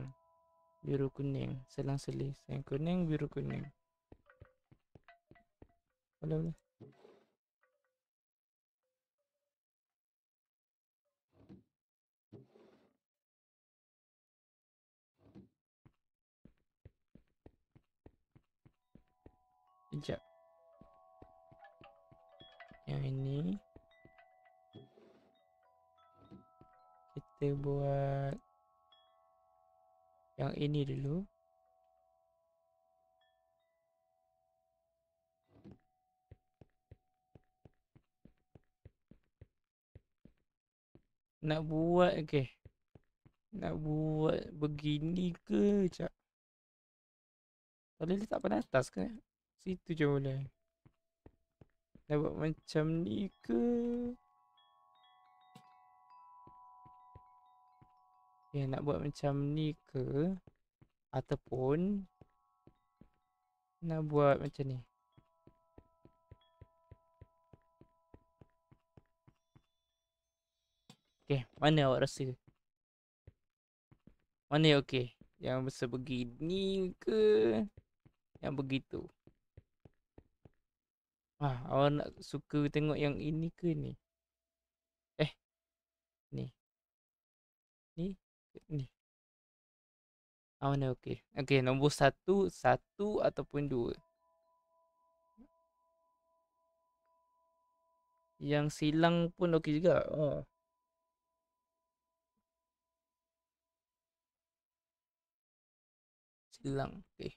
biru kuning selang seli selang kuning biru kuning boleh boleh sekejap yang ini kita buat yang ini dulu nak buat ke nak buat begini ke cak boleh letak pada atas ke kan? situ je boleh nak buat macam ni ke Okay, nak buat macam ni ke Ataupun Nak buat macam ni Okay, mana awak rasa? Mana yang okay? Yang sebegini ke? Yang begitu? Ah, awak nak suka tengok yang ini ke ni? Ah, mana okey. Okey, nombor satu, satu ataupun dua. Yang silang pun okey juga. Oh. Silang, okey.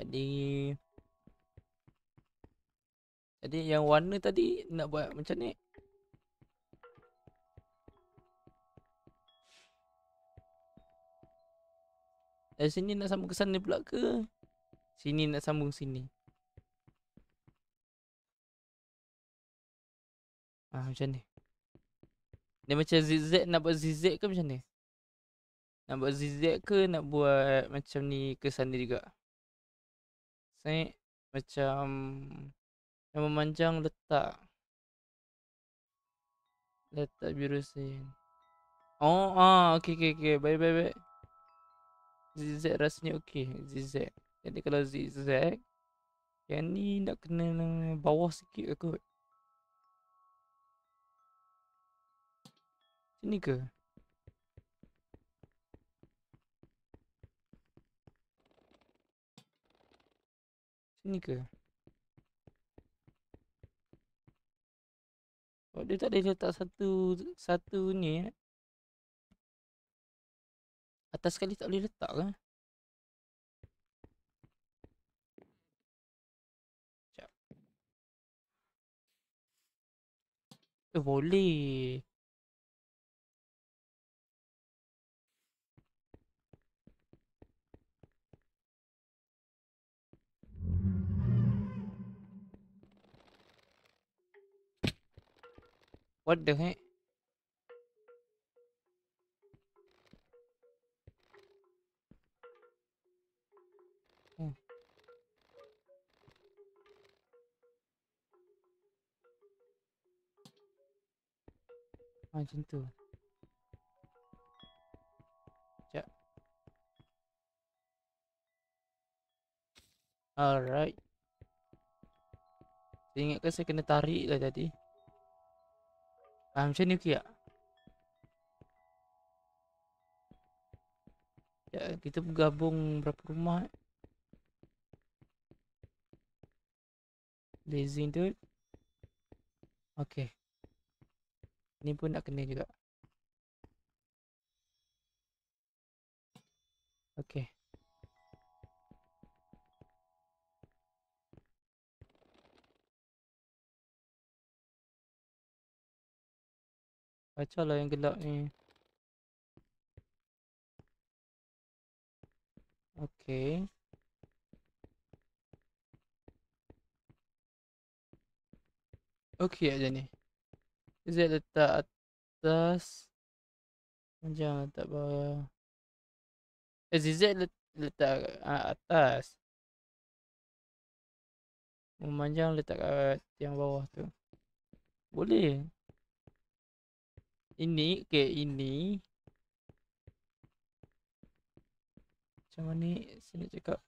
Jadi Jadi yang warna tadi nak buat macam ni. Dari sini nak sambung ke sana pula ke? Sini nak sambung sini. Ah macam ni. Dia macam zigzag nak buat zigzag ke macam ni? Nak buat zigzag ke nak buat macam ni ke sana juga? Saya macam yang memanjang letak letak biru sini. Oh, ah, okey okey okey. Bye bye bye zigzag rasanya okey zigzag jadi kalau zigzag yang ni nak kena bawah sikit aku. Lah kot ke sini ke oh dia tak ada letak satu satu ni eh Atas sekali tak boleh letak kan? Sekejap. Eh boleh. What the heck? Ah, macam tu Sekejap Alright Saya ingatkan saya kena tarik lah tadi ah, Macam ni okey tak? Ya, kita bergabung berapa rumah eh? Lazy tu. Okay ini pun nak kena juga. Okey. Baca lah yang gelap ni. Okey. Okey aja ni. Z letak atas Panjang letak bawah Z letak atas Memanjang letak kat tiang bawah tu Boleh Ini ke okay, ini Macam mana ni Sini cakap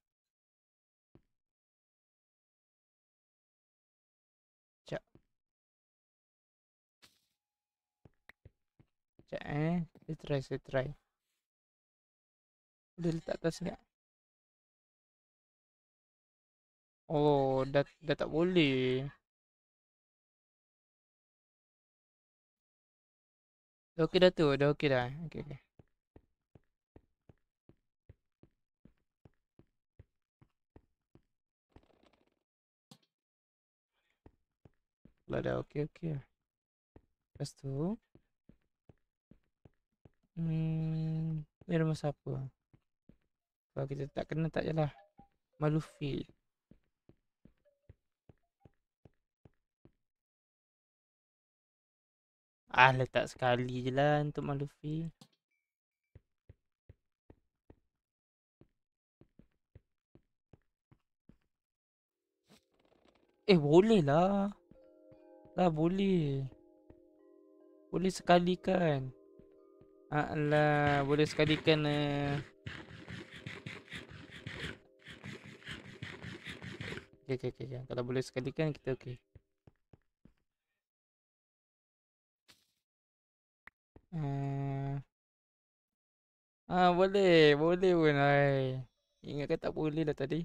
Sekejap ya, eh. Saya try, saya try. Dia letak atas ni. Oh, dah, dah tak boleh. Dah okey dah tu? Dah okey dah? Okey, okey. Dah okey, okey. Lepas tu... Hmm, dia rumah siapa? Kalau kita tak kena tak jelah. Malu feel. Ah, letak sekali je lah untuk Malu feel. Eh, boleh lah. Lah, boleh. Boleh sekali kan. Alah, boleh sekali kena Okay, okay, okay. Kalau boleh sekali kan kita okey. Hmm. Ah, boleh, boleh pun ai. Ingat kata tak boleh lah tadi.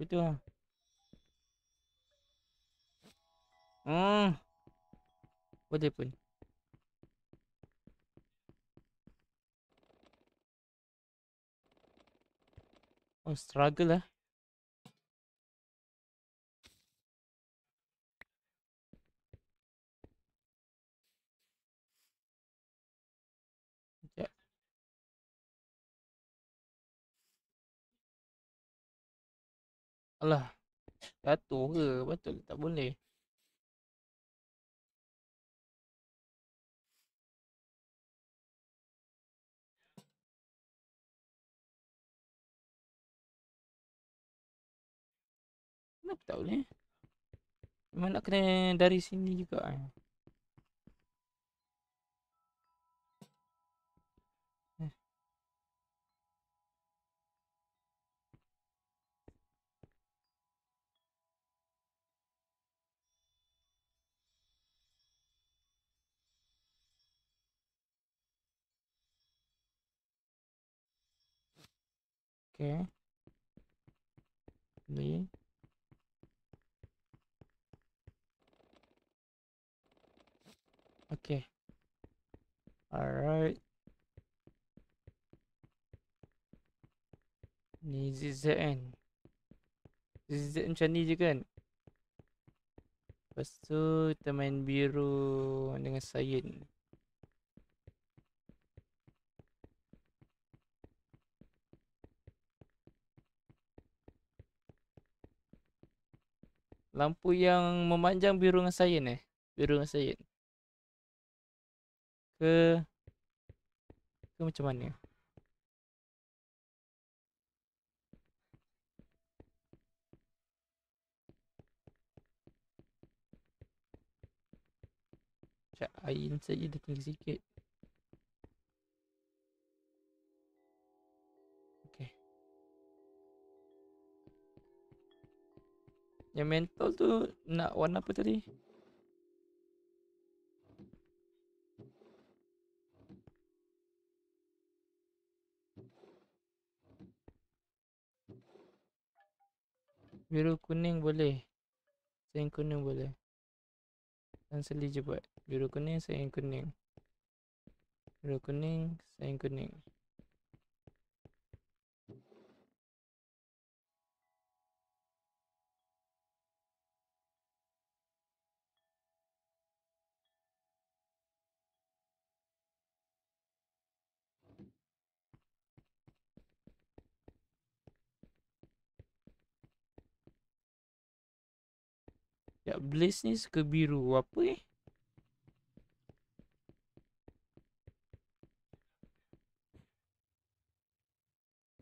Itu ah. Hmm. Boleh pun. Oh, struggle lah. Alah, jatuh ke? Betul tak boleh. Kenapa tak boleh? Eh? Memang nak kena dari sini juga eh. Okay. Ni. Okay. Okay. Alright. Ni zigzag kan. Zigzag macam ni je kan. Lepas tu kita main biru dengan sayin. Lampu yang memanjang biru dengan sayin eh. Biru dengan sayin ke ke macam mana Sekejap air saja dah tinggi sikit Okay Yang mentol tu nak warna apa tadi? Biru kuning boleh. Saya kuning boleh. Dan seli je buat. Biru kuning, saya kuning. Biru kuning, saya kuning. Sekejap blaze ni suka biru apa eh?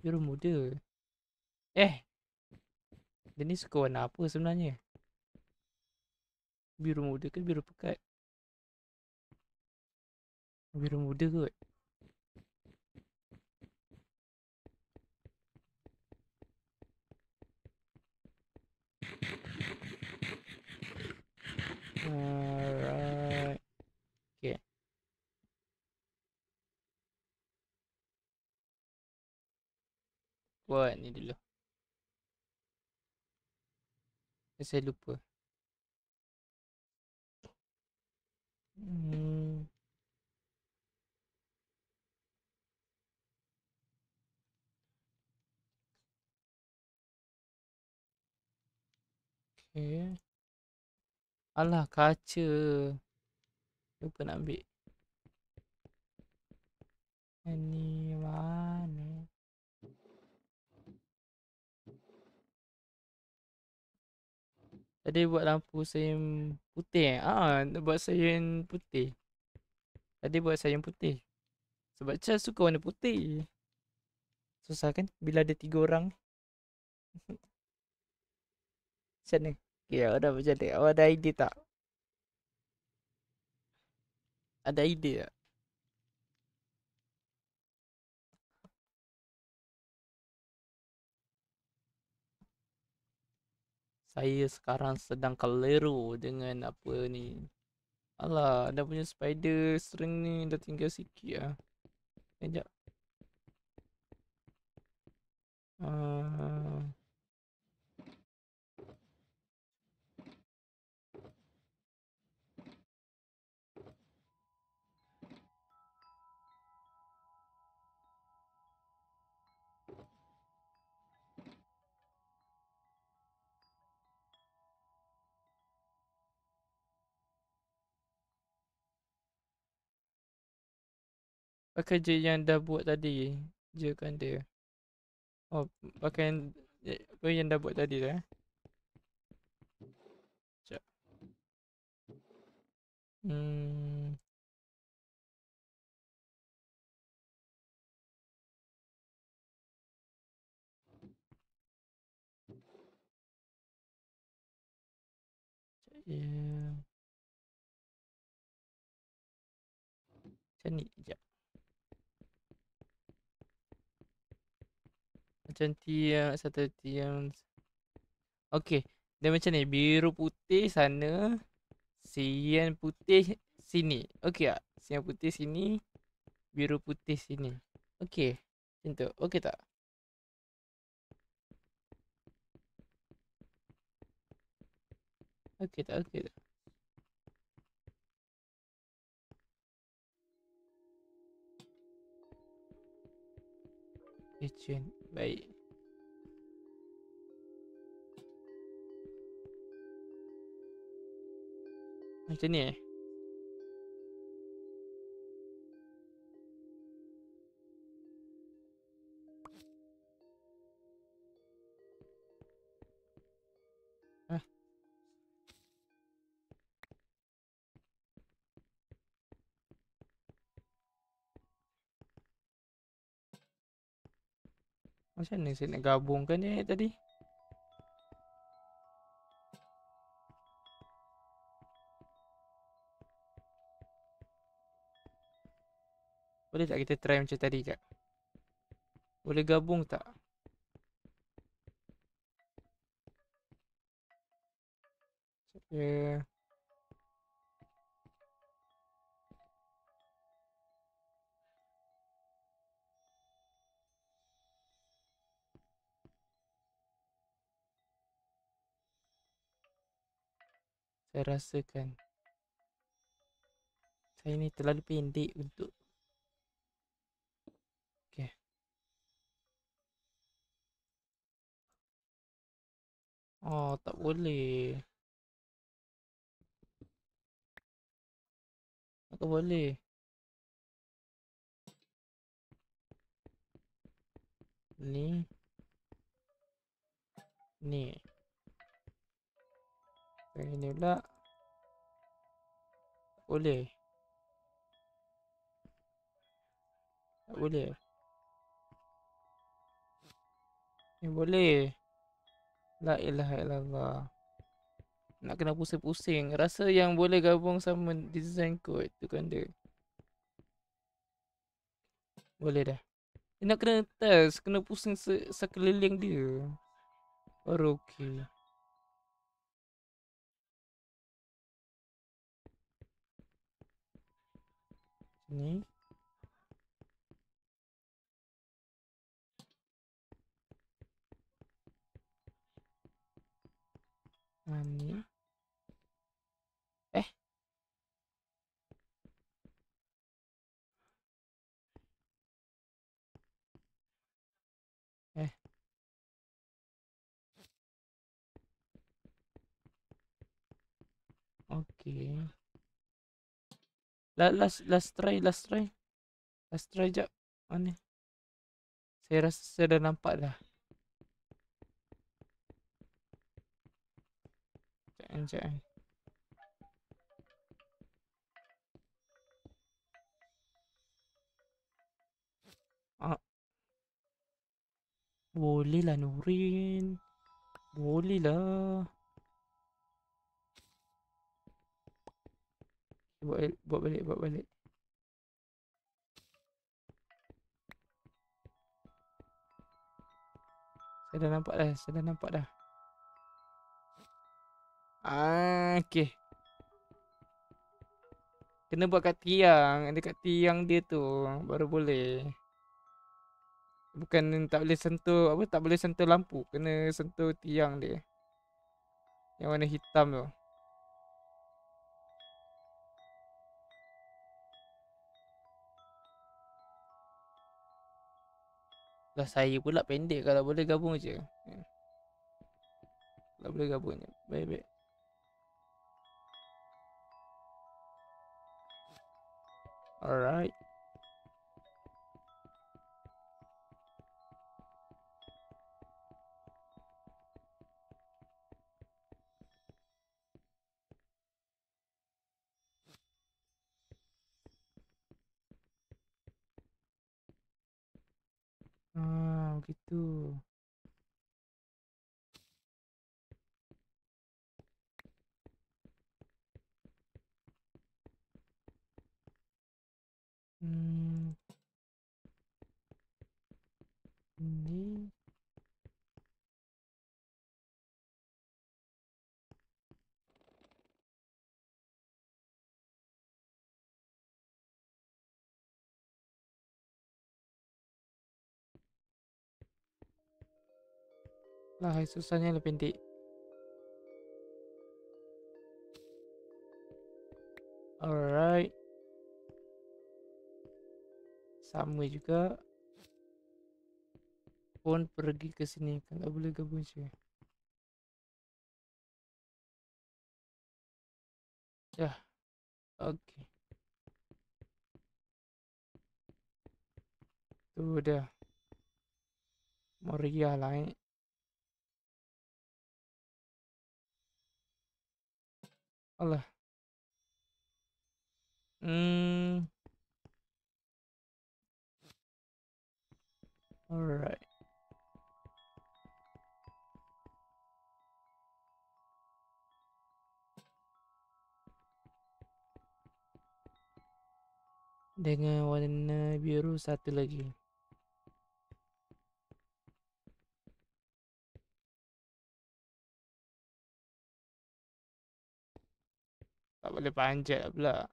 Biru muda. Eh. Dia ni suka warna apa sebenarnya? Biru muda ke biru pekat? Biru muda kot. Alright. Buat ni dulu eh, Saya lupa hmm. Okay Alah kaca Lupa nak ambil Ini mana Tadi buat lampu saya putih eh? Ah, Buat saya putih Tadi buat saya putih Sebab Charles suka warna putih Susah kan bila ada tiga orang Macam mana? Okay, awak dah macam ni. Awak ada idea tak? Ada idea tak? Saya sekarang sedang keliru dengan apa ni. Alah, ada punya spider string ni dah tinggal sikit lah. Sekejap. Uh... Pakai kerja yang dah buat tadi je kan dia oh pakai yang, eh, yang dah buat tadi dah eh? sekejap hmm Yeah. Macam ni, sekejap macam tier eh, satu yang eh, okay dia macam ni biru putih sana sian putih sini okay ah sian putih sini biru putih sini okay macam tu okey tak okay tak okay tak Kitchen Baik. Macam ni eh. Macam mana saya nak gabungkan ni tadi? Boleh tak kita try macam tadi kat? Boleh gabung tak? Okay. saya rasakan saya ni terlalu pendek untuk okey oh tak boleh tak boleh ni ni yang ini pula boleh Tak boleh Eh boleh La ilaha illallah Nak kena pusing-pusing Rasa yang boleh gabung sama design code tu kan dia Boleh dah Nak kena test Kena pusing sekeliling dia Baru okey lah sini ini, eh eh oke okay. last last last try last try last try jap mana saya rasa saya dah ya. nampak dah jap jap ah boleh lah Nurin boleh lah Buat, balik, buat balik. Saya dah nampak dah, saya dah nampak dah. Ah, okey. Kena buat kat tiang, kat tiang dia tu baru boleh. Bukan tak boleh sentuh, apa tak boleh sentuh lampu, kena sentuh tiang dia. Yang warna hitam tu. Dah saya pula pendek kalau boleh gabung je Kalau boleh gabung je Baik-baik Alright Ah, begitu. Hmm. Ini. Hmm. lah eh, susahnya lebih pendek alright sama juga pun pergi ke sini kan tak boleh gabung je ya ok tu dah Maria lah eh Allah. Hmm. Alright. Dengan warna biru satu lagi. Tak boleh panjat pula.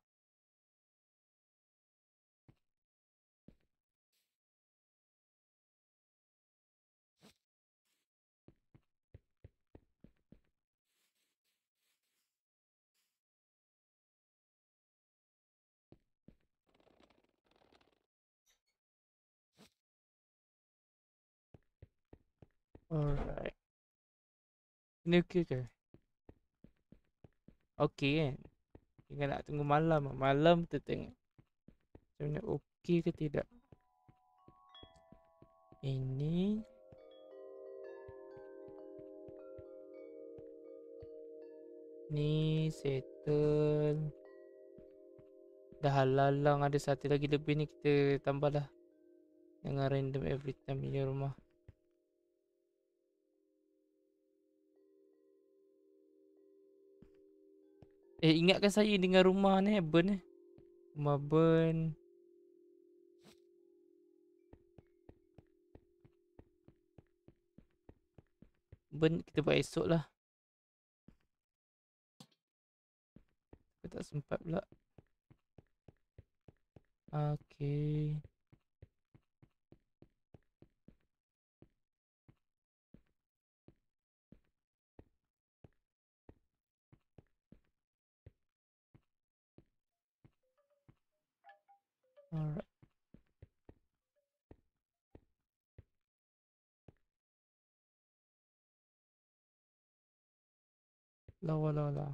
Alright. New kicker. Okay, eh? Kan? Ingat nak lah, tunggu malam lah. Malam tu tengok Macam okey ke tidak Ini Ni settle Dah halalang ada satu lagi lebih ni Kita tambahlah lah Dengan random every time punya rumah Eh ingatkan saya dengan rumah ni burn eh. Rumah burn. Burn kita buat esok lah. Kita tak sempat pula. Okay. لا ولا لا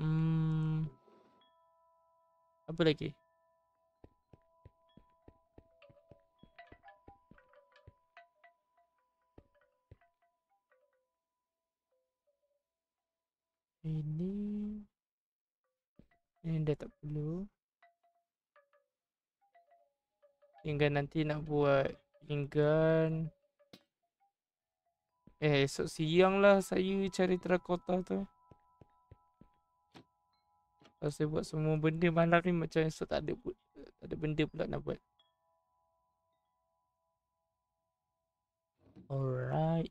امم apa lagi ini ini dah tak perlu hingga nanti nak buat hingga eh esok siang lah saya cari terakota tu kalau saya buat semua benda malam ni macam esok tak ada, buat, tak ada benda pula nak buat alright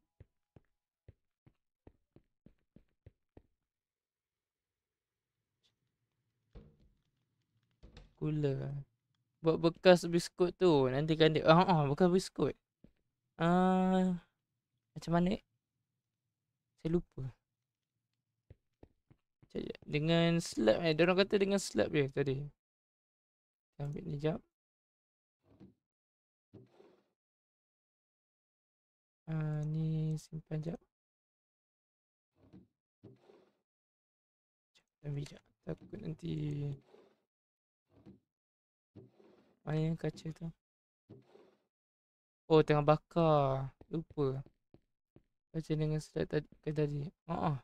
gula Buat bekas biskut tu Nanti kan dia Haa uh, uh, ah, bekas biskut Haa uh, Macam mana eh? Saya lupa Dengan slap eh Diorang kata dengan slap je tadi Saya ambil ni jap Haa uh, ni simpan jap Sekejap Takut nanti mana kaca tu? Oh, tengah bakar. Lupa. Kaca dengan slide tadi. Ke tadi. Oh, oh.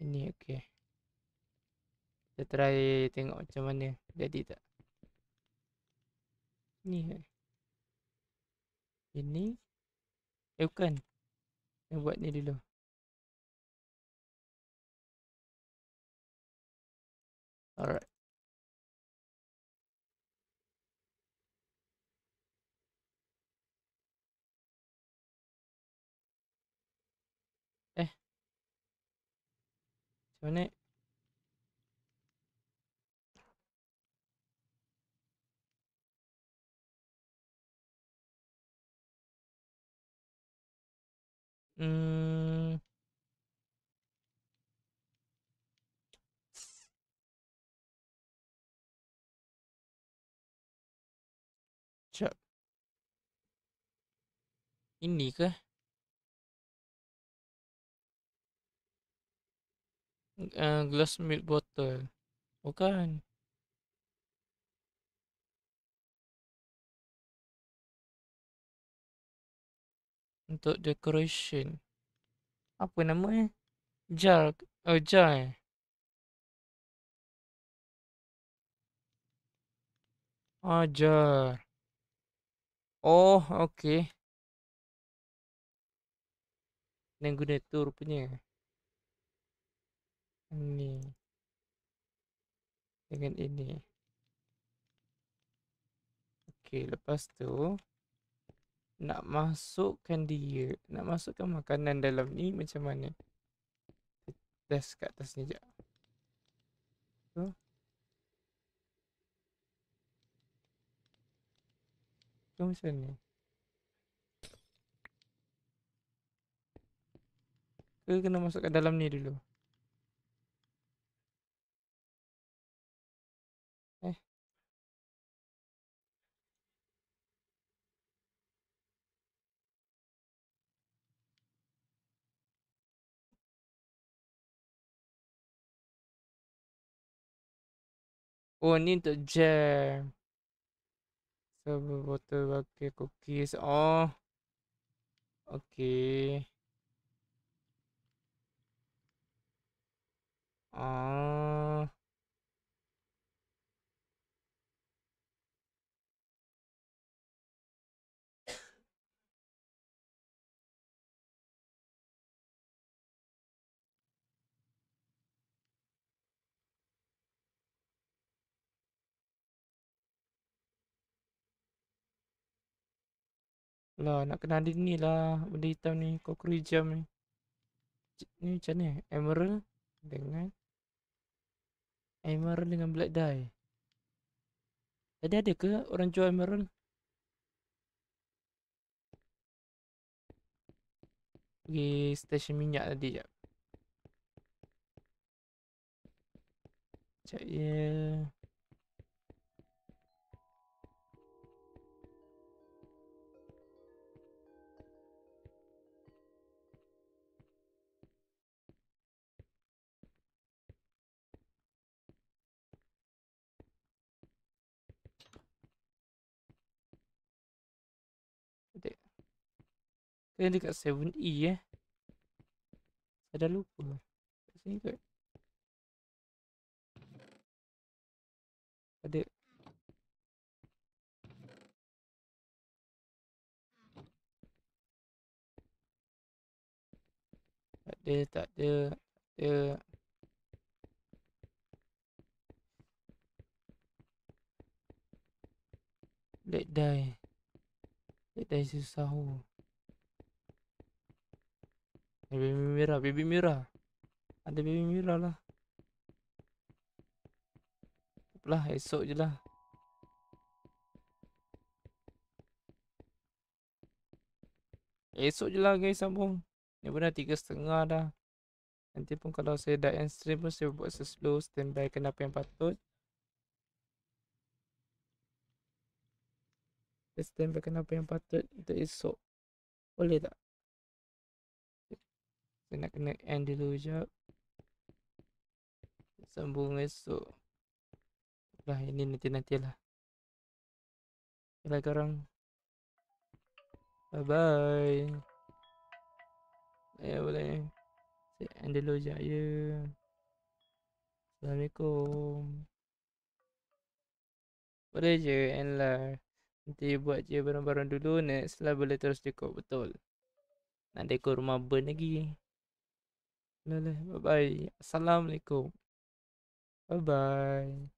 Ini okey. Kita try tengok macam mana. Jadi tak. Ni. Kan? Ini. Eh bukan. Kita buat ni dulu. Alright. よね。うーん。chậm in lý cơ uh, glass milk bottle bukan oh, untuk decoration apa nama eh jar oh jar eh ajar ah, oh okey dan guna tu rupanya ini dengan ini Okey, lepas tu nak masukkan dia nak masukkan makanan dalam ni macam mana test kat atas ni sekejap so. tu macam ni ke kena masukkan dalam ni dulu Oh ni untuk jam Server botol bagi cookies Oh Okay Ah. Lah nak kena ada ni lah benda hitam ni Kokuru hijam ni Ni macam ni Emerald Dengan Emerald dengan black dye Tadi ada ke orang jual emerald? Pergi stesen minyak tadi sekejap Sekejap Kena dekat 7E eh. Saya dah lupa. Kat sini kot. Ada. Tak ada, tak ada. Tak ada. Let die. Let die susah. Oh. Ini baby mira, baby mira. Ada baby mira lah. Lah esok je lah. Esok je lah guys sambung. Ini pun dah tiga setengah dah. Nanti pun kalau saya dah end stream pun saya buat seslow standby kenapa yang patut. Saya standby kenapa yang patut untuk esok. Boleh tak? Saya nak kena end dulu sekejap Sambung esok Lah ini nanti-nanti lah Yalah Bye-bye eh, Ya boleh Saya end dulu sekejap ya Assalamualaikum Boleh je end lah Nanti buat je barang-barang dulu Next lah boleh terus cukup betul Nak dekor rumah burn lagi Bye-bye. Assalamualaikum. Bye-bye.